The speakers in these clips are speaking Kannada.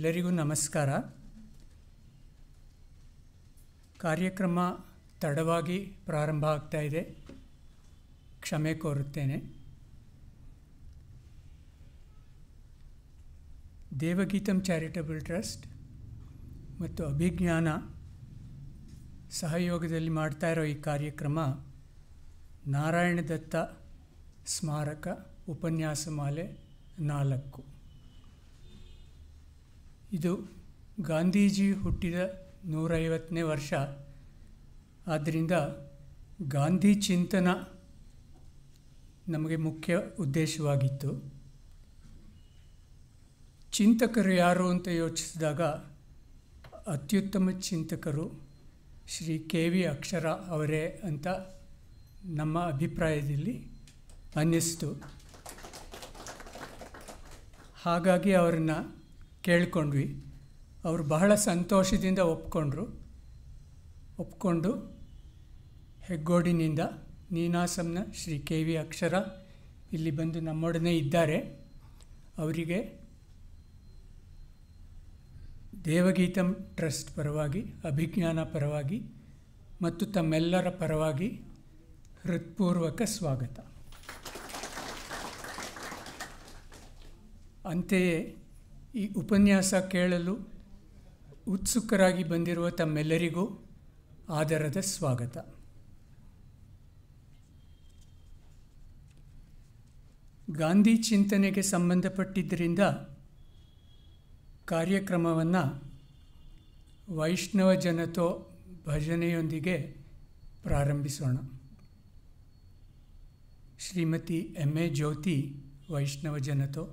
ಎಲ್ಲರಿಗೂ ನಮಸ್ಕಾರ ಕಾರ್ಯಕ್ರಮ ತಡವಾಗಿ ಪ್ರಾರಂಭ ಆಗ್ತಾ ಇದೆ ಕ್ಷಮೆ ಕೋರುತ್ತೇನೆ ದೇವಗೀತಂ ಚಾರಿಟಬಲ್ ಟ್ರಸ್ಟ್ ಮತ್ತು ಅಭಿಜ್ಞಾನ ಸಹಯೋಗದಲ್ಲಿ ಮಾಡ್ತಾ ಇರೋ ಈ ಕಾರ್ಯಕ್ರಮ ನಾರಾಯಣದತ್ತ ಸ್ಮಾರಕ ಉಪನ್ಯಾಸಮಾಲೆ ನಾಲ್ಕು ಇದು ಗಾಂಧೀಜಿ ಹುಟ್ಟಿದ ನೂರೈವತ್ತನೇ ವರ್ಷ ಆದ್ದರಿಂದ ಗಾಂಧಿ ಚಿಂತನ ನಮಗೆ ಮುಖ್ಯ ಉದ್ದೇಶವಾಗಿತ್ತು ಚಿಂತಕರು ಯಾರು ಅಂತ ಯೋಚಿಸಿದಾಗ ಅತ್ಯುತ್ತಮ ಚಿಂತಕರು ಶ್ರೀ ಕೆ ವಿ ಅಕ್ಷರ ಅವರೇ ಅಂತ ನಮ್ಮ ಅಭಿಪ್ರಾಯದಲ್ಲಿ ಅನ್ನಿಸ್ತು ಹಾಗಾಗಿ ಅವರನ್ನು ಕೇಳ್ಕೊಂಡ್ವಿ ಅವರು ಬಹಳ ಸಂತೋಷದಿಂದ ಒಪ್ಕೊಂಡ್ರು ಒಪ್ಕೊಂಡು ಹೆಗ್ಗೋಡಿನಿಂದ ನೀನಾಸಂನ ಶ್ರೀ ಕೆ ವಿ ಅಕ್ಷರ ಇಲ್ಲಿ ಬಂದು ನಮ್ಮೊಡನೆ ಇದ್ದಾರೆ ಅವರಿಗೆ ದೇವಗೀತಂ ಟ್ರಸ್ಟ್ ಪರವಾಗಿ ಅಭಿಜ್ಞಾನ ಪರವಾಗಿ ಮತ್ತು ತಮ್ಮೆಲ್ಲರ ಪರವಾಗಿ ಹೃತ್ಪೂರ್ವಕ ಸ್ವಾಗತ ಅಂತೆಯೇ ಈ ಉಪನ್ಯಾಸ ಕೇಳಲು ಉತ್ಸುಕರಾಗಿ ಬಂದಿರುವ ತಮ್ಮೆಲ್ಲರಿಗೂ ಆದರದ ಸ್ವಾಗತ ಗಾಂಧಿ ಚಿಂತನೆಗೆ ಸಂಬಂಧಪಟ್ಟಿದ್ದರಿಂದ ಕಾರ್ಯಕ್ರಮವನ್ನು ವೈಷ್ಣವ ಜನತೋ ಭಜನೆಯೊಂದಿಗೆ ಪ್ರಾರಂಭಿಸೋಣ ಶ್ರೀಮತಿ ಎಮ್ ಎ ಜ್ಯೋತಿ ವೈಷ್ಣವ ಜನತೋ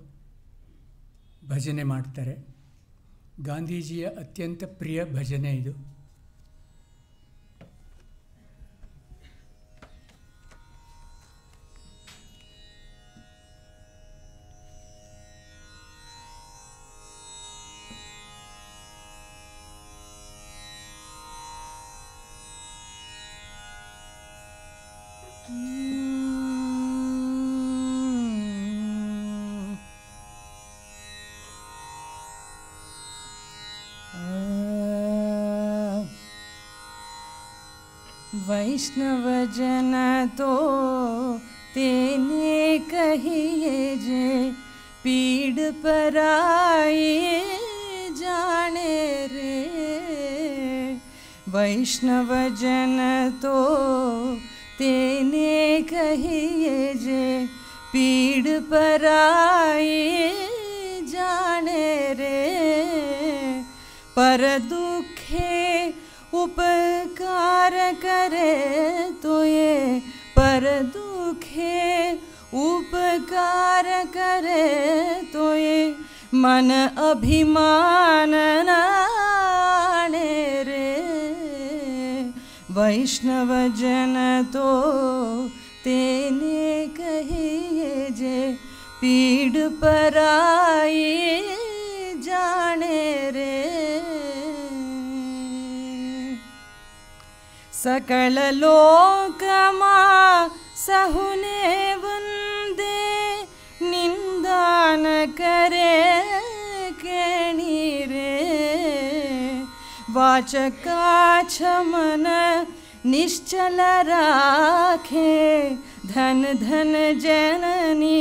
ಭಜನೆ ಮಾಡ್ತಾರೆ ಗಾಂಧೀಜಿಯ ಅತ್ಯಂತ ಪ್ರಿಯ ಭಜನೆ ಇದು वैष्णव जन तो तेने कहिए जे पीड़ पराए जाने रे वैष्णव जन तो तेने कहिए जे पीड़ पराए जाने रे पर दू उपकार करे तो ये पर दुखे उपकार करे तो ये मन अभिमान नाने रे वैष्णव जन तो तेने कहिए जे पीड़ पराई जाने रे सकल सहुने वन्दे निन्दान करे कणि रे वाचकामण निश्चल राखे धन धन जननी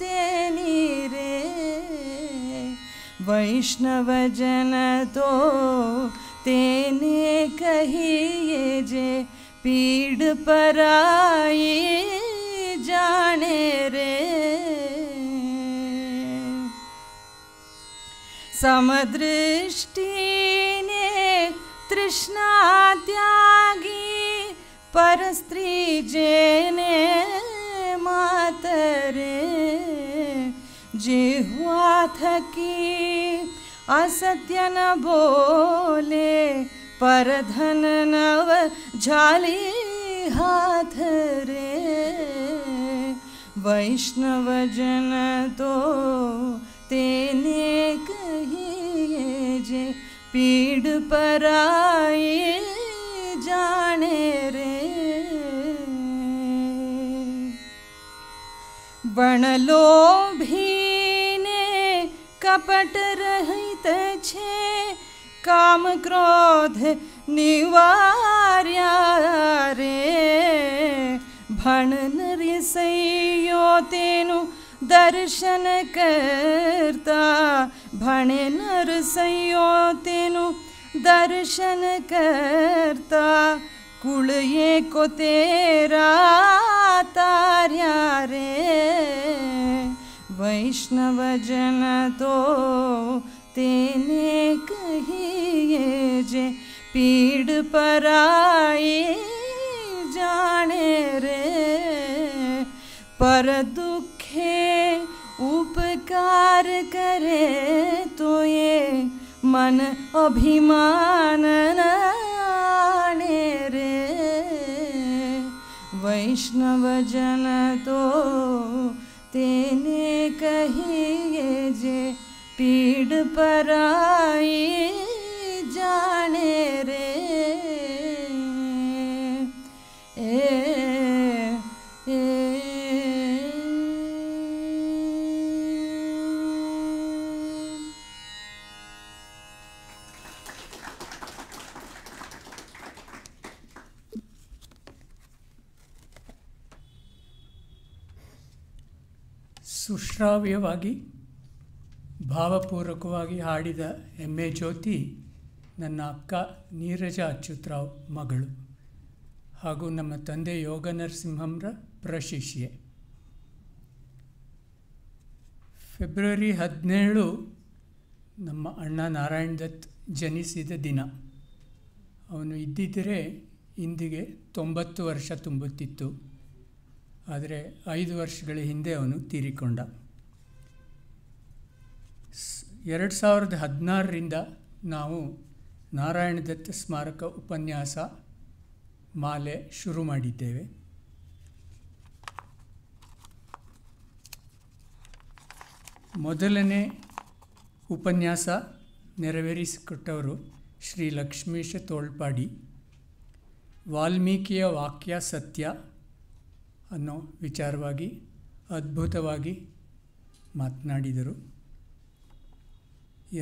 ते रे वैष्णव तो कही ये जे पीड़ पराई जाने रे ने तृष्णा त्यागी परस्त्री जेने मात रे थकी असत्य न बोले पर धन नव झाली हाथ रे वैष्णव जन तो तेने कहिए जे पीढ़ पर आए जाने रे बणलो भी ने कपट रह काम क्रोध निवार्य भणन तेनु दर्शन करता भणन ऋषयो तेनु दर्शन करता कुळे को तेरा रे वैष्णव तो तेने कहिए जे पीड़ पर आए जाने रे पर दुखे उपकार करे तो ये मन अभिमान नाने रे वैष्णव जन तो तेने कहिए जे पीड़ पर आई जाने रे सुश्राव्यवागी ಭಾವಪೂರ್ವಕವಾಗಿ ಹಾಡಿದ ಹೆಮ್ಮೆ ಎ ಜ್ಯೋತಿ ನನ್ನ ಅಕ್ಕ ನೀರಜ ಅಚ್ಯುತ್ರಾವ್ ಮಗಳು ಹಾಗೂ ನಮ್ಮ ತಂದೆ ಯೋಗ ನರಸಿಂಹಂರ ಪ್ರಶಿಷ್ಯೆ ಫೆಬ್ರವರಿ ಹದಿನೇಳು ನಮ್ಮ ಅಣ್ಣ ನಾರಾಯಣ್ ದತ್ ಜನಿಸಿದ ದಿನ ಅವನು ಇದ್ದಿದ್ದರೆ ಇಂದಿಗೆ ತೊಂಬತ್ತು ವರ್ಷ ತುಂಬುತ್ತಿತ್ತು ಆದರೆ ಐದು ವರ್ಷಗಳ ಹಿಂದೆ ಅವನು ತೀರಿಕೊಂಡ ಎರಡು ಸಾವಿರದ ಹದಿನಾರರಿಂದ ನಾವು ನಾರಾಯಣ ದತ್ತ ಸ್ಮಾರಕ ಉಪನ್ಯಾಸ ಮಾಲೆ ಶುರು ಮಾಡಿದ್ದೇವೆ ಮೊದಲನೇ ಉಪನ್ಯಾಸ ನೆರವೇರಿಸಿಕೊಟ್ಟವರು ಶ್ರೀ ಲಕ್ಷ್ಮೀಶ ತೋಳ್ಪಾಡಿ ವಾಲ್ಮೀಕಿಯ ವಾಕ್ಯ ಸತ್ಯ ಅನ್ನೋ ವಿಚಾರವಾಗಿ ಅದ್ಭುತವಾಗಿ ಮಾತನಾಡಿದರು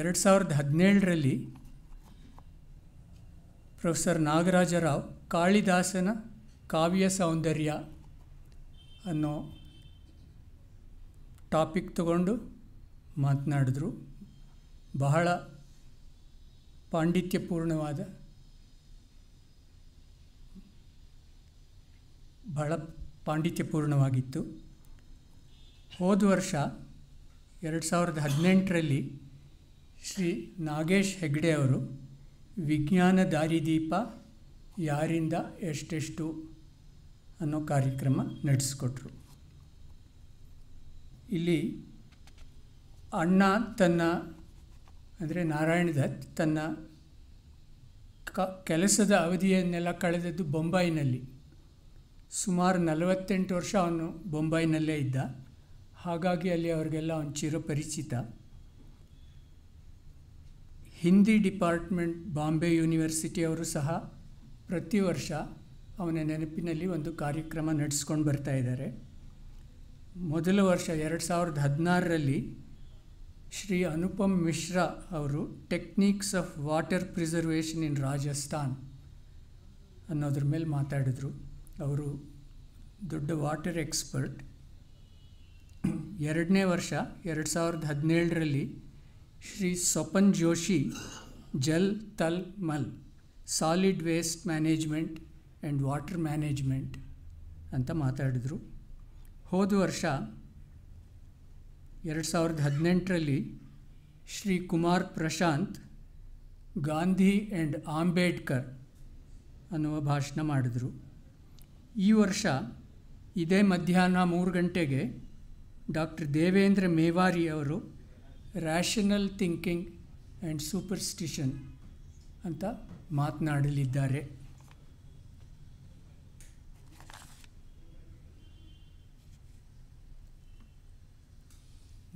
ಎರಡು ಸಾವಿರದ ಹದಿನೇಳರಲ್ಲಿ ಪ್ರೊಫೆಸರ್ ನಾಗರಾಜರಾವ್ ಕಾಳಿದಾಸನ ಕಾವ್ಯ ಸೌಂದರ್ಯ ಅನ್ನೋ ಟಾಪಿಕ್ ತಗೊಂಡು ಮಾತನಾಡಿದ್ರು ಬಹಳ ಪಾಂಡಿತ್ಯಪೂರ್ಣವಾದ ಬಹಳ ಪಾಂಡಿತ್ಯಪೂರ್ಣವಾಗಿತ್ತು ಹೋದ ವರ್ಷ ಎರಡು ಸಾವಿರದ ಹದಿನೆಂಟರಲ್ಲಿ ಶ್ರೀ ನಾಗೇಶ್ ಹೆಗ್ಡೆ ಅವರು ವಿಜ್ಞಾನ ದಾರಿದೀಪ ಯಾರಿಂದ ಎಷ್ಟೆಷ್ಟು ಅನ್ನೋ ಕಾರ್ಯಕ್ರಮ ನಡೆಸಿಕೊಟ್ರು ಇಲ್ಲಿ ಅಣ್ಣ ತನ್ನ ಅಂದರೆ ನಾರಾಯಣ ದತ್ ತನ್ನ ಕ ಕೆಲಸದ ಅವಧಿಯನ್ನೆಲ್ಲ ಕಳೆದದ್ದು ಬೊಂಬಾಯಿನಲ್ಲಿ ಸುಮಾರು ನಲವತ್ತೆಂಟು ವರ್ಷ ಅವನು ಬೊಂಬೈನಲ್ಲೇ ಇದ್ದ ಹಾಗಾಗಿ ಅಲ್ಲಿ ಅವರಿಗೆಲ್ಲ ಅವನು ಚಿರಪರಿಚಿತ ಹಿಂದಿ ಡಿಪಾರ್ಟ್ಮೆಂಟ್ ಬಾಂಬೆ ಯೂನಿವರ್ಸಿಟಿಯವರು ಸಹ ಪ್ರತಿ ವರ್ಷ ಅವನ ನೆನಪಿನಲ್ಲಿ ಒಂದು ಕಾರ್ಯಕ್ರಮ ನಡೆಸ್ಕೊಂಡು ಬರ್ತಾ ಇದ್ದಾರೆ ಮೊದಲ ವರ್ಷ ಎರಡು ಸಾವಿರದ ಹದಿನಾರರಲ್ಲಿ ಶ್ರೀ ಅನುಪಮ್ ಮಿಶ್ರಾ ಅವರು techniques of water preservation in Rajasthan ಅನ್ನೋದ್ರ ಮೇಲೆ ಮಾತಾಡಿದ್ರು ಅವರು ದೊಡ್ಡ ವಾಟರ್ ಎಕ್ಸ್ಪರ್ಟ್ ಎರಡನೇ ವರ್ಷ ಎರಡು ಸಾವಿರದ ಹದಿನೇಳರಲ್ಲಿ Shri ಸ್ವಪನ್ Joshi Jal Thal Mal solid waste management and water management ಅಂತ ಮಾತಾಡಿದರು ಹೋದ ವರ್ಷ ಎರಡು ಸಾವಿರದ ಹದಿನೆಂಟರಲ್ಲಿ ಶ್ರೀ ಕುಮಾರ್ ಪ್ರಶಾಂತ್ ಗಾಂಧಿ ಆ್ಯಂಡ್ ಆಂಬೇಡ್ಕರ್ ಅನ್ನುವ ಭಾಷಣ ಮಾಡಿದರು ಈ ವರ್ಷ ಇದೇ ಮಧ್ಯಾಹ್ನ ಮೂರು ಗಂಟೆಗೆ ಡಾಕ್ಟರ್ ದೇವೇಂದ್ರ ಮೇವಾರಿ ಅವರು ರ್ಯಾಷನಲ್ ಥಿಂಕಿಂಗ್ ಆ್ಯಂಡ್ ಸೂಪರ್ಸ್ಟಿಷನ್ ಅಂತ ಮಾತನಾಡಲಿದ್ದಾರೆ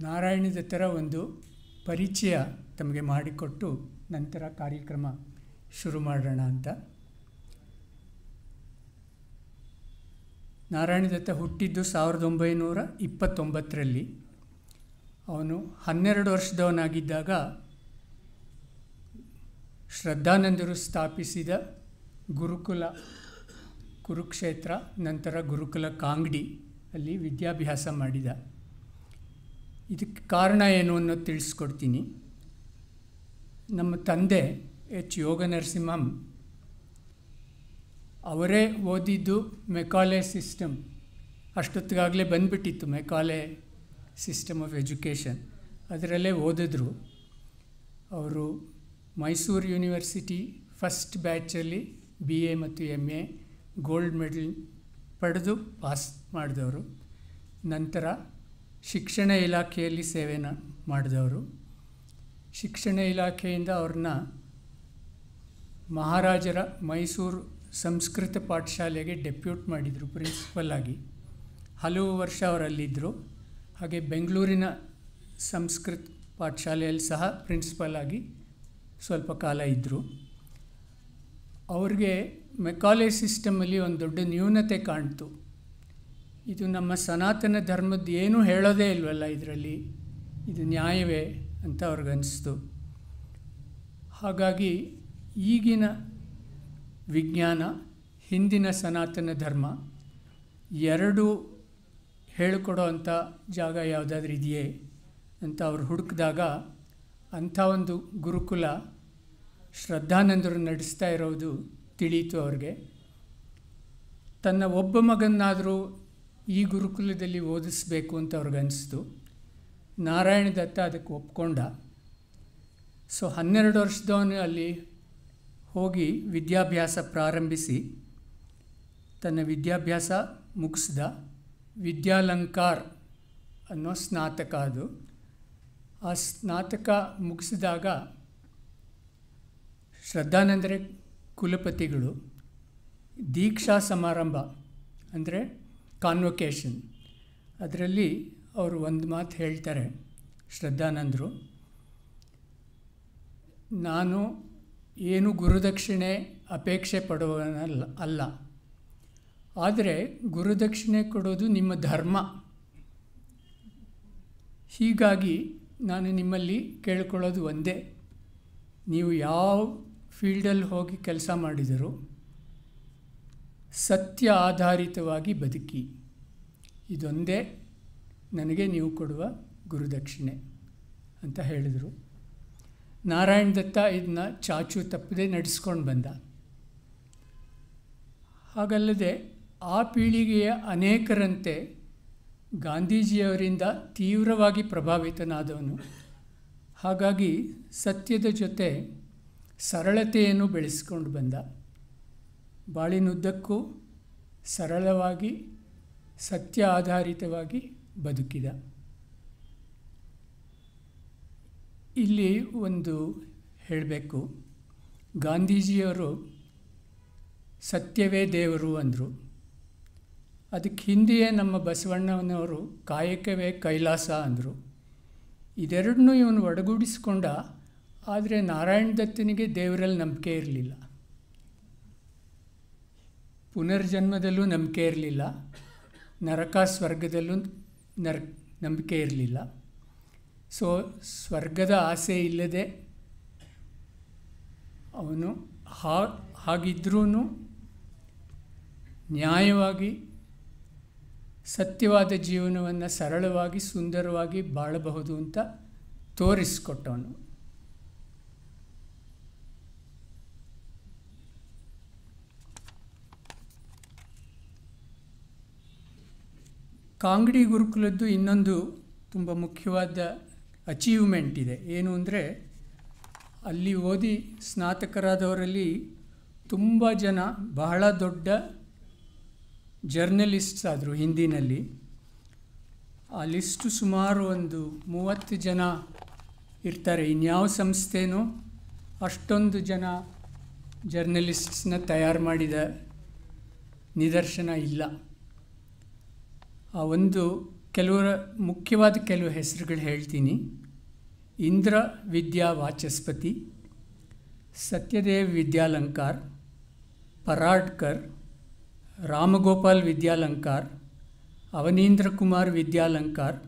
ನಾರಾಯಣದ ಥರ ಒಂದು ಪರಿಚಯ ತಮಗೆ ಮಾಡಿಕೊಟ್ಟು ನಂತರ ಕಾರ್ಯಕ್ರಮ ಶುರು ಮಾಡೋಣ ಅಂತ ನಾರಾಯಣದತ್ತ ಹುಟ್ಟಿದ್ದು ಸಾವಿರದ ಒಂಬೈನೂರ ಇಪ್ಪತ್ತೊಂಬತ್ತರಲ್ಲಿ ಅವನು ಹನ್ನೆರಡು ವರ್ಷದವನಾಗಿದ್ದಾಗ ಶ್ರದ್ಧಾನಂದರು ಸ್ಥಾಪಿಸಿದ ಗುರುಕುಲ ಕುರುಕ್ಷೇತ್ರ ನಂತರ ಗುರುಕುಲ ಕಾಂಗ್ಡಿ ಅಲ್ಲಿ ವಿದ್ಯಾಭ್ಯಾಸ ಮಾಡಿದ ಇದಕ್ಕೆ ಕಾರಣ ಏನು ಅನ್ನೋದು ತಿಳಿಸ್ಕೊಡ್ತೀನಿ ನಮ್ಮ ತಂದೆ ಎಚ್ ಯೋಗ ನರಸಿಂಹಂ ಅವರೇ ಓದಿದ್ದು ಮೆಕಾಲೆ ಸಿಸ್ಟಮ್ ಅಷ್ಟೊತ್ತಿಗಾಗಲೇ ಬಂದ್ಬಿಟ್ಟಿತ್ತು ಮೆಕಾಲೆ ಸಿಸ್ಟಮ್ ಆಫ್ ಎಜುಕೇಷನ್ ಅದರಲ್ಲೇ ಓದಿದ್ರು ಅವರು ಮೈಸೂರು ಯೂನಿವರ್ಸಿಟಿ ಫಸ್ಟ್ ಬ್ಯಾಚಲ್ಲಿ ಬಿ ಎ ಮತ್ತು ಎಮ್ ಎ ಗೋಲ್ಡ್ ಮೆಡಲ್ ಪಡೆದು ಪಾಸ್ ಮಾಡಿದವರು ನಂತರ ಶಿಕ್ಷಣ ಇಲಾಖೆಯಲ್ಲಿ ಸೇವೆನ ಮಾಡಿದವರು ಶಿಕ್ಷಣ ಇಲಾಖೆಯಿಂದ ಅವ್ರನ್ನ ಮಹಾರಾಜರ ಮೈಸೂರು ಸಂಸ್ಕೃತ ಪಾಠಶಾಲೆಗೆ ಡೆಪ್ಯೂಟ್ ಮಾಡಿದರು ಪ್ರಿನ್ಸಿಪಲ್ ಆಗಿ ಹಲವು ವರ್ಷ ಅವರಲ್ಲಿದ್ದರು ಹಾಗೆ ಬೆಂಗಳೂರಿನ ಸಂಸ್ಕೃತ ಪಾಠಶಾಲೆಯಲ್ಲಿ ಸಹ ಪ್ರಿನ್ಸಿಪಲ್ ಆಗಿ ಸ್ವಲ್ಪ ಕಾಲ ಇದ್ದರು ಅವ್ರಿಗೆ ಮೆಕಾಲೆ ಸಿಸ್ಟಮಲ್ಲಿ ಒಂದು ದೊಡ್ಡ ನ್ಯೂನತೆ ಕಾಣ್ತು ಇದು ನಮ್ಮ ಸನಾತನ ಧರ್ಮದ ಏನೂ ಹೇಳೋದೇ ಇಲ್ವಲ್ಲ ಇದರಲ್ಲಿ ಇದು ನ್ಯಾಯವೇ ಅಂತ ಅವ್ರಿಗನ್ನಿಸ್ತು ಹಾಗಾಗಿ ಈಗಿನ ವಿಜ್ಞಾನ ಹಿಂದಿನ ಸನಾತನ ಧರ್ಮ ಎರಡೂ ಹೇಳಿಕೊಡೋ ಅಂಥ ಜಾಗ ಯಾವುದಾದ್ರೂ ಇದೆಯೇ ಅಂತ ಅವ್ರು ಹುಡುಕಿದಾಗ ಅಂಥ ಒಂದು ಗುರುಕುಲ ಶ್ರದ್ಧಾನಂದರು ನಡೆಸ್ತಾ ಇರೋದು ತಿಳಿಯಿತು ಅವ್ರಿಗೆ ತನ್ನ ಒಬ್ಬ ಮಗನಾದರೂ ಈ ಗುರುಕುಲದಲ್ಲಿ ಓದಿಸ್ಬೇಕು ಅಂತ ಅವ್ರಿಗನ್ನಿಸ್ತು ನಾರಾಯಣ ದತ್ತ ಅದಕ್ಕೆ ಒಪ್ಕೊಂಡ ಸೊ ಹನ್ನೆರಡು ವರ್ಷದವನು ಅಲ್ಲಿ ಹೋಗಿ ವಿದ್ಯಾಭ್ಯಾಸ ಪ್ರಾರಂಭಿಸಿ ತನ್ನ ವಿದ್ಯಾಭ್ಯಾಸ ಮುಗಿಸ್ದ ವಿದ್ಯಾಲಂಕಾರ್ ಅನ್ನೋ ಸ್ನಾತಕ ಅದು ಆ ಸ್ನಾತಕ ಮುಗಿಸಿದಾಗ ಶ್ರದ್ಧಾನಂದರೆ ಕುಲಪತಿಗಳು ದೀಕ್ಷಾ ಸಮಾರಂಭ ಅಂದರೆ ಕಾನ್ವೊಕೇಶನ್ ಅದರಲ್ಲಿ ಅವರು ಒಂದು ಮಾತು ಹೇಳ್ತಾರೆ ಶ್ರದ್ಧಾನಂದರು ನಾನು ಏನು ಗುರುದಕ್ಷಿಣೆ ಅಪೇಕ್ಷೆ ಪಡುವನಲ್ಲ ಅಲ್ಲ ಆದರೆ ಗುರುದಕ್ಷಿಣೆ ಕೊಡೋದು ನಿಮ್ಮ ಧರ್ಮ ಹೀಗಾಗಿ ನಾನು ನಿಮ್ಮಲ್ಲಿ ಕೇಳ್ಕೊಳ್ಳೋದು ಒಂದೇ ನೀವು ಯಾವ ಫೀಲ್ಡಲ್ಲಿ ಹೋಗಿ ಕೆಲಸ ಮಾಡಿದರೂ ಸತ್ಯ ಆಧಾರಿತವಾಗಿ ಬದುಕಿ ಇದೊಂದೇ ನನಗೆ ನೀವು ಕೊಡುವ ಗುರುದಕ್ಷಿಣೆ ಅಂತ ಹೇಳಿದರು ನಾರಾಯಣ ದತ್ತ ಇದನ್ನ ಚಾಚು ತಪ್ಪದೆ ನಡೆಸ್ಕೊಂಡು ಬಂದ ಹಾಗಲ್ಲದೆ ಆ ಪೀಳಿಗೆಯ ಅನೇಕರಂತೆ ಗಾಂಧೀಜಿಯವರಿಂದ ತೀವ್ರವಾಗಿ ಪ್ರಭಾವಿತನಾದವನು ಹಾಗಾಗಿ ಸತ್ಯದ ಜೊತೆ ಸರಳತೆಯನ್ನು ಬೆಳೆಸಿಕೊಂಡು ಬಂದ ಬಾಳಿನುದ್ದಕ್ಕೂ ಸರಳವಾಗಿ ಸತ್ಯ ಆಧಾರಿತವಾಗಿ ಬದುಕಿದ ಇಲ್ಲಿ ಒಂದು ಹೇಳಬೇಕು ಗಾಂಧೀಜಿಯವರು ಸತ್ಯವೇ ದೇವರು ಅಂದರು ಅದಕ್ಕೆ ಹಿಂದೆಯೇ ನಮ್ಮ ಬಸವಣ್ಣನವರು ಕಾಯಕವೇ ಕೈಲಾಸ ಅಂದರು ಇದೆರಡನ್ನೂ ಇವನು ಒಡಗೂಡಿಸಿಕೊಂಡ ಆದರೆ ನಾರಾಯಣ ದತ್ತನಿಗೆ ದೇವರಲ್ಲಿ ನಂಬಿಕೆ ಇರಲಿಲ್ಲ ಪುನರ್ಜನ್ಮದಲ್ಲೂ ನಂಬಿಕೆ ಇರಲಿಲ್ಲ ನರಕ ಸ್ವರ್ಗದಲ್ಲೂ ನರ್ ನಂಬಿಕೆ ಇರಲಿಲ್ಲ ಸೊ ಸ್ವರ್ಗದ ಆಸೆ ಇಲ್ಲದೆ ಅವನು ಹಾಗಿದ್ರೂ ನ್ಯಾಯವಾಗಿ ಸತ್ಯವಾದ ಜೀವನವನ್ನು ಸರಳವಾಗಿ ಸುಂದರವಾಗಿ ಬಾಳಬಹುದು ಅಂತ ತೋರಿಸ್ಕೊಟ್ಟವನು ಕಾಂಗಡಿ ಗುರುಕುಲದ್ದು ಇನ್ನೊಂದು ತುಂಬ ಮುಖ್ಯವಾದ ಅಚೀವ್ಮೆಂಟ್ ಇದೆ ಏನು ಅಂದರೆ ಅಲ್ಲಿ ಓದಿ ಸ್ನಾತಕರಾದವರಲ್ಲಿ ತುಂಬ ಜನ ಬಹಳ ದೊಡ್ಡ ಜರ್ನಲಿಸ್ಟ್ಸ್ ಆದರು ಹಿಂದಿನಲ್ಲಿ ಆ ಲಿಸ್ಟು ಸುಮಾರು ಒಂದು ಮೂವತ್ತು ಜನ ಇರ್ತಾರೆ ಇನ್ಯಾವ ಸಂಸ್ಥೆನೂ ಅಷ್ಟೊಂದು ಜನ ಜರ್ನಲಿಸ್ಟ್ಸ್ನ ತಯಾರು ಮಾಡಿದ ನಿದರ್ಶನ ಇಲ್ಲ ಆ ಒಂದು ಕೆಲವರ ಮುಖ್ಯವಾದ ಕೆಲವು ಹೆಸರುಗಳು ಹೇಳ್ತೀನಿ ಇಂದ್ರ ವಿದ್ಯಾ ವಾಚಸ್ಪತಿ ಸತ್ಯದೇವ್ ವಿದ್ಯಾಲಂಕಾರ್ ಪರಾಡ್ಕರ್ ರಾಮಗೋಪಾಲ್ ವಿದ್ಯಾಲಂಕಾರ್ ಅವನೀಂದ್ರ ಕುಮಾರ್ ವಿದ್ಯಾಲಂಕಾರ್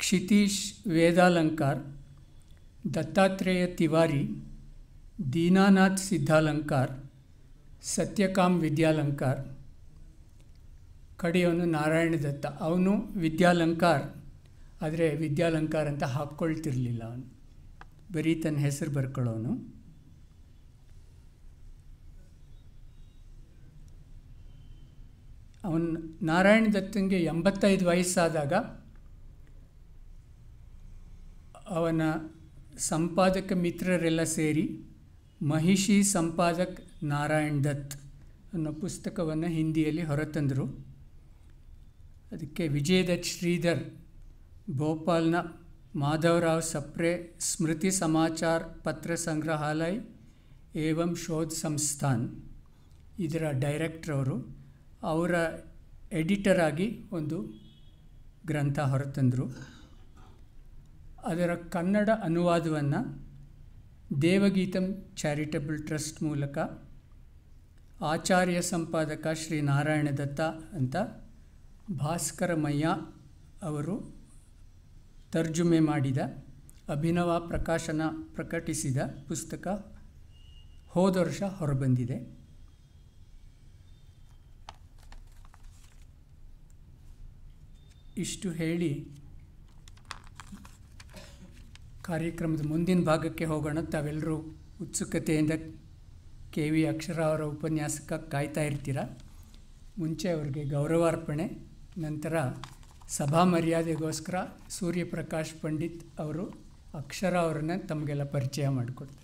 ಕ್ಷಿತೀಶ್ ವೇದಾಲಂಕಾರ್ ದತ್ತಾತ್ರೇಯ ತಿವಾರಿ ದೀನಾನಾಥ್ ಸಿದ್ಧಾಲಂಕಾರ್ ಸತ್ಯಕಾಮ್ ವಿದ್ಯಾಲಂಕಾರ್ ಕಡೆಯವನು ನಾರಾಯಣ ದತ್ತ ಅವನು ವಿದ್ಯಾಲಂಕಾರ್ ಆದರೆ ವಿದ್ಯಾಲಂಕಾರ್ ಅಂತ ಹಾಕ್ಕೊಳ್ತಿರ್ಲಿಲ್ಲ ಅವನು ಬರೀ ತನ್ನ ಹೆಸರು ಬರ್ಕೊಳ್ಳೋನು ಅವನು ನಾರಾಯಣ ದತ್ತನಿಗೆ ಎಂಬತ್ತೈದು ವಯಸ್ಸಾದಾಗ ಅವನ ಸಂಪಾದಕ ಮಿತ್ರರೆಲ್ಲ ಸೇರಿ ಮಹಿಷಿ ಸಂಪಾದಕ್ ನಾರಾಯಣ್ ದತ್ ಅನ್ನೋ ಪುಸ್ತಕವನ್ನು ಹಿಂದಿಯಲ್ಲಿ ಹೊರತಂದರು ಅದಕ್ಕೆ ವಿಜಯದತ್ ಶ್ರೀಧರ್ ಭೋಪಾಲ್ನ ಮಾಧವರಾವ್ ಸಪ್ರೆ ಸ್ಮೃತಿ ಸಮಾಚಾರ ಪತ್ರ ಸಂಗ್ರಹಾಲಯ ಏವಂ ಶೋಧ ಸಂಸ್ಥಾನ್ ಇದರ ಡೈರೆಕ್ಟ್ರವರು ಅವರ ಎಡಿಟರಾಗಿ ಒಂದು ಗ್ರಂಥ ಹೊರತಂದರು ಅದರ ಕನ್ನಡ ಅನುವಾದವನ್ನು ದೇವಗೀತಂ ಚಾರಿಟಬಲ್ ಟ್ರಸ್ಟ್ ಮೂಲಕ ಆಚಾರ್ಯ ಸಂಪಾದಕ ಶ್ರೀ ನಾರಾಯಣ ದತ್ತ ಅಂತ ಭಾಸ್ಕರಮಯ್ಯ ಅವರು ತರ್ಜುಮೆ ಮಾಡಿದ ಅಭಿನವ ಪ್ರಕಾಶನ ಪ್ರಕಟಿಸಿದ ಪುಸ್ತಕ ಹೋದ ವರ್ಷ ಹೊರಬಂದಿದೆ ಇಷ್ಟು ಹೇಳಿ ಕಾರ್ಯಕ್ರಮದ ಮುಂದಿನ ಭಾಗಕ್ಕೆ ಹೋಗೋಣ ತಾವೆಲ್ಲರೂ ಉತ್ಸುಕತೆಯಿಂದ ಕೆ ವಿ ಅಕ್ಷರ ಅವರ ಉಪನ್ಯಾಸಕ ಕಾಯ್ತಾ ಇರ್ತೀರ ಮುಂಚೆ ಅವರಿಗೆ ಗೌರವಾರ್ಪಣೆ ನಂತರ ಸಭಾ ಮರ್ಯಾದೆಗೋಸ್ಕರ ಸೂರ್ಯಪ್ರಕಾಶ್ ಪಂಡಿತ್ ಅವರು ಅಕ್ಷರ ಅವರನ್ನು ತಮಗೆಲ್ಲ ಪರಿಚಯ ಮಾಡಿಕೊಡ್ತಾರೆ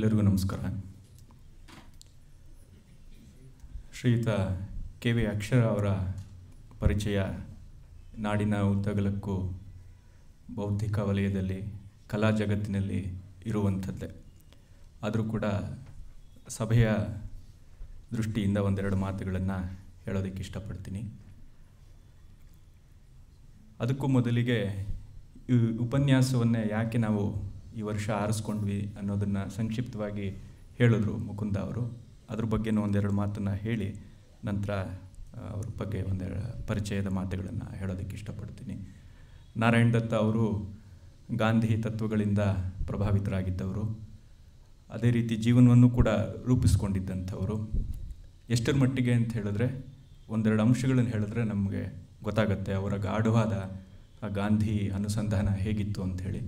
ಎಲ್ಲರಿಗೂ ನಮಸ್ಕಾರ ಶ್ರೀಯುತ ಕೆ ವಿ ಅಕ್ಷರ ಅವರ ಪರಿಚಯ ನಾಡಿನ ಉದ್ದಗಲಕ್ಕೂ ಬೌದ್ಧಿಕ ವಲಯದಲ್ಲಿ ಕಲಾ ಜಗತ್ತಿನಲ್ಲಿ ಇರುವಂಥದ್ದೇ ಆದರೂ ಕೂಡ ಸಭೆಯ ದೃಷ್ಟಿಯಿಂದ ಒಂದೆರಡು ಮಾತುಗಳನ್ನು ಹೇಳೋದಕ್ಕೆ ಇಷ್ಟಪಡ್ತೀನಿ ಅದಕ್ಕೂ ಮೊದಲಿಗೆ ಈ ಉಪನ್ಯಾಸವನ್ನೇ ಯಾಕೆ ನಾವು ಈ ವರ್ಷ ಆರಿಸ್ಕೊಂಡ್ವಿ ಅನ್ನೋದನ್ನು ಸಂಕ್ಷಿಪ್ತವಾಗಿ ಹೇಳಿದ್ರು ಮುಕುಂದ ಅವರು ಅದ್ರ ಬಗ್ಗೆನೂ ಒಂದೆರಡು ಮಾತನ್ನು ಹೇಳಿ ನಂತರ ಅವ್ರ ಬಗ್ಗೆ ಒಂದೆರಡು ಪರಿಚಯದ ಮಾತುಗಳನ್ನು ಹೇಳೋದಕ್ಕೆ ಇಷ್ಟಪಡ್ತೀನಿ ನಾರಾಯಣ ದತ್ತ ಅವರು ಗಾಂಧಿ ತತ್ವಗಳಿಂದ ಪ್ರಭಾವಿತರಾಗಿದ್ದವರು ಅದೇ ರೀತಿ ಜೀವನವನ್ನು ಕೂಡ ರೂಪಿಸ್ಕೊಂಡಿದ್ದಂಥವರು ಎಷ್ಟರ ಮಟ್ಟಿಗೆ ಅಂತ ಹೇಳಿದ್ರೆ ಒಂದೆರಡು ಅಂಶಗಳನ್ನು ಹೇಳಿದ್ರೆ ನಮಗೆ ಗೊತ್ತಾಗುತ್ತೆ ಅವರ ಗಾಢವಾದ ಆ ಗಾಂಧಿ ಅನುಸಂಧಾನ ಹೇಗಿತ್ತು ಅಂಥೇಳಿ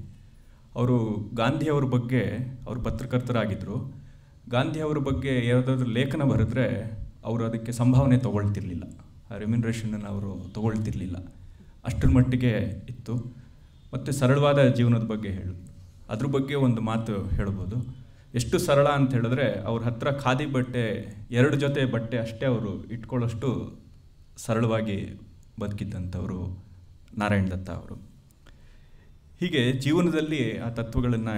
ಅವರು ಗಾಂಧಿಯವ್ರ ಬಗ್ಗೆ ಅವರು ಪತ್ರಕರ್ತರಾಗಿದ್ದರು ಗಾಂಧಿಯವ್ರ ಬಗ್ಗೆ ಯಾವುದಾದ್ರೂ ಲೇಖನ ಬರೆದ್ರೆ ಅವರು ಅದಕ್ಕೆ ಸಂಭಾವನೆ ತೊಗೊಳ್ತಿರ್ಲಿಲ್ಲ ಆ ರೆಮ್ಯುನರೇಷನನ್ನು ಅವರು ತೊಗೊಳ್ತಿರ್ಲಿಲ್ಲ ಅಷ್ಟರ ಮಟ್ಟಿಗೆ ಇತ್ತು ಮತ್ತು ಸರಳವಾದ ಜೀವನದ ಬಗ್ಗೆ ಹೇಳು ಅದ್ರ ಬಗ್ಗೆ ಒಂದು ಮಾತು ಹೇಳ್ಬೋದು ಎಷ್ಟು ಸರಳ ಅಂತ ಹೇಳಿದ್ರೆ ಅವ್ರ ಹತ್ರ ಖಾದಿ ಬಟ್ಟೆ ಎರಡು ಜೊತೆ ಬಟ್ಟೆ ಅಷ್ಟೇ ಅವರು ಇಟ್ಕೊಳ್ಳೋಷ್ಟು ಸರಳವಾಗಿ ಬದುಕಿದ್ದಂಥವರು ನಾರಾಯಣ ದತ್ತ ಅವರು ಹೀಗೆ ಜೀವನದಲ್ಲಿ ಆ ತತ್ವಗಳನ್ನು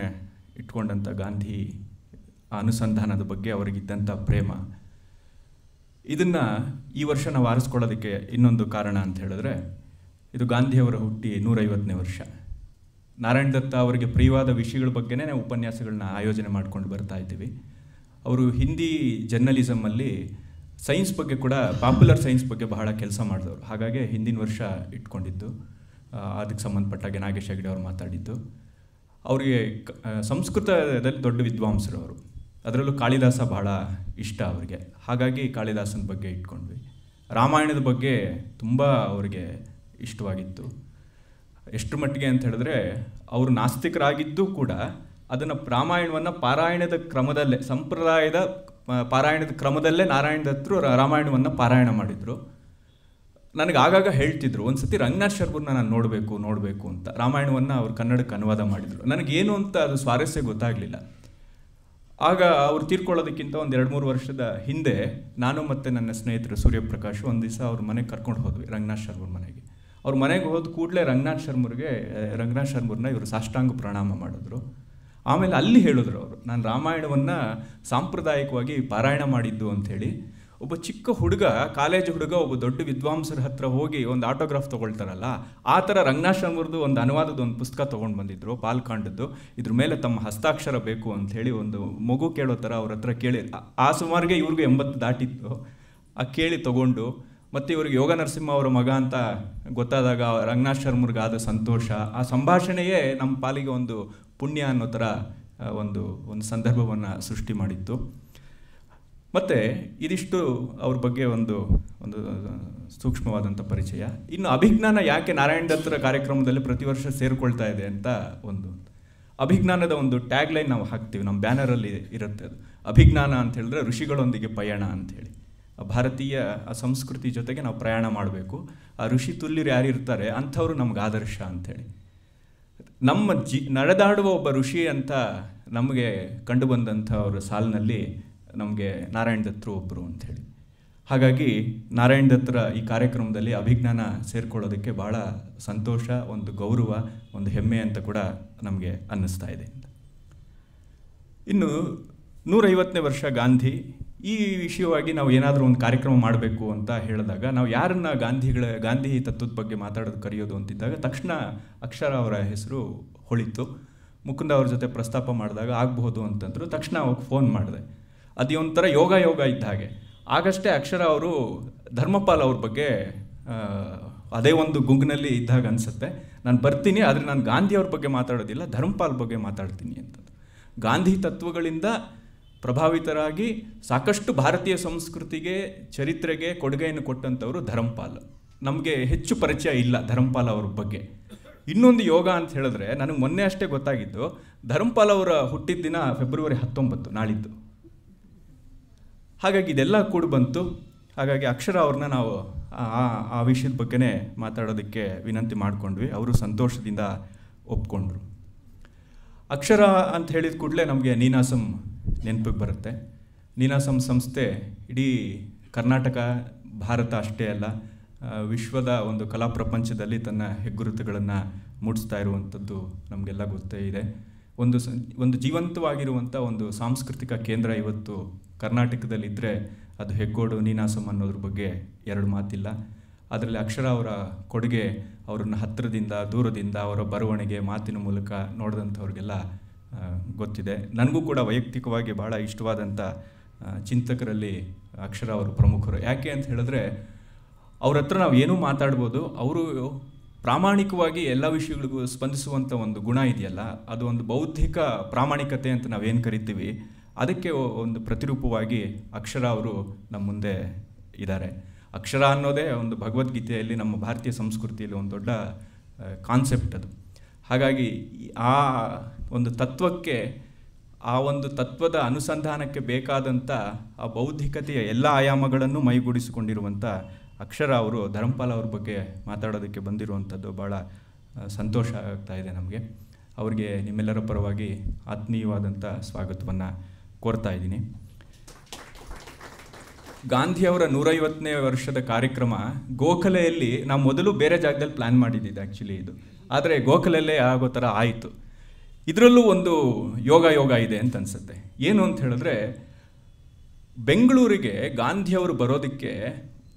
ಇಟ್ಕೊಂಡಂಥ ಗಾಂಧಿ ಆ ಅನುಸಂಧಾನದ ಬಗ್ಗೆ ಅವರಿಗಿದ್ದಂಥ ಪ್ರೇಮ ಇದನ್ನು ಈ ವರ್ಷ ನಾವು ಆರಿಸ್ಕೊಳ್ಳೋದಕ್ಕೆ ಇನ್ನೊಂದು ಕಾರಣ ಅಂತ ಹೇಳಿದ್ರೆ ಇದು ಗಾಂಧಿಯವರ ಹುಟ್ಟಿ ನೂರೈವತ್ತನೇ ವರ್ಷ ನಾರಾಯಣ ದತ್ತ ಅವರಿಗೆ ಪ್ರಿಯವಾದ ವಿಷಯಗಳ ಬಗ್ಗೆನೇ ನಾವು ಉಪನ್ಯಾಸಗಳನ್ನ ಆಯೋಜನೆ ಮಾಡ್ಕೊಂಡು ಬರ್ತಾ ಇದ್ದೀವಿ ಅವರು ಹಿಂದಿ ಜರ್ನಲಿಸಮಲ್ಲಿ ಸೈನ್ಸ್ ಬಗ್ಗೆ ಕೂಡ ಪಾಪ್ಯುಲರ್ ಸೈನ್ಸ್ ಬಗ್ಗೆ ಬಹಳ ಕೆಲಸ ಮಾಡಿದವರು ಹಾಗಾಗಿ ಹಿಂದಿನ ವರ್ಷ ಇಟ್ಕೊಂಡಿದ್ದು ಅದಕ್ಕೆ ಸಂಬಂಧಪಟ್ಟಾಗೆ ನಾಗೇಶ್ ಹೆಗಡೆ ಅವರು ಮಾತಾಡಿದ್ದು ಅವರಿಗೆ ಸಂಸ್ಕೃತದಲ್ಲಿ ದೊಡ್ಡ ವಿದ್ವಾಂಸರು ಅವರು ಅದರಲ್ಲೂ ಕಾಳಿದಾಸ ಬಹಳ ಇಷ್ಟ ಅವರಿಗೆ ಹಾಗಾಗಿ ಕಾಳಿದಾಸನ ಬಗ್ಗೆ ಇಟ್ಕೊಂಡ್ವಿ ರಾಮಾಯಣದ ಬಗ್ಗೆ ತುಂಬ ಅವರಿಗೆ ಇಷ್ಟವಾಗಿತ್ತು ಎಷ್ಟು ಮಟ್ಟಿಗೆ ಅಂತ ಹೇಳಿದ್ರೆ ಅವರು ನಾಸ್ತಿಕರಾಗಿದ್ದು ಕೂಡ ಅದನ್ನು ರಾಮಾಯಣವನ್ನು ಪಾರಾಯಣದ ಕ್ರಮದಲ್ಲೇ ಸಂಪ್ರದಾಯದ ಪಾರಾಯಣದ ಕ್ರಮದಲ್ಲೇ ನಾರಾಯಣದತ್ರು ರಾಮಾಯಣವನ್ನು ಪಾರಾಯಣ ಮಾಡಿದರು ನನಗೆ ಆಗಾಗ ಹೇಳ್ತಿದ್ರು ಒಂದು ಸತಿ ರಂಗನಾಥ್ ಶರ್ಮರ್ನ ನಾನು ನೋಡಬೇಕು ನೋಡಬೇಕು ಅಂತ ರಾಮಾಯಣವನ್ನು ಅವರು ಕನ್ನಡಕ್ಕೆ ಅನುವಾದ ಮಾಡಿದರು ನನಗೇನು ಅಂತ ಅದು ಸ್ವಾರಸ್ಯ ಗೊತ್ತಾಗಲಿಲ್ಲ ಆಗ ಅವರು ತೀರ್ಕೊಳ್ಳೋದಕ್ಕಿಂತ ಒಂದು ಎರಡು ಮೂರು ವರ್ಷದ ಹಿಂದೆ ನಾನು ಮತ್ತು ನನ್ನ ಸ್ನೇಹಿತರು ಸೂರ್ಯಪ್ರಕಾಶ್ ಒಂದು ದಿವಸ ಅವ್ರ ಮನೆಗೆ ಕರ್ಕೊಂಡು ಹೋದ್ವಿ ರಂಗನಾಥ್ ಶರ್ಮರ್ ಮನೆಗೆ ಅವ್ರ ಮನೆಗೆ ಹೋದ ಕೂಡಲೇ ರಂಗನಾಥ್ ಶರ್ಮರಿಗೆ ರಂಗನಾಥ್ ಶರ್ಮರ್ನ ಇವರು ಸಾಷ್ಟಾಂಗ ಪ್ರಣಾಮ ಮಾಡಿದ್ರು ಆಮೇಲೆ ಅಲ್ಲಿ ಹೇಳಿದ್ರು ಅವರು ನಾನು ರಾಮಾಯಣವನ್ನು ಸಾಂಪ್ರದಾಯಿಕವಾಗಿ ಪಾರಾಯಣ ಮಾಡಿದ್ದು ಅಂಥೇಳಿ ಒಬ್ಬ ಚಿಕ್ಕ ಹುಡುಗ ಕಾಲೇಜ್ ಹುಡುಗ ಒಬ್ಬ ದೊಡ್ಡ ವಿದ್ವಾಂಸರ ಹತ್ರ ಹೋಗಿ ಒಂದು ಆಟೋಗ್ರಾಫ್ ತೊಗೊಳ್ತಾರಲ್ಲ ಆ ಥರ ರಂಗನಾಶ್ರಮರದು ಒಂದು ಅನುವಾದದ ಒಂದು ಪುಸ್ತಕ ತೊಗೊಂಡು ಬಂದಿದ್ರು ಪಾಲ್ಕಾಂಡದ್ದು ಇದ್ರ ಮೇಲೆ ತಮ್ಮ ಹಸ್ತಾಕ್ಷರ ಬೇಕು ಅಂತ ಹೇಳಿ ಒಂದು ಮಗು ಕೇಳೋ ಥರ ಅವ್ರ ಹತ್ರ ಕೇಳಿ ಆ ಸುಮಾರಿಗೆ ಇವ್ರಿಗೂ ಎಂಬತ್ತು ದಾಟಿತ್ತು ಆ ಕೇಳಿ ತೊಗೊಂಡು ಮತ್ತು ಇವ್ರಿಗೆ ಯೋಗ ನರಸಿಂಹ ಅವರ ಮಗ ಅಂತ ಗೊತ್ತಾದಾಗ ರಂಗನಾಥ್ ಆದ ಸಂತೋಷ ಆ ಸಂಭಾಷಣೆಯೇ ನಮ್ಮ ಪಾಲಿಗೆ ಒಂದು ಪುಣ್ಯ ಅನ್ನೋ ಥರ ಒಂದು ಒಂದು ಸಂದರ್ಭವನ್ನು ಸೃಷ್ಟಿ ಮಾಡಿತ್ತು ಮತ್ತು ಇದಿಷ್ಟು ಅವ್ರ ಬಗ್ಗೆ ಒಂದು ಒಂದು ಸೂಕ್ಷ್ಮವಾದಂಥ ಪರಿಚಯ ಇನ್ನು ಅಭಿಜ್ಞಾನ ಯಾಕೆ ನಾರಾಯಣ ದತ್ತರ ಕಾರ್ಯಕ್ರಮದಲ್ಲಿ ಪ್ರತಿ ವರ್ಷ ಸೇರಿಕೊಳ್ತಾ ಇದೆ ಅಂತ ಒಂದು ಅಭಿಜ್ಞಾನದ ಒಂದು ಟ್ಯಾಗ್ಲೈನ್ ನಾವು ಹಾಕ್ತೀವಿ ನಮ್ಮ ಬ್ಯಾನರಲ್ಲಿ ಇರುತ್ತೆ ಅದು ಅಭಿಜ್ಞಾನ ಅಂತ ಹೇಳಿದ್ರೆ ಋಷಿಗಳೊಂದಿಗೆ ಪಯಣ ಅಂಥೇಳಿ ಭಾರತೀಯ ಸಂಸ್ಕೃತಿ ಜೊತೆಗೆ ನಾವು ಪ್ರಯಾಣ ಮಾಡಬೇಕು ಆ ಋಷಿ ತುಲ್ಯರು ಯಾರಿರ್ತಾರೆ ಅಂಥವ್ರು ನಮ್ಗೆ ಆದರ್ಶ ಅಂಥೇಳಿ ನಮ್ಮ ಜಿ ನಡೆದಾಡುವ ಒಬ್ಬ ಋಷಿ ಅಂತ ನಮಗೆ ಕಂಡುಬಂದಂಥ ಅವರ ಸಾಲಿನಲ್ಲಿ ನಮಗೆ ನಾರಾಯಣ ದತ್ತರು ಒಬ್ಬರು ಅಂಥೇಳಿ ಹಾಗಾಗಿ ನಾರಾಯಣ ದತ್ತರ ಈ ಕಾರ್ಯಕ್ರಮದಲ್ಲಿ ಅಭಿಜ್ಞಾನ ಸೇರಿಕೊಳ್ಳೋದಕ್ಕೆ ಭಾಳ ಸಂತೋಷ ಒಂದು ಗೌರವ ಒಂದು ಹೆಮ್ಮೆ ಅಂತ ಕೂಡ ನಮಗೆ ಅನ್ನಿಸ್ತಾ ಇದೆ ಇನ್ನು ನೂರೈವತ್ತನೇ ವರ್ಷ ಗಾಂಧಿ ಈ ವಿಷಯವಾಗಿ ನಾವು ಏನಾದರೂ ಒಂದು ಕಾರ್ಯಕ್ರಮ ಮಾಡಬೇಕು ಅಂತ ಹೇಳಿದಾಗ ನಾವು ಯಾರನ್ನು ಗಾಂಧಿಗಳ ಗಾಂಧಿ ತತ್ವದ ಬಗ್ಗೆ ಮಾತಾಡೋದು ಕರೆಯೋದು ಅಂತಿದ್ದಾಗ ತಕ್ಷಣ ಅಕ್ಷರ ಅವರ ಹೆಸರು ಹೊಳಿತು ಮುಕುಂದ ಅವ್ರ ಜೊತೆ ಪ್ರಸ್ತಾಪ ಮಾಡಿದಾಗ ಆಗಬಹುದು ಅಂತಂದರು ತಕ್ಷಣ ಅವಾಗ ಫೋನ್ ಮಾಡಿದೆ ಅದು ಒಂಥರ ಯೋಗ ಯೋಗ ಇದ್ದ ಹಾಗೆ ಆಗಷ್ಟೇ ಅಕ್ಷರ ಅವರು ಧರ್ಮಪಾಲ್ ಅವ್ರ ಬಗ್ಗೆ ಅದೇ ಒಂದು ಗುಂಗ್ನಲ್ಲಿ ಇದ್ದಾಗ ಅನಿಸುತ್ತೆ ನಾನು ಬರ್ತೀನಿ ಆದರೆ ನಾನು ಗಾಂಧಿಯವ್ರ ಬಗ್ಗೆ ಮಾತಾಡೋದಿಲ್ಲ ಧರ್ಮಪಾಲ್ ಬಗ್ಗೆ ಮಾತಾಡ್ತೀನಿ ಅಂತ ಗಾಂಧಿ ತತ್ವಗಳಿಂದ ಪ್ರಭಾವಿತರಾಗಿ ಸಾಕಷ್ಟು ಭಾರತೀಯ ಸಂಸ್ಕೃತಿಗೆ ಚರಿತ್ರೆಗೆ ಕೊಡುಗೆಯನ್ನು ಕೊಟ್ಟಂಥವರು ಧರ್ಮಪಾಲ್ ನಮಗೆ ಹೆಚ್ಚು ಪರಿಚಯ ಇಲ್ಲ ಧರ್ಮಪಾಲ್ ಅವ್ರ ಬಗ್ಗೆ ಇನ್ನೊಂದು ಯೋಗ ಅಂತ ಹೇಳಿದ್ರೆ ನನಗೆ ಮೊನ್ನೆ ಅಷ್ಟೇ ಗೊತ್ತಾಗಿದ್ದು ಧರ್ಮಪಾಲ್ ಅವರ ಹುಟ್ಟಿದ ದಿನ ಫೆಬ್ರವರಿ ಹತ್ತೊಂಬತ್ತು ನಾಳಿದ್ದು ಹಾಗಾಗಿ ಇದೆಲ್ಲ ಕೂಡ ಬಂತು ಹಾಗಾಗಿ ಅಕ್ಷರ ಅವ್ರನ್ನ ನಾವು ಆ ವಿಷಯದ ಬಗ್ಗೆನೇ ಮಾತಾಡೋದಕ್ಕೆ ವಿನಂತಿ ಮಾಡಿಕೊಂಡ್ವಿ ಅವರು ಸಂತೋಷದಿಂದ ಒಪ್ಕೊಂಡ್ರು ಅಕ್ಷರ ಅಂತ ಹೇಳಿದ ಕೂಡಲೇ ನಮಗೆ ನೀನಾಸಂ ನೆನಪಿಗೆ ಬರುತ್ತೆ ನೀನಾಸಂ ಸಂಸ್ಥೆ ಇಡೀ ಕರ್ನಾಟಕ ಭಾರತ ಅಷ್ಟೇ ಅಲ್ಲ ವಿಶ್ವದ ಒಂದು ಕಲಾ ಪ್ರಪಂಚದಲ್ಲಿ ತನ್ನ ಹೆಗ್ಗುರುತುಗಳನ್ನು ಮೂಡಿಸ್ತಾ ಇರುವಂಥದ್ದು ನಮಗೆಲ್ಲ ಗೊತ್ತೇ ಇದೆ ಒಂದು ಒಂದು ಜೀವಂತವಾಗಿರುವಂಥ ಒಂದು ಸಾಂಸ್ಕೃತಿಕ ಕೇಂದ್ರ ಇವತ್ತು ಕರ್ನಾಟಕದಲ್ಲಿದ್ದರೆ ಅದು ಹೆಗ್ಗೋಡು ನೀನಾಸಂ ಅನ್ನೋದ್ರ ಬಗ್ಗೆ ಎರಡು ಮಾತಿಲ್ಲ ಅದರಲ್ಲಿ ಅಕ್ಷರ ಅವರ ಕೊಡುಗೆ ಅವರನ್ನು ಹತ್ತಿರದಿಂದ ದೂರದಿಂದ ಅವರ ಬರವಣಿಗೆ ಮಾತಿನ ಮೂಲಕ ನೋಡಿದಂಥವ್ರಿಗೆಲ್ಲ ಗೊತ್ತಿದೆ ನನಗೂ ಕೂಡ ವೈಯಕ್ತಿಕವಾಗಿ ಭಾಳ ಇಷ್ಟವಾದಂಥ ಚಿಂತಕರಲ್ಲಿ ಅಕ್ಷರ ಅವರು ಪ್ರಮುಖರು ಯಾಕೆ ಅಂತ ಹೇಳಿದ್ರೆ ಅವ್ರ ಹತ್ರ ನಾವು ಏನೂ ಮಾತಾಡ್ಬೋದು ಅವರು ಪ್ರಾಮಾಣಿಕವಾಗಿ ಎಲ್ಲ ವಿಷಯಗಳಿಗೂ ಸ್ಪಂದಿಸುವಂಥ ಒಂದು ಗುಣ ಇದೆಯಲ್ಲ ಅದು ಒಂದು ಬೌದ್ಧಿಕ ಪ್ರಾಮಾಣಿಕತೆ ಅಂತ ನಾವೇನು ಕರಿತೀವಿ ಅದಕ್ಕೆ ಒಂದು ಪ್ರತಿರೂಪವಾಗಿ ಅಕ್ಷರ ಅವರು ನಮ್ಮ ಮುಂದೆ ಇದ್ದಾರೆ ಅಕ್ಷರ ಅನ್ನೋದೇ ಒಂದು ಭಗವದ್ಗೀತೆಯಲ್ಲಿ ನಮ್ಮ ಭಾರತೀಯ ಸಂಸ್ಕೃತಿಯಲ್ಲಿ ಒಂದು ದೊಡ್ಡ ಕಾನ್ಸೆಪ್ಟ್ ಅದು ಹಾಗಾಗಿ ಆ ಒಂದು ತತ್ವಕ್ಕೆ ಆ ಒಂದು ತತ್ವದ ಅನುಸಂಧಾನಕ್ಕೆ ಬೇಕಾದಂಥ ಆ ಬೌದ್ಧಿಕತೆಯ ಎಲ್ಲ ಆಯಾಮಗಳನ್ನು ಮೈಗೂಡಿಸಿಕೊಂಡಿರುವಂಥ ಅಕ್ಷರ ಅವರು ಧರಂಪಾಲ್ ಅವ್ರ ಬಗ್ಗೆ ಮಾತಾಡೋದಕ್ಕೆ ಬಂದಿರುವಂಥದ್ದು ಭಾಳ ಸಂತೋಷ ಆಗ್ತಾ ಇದೆ ನಮಗೆ ಅವರಿಗೆ ನಿಮ್ಮೆಲ್ಲರ ಪರವಾಗಿ ಆತ್ಮೀಯವಾದಂಥ ಸ್ವಾಗತವನ್ನು ಕೋರ್ತಾ ಇದ್ದೀನಿ ಗಾಂಧಿಯವರ ನೂರೈವತ್ತನೇ ವರ್ಷದ ಕಾರ್ಯಕ್ರಮ ಗೋಖಲೆಯಲ್ಲಿ ನಾವು ಮೊದಲು ಬೇರೆ ಜಾಗದಲ್ಲಿ ಪ್ಲ್ಯಾನ್ ಮಾಡಿದ್ದಿದ್ದು ಆ್ಯಕ್ಚುಲಿ ಇದು ಆದರೆ ಗೋಖಲೆಯಲ್ಲೇ ಆಗೋ ಥರ ಆಯಿತು ಇದರಲ್ಲೂ ಒಂದು ಯೋಗ ಯೋಗ ಇದೆ ಅಂತ ಅನಿಸುತ್ತೆ ಏನು ಅಂತ ಹೇಳಿದ್ರೆ ಬೆಂಗಳೂರಿಗೆ ಗಾಂಧಿಯವರು ಬರೋದಕ್ಕೆ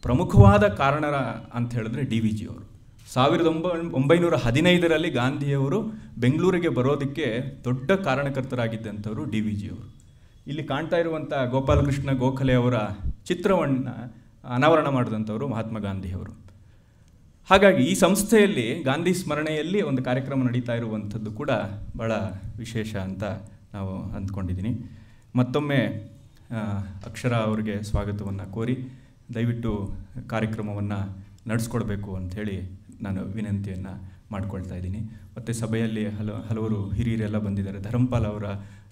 ಪ್ರಮುಖವಾದ ಕಾರಣರ ಅಂತ ಹೇಳಿದ್ರೆ ಡಿ ವಿ ಜಿಯವರು ಸಾವಿರದ ಒಂಬ ಒಂಬೈನೂರ ಹದಿನೈದರಲ್ಲಿ ಗಾಂಧಿಯವರು ಬೆಂಗಳೂರಿಗೆ ಬರೋದಕ್ಕೆ ದೊಡ್ಡ ಕಾರಣಕರ್ತರಾಗಿದ್ದಂಥವರು ಡಿ ವಿ ಜಿಯವರು ಇಲ್ಲಿ ಕಾಣ್ತಾ ಇರುವಂಥ ಗೋಪಾಲಕೃಷ್ಣ ಗೋಖಲೆ ಅವರ ಚಿತ್ರವನ್ನು ಅನಾವರಣ ಮಾಡಿದಂಥವರು ಮಹಾತ್ಮ ಗಾಂಧಿಯವರು ಹಾಗಾಗಿ ಈ ಸಂಸ್ಥೆಯಲ್ಲಿ ಗಾಂಧಿ ಸ್ಮರಣೆಯಲ್ಲಿ ಒಂದು ಕಾರ್ಯಕ್ರಮ ನಡೀತಾ ಇರುವಂಥದ್ದು ಕೂಡ ಭಾಳ ವಿಶೇಷ ಅಂತ ನಾವು ಅಂದ್ಕೊಂಡಿದ್ದೀನಿ ಮತ್ತೊಮ್ಮೆ ಅಕ್ಷರ ಅವರಿಗೆ ಸ್ವಾಗತವನ್ನು ಕೋರಿ ದಯವಿಟ್ಟು ಕಾರ್ಯಕ್ರಮವನ್ನು ನಡೆಸ್ಕೊಡ್ಬೇಕು ಅಂಥೇಳಿ ನಾನು ವಿನಂತಿಯನ್ನು ಮಾಡ್ಕೊಳ್ತಾ ಇದ್ದೀನಿ ಮತ್ತು ಸಭೆಯಲ್ಲಿ ಹಲ ಹಲವರು ಹಿರಿಯರೆಲ್ಲ ಬಂದಿದ್ದಾರೆ ಧರ್ಮಪಾಲ್ ಅವರ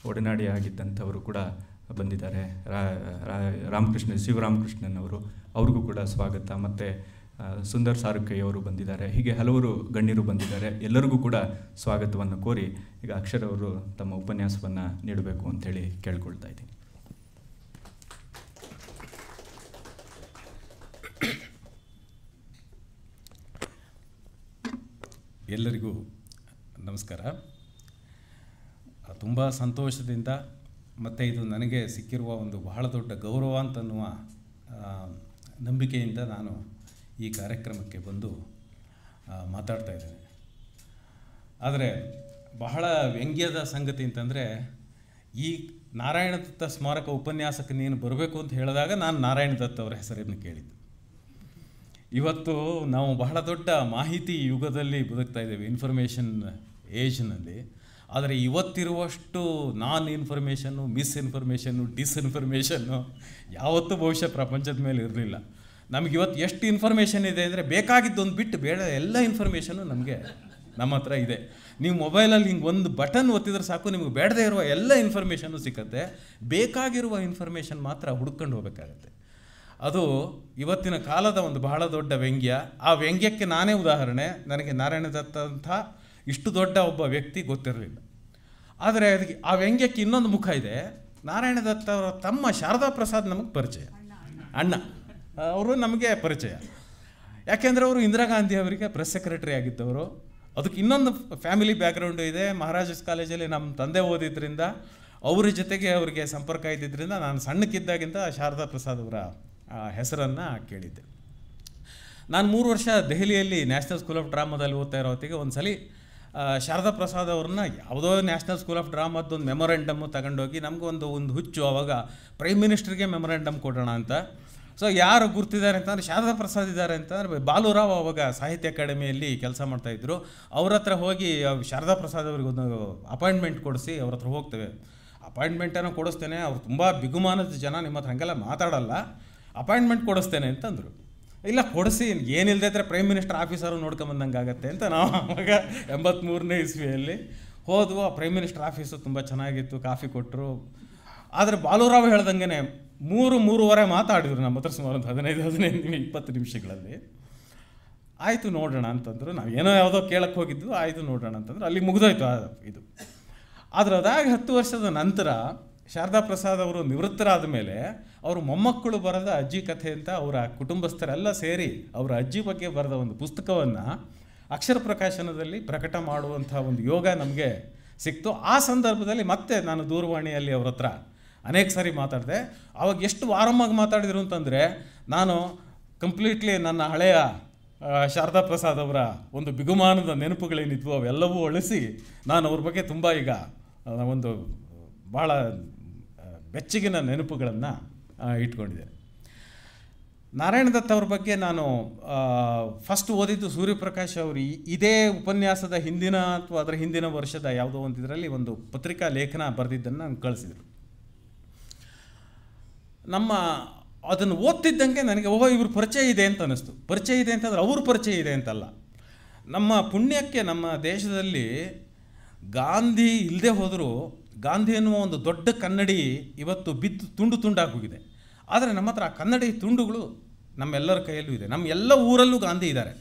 ಒಡನಾಡಿ ಆಗಿದ್ದಂಥವರು ಕೂಡ ಬಂದಿದ್ದಾರೆ ರಾಮಕೃಷ್ಣ ಶಿವರಾಮಕೃಷ್ಣನ್ ಅವರು ಅವ್ರಿಗೂ ಕೂಡ ಸ್ವಾಗತ ಮತ್ತು ಸುಂದರ್ ಅವರು ಬಂದಿದ್ದಾರೆ ಹೀಗೆ ಹಲವರು ಗಣ್ಯರು ಬಂದಿದ್ದಾರೆ ಎಲ್ಲರಿಗೂ ಕೂಡ ಸ್ವಾಗತವನ್ನು ಕೋರಿ ಈಗ ಅಕ್ಷರ ಅವರು ತಮ್ಮ ಉಪನ್ಯಾಸವನ್ನು ನೀಡಬೇಕು ಅಂಥೇಳಿ ಕೇಳ್ಕೊಳ್ತಾ ಇದ್ದೀನಿ ಎಲ್ಲರಿಗೂ ನಮಸ್ಕಾರ ತುಂಬ ಸಂತೋಷದಿಂದ ಮತ್ತು ಇದು ನನಗೆ ಸಿಕ್ಕಿರುವ ಒಂದು ಬಹಳ ದೊಡ್ಡ ಗೌರವ ಅಂತನ್ನುವ ನಂಬಿಕೆಯಿಂದ ನಾನು ಈ ಕಾರ್ಯಕ್ರಮಕ್ಕೆ ಬಂದು ಮಾತಾಡ್ತಾ ಇದ್ದೇನೆ ಆದರೆ ಬಹಳ ವ್ಯಂಗ್ಯದ ಸಂಗತಿ ಅಂತಂದರೆ ಈ ನಾರಾಯಣ ದತ್ತ ಸ್ಮಾರಕ ಉಪನ್ಯಾಸಕ್ಕೆ ನೀನು ಬರಬೇಕು ಅಂತ ಹೇಳಿದಾಗ ನಾನು ನಾರಾಯಣ ದತ್ತ ಅವರ ಹೆಸರನ್ನು ಕೇಳಿದ್ದು ಇವತ್ತು ನಾವು ಬಹಳ ದೊಡ್ಡ ಮಾಹಿತಿ ಯುಗದಲ್ಲಿ ಬದುಕ್ತಾ ಇದ್ದೇವೆ ಇನ್ಫಾರ್ಮೇಷನ್ ಏಜ್ನಲ್ಲಿ ಆದರೆ ಇವತ್ತಿರುವಷ್ಟು ನಾನ್ ಇನ್ಫಾರ್ಮೇಷನ್ನು ಮಿಸ್ಇನ್ಫಾರ್ಮೇಷನ್ನು ಡಿಸ್ಇನ್ಫಾರ್ಮೇಷನ್ನು ಯಾವತ್ತೂ ಭವಿಷ್ಯ ಪ್ರಪಂಚದ ಮೇಲೆ ಇರಲಿಲ್ಲ ಇವತ್ತು ಎಷ್ಟು ಇನ್ಫಾರ್ಮೇಷನ್ ಇದೆ ಅಂದರೆ ಬೇಕಾಗಿದ್ದೊಂದು ಬಿಟ್ಟು ಬೇಡ ಎಲ್ಲ ಇನ್ಫಾರ್ಮೇಷನ್ನು ನಮಗೆ ನಮ್ಮ ಹತ್ರ ಇದೆ ನೀವು ಮೊಬೈಲಲ್ಲಿ ಹಿಂಗೆ ಒಂದು ಬಟನ್ ಒತ್ತಿದ್ರೆ ಸಾಕು ನಿಮಗೆ ಬೇಡದೇ ಇರುವ ಎಲ್ಲ ಇನ್ಫಾರ್ಮೇಷನ್ನು ಸಿಕ್ಕತ್ತೆ ಬೇಕಾಗಿರುವ ಇನ್ಫಾರ್ಮೇಷನ್ ಮಾತ್ರ ಹುಡ್ಕೊಂಡು ಹೋಗಬೇಕಾಗತ್ತೆ ಅದು ಇವತ್ತಿನ ಕಾಲದ ಒಂದು ಬಹಳ ದೊಡ್ಡ ವ್ಯಂಗ್ಯ ಆ ವ್ಯಂಗ್ಯಕ್ಕೆ ನಾನೇ ಉದಾಹರಣೆ ನನಗೆ ನಾರಾಯಣ ದತ್ತ ಇಷ್ಟು ದೊಡ್ಡ ಒಬ್ಬ ವ್ಯಕ್ತಿ ಗೊತ್ತಿರಲಿಲ್ಲ ಆದರೆ ಅದಕ್ಕೆ ಆ ವ್ಯಂಗ್ಯಕ್ಕೆ ಇನ್ನೊಂದು ಮುಖ ಇದೆ ನಾರಾಯಣ ದತ್ತ ಅವರ ತಮ್ಮ ಶಾರದಾ ಪ್ರಸಾದ್ ನಮಗೆ ಪರಿಚಯ ಅಣ್ಣ ಅವರು ನಮಗೆ ಪರಿಚಯ ಯಾಕೆಂದರೆ ಅವರು ಇಂದಿರಾ ಗಾಂಧಿ ಅವರಿಗೆ ಪ್ರೆಸ್ ಸೆಕ್ರೆಟರಿ ಆಗಿದ್ದವರು ಅದಕ್ಕೆ ಇನ್ನೊಂದು ಫ್ಯಾಮಿಲಿ ಬ್ಯಾಕ್ಗ್ರೌಂಡು ಇದೆ ಮಹಾರಾಜಸ್ ಕಾಲೇಜಲ್ಲಿ ನಮ್ಮ ತಂದೆ ಓದಿದ್ದರಿಂದ ಅವರ ಜೊತೆಗೆ ಅವರಿಗೆ ಸಂಪರ್ಕ ಇದ್ದಿದ್ದರಿಂದ ನಾನು ಸಣ್ಣಕ್ಕಿದ್ದಾಗಿಂದ ಶಾರದಾ ಪ್ರಸಾದ್ ಅವರ ಹೆಸರನ್ನು ಕೇಳಿದ್ದೆ ನಾನು ಮೂರು ವರ್ಷ ದೆಹಲಿಯಲ್ಲಿ ನ್ಯಾಷನಲ್ ಸ್ಕೂಲ್ ಆಫ್ ಡ್ರಾಮಾದಲ್ಲಿ ಓದ್ತಾ ಇರೋ ಹೊತ್ತಿಗೆ ಒಂದು ಸಲ ಶಾರದಾ ಪ್ರಸಾದ್ ಅವ್ರನ್ನ ಯಾವುದೋ ನ್ಯಾಷನಲ್ ಸ್ಕೂಲ್ ಆಫ್ ಡ್ರಾಮದ್ದೊಂದು ಮೆಮೊರೆಂಡಮ್ಮು ತಗೊಂಡೋಗಿ ನಮಗೊಂದು ಒಂದು ಹುಚ್ಚು ಆವಾಗ ಪ್ರೈಮ್ ಮಿನಿಸ್ಟರ್ಗೆ ಮೆಮೊರೆಂಡಮ್ ಕೊಡೋಣ ಅಂತ ಸೊ ಯಾರು ಗುರ್ತಿದ್ದಾರೆ ಅಂತಂದರೆ ಶಾರದಾ ಪ್ರಸಾದ್ ಇದ್ದಾರೆ ಅಂತಂದರೆ ಬಾಲುರಾವ್ ಅವಾಗ ಸಾಹಿತ್ಯ ಅಕಾಡೆಮಿಯಲ್ಲಿ ಕೆಲಸ ಮಾಡ್ತಾಯಿದ್ರು ಅವ್ರ ಹತ್ರ ಹೋಗಿ ಶಾರದಾ ಪ್ರಸಾದ್ ಅವ್ರಿಗೆ ಒಂದು ಅಪಾಯಿಂಟ್ಮೆಂಟ್ ಕೊಡಿಸಿ ಅವ್ರ ಹತ್ರ ಹೋಗ್ತೇವೆ ಅಪಾಯಿಂಟ್ಮೆಂಟನ್ನು ಕೊಡಿಸ್ತೇನೆ ಅವ್ರು ತುಂಬ ಬಿಗುಮಾನದ ಜನ ನಿಮ್ಮ ಹತ್ರ ಹಂಗೆಲ್ಲ ಮಾತಾಡಲ್ಲ ಅಪಾಯಿಂಟ್ಮೆಂಟ್ ಕೊಡಿಸ್ತೇನೆ ಅಂತಂದರು ಇಲ್ಲ ಕೊಡಿಸಿ ಏನಿಲ್ಲದೆ ಇದ್ರೆ ಪ್ರೈಮ್ ಮಿನಿಸ್ಟರ್ ಆಫೀಸರು ಆಗುತ್ತೆ ಅಂತ ನಾವು ಆವಾಗ ಎಂಬತ್ತ್ಮೂರನೇ ಇಸ್ವಿಯಲ್ಲಿ ಹೋದ್ವು ಆ ಪ್ರೈಮ್ ಮಿನಿಸ್ಟರ್ ಆಫೀಸು ತುಂಬ ಚೆನ್ನಾಗಿತ್ತು ಕಾಫಿ ಕೊಟ್ಟರು ಆದರೆ ಬಾಲುರಾವ್ ಹೇಳ್ದಂಗೆ ಮೂರು ಮೂರುವರೆ ಮಾತಾಡಿದ್ರು ನಮ್ಮ ಹತ್ರ ಸುಮಾರು ಒಂದು ಹದಿನೈದು ಹದಿನೈದು ಇಪ್ಪತ್ತು ನಿಮಿಷಗಳಲ್ಲಿ ಆಯಿತು ನೋಡೋಣ ಅಂತಂದರು ನಾವು ಏನೋ ಯಾವುದೋ ಕೇಳಕ್ಕೆ ಹೋಗಿದ್ದು ಆಯಿತು ನೋಡೋಣ ಅಂತಂದ್ರೆ ಅಲ್ಲಿ ಮುಗಿದೋಯ್ತು ಇದು ಆದರೆ ಅದಾಗ ಹತ್ತು ವರ್ಷದ ನಂತರ ಶಾರದಾ ಪ್ರಸಾದ್ ಅವರು ನಿವೃತ್ತರಾದ ಮೇಲೆ ಅವರು ಮೊಮ್ಮಕ್ಕಳು ಬರೆದ ಅಜ್ಜಿ ಕಥೆ ಅಂತ ಅವರ ಕುಟುಂಬಸ್ಥರೆಲ್ಲ ಸೇರಿ ಅವರ ಅಜ್ಜಿ ಬಗ್ಗೆ ಬರೆದ ಒಂದು ಪುಸ್ತಕವನ್ನು ಅಕ್ಷರ ಪ್ರಕಾಶನದಲ್ಲಿ ಪ್ರಕಟ ಮಾಡುವಂಥ ಒಂದು ಯೋಗ ನಮಗೆ ಸಿಕ್ತು ಆ ಸಂದರ್ಭದಲ್ಲಿ ಮತ್ತೆ ನಾನು ದೂರವಾಣಿಯಲ್ಲಿ ಅವ್ರ ಹತ್ರ ಅನೇಕ ಸಾರಿ ಮಾತಾಡಿದೆ ಅವಾಗ ಎಷ್ಟು ಆರಾಮಾಗಿ ಮಾತಾಡಿದರು ಅಂತಂದರೆ ನಾನು ಕಂಪ್ಲೀಟ್ಲಿ ನನ್ನ ಹಳೆಯ ಶಾರದಾ ಪ್ರಸಾದ್ ಅವರ ಒಂದು ಬಿಗುಮಾನದ ನೆನಪುಗಳೇನಿದ್ವು ಅವೆಲ್ಲವೂ ಅಳಿಸಿ ನಾನು ಅವ್ರ ಬಗ್ಗೆ ತುಂಬ ಈಗ ಒಂದು ಭಾಳ ಬೆಚ್ಚಗಿನ ನೆನಪುಗಳನ್ನು ಇಟ್ಕೊಂಡಿದ್ದೇನೆ ನಾರಾಯಣ ದತ್ ಅವ್ರ ಬಗ್ಗೆ ನಾನು ಫಸ್ಟ್ ಓದಿದ್ದು ಸೂರ್ಯಪ್ರಕಾಶ್ ಅವರು ಇದೇ ಉಪನ್ಯಾಸದ ಹಿಂದಿನ ಅಥವಾ ಅದರ ಹಿಂದಿನ ವರ್ಷದ ಯಾವುದೋ ಒಂದಿದ್ರಲ್ಲಿ ಒಂದು ಪತ್ರಿಕಾ ಲೇಖನ ಬರೆದಿದ್ದನ್ನು ನಾನು ಕಳಿಸಿದರು ನಮ್ಮ ಅದನ್ನು ಓದ್ತಿದ್ದಂಗೆ ನನಗೆ ಓಹೋ ಇವರು ಪರಿಚಯ ಇದೆ ಅಂತ ಅನ್ನಿಸ್ತು ಪರಿಚಯ ಇದೆ ಅಂತಂದ್ರೆ ಅವ್ರ ಪರಿಚಯ ಇದೆ ಅಂತಲ್ಲ ನಮ್ಮ ಪುಣ್ಯಕ್ಕೆ ನಮ್ಮ ದೇಶದಲ್ಲಿ ಗಾಂಧಿ ಇಲ್ಲದೆ ಹೋದರೂ ಗಾಂಧಿ ಎನ್ನುವ ಒಂದು ದೊಡ್ಡ ಕನ್ನಡಿ ಇವತ್ತು ಬಿದ್ದು ತುಂಡು ತುಂಡಾಗಿ ಹೋಗಿದೆ ಆದರೆ ನಮ್ಮ ಹತ್ರ ಆ ಕನ್ನಡಿ ತುಂಡುಗಳು ನಮ್ಮೆಲ್ಲರ ಕೈಯಲ್ಲೂ ಇದೆ ನಮ್ಮ ಎಲ್ಲ ಊರಲ್ಲೂ ಗಾಂಧಿ ಇದ್ದಾರೆ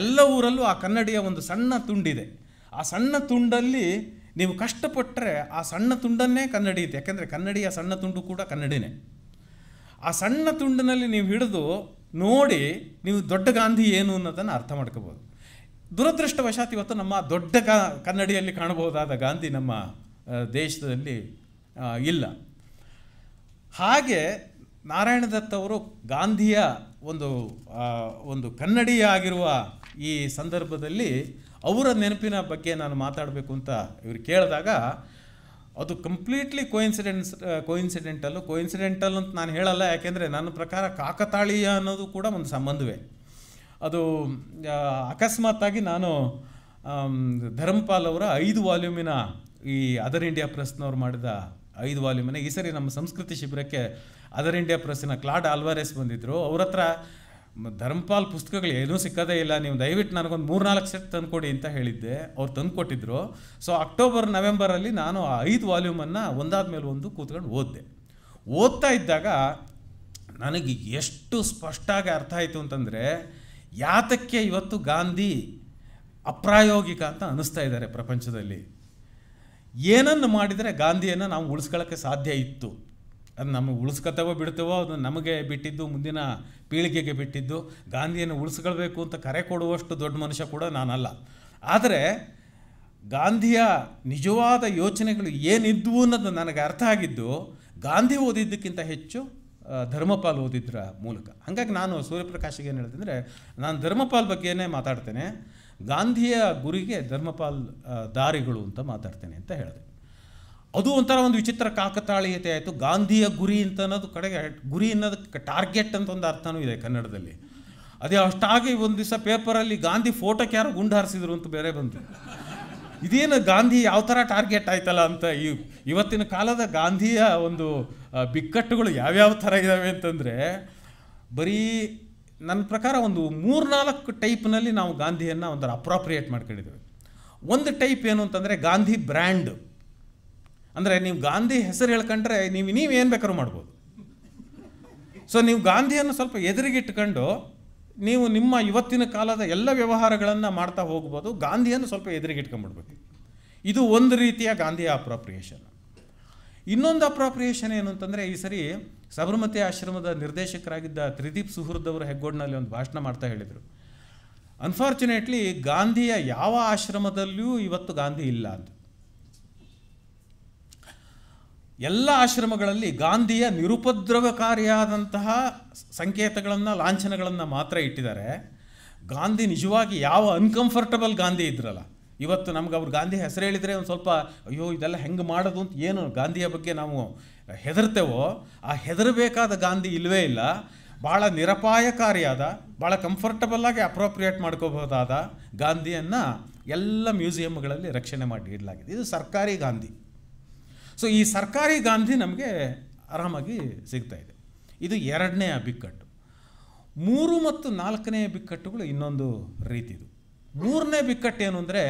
ಎಲ್ಲ ಊರಲ್ಲೂ ಆ ಕನ್ನಡಿಯ ಒಂದು ಸಣ್ಣ ತುಂಡಿದೆ ಆ ಸಣ್ಣ ತುಂಡಲ್ಲಿ ನೀವು ಕಷ್ಟಪಟ್ಟರೆ ಆ ಸಣ್ಣ ತುಂಡನ್ನೇ ಕನ್ನಡಿ ಇದೆ ಯಾಕೆಂದರೆ ಕನ್ನಡಿಯ ಸಣ್ಣ ತುಂಡು ಕೂಡ ಕನ್ನಡಿನೇ ಆ ಸಣ್ಣ ತುಂಡಿನಲ್ಲಿ ನೀವು ಹಿಡಿದು ನೋಡಿ ನೀವು ದೊಡ್ಡ ಗಾಂಧಿ ಏನು ಅನ್ನೋದನ್ನು ಅರ್ಥ ಮಾಡ್ಕೋಬೋದು ದುರದೃಷ್ಟವಶಾತ್ ಇವತ್ತು ನಮ್ಮ ದೊಡ್ಡ ಕನ್ನಡಿಯಲ್ಲಿ ಕಾಣಬಹುದಾದ ಗಾಂಧಿ ನಮ್ಮ ದೇಶದಲ್ಲಿ ಇಲ್ಲ ಹಾಗೆ ನಾರಾಯಣ ದತ್ ಗಾಂಧಿಯ ಒಂದು ಒಂದು ಕನ್ನಡಿಯ ಆಗಿರುವ ಈ ಸಂದರ್ಭದಲ್ಲಿ ಅವರ ನೆನಪಿನ ಬಗ್ಗೆ ನಾನು ಮಾತಾಡಬೇಕು ಅಂತ ಇವರು ಕೇಳಿದಾಗ ಅದು ಕಂಪ್ಲೀಟ್ಲಿ ಕೋಯಿನ್ಸಿಡೆನ್ಸ್ ಕೋಯಿನ್ಸಿಡೆಂಟಲ್ಲು ಕೋಯಿನ್ಸಿಡೆಂಟಲ್ ಅಂತ ನಾನು ಹೇಳಲ್ಲ ಯಾಕೆಂದರೆ ನನ್ನ ಪ್ರಕಾರ ಕಾಕತಾಳೀಯ ಅನ್ನೋದು ಕೂಡ ಒಂದು ಸಂಬಂಧವೇ ಅದು ಅಕಸ್ಮಾತ್ತಾಗಿ ನಾನು ಧರ್ಮಪಾಲ್ ಅವರ ಐದು ವಾಲ್ಯೂಮಿನ ಈ ಅದರ್ ಇಂಡಿಯಾ ಪ್ರೆಸ್ನವ್ರು ಮಾಡಿದ ಐದು ವಾಲ್ಯೂಮನ್ನು ಈ ಸರಿ ನಮ್ಮ ಸಂಸ್ಕೃತಿ ಶಿಬಿರಕ್ಕೆ ಅದರ್ ಇಂಡಿಯಾ ಪ್ರೆಸ್ಸಿನ ಕ್ಲಾಡ್ ಆಲ್ವಾರೆಸ್ ಬಂದಿದ್ದರು ಅವ್ರ ಹತ್ರ ಧರ್ಮಪಾಲ್ ಪುಸ್ತಕಗಳು ಏನೂ ಸಿಕ್ಕದೇ ಇಲ್ಲ ನೀವು ದಯವಿಟ್ಟು ನನಗೊಂದು ನಾಲ್ಕು ಸೆಟ್ ತಂದುಕೊಡಿ ಅಂತ ಹೇಳಿದ್ದೆ ಅವ್ರು ತಂದುಕೊಟ್ಟಿದ್ರು ಸೊ ಅಕ್ಟೋಬರ್ ನವೆಂಬರಲ್ಲಿ ನಾನು ಆ ಐದು ವಾಲ್ಯೂಮನ್ನು ಒಂದಾದ ಮೇಲೆ ಒಂದು ಕೂತ್ಕೊಂಡು ಓದಿದೆ ಓದ್ತಾ ಇದ್ದಾಗ ನನಗೆ ಎಷ್ಟು ಸ್ಪಷ್ಟವಾಗಿ ಅರ್ಥ ಆಯಿತು ಅಂತಂದರೆ ಯಾತಕ್ಕೆ ಇವತ್ತು ಗಾಂಧಿ ಅಪ್ರಾಯೋಗಿಕ ಅಂತ ಅನ್ನಿಸ್ತಾ ಇದ್ದಾರೆ ಪ್ರಪಂಚದಲ್ಲಿ ಏನನ್ನು ಮಾಡಿದರೆ ಗಾಂಧಿಯನ್ನು ನಾವು ಉಳಿಸ್ಕೊಳ್ಳೋಕ್ಕೆ ಸಾಧ್ಯ ಇತ್ತು ಅದು ನಮಗೆ ಉಳಿಸ್ಕೊತವೋ ಬಿಡ್ತೇವೋ ಅದು ನಮಗೆ ಬಿಟ್ಟಿದ್ದು ಮುಂದಿನ ಪೀಳಿಗೆಗೆ ಬಿಟ್ಟಿದ್ದು ಗಾಂಧಿಯನ್ನು ಉಳಿಸ್ಕೊಳ್ಬೇಕು ಅಂತ ಕರೆ ಕೊಡುವಷ್ಟು ದೊಡ್ಡ ಮನುಷ್ಯ ಕೂಡ ನಾನಲ್ಲ ಆದರೆ ಗಾಂಧಿಯ ನಿಜವಾದ ಯೋಚನೆಗಳು ಏನಿದ್ವು ಅನ್ನೋದು ನನಗೆ ಅರ್ಥ ಆಗಿದ್ದು ಗಾಂಧಿ ಓದಿದ್ದಕ್ಕಿಂತ ಹೆಚ್ಚು ಧರ್ಮಪಾಲ್ ಓದಿದ್ರ ಮೂಲಕ ಹಾಗಾಗಿ ನಾನು ಸೂರ್ಯಪ್ರಕಾಶ್ಗೆ ಏನು ಹೇಳ್ತಂದರೆ ನಾನು ಧರ್ಮಪಾಲ್ ಬಗ್ಗೆನೇ ಮಾತಾಡ್ತೇನೆ ಗಾಂಧಿಯ ಗುರಿಗೆ ಧರ್ಮಪಾಲ್ ದಾರಿಗಳು ಅಂತ ಮಾತಾಡ್ತೇನೆ ಅಂತ ಹೇಳಿದೆ ಅದು ಒಂಥರ ಒಂದು ವಿಚಿತ್ರ ಕಾಕತಾಳೀಯತೆ ಆಯಿತು ಗಾಂಧಿಯ ಗುರಿ ಅಂತ ಅನ್ನೋದು ಕಡೆಗೆ ಗುರಿ ಅನ್ನೋದಕ್ಕೆ ಟಾರ್ಗೆಟ್ ಅಂತ ಒಂದು ಅರ್ಥನೂ ಇದೆ ಕನ್ನಡದಲ್ಲಿ ಅದೇ ಅಷ್ಟಾಗಿ ಒಂದು ದಿವಸ ಪೇಪರಲ್ಲಿ ಗಾಂಧಿ ಫೋಟೋಕ್ಕೆ ಯಾರೋ ಗುಂಡು ಹಾರಿಸಿದ್ರು ಅಂತ ಬೇರೆ ಬಂತು ಇದೇನು ಗಾಂಧಿ ಯಾವ ಥರ ಟಾರ್ಗೆಟ್ ಆಯ್ತಲ್ಲ ಅಂತ ಈ ಇವತ್ತಿನ ಕಾಲದ ಗಾಂಧಿಯ ಒಂದು ಬಿಕ್ಕಟ್ಟುಗಳು ಯಾವ್ಯಾವ ಥರ ಇದ್ದಾವೆ ಅಂತಂದರೆ ಬರೀ ನನ್ನ ಪ್ರಕಾರ ಒಂದು ಮೂರ್ನಾಲ್ಕು ಟೈಪ್ನಲ್ಲಿ ನಾವು ಗಾಂಧಿಯನ್ನು ಒಂಥರ ಅಪ್ರಾಪ್ರಿಯೇಟ್ ಮಾಡ್ಕೊಂಡಿದ್ದೇವೆ ಒಂದು ಟೈಪ್ ಏನು ಅಂತಂದರೆ ಗಾಂಧಿ ಬ್ರ್ಯಾಂಡ್ ಅಂದರೆ ನೀವು ಗಾಂಧಿ ಹೆಸರು ಹೇಳ್ಕೊಂಡ್ರೆ ನೀವು ನೀವು ಏನು ಬೇಕಾದ್ರೂ ಮಾಡ್ಬೋದು ಸೊ ನೀವು ಗಾಂಧಿಯನ್ನು ಸ್ವಲ್ಪ ಎದುರಿಗಿಟ್ಕೊಂಡು ನೀವು ನಿಮ್ಮ ಇವತ್ತಿನ ಕಾಲದ ಎಲ್ಲ ವ್ಯವಹಾರಗಳನ್ನು ಮಾಡ್ತಾ ಹೋಗ್ಬೋದು ಗಾಂಧಿಯನ್ನು ಸ್ವಲ್ಪ ಎದುರಿಗಿಟ್ಕೊಂಡ್ಬಿಡ್ಬೇಕು ಇದು ಒಂದು ರೀತಿಯ ಗಾಂಧಿಯ ಅಪ್ರಾಪ್ರಿಯೇಷನ್ ಇನ್ನೊಂದು ಅಪ್ರಾಪ್ರಿಯೇಷನ್ ಏನು ಅಂತಂದರೆ ಈ ಸರಿ ಸಬರಮತಿ ಆಶ್ರಮದ ನಿರ್ದೇಶಕರಾಗಿದ್ದ ತ್ರಿದೀಪ್ ಸುಹೃದವರು ಹೆಗ್ಗೋಡ್ನಲ್ಲಿ ಒಂದು ಭಾಷಣ ಮಾಡ್ತಾ ಹೇಳಿದರು ಅನ್ಫಾರ್ಚುನೇಟ್ಲಿ ಗಾಂಧಿಯ ಯಾವ ಆಶ್ರಮದಲ್ಲಿಯೂ ಇವತ್ತು ಗಾಂಧಿ ಇಲ್ಲ ಅಂತ ಎಲ್ಲ ಆಶ್ರಮಗಳಲ್ಲಿ ಗಾಂಧಿಯ ನಿರುಪದ್ರವಕಾರಿಯಾದಂತಹ ಸಂಕೇತಗಳನ್ನು ಲಾಂಛನಗಳನ್ನು ಮಾತ್ರ ಇಟ್ಟಿದ್ದಾರೆ ಗಾಂಧಿ ನಿಜವಾಗಿ ಯಾವ ಅನ್ಕಂಫರ್ಟಬಲ್ ಗಾಂಧಿ ಇದ್ರಲ್ಲ ಇವತ್ತು ನಮ್ಗೆ ಅವ್ರು ಗಾಂಧಿ ಹೆಸರು ಹೇಳಿದರೆ ಒಂದು ಸ್ವಲ್ಪ ಅಯ್ಯೋ ಇದೆಲ್ಲ ಹೆಂಗೆ ಮಾಡೋದು ಅಂತ ಏನು ಗಾಂಧಿಯ ಬಗ್ಗೆ ನಾವು ಹೆದರ್ತೇವೋ ಆ ಹೆದರಬೇಕಾದ ಗಾಂಧಿ ಇಲ್ಲವೇ ಇಲ್ಲ ಭಾಳ ನಿರಪಾಯಕಾರಿಯಾದ ಭಾಳ ಕಂಫರ್ಟಬಲ್ಲಾಗಿ ಅಪ್ರೋಪ್ರಿಯೇಟ್ ಮಾಡ್ಕೋಬಹುದಾದ ಗಾಂಧಿಯನ್ನು ಎಲ್ಲ ಮ್ಯೂಸಿಯಮ್ಗಳಲ್ಲಿ ರಕ್ಷಣೆ ಮಾಡಿ ಇಡಲಾಗಿದೆ ಇದು ಸರ್ಕಾರಿ ಗಾಂಧಿ ಸೊ ಈ ಸರ್ಕಾರಿ ಗಾಂಧಿ ನಮಗೆ ಆರಾಮಾಗಿ ಸಿಗ್ತಾ ಇದೆ ಇದು ಎರಡನೇ ಬಿಕ್ಕಟ್ಟು ಮೂರು ಮತ್ತು ನಾಲ್ಕನೇ ಬಿಕ್ಕಟ್ಟುಗಳು ಇನ್ನೊಂದು ರೀತಿದು ಮೂರನೇ ಬಿಕ್ಕಟ್ಟು ಏನು ಅಂದರೆ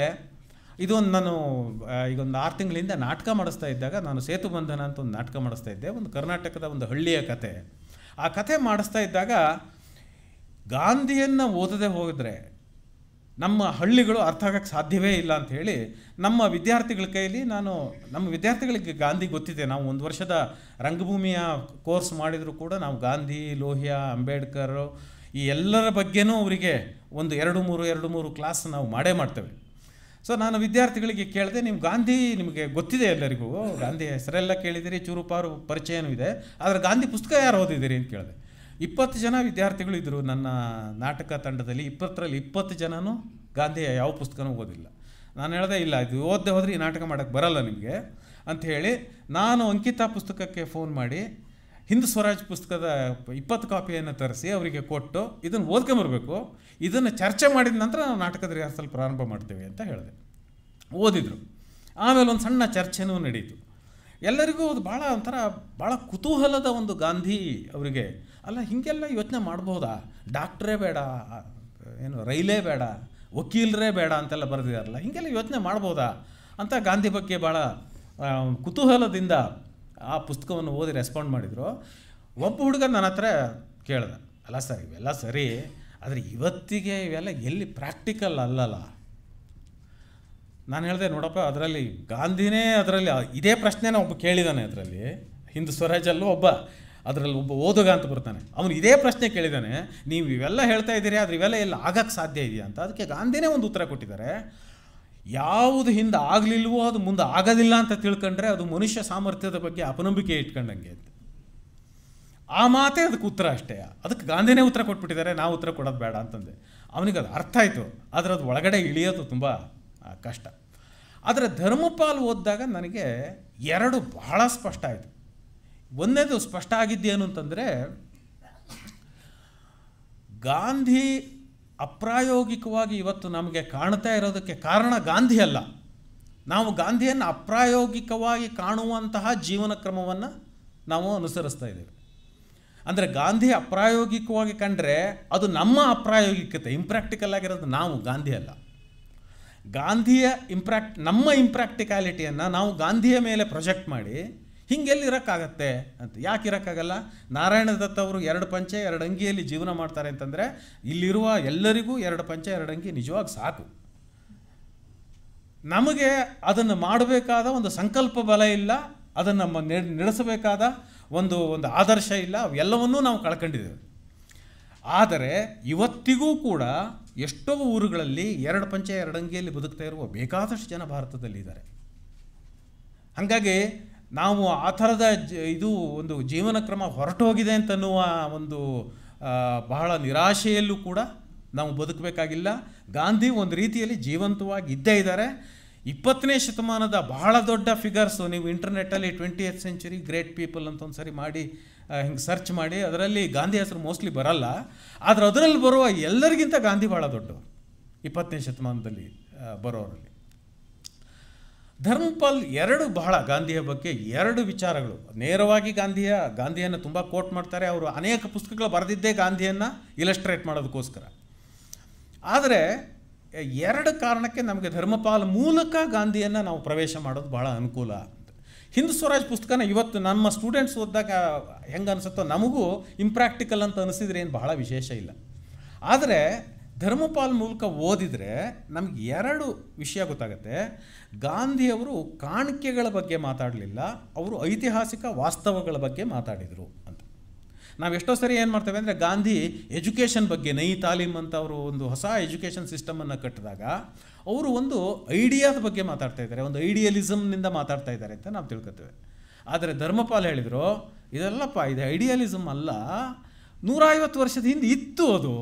ಇದೊಂದು ನಾನು ಈಗೊಂದು ಆರು ತಿಂಗಳಿಂದ ನಾಟಕ ಮಾಡಿಸ್ತಾ ಇದ್ದಾಗ ನಾನು ಸೇತು ಬಂಧನ ಅಂತ ಒಂದು ನಾಟಕ ಮಾಡಿಸ್ತಾ ಇದ್ದೆ ಒಂದು ಕರ್ನಾಟಕದ ಒಂದು ಹಳ್ಳಿಯ ಕತೆ ಆ ಕಥೆ ಮಾಡಿಸ್ತಾ ಇದ್ದಾಗ ಗಾಂಧಿಯನ್ನು ಓದದೆ ಹೋದರೆ ನಮ್ಮ ಹಳ್ಳಿಗಳು ಅರ್ಥ ಆಗೋಕ್ಕೆ ಸಾಧ್ಯವೇ ಇಲ್ಲ ಅಂತ ಹೇಳಿ ನಮ್ಮ ವಿದ್ಯಾರ್ಥಿಗಳ ಕೈಲಿ ನಾನು ನಮ್ಮ ವಿದ್ಯಾರ್ಥಿಗಳಿಗೆ ಗಾಂಧಿ ಗೊತ್ತಿದೆ ನಾವು ಒಂದು ವರ್ಷದ ರಂಗಭೂಮಿಯ ಕೋರ್ಸ್ ಮಾಡಿದರೂ ಕೂಡ ನಾವು ಗಾಂಧಿ ಲೋಹಿಯಾ ಅಂಬೇಡ್ಕರ್ ಈ ಎಲ್ಲರ ಬಗ್ಗೆನೂ ಅವರಿಗೆ ಒಂದು ಎರಡು ಮೂರು ಎರಡು ಮೂರು ಕ್ಲಾಸ್ ನಾವು ಮಾಡೇ ಮಾಡ್ತೇವೆ ಸೊ ನಾನು ವಿದ್ಯಾರ್ಥಿಗಳಿಗೆ ಕೇಳಿದೆ ನೀವು ಗಾಂಧಿ ನಿಮಗೆ ಗೊತ್ತಿದೆ ಎಲ್ಲರಿಗೂ ಗಾಂಧಿ ಹೆಸರೆಲ್ಲ ಕೇಳಿದಿರಿ ಚೂರುಪಾರು ಪರಿಚಯನೂ ಇದೆ ಆದರೆ ಗಾಂಧಿ ಪುಸ್ತಕ ಯಾರು ಓದಿದ್ದೀರಿ ಅಂತ ಕೇಳಿದೆ ಇಪ್ಪತ್ತು ಜನ ವಿದ್ಯಾರ್ಥಿಗಳು ಇದ್ದರು ನನ್ನ ನಾಟಕ ತಂಡದಲ್ಲಿ ಇಪ್ಪತ್ತರಲ್ಲಿ ಇಪ್ಪತ್ತು ಜನನೂ ಗಾಂಧಿ ಯಾವ ಪುಸ್ತಕನೂ ಓದಿಲ್ಲ ನಾನು ಹೇಳಿದೆ ಇಲ್ಲ ಇದು ಓದದೆ ಹೋದರೆ ಈ ನಾಟಕ ಮಾಡೋಕ್ಕೆ ಬರಲ್ಲ ನಿಮಗೆ ಅಂಥೇಳಿ ನಾನು ಅಂಕಿತಾ ಪುಸ್ತಕಕ್ಕೆ ಫೋನ್ ಮಾಡಿ ಹಿಂದ್ ಸ್ವರಾಜ್ ಪುಸ್ತಕದ ಇಪ್ಪತ್ತು ಕಾಪಿಯನ್ನು ತರಿಸಿ ಅವರಿಗೆ ಕೊಟ್ಟು ಇದನ್ನು ಓದ್ಕೊಂಬರ್ಬೇಕು ಇದನ್ನು ಚರ್ಚೆ ಮಾಡಿದ ನಂತರ ನಾವು ನಾಟಕದ ರಿಹರ್ಸಲ್ ಪ್ರಾರಂಭ ಮಾಡ್ತೇವೆ ಅಂತ ಹೇಳಿದೆ ಓದಿದರು ಆಮೇಲೆ ಒಂದು ಸಣ್ಣ ಚರ್ಚೆನೂ ನಡೀತು ಎಲ್ಲರಿಗೂ ಅದು ಭಾಳ ಒಂಥರ ಭಾಳ ಕುತೂಹಲದ ಒಂದು ಗಾಂಧಿ ಅವರಿಗೆ ಅಲ್ಲ ಹೀಗೆಲ್ಲ ಯೋಚನೆ ಮಾಡ್ಬೋದಾ ಡಾಕ್ಟ್ರೇ ಬೇಡ ಏನು ರೈಲೇ ಬೇಡ ವಕೀಲರೇ ಬೇಡ ಅಂತೆಲ್ಲ ಬರೆದಿದಾರಲ್ಲ ಹೀಗೆಲ್ಲ ಯೋಚನೆ ಮಾಡ್ಬೋದಾ ಅಂತ ಗಾಂಧಿ ಬಗ್ಗೆ ಭಾಳ ಕುತೂಹಲದಿಂದ ಆ ಪುಸ್ತಕವನ್ನು ಓದಿ ರೆಸ್ಪಾಂಡ್ ಮಾಡಿದರು ಒಬ್ಬ ಹುಡುಗ ನನ್ನ ಹತ್ರ ಕೇಳ್ದ ಅಲ್ಲ ಸರ್ ಇವೆಲ್ಲ ಸರಿ ಆದರೆ ಇವತ್ತಿಗೆ ಇವೆಲ್ಲ ಎಲ್ಲಿ ಪ್ರಾಕ್ಟಿಕಲ್ ಅಲ್ಲಲ್ಲ ನಾನು ಹೇಳಿದೆ ನೋಡಪ್ಪ ಅದರಲ್ಲಿ ಗಾಂಧಿನೇ ಅದರಲ್ಲಿ ಇದೇ ಪ್ರಶ್ನೆನ ಒಬ್ಬ ಕೇಳಿದಾನೆ ಅದರಲ್ಲಿ ಹಿಂದೂ ಸ್ವರಾಜಲ್ಲೂ ಒಬ್ಬ ಅದರಲ್ಲಿ ಒಬ್ಬ ಓದುಗ ಅಂತ ಬರ್ತಾನೆ ಅವನು ಇದೇ ಪ್ರಶ್ನೆ ಕೇಳಿದಾನೆ ನೀವು ಇವೆಲ್ಲ ಹೇಳ್ತಾ ಇದ್ದೀರಿ ಆದರೆ ಇವೆಲ್ಲ ಎಲ್ಲ ಆಗಕ್ಕೆ ಸಾಧ್ಯ ಇದೆಯಾ ಅಂತ ಅದಕ್ಕೆ ಗಾಂಧಿನೇ ಒಂದು ಉತ್ತರ ಕೊಟ್ಟಿದ್ದಾರೆ ಯಾವುದು ಹಿಂದೆ ಆಗಲಿಲ್ವೋ ಅದು ಮುಂದೆ ಆಗೋದಿಲ್ಲ ಅಂತ ತಿಳ್ಕೊಂಡ್ರೆ ಅದು ಮನುಷ್ಯ ಸಾಮರ್ಥ್ಯದ ಬಗ್ಗೆ ಅಪನಂಬಿಕೆ ಇಟ್ಕೊಂಡಂಗೆ ಅಂತ ಆ ಮಾತೇ ಅದಕ್ಕೆ ಉತ್ತರ ಅಷ್ಟೇ ಅದಕ್ಕೆ ಗಾಂಧಿನೇ ಉತ್ತರ ಕೊಟ್ಬಿಟ್ಟಿದ್ದಾರೆ ನಾವು ಉತ್ತರ ಕೊಡೋದು ಬೇಡ ಅಂತಂದೆ ಅವನಿಗೆ ಅದು ಅರ್ಥ ಆಯಿತು ಆದರೆ ಅದು ಒಳಗಡೆ ಇಳಿಯೋದು ತುಂಬ ಕಷ್ಟ ಆದರೆ ಧರ್ಮಪಾಲ್ ಓದಿದಾಗ ನನಗೆ ಎರಡು ಬಹಳ ಸ್ಪಷ್ಟ ಆಯಿತು ಒಂದೇದು ಸ್ಪಷ್ಟ ಆಗಿದ್ದೇನು ಅಂತಂದರೆ ಗಾಂಧಿ ಅಪ್ರಾಯೋಗಿಕವಾಗಿ ಇವತ್ತು ನಮಗೆ ಕಾಣ್ತಾ ಇರೋದಕ್ಕೆ ಕಾರಣ ಗಾಂಧಿ ಅಲ್ಲ ನಾವು ಗಾಂಧಿಯನ್ನು ಅಪ್ರಾಯೋಗಿಕವಾಗಿ ಕಾಣುವಂತಹ ಜೀವನ ಕ್ರಮವನ್ನು ನಾವು ಅನುಸರಿಸ್ತಾ ಇದ್ದೇವೆ ಅಂದರೆ ಗಾಂಧಿ ಅಪ್ರಾಯೋಗಿಕವಾಗಿ ಕಂಡರೆ ಅದು ನಮ್ಮ ಅಪ್ರಾಯೋಗಿಕತೆ ಇಂಪ್ರ್ಯಾಕ್ಟಿಕಲ್ ಆಗಿರೋದು ನಾವು ಗಾಂಧಿ ಅಲ್ಲ ಗಾಂಧಿಯ ಇಂಪ್ರ್ಯಾಕ್ಟ್ ನಮ್ಮ ಇಂಪ್ರ್ಯಾಕ್ಟಿಕಾಲಿಟಿಯನ್ನು ನಾವು ಗಾಂಧಿಯ ಮೇಲೆ ಪ್ರೊಜೆಕ್ಟ್ ಮಾಡಿ ಹಿಂಗೆಲ್ಲಿ ಇರೋಕ್ಕಾಗತ್ತೆ ಅಂತ ಯಾಕೆ ಇರೋಕ್ಕಾಗಲ್ಲ ನಾರಾಯಣ ದತ್ತ ಅವರು ಎರಡು ಪಂಚೆ ಎರಡು ಅಂಗಿಯಲ್ಲಿ ಜೀವನ ಮಾಡ್ತಾರೆ ಅಂತಂದರೆ ಇಲ್ಲಿರುವ ಎಲ್ಲರಿಗೂ ಎರಡು ಪಂಚೆ ಎರಡು ಅಂಗಿ ನಿಜವಾಗಿ ಸಾಕು ನಮಗೆ ಅದನ್ನು ಮಾಡಬೇಕಾದ ಒಂದು ಸಂಕಲ್ಪ ಬಲ ಇಲ್ಲ ಅದನ್ನು ನಮ್ಮ ನಡೆಸಬೇಕಾದ ಒಂದು ಒಂದು ಆದರ್ಶ ಇಲ್ಲ ಅವೆಲ್ಲವನ್ನೂ ನಾವು ಕಳ್ಕೊಂಡಿದ್ದೇವೆ ಆದರೆ ಇವತ್ತಿಗೂ ಕೂಡ ಎಷ್ಟೋ ಊರುಗಳಲ್ಲಿ ಎರಡು ಪಂಚೆ ಎರಡಂಗಿಯಲ್ಲಿ ಬದುಕ್ತಾ ಇರುವ ಬೇಕಾದಷ್ಟು ಜನ ಭಾರತದಲ್ಲಿದ್ದಾರೆ ಹಾಗಾಗಿ ನಾವು ಆ ಥರದ ಜ ಇದು ಒಂದು ಜೀವನ ಕ್ರಮ ಹೊರಟೋಗಿದೆ ಅಂತನ್ನುವ ಒಂದು ಬಹಳ ನಿರಾಶೆಯಲ್ಲೂ ಕೂಡ ನಾವು ಬದುಕಬೇಕಾಗಿಲ್ಲ ಗಾಂಧಿ ಒಂದು ರೀತಿಯಲ್ಲಿ ಜೀವಂತವಾಗಿ ಇದ್ದೇ ಇದ್ದಾರೆ ಇಪ್ಪತ್ತನೇ ಶತಮಾನದ ಬಹಳ ದೊಡ್ಡ ಫಿಗರ್ಸು ನೀವು ಇಂಟರ್ನೆಟ್ಟಲ್ಲಿ twenty eighth century great people ಅಂತ ಒಂದು ಸರಿ ಮಾಡಿ ಹಿಂಗೆ ಸರ್ಚ್ ಮಾಡಿ ಅದರಲ್ಲಿ ಗಾಂಧಿ ಹೆಸರು ಮೋಸ್ಟ್ಲಿ ಬರಲ್ಲ ಆದರೆ ಅದರಲ್ಲಿ ಬರುವ ಎಲ್ಲರಿಗಿಂತ ಗಾಂಧಿ ಭಾಳ ದೊಡ್ಡವರು ಇಪ್ಪತ್ತನೇ ಶತಮಾನದಲ್ಲಿ ಬರೋರಲ್ಲಿ ಧರ್ಮಪಾಲ್ ಎರಡು ಬಹಳ ಗಾಂಧಿಯ ಬಗ್ಗೆ ಎರಡು ವಿಚಾರಗಳು ನೇರವಾಗಿ ಗಾಂಧಿಯ ಗಾಂಧಿಯನ್ನು ತುಂಬ ಕೋಟ್ ಮಾಡ್ತಾರೆ ಅವರು ಅನೇಕ ಪುಸ್ತಕಗಳು ಬರೆದಿದ್ದೇ ಗಾಂಧಿಯನ್ನು ಇಲಸ್ಟ್ರೇಟ್ ಮಾಡೋದಕ್ಕೋಸ್ಕರ ಆದರೆ ಎರಡು ಕಾರಣಕ್ಕೆ ನಮಗೆ ಧರ್ಮಪಾಲ್ ಮೂಲಕ ಗಾಂಧಿಯನ್ನು ನಾವು ಪ್ರವೇಶ ಮಾಡೋದು ಬಹಳ ಅನುಕೂಲ ಹಿಂದ್ ಸ್ವರಾಜ್ ಪುಸ್ತಕನ ಇವತ್ತು ನಮ್ಮ ಸ್ಟೂಡೆಂಟ್ಸ್ ಓದಿದಾಗ ಹೆಂಗೆ ಅನಿಸುತ್ತೋ ನಮಗೂ ಇಂಪ್ರಾಕ್ಟಿಕಲ್ ಅಂತ ಅನಿಸಿದ್ರೆ ಏನು ಬಹಳ ವಿಶೇಷ ಇಲ್ಲ ಆದರೆ ಧರ್ಮಪಾಲ್ ಮೂಲಕ ಓದಿದರೆ ನಮ್ಗೆ ಎರಡು ವಿಷಯ ಗೊತ್ತಾಗುತ್ತೆ ಗಾಂಧಿಯವರು ಕಾಣಿಕೆಗಳ ಬಗ್ಗೆ ಮಾತಾಡಲಿಲ್ಲ ಅವರು ಐತಿಹಾಸಿಕ ವಾಸ್ತವಗಳ ಬಗ್ಗೆ ಮಾತಾಡಿದರು ಅಂತ ನಾವು ಎಷ್ಟೋ ಸರಿ ಏನು ಮಾಡ್ತೇವೆ ಅಂದರೆ ಗಾಂಧಿ ಎಜುಕೇಷನ್ ಬಗ್ಗೆ ನೈ ತಾಲೀಮ್ ಅಂತ ಅವರು ಒಂದು ಹೊಸ ಎಜುಕೇಷನ್ ಸಿಸ್ಟಮನ್ನು ಕಟ್ಟಿದಾಗ ಅವರು ಒಂದು ಐಡಿಯಾದ ಬಗ್ಗೆ ಮಾತಾಡ್ತಾ ಇದ್ದಾರೆ ಒಂದು ಐಡಿಯಲಿಸಮ್ನಿಂದ ಮಾತಾಡ್ತಾ ಇದ್ದಾರೆ ಅಂತ ನಾವು ತಿಳ್ಕೊತೇವೆ ಆದರೆ ಧರ್ಮಪಾಲ್ ಹೇಳಿದರು ಇದೆಲ್ಲಪ್ಪ ಇದು ಐಡಿಯಲಿಸಮ್ ಅಲ್ಲ ನೂರೈವತ್ತು ವರ್ಷದ ಹಿಂದೆ ಇತ್ತು ಅದು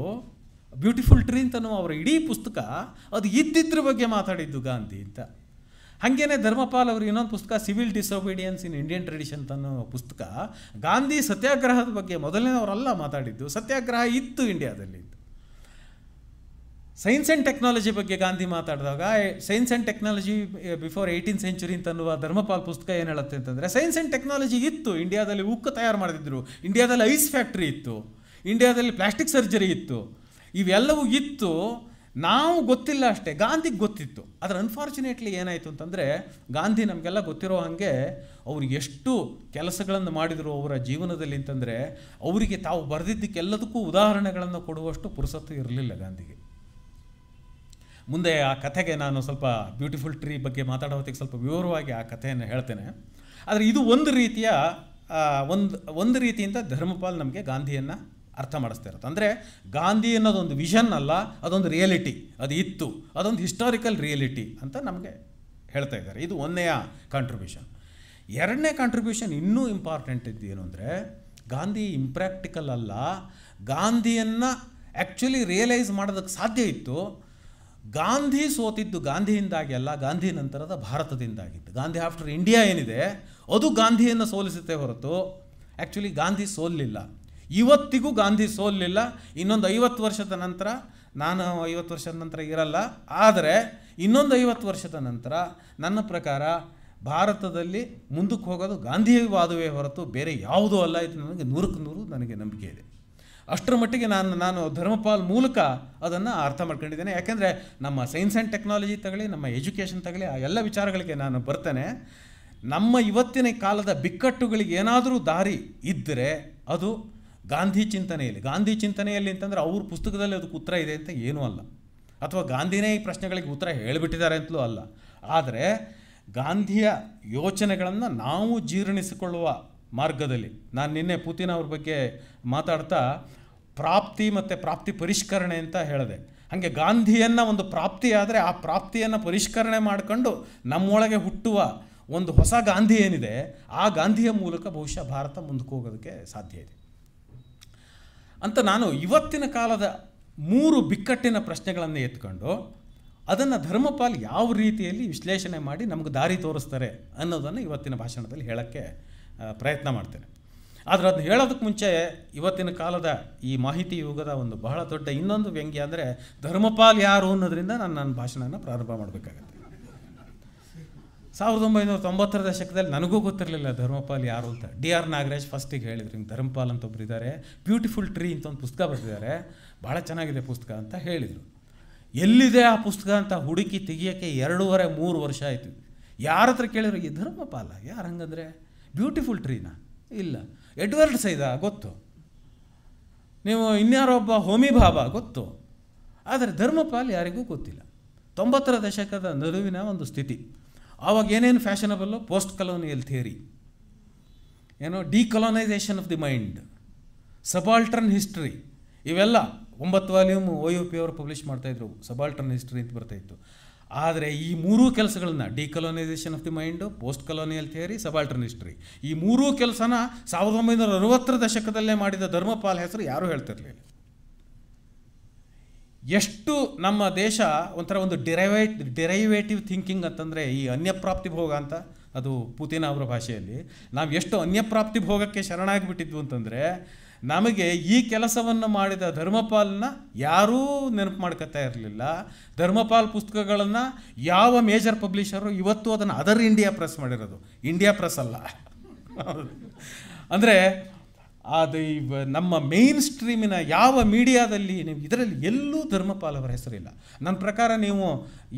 ಬ್ಯೂಟಿಫುಲ್ ಟ್ರೀ ಅಂತನೋ ಅವರ ಇಡೀ ಪುಸ್ತಕ ಅದು ಇದ್ದಿದ್ದರ ಬಗ್ಗೆ ಮಾತಾಡಿದ್ದು ಗಾಂಧಿ ಅಂತ ಹಾಗೇನೆ ಧರ್ಮಪಾಲ್ ಅವರು ಇನ್ನೊಂದು ಪುಸ್ತಕ civil disobedience in Indian tradition ಅನ್ನೋ ಪುಸ್ತಕ ಗಾಂಧಿ ಸತ್ಯಾಗ್ರಹದ ಬಗ್ಗೆ ಮೊದಲನೇವರೆಲ್ಲ ಮಾತಾಡಿದ್ದು ಸತ್ಯಾಗ್ರಹ ಇತ್ತು ಇಂಡಿಯಾದಲ್ಲಿ ಸೈನ್ಸ್ ಆ್ಯಂಡ್ ಟೆಕ್ನಾಲಜಿ ಬಗ್ಗೆ ಗಾಂಧಿ ಮಾತಾಡಿದಾಗ science and technology before eighteen century ಅನ್ನುವ ಧರ್ಮಪಾಲ್ ಪುಸ್ತಕ ಏನು ಹೇಳುತ್ತೆ ಅಂತಂದರೆ ಸೈನ್ಸ್ ಆ್ಯಂಡ್ ಟೆಕ್ನಾಲಜಿ ಇತ್ತು ಇಂಡಿಯಾದಲ್ಲಿ ಉಕ್ಕು ತಯಾರು ಮಾಡಿದ್ರು ಇಂಡಿಯಾದಲ್ಲಿ ಐಸ್ ಫ್ಯಾಕ್ಟ್ರಿ ಇತ್ತು ಇಂಡಿಯಾದಲ್ಲಿ ಪ್ಲಾಸ್ಟಿಕ್ ಸರ್ಜರಿ ಇತ್ತು ಇವೆಲ್ಲವೂ ಇತ್ತು ನಾವು ಗೊತ್ತಿಲ್ಲ ಅಷ್ಟೇ ಗಾಂಧಿಗೆ ಗೊತ್ತಿತ್ತು ಆದರೆ ಅನ್ಫಾರ್ಚುನೇಟ್ಲಿ ಏನಾಯಿತು ಅಂತಂದರೆ ಗಾಂಧಿ ನಮಗೆಲ್ಲ ಗೊತ್ತಿರೋ ಹಾಗೆ ಅವರು ಎಷ್ಟು ಕೆಲಸಗಳನ್ನು ಮಾಡಿದರು ಅವರ ಜೀವನದಲ್ಲಿ ಅಂತಂದರೆ ಅವರಿಗೆ ತಾವು ಬರೆದಿದ್ದಕ್ಕೆಲ್ಲದಕ್ಕೂ ಉದಾಹರಣೆಗಳನ್ನು ಕೊಡುವಷ್ಟು ಪುರುಸತ್ತು ಇರಲಿಲ್ಲ ಗಾಂಧಿಗೆ ಮುಂದೆ ಆ ಕಥೆಗೆ ನಾನು ಸ್ವಲ್ಪ ಬ್ಯೂಟಿಫುಲ್ ಟ್ರೀ ಬಗ್ಗೆ ಮಾತಾಡೋದಕ್ಕೆ ಸ್ವಲ್ಪ ವಿವರವಾಗಿ ಆ ಕಥೆಯನ್ನು ಹೇಳ್ತೇನೆ ಆದರೆ ಇದು ಒಂದು ರೀತಿಯ ಒಂದು ಒಂದು ರೀತಿಯಿಂದ ಧರ್ಮಪಾಲ್ ನಮಗೆ ಗಾಂಧಿಯನ್ನು ಅರ್ಥ ಮಾಡಿಸ್ತಾ ಇರುತ್ತೆ ಅಂದರೆ ಗಾಂಧಿ ಅನ್ನೋದೊಂದು ವಿಷನ್ ಅಲ್ಲ ಅದೊಂದು ರಿಯಾಲಿಟಿ ಅದು ಇತ್ತು ಅದೊಂದು ಹಿಸ್ಟಾರಿಕಲ್ ರಿಯಾಲಿಟಿ ಅಂತ ನಮಗೆ ಹೇಳ್ತಾ ಇದ್ದಾರೆ ಇದು ಒಂದನೆಯ ಕಾಂಟ್ರಿಬ್ಯೂಷನ್ ಎರಡನೇ ಕಾಂಟ್ರಿಬ್ಯೂಷನ್ ಇನ್ನೂ ಇಂಪಾರ್ಟೆಂಟ್ ಇದ್ದು ಏನು ಅಂದರೆ ಗಾಂಧಿ ಇಂಪ್ರ್ಯಾಕ್ಟಿಕಲ್ ಅಲ್ಲ ಗಾಂಧಿಯನ್ನು ಆ್ಯಕ್ಚುಲಿ ರಿಯಲೈಸ್ ಮಾಡೋದಕ್ಕೆ ಸಾಧ್ಯ ಇತ್ತು ಗಾಂಧಿ ಸೋತಿದ್ದು ಗಾಂಧಿಯಿಂದಾಗಿ ಅಲ್ಲ ಗಾಂಧಿ ನಂತರದ ಭಾರತದಿಂದಾಗಿತ್ತು ಗಾಂಧಿ ಆಫ್ಟರ್ ಇಂಡಿಯಾ ಏನಿದೆ ಅದು ಗಾಂಧಿಯನ್ನು ಸೋಲಿಸುತ್ತೆ ಹೊರತು ಆ್ಯಕ್ಚುಲಿ ಗಾಂಧಿ ಸೋಲಿಲ್ಲ ಇವತ್ತಿಗೂ ಗಾಂಧಿ ಸೋಲಿಲ್ಲ ಇನ್ನೊಂದು ಐವತ್ತು ವರ್ಷದ ನಂತರ ನಾನು ಐವತ್ತು ವರ್ಷದ ನಂತರ ಇರಲ್ಲ ಆದರೆ ಇನ್ನೊಂದು ಐವತ್ತು ವರ್ಷದ ನಂತರ ನನ್ನ ಪ್ರಕಾರ ಭಾರತದಲ್ಲಿ ಮುಂದಕ್ಕೆ ಹೋಗೋದು ಗಾಂಧಿವಾದವೇ ಹೊರತು ಬೇರೆ ಯಾವುದೂ ಅಲ್ಲ ಇದು ನನಗೆ ನೂರಕ್ಕೆ ನೂರು ನನಗೆ ನಂಬಿಕೆ ಇದೆ ಅಷ್ಟರ ಮಟ್ಟಿಗೆ ನಾನು ನಾನು ಧರ್ಮಪಾಲ್ ಮೂಲಕ ಅದನ್ನು ಅರ್ಥ ಮಾಡ್ಕೊಂಡಿದ್ದೇನೆ ಯಾಕೆಂದರೆ ನಮ್ಮ ಸೈನ್ಸ್ ಆ್ಯಂಡ್ ಟೆಕ್ನಾಲಜಿ ತಗಲಿ ನಮ್ಮ ಎಜುಕೇಷನ್ ತಗಲಿ ಆ ಎಲ್ಲ ವಿಚಾರಗಳಿಗೆ ನಾನು ಬರ್ತೇನೆ ನಮ್ಮ ಇವತ್ತಿನ ಕಾಲದ ಬಿಕ್ಕಟ್ಟುಗಳಿಗೆ ಏನಾದರೂ ದಾರಿ ಇದ್ದರೆ ಅದು ಗಾಂಧಿ ಚಿಂತನೆಯಲ್ಲಿ ಗಾಂಧಿ ಚಿಂತನೆಯಲ್ಲಿ ಅಂತಂದರೆ ಅವ್ರ ಪುಸ್ತಕದಲ್ಲಿ ಅದಕ್ಕೆ ಉತ್ತರ ಇದೆ ಅಂತ ಏನೂ ಅಲ್ಲ ಅಥವಾ ಗಾಂಧಿನೇ ಈ ಪ್ರಶ್ನೆಗಳಿಗೆ ಉತ್ತರ ಹೇಳಿಬಿಟ್ಟಿದ್ದಾರೆ ಅಂತಲೂ ಅಲ್ಲ ಆದರೆ ಗಾಂಧಿಯ ಯೋಚನೆಗಳನ್ನು ನಾವು ಜೀರ್ಣಿಸಿಕೊಳ್ಳುವ ಮಾರ್ಗದಲ್ಲಿ ನಾನು ನಿನ್ನೆ ಪುತಿನ್ ಅವ್ರ ಬಗ್ಗೆ ಮಾತಾಡ್ತಾ ಪ್ರಾಪ್ತಿ ಮತ್ತು ಪ್ರಾಪ್ತಿ ಪರಿಷ್ಕರಣೆ ಅಂತ ಹೇಳಿದೆ ಹಾಗೆ ಗಾಂಧಿಯನ್ನು ಒಂದು ಪ್ರಾಪ್ತಿಯಾದರೆ ಆ ಪ್ರಾಪ್ತಿಯನ್ನು ಪರಿಷ್ಕರಣೆ ಮಾಡಿಕೊಂಡು ನಮ್ಮೊಳಗೆ ಹುಟ್ಟುವ ಒಂದು ಹೊಸ ಗಾಂಧಿ ಏನಿದೆ ಆ ಗಾಂಧಿಯ ಮೂಲಕ ಬಹುಶಃ ಭಾರತ ಮುಂದಕ್ಕೆ ಹೋಗೋದಕ್ಕೆ ಸಾಧ್ಯ ಇದೆ ಅಂತ ನಾನು ಇವತ್ತಿನ ಕಾಲದ ಮೂರು ಬಿಕ್ಕಟ್ಟಿನ ಪ್ರಶ್ನೆಗಳನ್ನು ಎತ್ಕೊಂಡು ಅದನ್ನು ಧರ್ಮಪಾಲ್ ಯಾವ ರೀತಿಯಲ್ಲಿ ವಿಶ್ಲೇಷಣೆ ಮಾಡಿ ನಮಗೆ ದಾರಿ ತೋರಿಸ್ತಾರೆ ಅನ್ನೋದನ್ನು ಇವತ್ತಿನ ಭಾಷಣದಲ್ಲಿ ಹೇಳೋಕ್ಕೆ ಪ್ರಯತ್ನ ಮಾಡ್ತೇನೆ ಆದರೆ ಅದನ್ನ ಹೇಳೋದಕ್ಕೆ ಮುಂಚೆ ಇವತ್ತಿನ ಕಾಲದ ಈ ಮಾಹಿತಿ ಯುಗದ ಒಂದು ಬಹಳ ದೊಡ್ಡ ಇನ್ನೊಂದು ವ್ಯಂಗ್ಯ ಅಂದರೆ ಧರ್ಮಪಾಲ್ ಯಾರು ಅನ್ನೋದರಿಂದ ನಾನು ನನ್ನ ಭಾಷಣನ ಪ್ರಾರಂಭ ಮಾಡಬೇಕಾಗತ್ತೆ ಸಾವಿರದ ಒಂಬೈನೂರ ತೊಂಬತ್ತರ ದಶಕದಲ್ಲಿ ನನಗೂ ಗೊತ್ತಿರಲಿಲ್ಲ ಧರ್ಮಪಾಲ್ ಯಾರು ಅಂತ ಡಿ ಆರ್ ನಾಗರಾಜ್ ಫಸ್ಟಿಗೆ ಹೇಳಿದ್ರು ಹಿಂಗೆ ಧರ್ಮಪಾಲ್ ಅಂತ ಒಬ್ಬರಿದ್ದಾರೆ ಇದ್ದಾರೆ ಬ್ಯೂಟಿಫುಲ್ ಟ್ರೀ ಅಂತ ಒಂದು ಪುಸ್ತಕ ಬರೆದಿದ್ದಾರೆ ಭಾಳ ಚೆನ್ನಾಗಿದೆ ಪುಸ್ತಕ ಅಂತ ಹೇಳಿದರು ಎಲ್ಲಿದೆ ಆ ಪುಸ್ತಕ ಅಂತ ಹುಡುಕಿ ತೆಗಿಯೋಕ್ಕೆ ಎರಡೂವರೆ ಮೂರು ವರ್ಷ ಆಯಿತು ಯಾರ ಹತ್ರ ಕೇಳಿದ್ರು ಈ ಧರ್ಮಪಾಲ ಯಾರು ಹಂಗಂದರೆ ಬ್ಯೂಟಿಫುಲ್ ಟ್ರೀನಾ ಇಲ್ಲ ಎಡ್ವರ್ಡ್ ಸೈದ ಗೊತ್ತು ನೀವು ಇನ್ಯಾರೊಬ್ಬ ಹೋಮಿ ಭಾಬ ಗೊತ್ತು ಆದರೆ ಧರ್ಮಪಾಲ್ ಯಾರಿಗೂ ಗೊತ್ತಿಲ್ಲ ತೊಂಬತ್ತರ ದಶಕದ ನಡುವಿನ ಒಂದು ಸ್ಥಿತಿ ಆವಾಗ ಏನೇನು ಫ್ಯಾಷನಬಲ್ಲು ಪೋಸ್ಟ್ ಕಲೋನಿಯಲ್ ಥಿಯರಿ ಏನೋ decolonisation of the mind subaltern history ಇವೆಲ್ಲ ಒಂಬತ್ತು ವಾಲ್ಯೂಮ್ ಓ ಯು ಪಿ ಅವರು ಪಬ್ಲಿಷ್ ಮಾಡ್ತಾಯಿದ್ರು ಸಬಾಲ್ಟರ್ನ್ ಹಿಸ್ಟ್ರಿ ಅಂತ ಬರ್ತಾಯಿತ್ತು ಆದರೆ ಈ ಮೂರೂ ಕೆಲಸಗಳನ್ನ decolonisation of the mind post colonial theory subaltern history ಈ ಮೂರೂ ಕೆಲಸನ ಸಾವಿರದ ಒಂಬೈನೂರ ಅರವತ್ತರ ದಶಕದಲ್ಲೇ ಮಾಡಿದ ಧರ್ಮಪಾಲ್ ಹೆಸರು ಯಾರೂ ಹೇಳ್ತಿರಲಿಲ್ಲ ಎಷ್ಟು ನಮ್ಮ ದೇಶ ಒಂಥರ ಒಂದು ಡಿರೈವೇಟ್ ಡಿರೈವೇಟಿವ್ ಥಿಂಕಿಂಗ್ ಅಂತಂದರೆ ಈ ಅನ್ಯಪ್ರಾಪ್ತಿ ಭೋಗ ಅಂತ ಅದು ಪುತಿನ ಅವರ ಭಾಷೆಯಲ್ಲಿ ನಾವು ಎಷ್ಟು ಅನ್ಯಪ್ರಾಪ್ತಿ ಭೋಗಕ್ಕೆ ಶರಣಾಗಿಬಿಟ್ಟಿದ್ವು ಅಂತಂದರೆ ನಮಗೆ ಈ ಕೆಲಸವನ್ನು ಮಾಡಿದ ಧರ್ಮಪಾಲ್ನ ಯಾರೂ ನೆನಪು ಮಾಡ್ಕೋತಾ ಇರಲಿಲ್ಲ ಧರ್ಮಪಾಲ್ ಪುಸ್ತಕಗಳನ್ನು ಯಾವ ಮೇಜರ್ ಪಬ್ಲಿಷರು ಇವತ್ತು ಅದನ್ನು ಅದರ್ ಇಂಡಿಯಾ ಪ್ರೆಸ್ ಮಾಡಿರೋದು ಇಂಡಿಯಾ ಪ್ರೆಸ್ ಅಲ್ಲ ಅಂದರೆ ಅದು ನಮ್ಮ ಮೇನ್ ಸ್ಟ್ರೀಮಿನ ಯಾವ ಮೀಡಿಯಾದಲ್ಲಿ ನೀವು ಇದರಲ್ಲಿ ಎಲ್ಲೂ ಧರ್ಮಪಾಲ್ ಅವರ ಹೆಸರಿಲ್ಲ ನನ್ನ ಪ್ರಕಾರ ನೀವು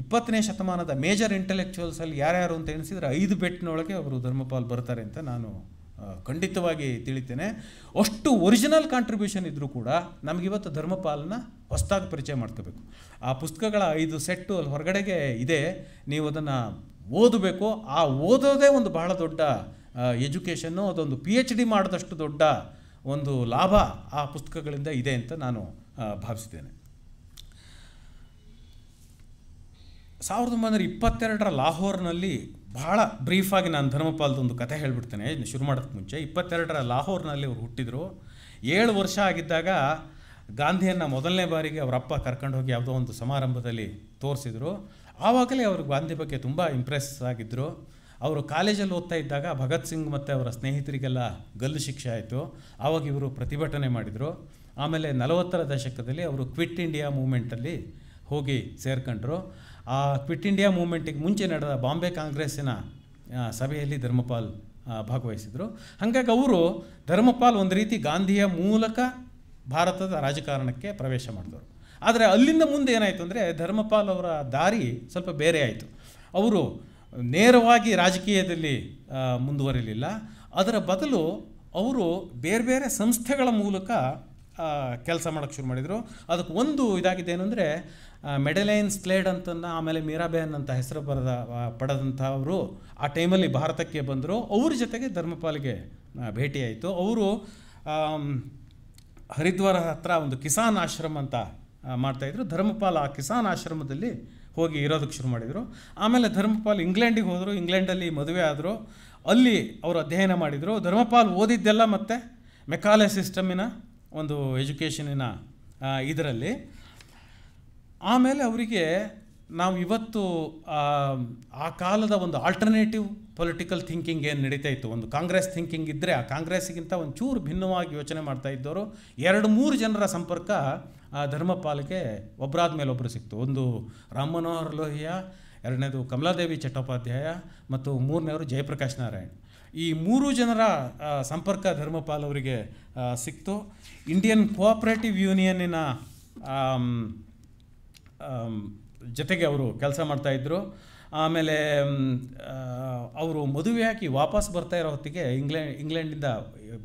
ಇಪ್ಪತ್ತನೇ ಶತಮಾನದ ಮೇಜರ್ ಇಂಟೆಲೆಕ್ಚುವಲ್ಸಲ್ಲಿ ಯಾರ್ಯಾರು ಅಂತ ಎನಿಸಿದರೆ ಐದು ಬೆಟ್ನೊಳಗೆ ಅವರು ಧರ್ಮಪಾಲ್ ಬರ್ತಾರೆ ಅಂತ ನಾನು ಖಂಡಿತವಾಗಿ ತಿಳಿತೇನೆ ಅಷ್ಟು ಒರಿಜಿನಲ್ ಕಾಂಟ್ರಿಬ್ಯೂಷನ್ ಇದ್ದರೂ ಕೂಡ ನಮಗಿವತ್ತು ಧರ್ಮಪಾಲನ ಹೊಸದಾಗಿ ಪರಿಚಯ ಮಾಡ್ಕೋಬೇಕು ಆ ಪುಸ್ತಕಗಳ ಐದು ಸೆಟ್ಟು ಅಲ್ಲಿ ಹೊರಗಡೆಗೆ ಇದೆ ನೀವು ಅದನ್ನು ಓದಬೇಕು ಆ ಓದೋದೇ ಒಂದು ಬಹಳ ದೊಡ್ಡ ಎಜುಕೇಷನ್ನು ಅದೊಂದು ಪಿ ಎಚ್ ಡಿ ಮಾಡಿದಷ್ಟು ದೊಡ್ಡ ಒಂದು ಲಾಭ ಆ ಪುಸ್ತಕಗಳಿಂದ ಇದೆ ಅಂತ ನಾನು ಭಾವಿಸಿದ್ದೇನೆ ಸಾವಿರದ ಒಂಬೈನೂರ ಇಪ್ಪತ್ತೆರಡರ ಲಾಹೋರ್ನಲ್ಲಿ ಭಾಳ ಬ್ರೀಫಾಗಿ ನಾನು ಧರ್ಮಪಾಲ್ದ ಒಂದು ಕಥೆ ಹೇಳಿಬಿಡ್ತೇನೆ ಶುರು ಮಾಡೋಕ್ಕೆ ಮುಂಚೆ ಇಪ್ಪತ್ತೆರಡರ ಲಾಹೋರ್ನಲ್ಲಿ ಅವರು ಹುಟ್ಟಿದ್ರು ಏಳು ವರ್ಷ ಆಗಿದ್ದಾಗ ಗಾಂಧಿಯನ್ನು ಮೊದಲನೇ ಬಾರಿಗೆ ಅವರ ಅಪ್ಪ ಕರ್ಕೊಂಡು ಹೋಗಿ ಯಾವುದೋ ಒಂದು ಸಮಾರಂಭದಲ್ಲಿ ತೋರಿಸಿದರು ಆವಾಗಲೇ ಅವರು ಗಾಂಧಿ ಬಗ್ಗೆ ತುಂಬ ಇಂಪ್ರೆಸ್ ಆಗಿದ್ದರು ಅವರು ಕಾಲೇಜಲ್ಲಿ ಓದ್ತಾ ಇದ್ದಾಗ ಭಗತ್ ಸಿಂಗ್ ಮತ್ತು ಅವರ ಸ್ನೇಹಿತರಿಗೆಲ್ಲ ಗಲ್ಲು ಶಿಕ್ಷೆ ಆಯಿತು ಆವಾಗ ಇವರು ಪ್ರತಿಭಟನೆ ಮಾಡಿದರು ಆಮೇಲೆ ನಲವತ್ತರ ದಶಕದಲ್ಲಿ ಅವರು ಕ್ವಿಟ್ ಇಂಡಿಯಾ ಮೂಮೆಂಟಲ್ಲಿ ಹೋಗಿ ಸೇರ್ಕೊಂಡ್ರು ಆ ಕ್ವಿಟ್ ಇಂಡಿಯಾ ಮೂಮೆಂಟಿಗೆ ಮುಂಚೆ ನಡೆದ ಬಾಂಬೆ ಕಾಂಗ್ರೆಸ್ಸಿನ ಸಭೆಯಲ್ಲಿ ಧರ್ಮಪಾಲ್ ಭಾಗವಹಿಸಿದರು ಹಾಗಾಗಿ ಅವರು ಧರ್ಮಪಾಲ್ ಒಂದು ರೀತಿ ಗಾಂಧಿಯ ಮೂಲಕ ಭಾರತದ ರಾಜಕಾರಣಕ್ಕೆ ಪ್ರವೇಶ ಮಾಡಿದವರು ಆದರೆ ಅಲ್ಲಿಂದ ಮುಂದೆ ಏನಾಯಿತು ಅಂದರೆ ಧರ್ಮಪಾಲ್ ಅವರ ದಾರಿ ಸ್ವಲ್ಪ ಬೇರೆ ಆಯಿತು ಅವರು ನೇರವಾಗಿ ರಾಜಕೀಯದಲ್ಲಿ ಮುಂದುವರಿಲಿಲ್ಲ ಅದರ ಬದಲು ಅವರು ಬೇರೆ ಬೇರೆ ಸಂಸ್ಥೆಗಳ ಮೂಲಕ ಕೆಲಸ ಮಾಡೋಕ್ಕೆ ಶುರು ಮಾಡಿದರು ಅದಕ್ಕೆ ಒಂದು ಇದಾಗಿದೆ ಏನಂದರೆ ಮೆಡಲೈನ್ ಸ್ಲೇಡ್ ಅಂತ ಆಮೇಲೆ ಮೀರಾಬೇನ್ ಅಂತ ಹೆಸರು ಬರೆದ ಪಡೆದಂಥವರು ಆ ಟೈಮಲ್ಲಿ ಭಾರತಕ್ಕೆ ಬಂದರು ಅವ್ರ ಜೊತೆಗೆ ಧರ್ಮಪಾಲ್ಗೆ ಭೇಟಿಯಾಯಿತು ಅವರು ಹರಿದ್ವಾರ ಹತ್ರ ಒಂದು ಕಿಸಾನ್ ಆಶ್ರಮ ಅಂತ ಮಾಡ್ತಾಯಿದ್ರು ಧರ್ಮಪಾಲ್ ಆ ಕಿಸಾನ್ ಆಶ್ರಮದಲ್ಲಿ ಹೋಗಿ ಇರೋದಕ್ಕೆ ಶುರು ಮಾಡಿದರು ಆಮೇಲೆ ಧರ್ಮಪಾಲ್ ಇಂಗ್ಲೆಂಡಿಗೆ ಹೋದರು ಇಂಗ್ಲೆಂಡಲ್ಲಿ ಮದುವೆ ಆದರು ಅಲ್ಲಿ ಅವರು ಅಧ್ಯಯನ ಮಾಡಿದರು ಧರ್ಮಪಾಲ್ ಓದಿದ್ದೆಲ್ಲ ಮತ್ತು ಮೆಕಾಲೆ ಸಿಸ್ಟಮಿನ ಒಂದು ಎಜುಕೇಷನಿನ ಇದರಲ್ಲಿ ಆಮೇಲೆ ಅವರಿಗೆ ನಾವು ಇವತ್ತು ಆ ಕಾಲದ ಒಂದು ಆಲ್ಟರ್ನೇಟಿವ್ ಪೊಲಿಟಿಕಲ್ ಥಿಂಕಿಂಗ್ ಏನು ನಡೀತಾ ಇತ್ತು ಒಂದು ಕಾಂಗ್ರೆಸ್ ಥಿಂಕಿಂಗ್ ಇದ್ದರೆ ಆ ಕಾಂಗ್ರೆಸ್ಗಿಂತ ಒಂದು ಚೂರು ಭಿನ್ನವಾಗಿ ಯೋಚನೆ ಮಾಡ್ತಾ ಇದ್ದವರು ಎರಡು ಮೂರು ಜನರ ಸಂಪರ್ಕ ಆ ಧರ್ಮಪಾಲಕ್ಕೆ ಒಬ್ಬರಾದ ಮೇಲೆ ಒಬ್ಬರು ಸಿಕ್ತು ಒಂದು ರಾಮ್ ಮನೋಹರ್ ಲೋಹಿಯಾ ಎರಡನೇದು ಕಮಲಾದೇವಿ ಚಟ್ಟೋಪಾಧ್ಯಾಯ ಮತ್ತು ಮೂರನೇವರು ಜಯಪ್ರಕಾಶ್ ನಾರಾಯಣ್ ಈ ಮೂರು ಜನರ ಸಂಪರ್ಕ ಧರ್ಮಪಾಲ್ ಅವರಿಗೆ ಸಿಕ್ತು ಇಂಡಿಯನ್ ಕೋಆಪ್ರೇಟಿವ್ ಯೂನಿಯನ್ನಿನ ಜೊತೆಗೆ ಅವರು ಕೆಲಸ ಮಾಡ್ತಾಯಿದ್ರು ಆಮೇಲೆ ಅವರು ಮದುವೆ ಹಾಕಿ ವಾಪಸ್ ಬರ್ತಾ ಇರೋ ಹೊತ್ತಿಗೆ ಇಂಗ್ಲೆಂಡ್ ಇಂಗ್ಲೆಂಡಿಂದ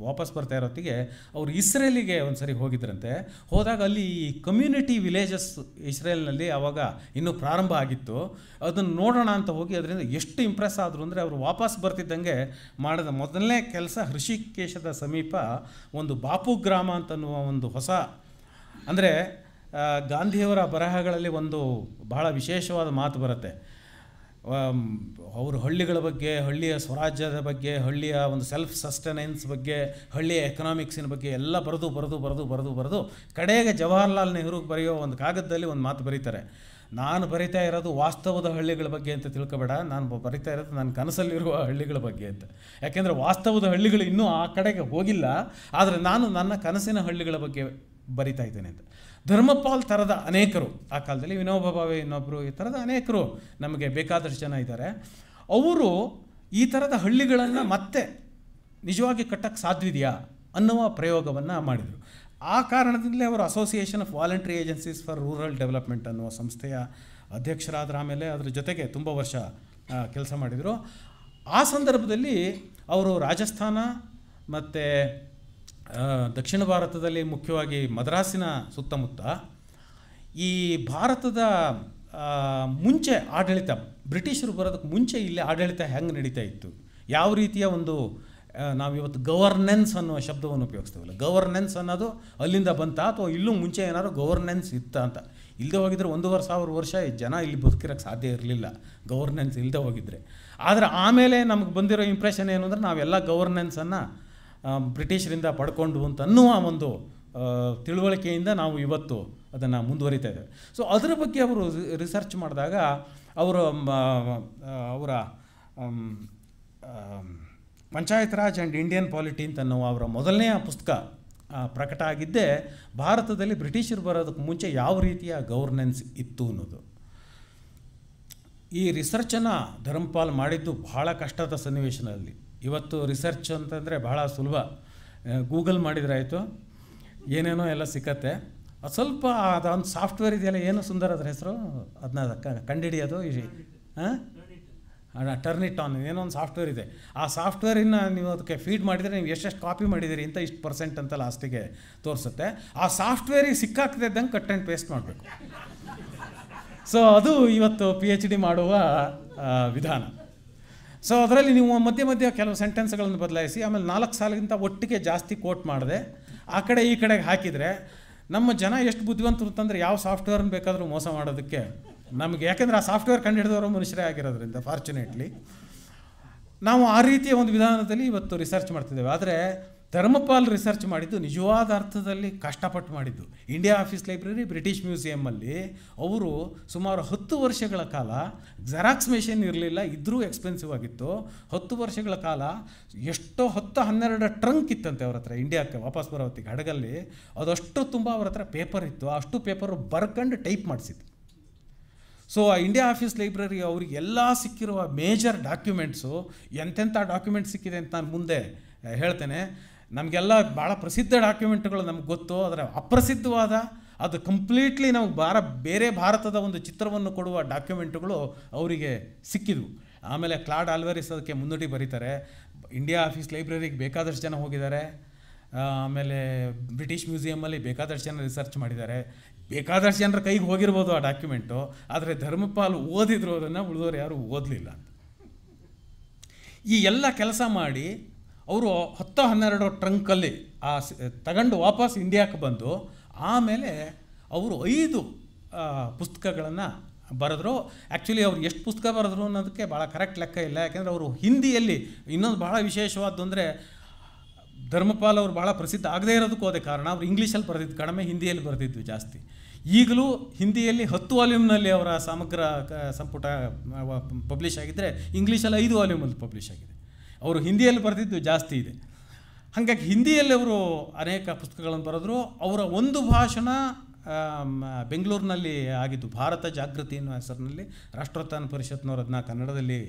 ವಾಪಸ್ ಬರ್ತಾ ಇರೋತ್ತಿಗೆ ಅವರು ಇಸ್ರೇಲಿಗೆ ಒಂದು ಸರಿ ಹೋಗಿದ್ರಂತೆ ಹೋದಾಗ ಅಲ್ಲಿ ಈ ಕಮ್ಯುನಿಟಿ ವಿಲೇಜಸ್ ಇಸ್ರೇಲ್ನಲ್ಲಿ ಆವಾಗ ಇನ್ನೂ ಪ್ರಾರಂಭ ಆಗಿತ್ತು ಅದನ್ನು ನೋಡೋಣ ಅಂತ ಹೋಗಿ ಅದರಿಂದ ಎಷ್ಟು ಇಂಪ್ರೆಸ್ ಆದರು ಅಂದರೆ ಅವರು ವಾಪಸ್ ಬರ್ತಿದ್ದಂಗೆ ಮಾಡಿದ ಮೊದಲನೇ ಕೆಲಸ ಹೃಷಿಕೇಶದ ಸಮೀಪ ಒಂದು ಬಾಪು ಗ್ರಾಮ ಅಂತನ್ನುವ ಒಂದು ಹೊಸ ಅಂದರೆ ಗಾಂಧಿಯವರ ಬರಹಗಳಲ್ಲಿ ಒಂದು ಬಹಳ ವಿಶೇಷವಾದ ಮಾತು ಬರುತ್ತೆ ಅವ್ರ ಹಳ್ಳಿಗಳ ಬಗ್ಗೆ ಹಳ್ಳಿಯ ಸ್ವರಾಜ್ಯದ ಬಗ್ಗೆ ಹಳ್ಳಿಯ ಒಂದು ಸೆಲ್ಫ್ ಸಸ್ಟೆನೆನ್ಸ್ ಬಗ್ಗೆ ಹಳ್ಳಿಯ ಎಕನಾಮಿಕ್ಸಿನ ಬಗ್ಗೆ ಎಲ್ಲ ಬರೆದು ಬರೆದು ಬರೆದು ಬರೆದು ಬರೆದು ಕಡೆಗೆ ಜವಾಹರ್ಲಾಲ್ ನೆಹರು ಬರೆಯೋ ಒಂದು ಕಾಗದದಲ್ಲಿ ಒಂದು ಮಾತು ಬರೀತಾರೆ ನಾನು ಬರಿತಾ ಇರೋದು ವಾಸ್ತವದ ಹಳ್ಳಿಗಳ ಬಗ್ಗೆ ಅಂತ ತಿಳ್ಕೊಬೇಡ ನಾನು ಬರಿತಾ ಇರೋದು ನನ್ನ ಕನಸಲ್ಲಿರುವ ಹಳ್ಳಿಗಳ ಬಗ್ಗೆ ಅಂತ ಯಾಕೆಂದರೆ ವಾಸ್ತವದ ಹಳ್ಳಿಗಳು ಇನ್ನೂ ಆ ಕಡೆಗೆ ಹೋಗಿಲ್ಲ ಆದರೆ ನಾನು ನನ್ನ ಕನಸಿನ ಹಳ್ಳಿಗಳ ಬಗ್ಗೆ ಬರಿತಾ ಇದ್ದೇನೆ ಅಂತ ಧರ್ಮಪಾಲ್ ಥರದ ಅನೇಕರು ಆ ಕಾಲದಲ್ಲಿ ವಿನೋಬ ಭಾವೆ ಇನ್ನೊಬ್ಬರು ಈ ಥರದ ಅನೇಕರು ನಮಗೆ ಬೇಕಾದಷ್ಟು ಜನ ಇದ್ದಾರೆ ಅವರು ಈ ಥರದ ಹಳ್ಳಿಗಳನ್ನು ಮತ್ತೆ ನಿಜವಾಗಿ ಕಟ್ಟಕ್ಕೆ ಸಾಧ್ಯವಿದೆಯಾ ಅನ್ನುವ ಪ್ರಯೋಗವನ್ನು ಮಾಡಿದರು ಆ ಕಾರಣದಿಂದಲೇ ಅವರು association of voluntary agencies for rural development ಅನ್ನುವ ಸಂಸ್ಥೆಯ ಅಧ್ಯಕ್ಷರಾದ್ರ ಆಮೇಲೆ ಅದರ ಜೊತೆಗೆ ತುಂಬ ವರ್ಷ ಕೆಲಸ ಮಾಡಿದರು ಆ ಸಂದರ್ಭದಲ್ಲಿ ಅವರು ರಾಜಸ್ಥಾನ ಮತ್ತು ದಕ್ಷಿಣ ಭಾರತದಲ್ಲಿ ಮುಖ್ಯವಾಗಿ ಮದ್ರಾಸಿನ ಸುತ್ತಮುತ್ತ ಈ ಭಾರತದ ಮುಂಚೆ ಆಡಳಿತ ಬ್ರಿಟಿಷರು ಬರೋದಕ್ಕೆ ಮುಂಚೆ ಇಲ್ಲಿ ಆಡಳಿತ ಹೆಂಗೆ ನಡೀತಾ ಇತ್ತು ಯಾವ ರೀತಿಯ ಒಂದು ನಾವು ಇವತ್ತು ಗವರ್ನೆನ್ಸ್ ಅನ್ನೋ ಶಬ್ದವನ್ನು ಉಪಯೋಗಿಸ್ತೀವಲ್ಲ ಗವರ್ನೆನ್ಸ್ ಅನ್ನೋದು ಅಲ್ಲಿಂದ ಬಂತ ಅಥವಾ ಇಲ್ಲೂ ಮುಂಚೆ ಏನಾದರೂ ಗವರ್ನೆನ್ಸ್ ಇತ್ತ ಅಂತ ಇಲ್ಲದೆ ಹೋಗಿದ್ರೆ ಒಂದೂವರೆ ಸಾವಿರ ವರ್ಷ ಜನ ಇಲ್ಲಿ ಬದುಕಿರೋಕ್ಕೆ ಸಾಧ್ಯ ಇರಲಿಲ್ಲ ಗವರ್ನೆನ್ಸ್ ಇಲ್ಲದೆ ಹೋಗಿದ್ರೆ ಆದರೆ ಆಮೇಲೆ ನಮಗೆ ಬಂದಿರೋ ಇಂಪ್ರೆಷನ್ ಏನು ಅಂದರೆ ನಾವೆಲ್ಲ ಗವರ್ನೆನ್ಸನ್ನು ಬ್ರಿಟಿಷರಿಂದ ಪಡ್ಕೊಂಡು ಅಂತ ಅನ್ನುವ ಒಂದು ತಿಳುವಳಿಕೆಯಿಂದ ನಾವು ಇವತ್ತು ಅದನ್ನು ಮುಂದುವರಿತಾ ಇದ್ದೇವೆ ಸೊ ಅದರ ಬಗ್ಗೆ ಅವರು ರಿಸರ್ಚ್ ಮಾಡಿದಾಗ ಅವರು ಅವರ panchayat raj and Indian polity ಅಂತ ಅನ್ನುವ ಅವರ ಮೊದಲನೆಯ ಪುಸ್ತಕ ಪ್ರಕಟ ಆಗಿದ್ದೇ ಭಾರತದಲ್ಲಿ ಬ್ರಿಟಿಷರು ಬರೋದಕ್ಕೆ ಮುಂಚೆ ಯಾವ ರೀತಿಯ ಗೌರ್ನೆನ್ಸ್ ಇತ್ತು ಅನ್ನೋದು ಈ ರಿಸರ್ಚನ್ನು ಧರ್ಮಪಾಲ್ ಮಾಡಿದ್ದು ಬಹಳ ಕಷ್ಟದ ಸನ್ನಿವೇಶನಲ್ಲಿ ಇವತ್ತು ರಿಸರ್ಚ್ ಅಂತಂದರೆ ಬಹಳ ಸುಲಭ ಗೂಗಲ್ ಮಾಡಿದರೆ ಆಯಿತು ಏನೇನೋ ಎಲ್ಲ ಸಿಕ್ಕತ್ತೆ ಅದು ಸ್ವಲ್ಪ ಅದೊಂದು ಸಾಫ್ಟ್ವೇರ್ ಇದೆಯಲ್ಲ ಏನು ಸುಂದರ ಅದರ ಹೆಸರು ಅದನ್ನ ಕಂಡುಹಿಡಿಯೋದು ಹಾಂ ಟರ್ನ್ ಇಟ್ ಆನ್ ಏನೋ ಒಂದು ಸಾಫ್ಟ್ವೇರ್ ಇದೆ ಆ ಸಾಫ್ಟ್ವೇರಿನ ನೀವು ಅದಕ್ಕೆ ಫೀಡ್ ಮಾಡಿದರೆ ನೀವು ಎಷ್ಟೆಷ್ಟು ಕಾಪಿ ಮಾಡಿದ್ದೀರಿ ಇಂಥ ಇಷ್ಟು ಪರ್ಸೆಂಟ್ ಅಂತ ಲಾಸ್ಟಿಗೆ ತೋರಿಸುತ್ತೆ ಆ ಸಾಫ್ಟ್ವೇರಿಗೆ ಸಿಕ್ಕಾಗ್ತದೆ ಇದ್ದಂಗೆ ಕಟ್ ಆ್ಯಂಡ್ ಪೇಸ್ಟ್ ಮಾಡಬೇಕು ಸೊ ಅದು ಇವತ್ತು ಪಿ ಎಚ್ ಡಿ ಮಾಡುವ ವಿಧಾನ ಸೊ ಅದರಲ್ಲಿ ನೀವು ಮಧ್ಯೆ ಮಧ್ಯೆ ಕೆಲವು ಸೆಂಟೆನ್ಸ್ಗಳನ್ನು ಬದಲಾಯಿಸಿ ಆಮೇಲೆ ನಾಲ್ಕು ಸಾಲಿಗಿಂತ ಒಟ್ಟಿಗೆ ಜಾಸ್ತಿ ಕೋಟ್ ಮಾಡಿದೆ ಆ ಕಡೆ ಈ ಕಡೆಗೆ ಹಾಕಿದರೆ ನಮ್ಮ ಜನ ಎಷ್ಟು ಬುದ್ಧಿವಂತರು ಅಂತಂದರೆ ಯಾವ ಸಾಫ್ಟ್ವೇರ್ನ ಬೇಕಾದರೂ ಮೋಸ ಮಾಡೋದಕ್ಕೆ ನಮಗೆ ಯಾಕೆಂದರೆ ಆ ಸಾಫ್ಟ್ವೇರ್ ಕಂಡುಹಿಡಿದವರು ಮನುಷ್ಯರೇ ಆಗಿರೋದ್ರಿಂದ ಫಾರ್ಚುನೇಟ್ಲಿ ನಾವು ಆ ರೀತಿಯ ಒಂದು ವಿಧಾನದಲ್ಲಿ ಇವತ್ತು ರಿಸರ್ಚ್ ಮಾಡ್ತಿದ್ದೇವೆ ಆದರೆ ಧರ್ಮಪಾಲ್ ರಿಸರ್ಚ್ ಮಾಡಿದ್ದು ನಿಜವಾದ ಅರ್ಥದಲ್ಲಿ ಕಷ್ಟಪಟ್ಟು ಮಾಡಿದ್ದು ಇಂಡಿಯಾ ಆಫೀಸ್ ಲೈಬ್ರರಿ ಬ್ರಿಟಿಷ್ ಮ್ಯೂಸಿಯಮ್ಮಲ್ಲಿ ಅವರು ಸುಮಾರು ಹತ್ತು ವರ್ಷಗಳ ಕಾಲ ಜೆರಾಕ್ಸ್ ಮೆಷಿನ್ ಇರಲಿಲ್ಲ ಇದ್ರೂ ಎಕ್ಸ್ಪೆನ್ಸಿವ್ ಆಗಿತ್ತು ಹತ್ತು ವರ್ಷಗಳ ಕಾಲ ಎಷ್ಟೋ ಹತ್ತು ಹನ್ನೆರಡು ಟ್ರಂಕ್ ಇತ್ತಂತೆ ಅವ್ರ ಹತ್ರ ಇಂಡಿಯಾಕ್ಕೆ ವಾಪಸ್ ಬರೋ ಹೊತ್ತಿಗೆ ಹಡಗಲ್ಲಿ ಅದಷ್ಟು ತುಂಬ ಅವ್ರ ಹತ್ರ ಪೇಪರ್ ಇತ್ತು ಅಷ್ಟು ಪೇಪರು ಬರ್ಕಂಡು ಟೈಪ್ ಮಾಡಿಸಿದ್ದು ಸೊ ಆ ಇಂಡಿಯಾ ಆಫೀಸ್ ಲೈಬ್ರರಿ ಅವರಿಗೆಲ್ಲ ಸಿಕ್ಕಿರುವ ಮೇಜರ್ ಡಾಕ್ಯುಮೆಂಟ್ಸು ಎಂತೆಂಥ ಡಾಕ್ಯುಮೆಂಟ್ಸ್ ಸಿಕ್ಕಿದೆ ಅಂತ ನಾನು ಮುಂದೆ ಹೇಳ್ತೇನೆ ನಮಗೆಲ್ಲ ಭಾಳ ಪ್ರಸಿದ್ಧ ಡಾಕ್ಯುಮೆಂಟ್ಗಳು ನಮ್ಗೆ ಗೊತ್ತು ಆದರೆ ಅಪ್ರಸಿದ್ಧವಾದ ಅದು ಕಂಪ್ಲೀಟ್ಲಿ ನಮಗೆ ಭಾರ ಬೇರೆ ಭಾರತದ ಒಂದು ಚಿತ್ರವನ್ನು ಕೊಡುವ ಡಾಕ್ಯುಮೆಂಟ್ಗಳು ಅವರಿಗೆ ಸಿಕ್ಕಿದ್ವು ಆಮೇಲೆ ಕ್ಲಾಡ್ ಆಲ್ವೆರಿಸ್ ಅದಕ್ಕೆ ಮುನ್ನುಡಿ ಬರೀತಾರೆ ಇಂಡಿಯಾ ಆಫೀಸ್ ಲೈಬ್ರರಿಗೆ ಬೇಕಾದಷ್ಟು ಜನ ಹೋಗಿದ್ದಾರೆ ಆಮೇಲೆ ಬ್ರಿಟಿಷ್ ಮ್ಯೂಸಿಯಮಲ್ಲಿ ಬೇಕಾದಷ್ಟು ಜನ ರಿಸರ್ಚ್ ಮಾಡಿದ್ದಾರೆ ಬೇಕಾದಷ್ಟು ಜನರ ಕೈಗೆ ಹೋಗಿರ್ಬೋದು ಆ ಡಾಕ್ಯುಮೆಂಟು ಆದರೆ ಧರ್ಮಪಾಲ್ ಓದಿದ್ರು ಅದನ್ನು ಉಳಿದವರು ಯಾರೂ ಓದಲಿಲ್ಲ ಈ ಎಲ್ಲ ಕೆಲಸ ಮಾಡಿ ಅವರು ಹತ್ತು ಹನ್ನೆರಡು ಟ್ರಂಕಲ್ಲಿ ಆ ತಗೊಂಡು ವಾಪಸ್ ಇಂಡಿಯಾಕ್ಕೆ ಬಂದು ಆಮೇಲೆ ಅವರು ಐದು ಪುಸ್ತಕಗಳನ್ನು ಬರೆದ್ರು ಆ್ಯಕ್ಚುಲಿ ಅವ್ರು ಎಷ್ಟು ಪುಸ್ತಕ ಬರೆದ್ರು ಅನ್ನೋದಕ್ಕೆ ಭಾಳ ಕರೆಕ್ಟ್ ಲೆಕ್ಕ ಇಲ್ಲ ಯಾಕೆಂದರೆ ಅವರು ಹಿಂದಿಯಲ್ಲಿ ಇನ್ನೊಂದು ಭಾಳ ವಿಶೇಷವಾದ್ದು ಅಂದರೆ ಧರ್ಮಪಾಲ್ ಅವರು ಭಾಳ ಪ್ರಸಿದ್ಧ ಆಗದೇ ಇರೋದಕ್ಕೆ ಹೋದೆ ಕಾರಣ ಅವರು ಇಂಗ್ಲೀಷಲ್ಲಿ ಬರೆದಿದ್ದು ಕಡಿಮೆ ಹಿಂದಿಯಲ್ಲಿ ಬರೆದಿದ್ದು ಜಾಸ್ತಿ ಈಗಲೂ ಹಿಂದಿಯಲ್ಲಿ ಹತ್ತು ವಾಲ್ಯೂಮ್ನಲ್ಲಿ ಅವರ ಸಮಗ್ರ ಸಂಪುಟ ಪಬ್ಲಿಷ್ ಆಗಿದ್ದರೆ ಇಂಗ್ಲೀಷಲ್ಲಿ ಐದು ವಾಲ್ಯೂಮಲ್ಲಿ ಪಬ್ಲಿಷ್ ಆಗಿದೆ ಅವರು ಹಿಂದಿಯಲ್ಲಿ ಬರೆದಿದ್ದು ಜಾಸ್ತಿ ಇದೆ ಹಾಗಾಗಿ ಹಿಂದಿಯಲ್ಲಿ ಅವರು ಅನೇಕ ಪುಸ್ತಕಗಳನ್ನು ಬರೆದ್ರು ಅವರ ಒಂದು ಭಾಷಣ ಬೆಂಗಳೂರಿನಲ್ಲಿ ಆಗಿದ್ದು ಭಾರತ ಜಾಗೃತಿ ಎನ್ನುವ ಹೆಸರಿನಲ್ಲಿ ರಾಷ್ಟ್ರೋತ್ಥಾನ ಪರಿಷತ್ನವರು ಅದನ್ನ ಕನ್ನಡದಲ್ಲಿ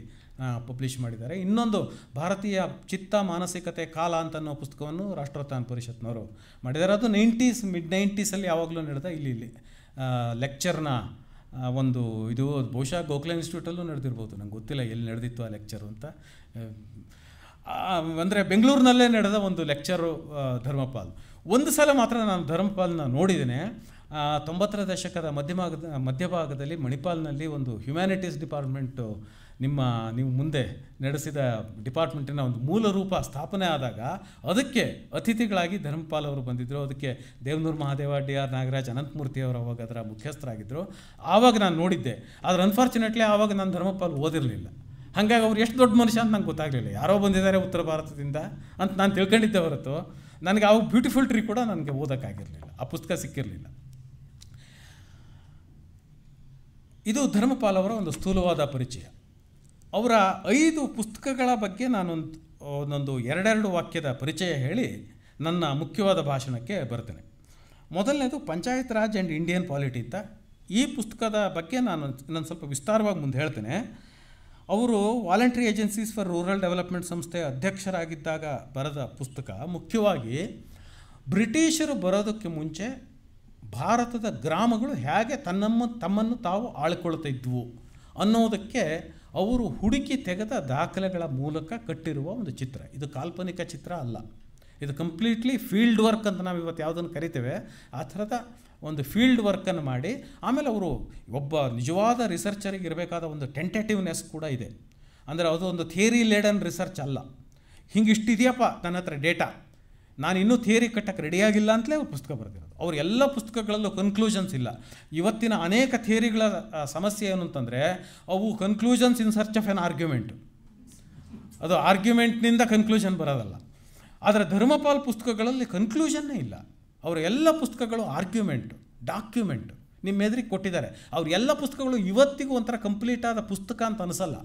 ಪಬ್ಲಿಷ್ ಮಾಡಿದ್ದಾರೆ ಇನ್ನೊಂದು ಭಾರತೀಯ ಚಿತ್ತ ಮಾನಸಿಕತೆ ಕಾಲ ಅಂತ ಅನ್ನೋ ಪುಸ್ತಕವನ್ನು ರಾಷ್ಟ್ರೋತ್ಥಾನ ಪರಿಷತ್ನವರು ಮಾಡಿದ್ದಾರೆ ಅದು ನೈಂಟೀಸ್ ಮಿಡ್ ನೈಂಟೀಸಲ್ಲಿ ಯಾವಾಗಲೂ ನಡೆದ ಇಲ್ಲಿ ಇಲ್ಲಿ ಲೆಕ್ಚರ್ನ ಒಂದು ಇದು ಬಹುಶಃ ಗೋಖಲೆ ಇನ್ಸ್ಟಿಟ್ಯೂಟಲ್ಲೂ ನಡೆದಿರ್ಬೋದು ನಂಗೆ ಗೊತ್ತಿಲ್ಲ ಎಲ್ಲಿ ನಡೆದಿತ್ತು ಆ ಲೆಕ್ಚರು ಅಂತ ಅಂದರೆ ಬೆಂಗಳೂರಿನಲ್ಲೇ ನಡೆದ ಒಂದು ಲೆಕ್ಚರು ಧರ್ಮಪಾಲ್ ಒಂದು ಸಲ ಮಾತ್ರ ನಾನು ಧರ್ಮಪಾಲ್ನ ನೋಡಿದ್ದೇನೆ ತೊಂಬತ್ತರ ದಶಕದ ಮಧ್ಯಭಾಗದ ಮಧ್ಯಭಾಗದಲ್ಲಿ ಮಣಿಪಾಲ್ನಲ್ಲಿ ಒಂದು ಹ್ಯುಮ್ಯಾನಿಟೀಸ್ ಡಿಪಾರ್ಟ್ಮೆಂಟು ನಿಮ್ಮ ನೀವು ಮುಂದೆ ನಡೆಸಿದ ಡಿಪಾರ್ಟ್ಮೆಂಟಿನ ಒಂದು ಮೂಲ ರೂಪ ಸ್ಥಾಪನೆ ಆದಾಗ ಅದಕ್ಕೆ ಅತಿಥಿಗಳಾಗಿ ಧರ್ಮಪಾಲ್ ಅವರು ಬಂದಿದ್ದರು ಅದಕ್ಕೆ ದೇವನೂರು ಮಹಾದೇವ ಡಿ ಆರ್ ನಾಗರಾಜ್ ಅನಂತಮೂರ್ತಿ ಅವರು ಅವಾಗ ಅದರ ಮುಖ್ಯಸ್ಥರಾಗಿದ್ದರು ಆವಾಗ ನಾನು ನೋಡಿದ್ದೆ ಆದರೆ ಅನ್ಫಾರ್ಚುನೇಟ್ಲಿ ಆವಾಗ ನಾನು ಧರ್ಮಪಾಲ್ ಓದಿರಲಿಲ್ಲ ಹಾಗಾಗಿ ಅವ್ರು ಎಷ್ಟು ದೊಡ್ಡ ಮನುಷ್ಯ ಅಂತ ನಂಗೆ ಗೊತ್ತಾಗಲಿಲ್ಲ ಯಾರೋ ಬಂದಿದ್ದಾರೆ ಉತ್ತರ ಭಾರತದಿಂದ ಅಂತ ನಾನು ತಿಳ್ಕೊಂಡಿದ್ದೆ ಹೊರತು ನನಗೆ ಅವು ಬ್ಯೂಟಿಫುಲ್ ಟ್ರೀ ಕೂಡ ನನಗೆ ಓದೋಕ್ಕಾಗಿರಲಿಲ್ಲ ಆ ಪುಸ್ತಕ ಸಿಕ್ಕಿರಲಿಲ್ಲ ಇದು ಧರ್ಮಪಾಲ್ ಅವರ ಒಂದು ಸ್ಥೂಲವಾದ ಪರಿಚಯ ಅವರ ಐದು ಪುಸ್ತಕಗಳ ಬಗ್ಗೆ ನಾನೊಂದು ಒಂದೊಂದು ಎರಡೆರಡು ವಾಕ್ಯದ ಪರಿಚಯ ಹೇಳಿ ನನ್ನ ಮುಖ್ಯವಾದ ಭಾಷಣಕ್ಕೆ ಬರ್ತೇನೆ ಮೊದಲನೇದು panchayat raj and Indian polity ಅಂತ ಈ ಪುಸ್ತಕದ ಬಗ್ಗೆ ನಾನು ನಾನು ಸ್ವಲ್ಪ ವಿಸ್ತಾರವಾಗಿ ಮುಂದೆ ಹೇಳ್ತೇನೆ ಅವರು voluntary agencies for rural development ಸಂಸ್ಥೆಯ ಅಧ್ಯಕ್ಷರಾಗಿದ್ದಾಗ ಬರೆದ ಪುಸ್ತಕ ಮುಖ್ಯವಾಗಿ ಬ್ರಿಟಿಷರು ಬರೋದಕ್ಕೆ ಮುಂಚೆ ಭಾರತದ ಗ್ರಾಮಗಳು ಹೇಗೆ ತನ್ನಮ್ಮ ತಮ್ಮನ್ನು ತಾವು ಇದ್ವು ಅನ್ನೋದಕ್ಕೆ ಅವರು ಹುಡುಕಿ ತೆಗೆದ ದಾಖಲೆಗಳ ಮೂಲಕ ಕಟ್ಟಿರುವ ಒಂದು ಚಿತ್ರ ಇದು ಕಾಲ್ಪನಿಕ ಚಿತ್ರ ಅಲ್ಲ ಇದು ಕಂಪ್ಲೀಟ್ಲಿ ಫೀಲ್ಡ್ ವರ್ಕ್ ಅಂತ ನಾವು ಇವತ್ತು ಯಾವುದನ್ನು ಕರಿತೇವೆ ಆ ಥರದ ಒಂದು ಫೀಲ್ಡ್ ವರ್ಕನ್ನು ಮಾಡಿ ಆಮೇಲೆ ಅವರು ಒಬ್ಬ ನಿಜವಾದ ರಿಸರ್ಚರಿಗೆ ಇರಬೇಕಾದ ಒಂದು ಟೆಂಟೇಟಿವ್ನೆಸ್ ಕೂಡ ಇದೆ ಅಂದರೆ ಅದು ಒಂದು ಥಿಯರಿ ಲೇಡನ್ ರಿಸರ್ಚ್ ಅಲ್ಲ ಹಿಂಗಿಷ್ಟಿದೆಯಪ್ಪ ನನ್ನ ಹತ್ರ ಡೇಟಾ ನಾನು ಇನ್ನೂ ಥಿಯರಿ ಕಟ್ಟಕ್ಕೆ ರೆಡಿಯಾಗಿಲ್ಲ ಅಂತಲೇ ಅವ್ರು ಪುಸ್ತಕ ಬರೆದಿರೋದು ಅವ್ರ ಎಲ್ಲ ಪುಸ್ತಕಗಳಲ್ಲೂ ಕನ್ಕ್ಲೂಷನ್ಸ್ ಇಲ್ಲ ಇವತ್ತಿನ ಅನೇಕ ಥಿಯರಿಗಳ ಸಮಸ್ಯೆ ಏನು ಅಂತಂದರೆ ಅವು conclusions in search of an argument ಅದು ಆರ್ಗ್ಯುಮೆಂಟ್ನಿಂದ ಕನ್ಕ್ಲೂಷನ್ ಬರೋದಲ್ಲ ಆದರೆ ಧರ್ಮಪಾಲ್ ಪುಸ್ತಕಗಳಲ್ಲಿ ಕನ್ಕ್ಲೂಷನ್ನೇ ಇಲ್ಲ ಅವರ ಎಲ್ಲ ಪುಸ್ತಕಗಳು ಆರ್ಗ್ಯುಮೆಂಟು ಡಾಕ್ಯುಮೆಂಟು ನಿಮ್ಮ ಎದುರಿಗೆ ಕೊಟ್ಟಿದ್ದಾರೆ ಅವ್ರ ಎಲ್ಲ ಪುಸ್ತಕಗಳು ಇವತ್ತಿಗೂ ಒಂಥರ ಕಂಪ್ಲೀಟ್ ಆದ ಪುಸ್ತಕ ಅಂತ ಅನಿಸಲ್ಲ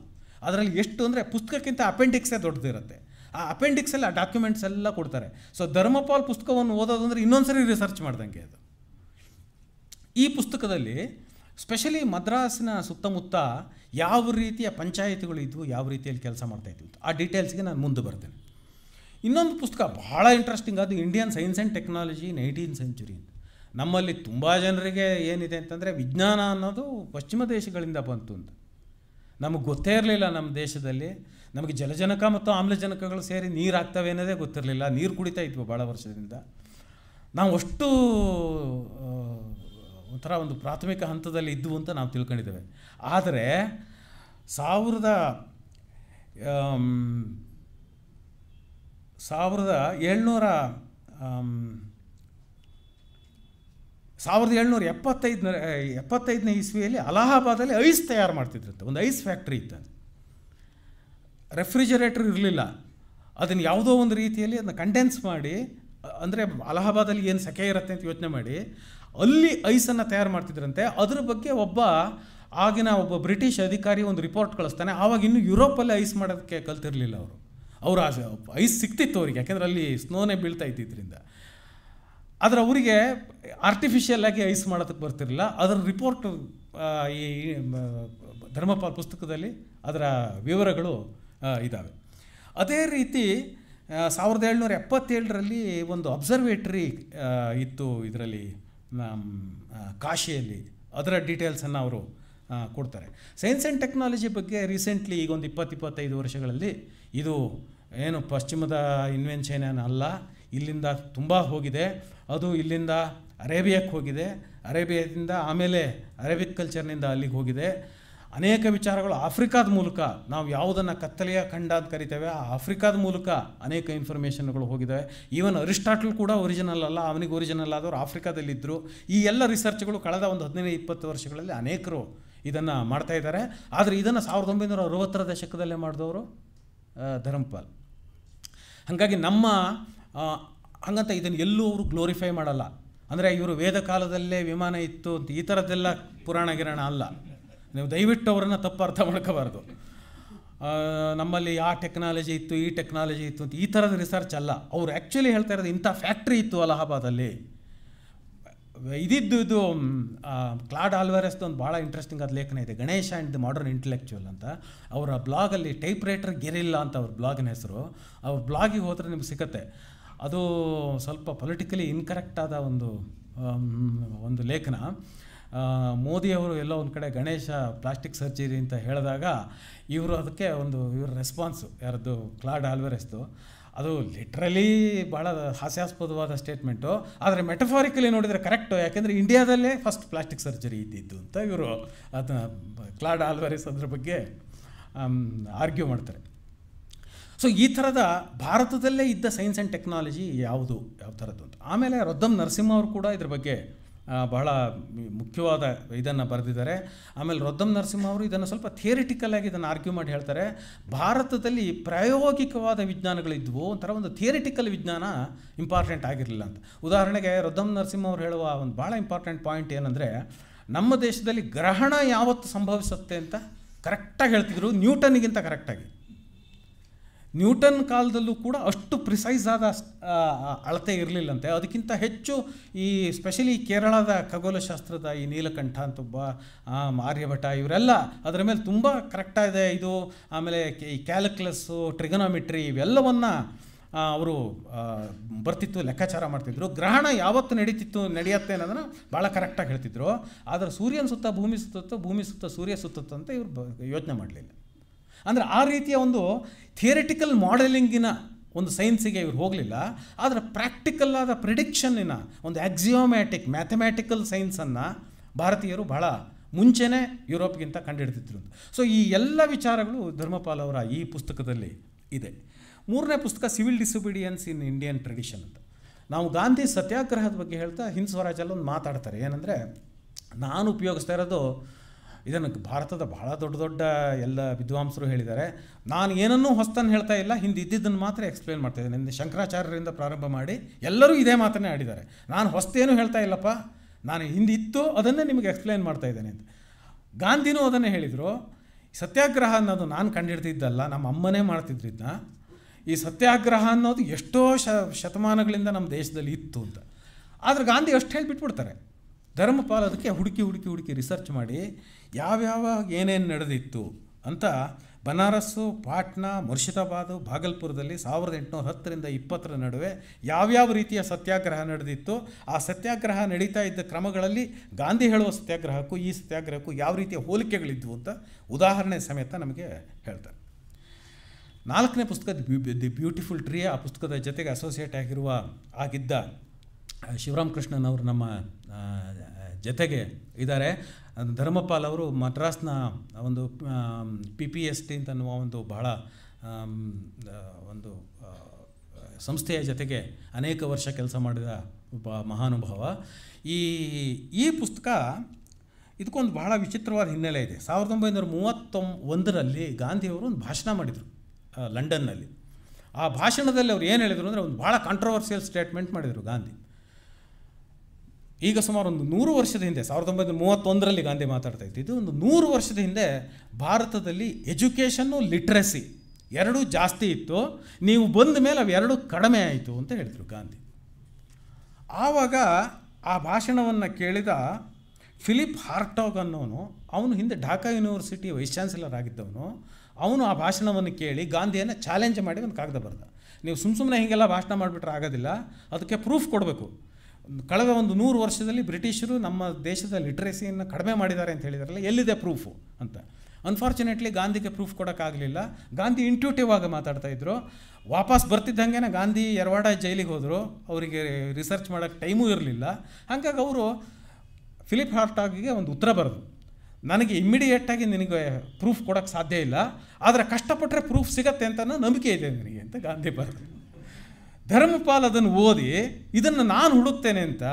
ಅದರಲ್ಲಿ ಎಷ್ಟು ಅಂದರೆ ಪುಸ್ತಕಕ್ಕಿಂತ ಅಪೆಂಡಿಕ್ಸೇ ದೊಡ್ಡದಿರುತ್ತೆ ಆ ಅಪೆಂಡಿಕ್ಸಲ್ಲಿ ಆ ಡಾಕ್ಯುಮೆಂಟ್ಸ್ ಎಲ್ಲ ಕೊಡ್ತಾರೆ ಸೊ ಧರ್ಮಪಾಲ್ ಪುಸ್ತಕವನ್ನು ಓದೋದಂದ್ರೆ ಇನ್ನೊಂದು ಸರಿ ರಿಸರ್ಚ್ ಮಾಡ್ದಂಗೆ ಅದು ಈ ಪುಸ್ತಕದಲ್ಲಿ ಸ್ಪೆಷಲಿ ಮದ್ರಾಸಿನ ಸುತ್ತಮುತ್ತ ಯಾವ ರೀತಿಯ ಪಂಚಾಯಿತಿಗಳು ಇದ್ವು ಯಾವ ರೀತಿಯಲ್ಲಿ ಕೆಲಸ ಮಾಡ್ತಾಯಿದ್ವು ಆ ಡೀಟೇಲ್ಸ್ಗೆ ನಾನು ಮುಂದೆ ಬರ್ತೇನೆ ಇನ್ನೊಂದು ಪುಸ್ತಕ ಭಾಳ ಇಂಟ್ರೆಸ್ಟಿಂಗ್ ಅದು Indian science and technology nineteen eighteen century ನಮ್ಮಲ್ಲಿ ತುಂಬ ಜನರಿಗೆ ಏನಿದೆ ಅಂತಂದರೆ ವಿಜ್ಞಾನ ಅನ್ನೋದು ಪಶ್ಚಿಮ ದೇಶಗಳಿಂದ ಬಂತು ಅಂತ ನಮಗೆ ಗೊತ್ತೇ ಇರಲಿಲ್ಲ ನಮ್ಮ ದೇಶದಲ್ಲಿ ನಮಗೆ ಜಲಜನಕ ಮತ್ತು ಆಮ್ಲಜನಕಗಳು ಸೇರಿ ನೀರು ಆಗ್ತವೆ ಅನ್ನೋದೇ ಗೊತ್ತಿರಲಿಲ್ಲ ನೀರು ಕುಡಿತಾ ಇದ್ವು ಭಾಳ ವರ್ಷದಿಂದ ನಾವು ಅಷ್ಟು ಒಂಥರ ಒಂದು ಪ್ರಾಥಮಿಕ ಹಂತದಲ್ಲಿ ಇದ್ವು ಅಂತ ನಾವು ತಿಳ್ಕೊಂಡಿದ್ದೇವೆ ಆದರೆ ಸಾವಿರದ ಸಾವಿರದ ಏಳ್ನೂರ ಸಾವಿರದ ಏಳ್ನೂರ ಎಪ್ಪತ್ತೈದನೇ ಎಪ್ಪತ್ತೈದನೇ ಇಸ್ವಿಯಲ್ಲಿ ಅಲಹಾಬಾದಲ್ಲಿ ಐಸ್ ತಯಾರು ಮಾಡ್ತಿದ್ರಂತೆ ಒಂದು ಐಸ್ ಫ್ಯಾಕ್ಟ್ರಿ ಇತ್ತು ರೆಫ್ರಿಜರೇಟರ್ ಇರಲಿಲ್ಲ ಅದನ್ನು ಯಾವುದೋ ಒಂದು ರೀತಿಯಲ್ಲಿ ಅದನ್ನ ಕಂಡೆನ್ಸ್ ಮಾಡಿ ಅಂದರೆ ಅಲಹಾಬಾದಲ್ಲಿ ಏನು ಸೆಕೆ ಇರುತ್ತೆ ಅಂತ ಯೋಚನೆ ಮಾಡಿ ಅಲ್ಲಿ ಐಸನ್ನು ತಯಾರು ಮಾಡ್ತಿದ್ರಂತೆ ಅದ್ರ ಬಗ್ಗೆ ಒಬ್ಬ ಆಗಿನ ಒಬ್ಬ ಬ್ರಿಟಿಷ್ ಅಧಿಕಾರಿ ಒಂದು ರಿಪೋರ್ಟ್ ಕಳಿಸ್ತಾನೆ ಆವಾಗ ಇನ್ನೂ ಯುರೋಪಲ್ಲಿ ಐಸ್ ಮಾಡೋದಕ್ಕೆ ಕಲ್ತಿರಲಿಲ್ಲ ಅವರು ಆ ಐಸ್ ಸಿಕ್ತಿತ್ತು ಅವ್ರಿಗೆ ಯಾಕೆಂದ್ರೆ ಅಲ್ಲಿ ಸ್ನೋನೇ ಬೀಳ್ತಾ ಇದ್ದಿದ್ದರಿಂದ ಆದರೆ ಅವರಿಗೆ ಆಗಿ ಐಸ್ ಮಾಡೋದಕ್ಕೆ ಬರ್ತಿರಲಿಲ್ಲ ಅದರ ರಿಪೋರ್ಟ್ ಈ ಧರ್ಮಪಾಲ್ ಪುಸ್ತಕದಲ್ಲಿ ಅದರ ವಿವರಗಳು ಇದ್ದಾವೆ ಅದೇ ರೀತಿ ಸಾವಿರದ ಏಳ್ನೂರ ಎಪ್ಪತ್ತೇಳರಲ್ಲಿ ಒಂದು ಅಬ್ಸರ್ವೇಟ್ರಿ ಇತ್ತು ಇದರಲ್ಲಿ ಕಾಶಿಯಲ್ಲಿ ಅದರ ಡೀಟೇಲ್ಸನ್ನು ಅವರು ಕೊಡ್ತಾರೆ ಸೈನ್ಸ್ ಆ್ಯಂಡ್ ಟೆಕ್ನಾಲಜಿ ಬಗ್ಗೆ ರೀಸೆಂಟ್ಲಿ ಈಗೊಂದು ಇಪ್ಪತ್ತು ಇಪ್ಪತ್ತೈದು ವರ್ಷಗಳಲ್ಲಿ ಇದು ಏನು ಪಶ್ಚಿಮದ ಇನ್ವೆನ್ಷನ್ ಅಲ್ಲ ಇಲ್ಲಿಂದ ತುಂಬ ಹೋಗಿದೆ ಅದು ಇಲ್ಲಿಂದ ಅರೇಬಿಯಕ್ಕೆ ಹೋಗಿದೆ ಅರೇಬಿಯಾದಿಂದ ಆಮೇಲೆ ಅರೇಬಿಕ್ ಕಲ್ಚರ್ನಿಂದ ಅಲ್ಲಿಗೆ ಹೋಗಿದೆ ಅನೇಕ ವಿಚಾರಗಳು ಆಫ್ರಿಕಾದ ಮೂಲಕ ನಾವು ಯಾವುದನ್ನು ಕತ್ತಲೆಯ ಖಂಡ ಅಂತ ಕರಿತೇವೆ ಆ ಆಫ್ರಿಕಾದ ಮೂಲಕ ಅನೇಕ ಇನ್ಫಾರ್ಮೇಷನ್ಗಳು ಹೋಗಿದ್ದಾವೆ ಈವನ್ ಅರಿಸ್ಟಾಟಲ್ ಕೂಡ ಒರಿಜಿನಲ್ ಅಲ್ಲ ಅವನಿಗೆ ಒರಿಜಿನಲ್ ಆದವರು ಆಫ್ರಿಕಾದಲ್ಲಿದ್ದರು ಈ ಎಲ್ಲ ರಿಸರ್ಚ್ಗಳು ಕಳೆದ ಒಂದು ಹದಿನೈದು ಇಪ್ಪತ್ತು ವರ್ಷಗಳಲ್ಲಿ ಅನೇಕರು ಇದನ್ನು ಇದ್ದಾರೆ ಆದರೆ ಇದನ್ನು ಸಾವಿರದ ಒಂಬೈನೂರ ಅರವತ್ತರ ದಶಕದಲ್ಲೇ ಮಾಡಿದವರು ಧರ್ಮಪಾಲ್ ಹಾಗಾಗಿ ನಮ್ಮ ಹಂಗಂತ ಇದನ್ನು ಎಲ್ಲೂ ಅವರು ಗ್ಲೋರಿಫೈ ಮಾಡಲ್ಲ ಅಂದರೆ ಇವರು ವೇದ ಕಾಲದಲ್ಲೇ ವಿಮಾನ ಇತ್ತು ಅಂತ ಈ ಥರದ್ದೆಲ್ಲ ಪುರಾಣ ಗಿರಣ ಅಲ್ಲ ನೀವು ದಯವಿಟ್ಟು ಅವರನ್ನು ತಪ್ಪು ಅರ್ಥ ಮಾಡ್ಕೋಬಾರ್ದು ನಮ್ಮಲ್ಲಿ ಆ ಟೆಕ್ನಾಲಜಿ ಇತ್ತು ಈ ಟೆಕ್ನಾಲಜಿ ಇತ್ತು ಅಂತ ಈ ಥರದ ರಿಸರ್ಚ್ ಅಲ್ಲ ಅವರು ಆ್ಯಕ್ಚುಲಿ ಹೇಳ್ತಾ ಇರೋದು ಇಂಥ ಫ್ಯಾಕ್ಟ್ರಿ ಇತ್ತು ಅಲಹಾಬಾದಲ್ಲಿ ಇದಿದ್ದು ಇದು ಕ್ಲಾಡ್ ಆಲ್ವರೆಸ್ದು ಒಂದು ಭಾಳ ಇಂಟ್ರೆಸ್ಟಿಂಗ್ ಆದ ಲೇಖನ ಇದೆ Ganesha and the modern intellectual ಅಂತ ಅವರ ಬ್ಲಾಗಲ್ಲಿ ಟೈಪ್ ರೈಟರ್ ಗೆರಿಲ್ಲ ಅಂತ ಅವ್ರ ಬ್ಲಾಗಿನ ಹೆಸರು ಅವ್ರ ಬ್ಲಾಗಿಗೆ ಹೋದರೆ ನಿಮ್ಗೆ ಸಿಗತ್ತೆ ಅದು ಸ್ವಲ್ಪ ಪೊಲಿಟಿಕಲಿ ಇನ್ಕರೆಕ್ಟ್ ಆದ ಒಂದು ಒಂದು ಲೇಖನ ಮೋದಿಯವರು ಎಲ್ಲೋ ಒಂದು ಕಡೆ ಗಣೇಶ ಪ್ಲಾಸ್ಟಿಕ್ ಸರ್ಜರಿ ಅಂತ ಹೇಳಿದಾಗ ಇವರು ಅದಕ್ಕೆ ಒಂದು ಇವ್ರ ರೆಸ್ಪಾನ್ಸು ಯಾರದ್ದು ಕ್ಲಾಡ್ ಆಲ್ವರೆಸ್ದು ಅದು ಲಿಟ್ರಲಿ ಭಾಳ ಹಾಸ್ಯಾಸ್ಪದವಾದ ಸ್ಟೇಟ್ಮೆಂಟು ಆದರೆ ಮೆಟಫಾರಿಕಲಿ ನೋಡಿದರೆ ಕರೆಕ್ಟು ಯಾಕೆಂದರೆ ಇಂಡಿಯಾದಲ್ಲೇ ಫಸ್ಟ್ ಪ್ಲಾಸ್ಟಿಕ್ ಸರ್ಜರಿ ಇದ್ದಿದ್ದು ಅಂತ ಇವರು ಅದನ್ನ ಕ್ಲಾಡ್ ಆಲ್ವರಿಸ್ ಅದ್ರ ಬಗ್ಗೆ ಆರ್ಗ್ಯೂ ಮಾಡ್ತಾರೆ ಸೊ ಈ ಥರದ ಭಾರತದಲ್ಲೇ ಇದ್ದ ಸೈನ್ಸ್ ಆ್ಯಂಡ್ ಟೆಕ್ನಾಲಜಿ ಯಾವುದು ಯಾವ ಥರದ್ದು ಅಂತ ಆಮೇಲೆ ರೊದ್ದಂ ನರಸಿಂಹ ಅವರು ಕೂಡ ಇದ್ರ ಬಗ್ಗೆ ಬಹಳ ಮುಖ್ಯವಾದ ಇದನ್ನು ಬರೆದಿದ್ದಾರೆ ಆಮೇಲೆ ರೊದ್ದಂ ನರಸಿಂಹ ಅವರು ಇದನ್ನು ಸ್ವಲ್ಪ ಆಗಿ ಇದನ್ನು ಆರ್ಗ್ಯೂ ಮಾಡಿ ಹೇಳ್ತಾರೆ ಭಾರತದಲ್ಲಿ ಪ್ರಾಯೋಗಿಕವಾದ ವಿಜ್ಞಾನಗಳಿದ್ವು ಒಂಥರ ಒಂದು ಥಿಯರಿಟಿಕಲ್ ವಿಜ್ಞಾನ ಇಂಪಾರ್ಟೆಂಟ್ ಆಗಿರಲಿಲ್ಲ ಅಂತ ಉದಾಹರಣೆಗೆ ರೊದ್ದಂ ನರಸಿಂಹ ಅವರು ಹೇಳುವ ಒಂದು ಭಾಳ ಇಂಪಾರ್ಟೆಂಟ್ ಪಾಯಿಂಟ್ ಏನಂದರೆ ನಮ್ಮ ದೇಶದಲ್ಲಿ ಗ್ರಹಣ ಯಾವತ್ತು ಸಂಭವಿಸುತ್ತೆ ಅಂತ ಕರೆಕ್ಟಾಗಿ ಹೇಳ್ತಿದ್ರು ನ್ಯೂಟನ್ಗಿಂತ ಕರೆಕ್ಟಾಗಿ ನ್ಯೂಟನ್ ಕಾಲದಲ್ಲೂ ಕೂಡ ಅಷ್ಟು ಪ್ರಿಸೈಸ್ ಆದ ಅಳತೆ ಇರಲಿಲ್ಲಂತೆ ಅದಕ್ಕಿಂತ ಹೆಚ್ಚು ಈ ಸ್ಪೆಷಲಿ ಕೇರಳದ ಖಗೋಲಶಾಸ್ತ್ರದ ಈ ನೀಲಕಂಠ ಅಂತೊಬ್ಬ ಆರ್ಯಭಟ ಇವರೆಲ್ಲ ಅದರ ಮೇಲೆ ತುಂಬ ಕರೆಕ್ಟಾಗಿದೆ ಇದು ಆಮೇಲೆ ಈ ಕ್ಯಾಲ್ಕುಲಸ್ಸು ಟ್ರಿಗನೋಮೆಟ್ರಿ ಇವೆಲ್ಲವನ್ನು ಅವರು ಬರ್ತಿತ್ತು ಲೆಕ್ಕಾಚಾರ ಮಾಡ್ತಿದ್ರು ಗ್ರಹಣ ಯಾವತ್ತು ನಡೀತಿತ್ತು ನಡೆಯುತ್ತೆ ಅನ್ನೋದನ್ನು ಭಾಳ ಕರೆಕ್ಟಾಗಿ ಹೇಳ್ತಿದ್ರು ಆದರೆ ಸೂರ್ಯನ ಸುತ್ತ ಭೂಮಿ ಸುತ್ತತ್ತೋ ಭೂಮಿ ಸುತ್ತ ಸೂರ್ಯ ಸುತ್ತತ್ತೋ ಅಂತ ಇವರು ಯೋಚನೆ ಮಾಡಲಿಲ್ಲ ಅಂದರೆ ಆ ರೀತಿಯ ಒಂದು ಥಿಯರಿಟಿಕಲ್ ಮಾಡೆಲಿಂಗಿನ ಒಂದು ಸೈನ್ಸಿಗೆ ಇವರು ಹೋಗಲಿಲ್ಲ ಆದರೆ ಪ್ರಾಕ್ಟಿಕಲ್ ಆದ ಪ್ರಿಡಿಕ್ಷನ್ನಿನ ಒಂದು ಆಕ್ಸಿಯೋಮ್ಯಾಟಿಕ್ ಮ್ಯಾಥಮ್ಯಾಟಿಕಲ್ ಸೈನ್ಸನ್ನು ಭಾರತೀಯರು ಬಹಳ ಮುಂಚೆನೇ ಯುರೋಪ್ಗಿಂತ ಕಂಡುಹಿಡ್ತಿದ್ರು ಸೊ ಈ ಎಲ್ಲ ವಿಚಾರಗಳು ಧರ್ಮಪಾಲ್ ಅವರ ಈ ಪುಸ್ತಕದಲ್ಲಿ ಇದೆ ಮೂರನೇ ಪುಸ್ತಕ civil disobedience in Indian tradition ಅಂತ ನಾವು ಗಾಂಧಿ ಸತ್ಯಾಗ್ರಹದ ಬಗ್ಗೆ ಹೇಳ್ತಾ ಹಿಂದ್ ಸ್ವರಾಜಲ್ಲಿ ಒಂದು ಮಾತಾಡ್ತಾರೆ ಏನಂದರೆ ನಾನು ಉಪಯೋಗಿಸ್ತಾ ಇರೋದು ಇದನ್ನು ಭಾರತದ ಬಹಳ ದೊಡ್ಡ ದೊಡ್ಡ ಎಲ್ಲ ವಿದ್ವಾಂಸರು ಹೇಳಿದ್ದಾರೆ ನಾನು ಏನನ್ನೂ ಹೊಸ್ತನ್ನು ಹೇಳ್ತಾ ಇಲ್ಲ ಹಿಂದೆ ಇದ್ದಿದ್ದನ್ನು ಮಾತ್ರ ಎಕ್ಸ್ಪ್ಲೇನ್ ಮಾಡ್ತಾ ಇದ್ದೇನೆ ನಿನ್ನೆ ಶಂಕರಾಚಾರ್ಯರಿಂದ ಪ್ರಾರಂಭ ಮಾಡಿ ಎಲ್ಲರೂ ಇದೇ ಮಾತನ್ನೇ ಆಡಿದ್ದಾರೆ ನಾನು ಹೊಸ್ತೇನು ಹೇಳ್ತಾ ಇಲ್ಲಪ್ಪ ನಾನು ಹಿಂದೆ ಇತ್ತು ಅದನ್ನೇ ನಿಮಗೆ ಎಕ್ಸ್ಪ್ಲೇನ್ ಮಾಡ್ತಾ ಇದ್ದೇನೆ ಅಂತ ಗಾಂಧಿನೂ ಅದನ್ನೇ ಹೇಳಿದರು ಸತ್ಯಾಗ್ರಹ ಅನ್ನೋದು ನಾನು ಕಂಡಿಡ್ತಿದ್ದಲ್ಲ ನಮ್ಮ ಅಮ್ಮನೇ ಮಾಡ್ತಿದ್ದರಿಂದ ಈ ಸತ್ಯಾಗ್ರಹ ಅನ್ನೋದು ಎಷ್ಟೋ ಶ ಶತಮಾನಗಳಿಂದ ನಮ್ಮ ದೇಶದಲ್ಲಿ ಇತ್ತು ಅಂತ ಆದರೆ ಗಾಂಧಿ ಅಷ್ಟು ಹೇಳಿಬಿಟ್ಬಿಡ್ತಾರೆ ಧರ್ಮಪಾಲ್ ಅದಕ್ಕೆ ಹುಡುಕಿ ಹುಡುಕಿ ಹುಡುಕಿ ರಿಸರ್ಚ್ ಮಾಡಿ ಯಾವ್ಯಾವ ಏನೇನು ನಡೆದಿತ್ತು ಅಂತ ಬನಾರಸ್ಸು ಪಾಟ್ನಾ ಮುರ್ಷಿದಾಬಾದು ಭಾಗಲ್ಪುರದಲ್ಲಿ ಸಾವಿರದ ಎಂಟುನೂರ ಹತ್ತರಿಂದ ಇಪ್ಪತ್ತರ ನಡುವೆ ಯಾವ್ಯಾವ ರೀತಿಯ ಸತ್ಯಾಗ್ರಹ ನಡೆದಿತ್ತು ಆ ಸತ್ಯಾಗ್ರಹ ನಡೀತಾ ಇದ್ದ ಕ್ರಮಗಳಲ್ಲಿ ಗಾಂಧಿ ಹೇಳುವ ಸತ್ಯಾಗ್ರಹಕ್ಕೂ ಈ ಸತ್ಯಾಗ್ರಹಕ್ಕೂ ಯಾವ ರೀತಿಯ ಹೋಲಿಕೆಗಳಿದ್ವು ಅಂತ ಉದಾಹರಣೆ ಸಮೇತ ನಮಗೆ ಹೇಳ್ತಾರೆ ನಾಲ್ಕನೇ ಪುಸ್ತಕ ದಿ ಬ್ಯೂಟಿಫುಲ್ ಟ್ರೀ ಆ ಪುಸ್ತಕದ ಜೊತೆಗೆ ಅಸೋಸಿಯೇಟ್ ಆಗಿರುವ ಆಗಿದ್ದ ಶಿವರಾಮ್ ಕೃಷ್ಣನ್ ಅವರು ನಮ್ಮ ಜೊತೆಗೆ ಇದ್ದಾರೆ ಧರ್ಮಪಾಲ್ ಅವರು ಮದ್ರಾಸ್ನ ಒಂದು ಪಿ ಪಿ ಎಸ್ ಟಿ ಅಂತ ಒಂದು ಬಹಳ ಒಂದು ಸಂಸ್ಥೆಯ ಜೊತೆಗೆ ಅನೇಕ ವರ್ಷ ಕೆಲಸ ಮಾಡಿದ ಒಬ್ಬ ಮಹಾನುಭಾವ ಈ ಈ ಪುಸ್ತಕ ಇದಕ್ಕೊಂದು ಬಹಳ ವಿಚಿತ್ರವಾದ ಹಿನ್ನೆಲೆ ಇದೆ ಸಾವಿರದ ಒಂಬೈನೂರ ಮೂವತ್ತೊಂಬಂದರಲ್ಲಿ ಗಾಂಧಿಯವರು ಒಂದು ಭಾಷಣ ಮಾಡಿದರು ಲಂಡನ್ನಲ್ಲಿ ಆ ಭಾಷಣದಲ್ಲಿ ಅವ್ರು ಏನು ಹೇಳಿದರು ಅಂದರೆ ಒಂದು ಭಾಳ ಕಾಂಟ್ರವರ್ಸಿಯಲ್ ಸ್ಟೇಟ್ಮೆಂಟ್ ಮಾಡಿದರು ಗಾಂಧಿ ಈಗ ಸುಮಾರು ಒಂದು ನೂರು ವರ್ಷದ ಹಿಂದೆ ಸಾವಿರದ ಒಂಬೈನೂರ ಮೂವತ್ತೊಂದರಲ್ಲಿ ಗಾಂಧಿ ಮಾತಾಡ್ತಾ ಇತ್ತು ಇದು ಒಂದು ನೂರು ವರ್ಷದ ಹಿಂದೆ ಭಾರತದಲ್ಲಿ ಎಜುಕೇಷನ್ನು ಲಿಟ್ರೆಸಿ ಎರಡೂ ಜಾಸ್ತಿ ಇತ್ತು ನೀವು ಬಂದ ಮೇಲೆ ಅವೆರಡೂ ಕಡಿಮೆ ಆಯಿತು ಅಂತ ಹೇಳಿದರು ಗಾಂಧಿ ಆವಾಗ ಆ ಭಾಷಣವನ್ನು ಕೇಳಿದ ಫಿಲಿಪ್ ಹಾರ್ಟಾಗ್ ಅನ್ನೋನು ಅವನು ಹಿಂದೆ ಢಾಕಾ ಯೂನಿವರ್ಸಿಟಿ ವೈಸ್ ಚಾನ್ಸಲರ್ ಆಗಿದ್ದವನು ಅವನು ಆ ಭಾಷಣವನ್ನು ಕೇಳಿ ಗಾಂಧಿಯನ್ನು ಚಾಲೆಂಜ್ ಮಾಡಿ ಒಂದು ಕಾಗದ ಬರೆದ ನೀವು ಸುಮ್ಮ ಸುಮ್ಮನೆ ಹೀಗೆಲ್ಲ ಭಾಷಣ ಮಾಡಿಬಿಟ್ರೆ ಆಗೋದಿಲ್ಲ ಅದಕ್ಕೆ ಪ್ರೂಫ್ ಕೊಡಬೇಕು ಕಳೆದ ಒಂದು ನೂರು ವರ್ಷದಲ್ಲಿ ಬ್ರಿಟಿಷರು ನಮ್ಮ ದೇಶದ ಲಿಟ್ರೇಸಿಯನ್ನು ಕಡಿಮೆ ಮಾಡಿದ್ದಾರೆ ಅಂತ ಹೇಳಿದಾರಲ್ಲ ಎಲ್ಲಿದೆ ಪ್ರೂಫು ಅಂತ ಅನ್ಫಾರ್ಚುನೇಟ್ಲಿ ಗಾಂಧಿಗೆ ಪ್ರೂಫ್ ಕೊಡೋಕ್ಕಾಗಲಿಲ್ಲ ಗಾಂಧಿ ಇಂಟ್ಯೂಟಿವ್ ಆಗಿ ಮಾತಾಡ್ತಾ ಇದ್ರು ವಾಪಸ್ ಬರ್ತಿದ್ದಂಗೆ ಗಾಂಧಿ ಎರವಾಡ ಜೈಲಿಗೆ ಹೋದರು ಅವರಿಗೆ ರಿಸರ್ಚ್ ಮಾಡೋಕ್ಕೆ ಟೈಮೂ ಇರಲಿಲ್ಲ ಹಾಗಾಗಿ ಅವರು ಫಿಲಿಪ್ ಹಾರ್ಟಾಗಿಗೆ ಒಂದು ಉತ್ತರ ಬರೆದು ನನಗೆ ಇಮ್ಮಿಡಿಯೇಟಾಗಿ ನಿನಗೆ ಪ್ರೂಫ್ ಕೊಡೋಕ್ಕೆ ಸಾಧ್ಯ ಇಲ್ಲ ಆದರೆ ಕಷ್ಟಪಟ್ಟರೆ ಪ್ರೂಫ್ ಸಿಗತ್ತೆ ಅಂತ ನಂಬಿಕೆ ಇದೆ ನಿನಗೆ ಅಂತ ಗಾಂಧಿ ಬರೆದು ಧರ್ಮಪಾಲ್ ಅದನ್ನು ಓದಿ ಇದನ್ನು ನಾನು ಹುಡುಕ್ತೇನೆ ಅಂತ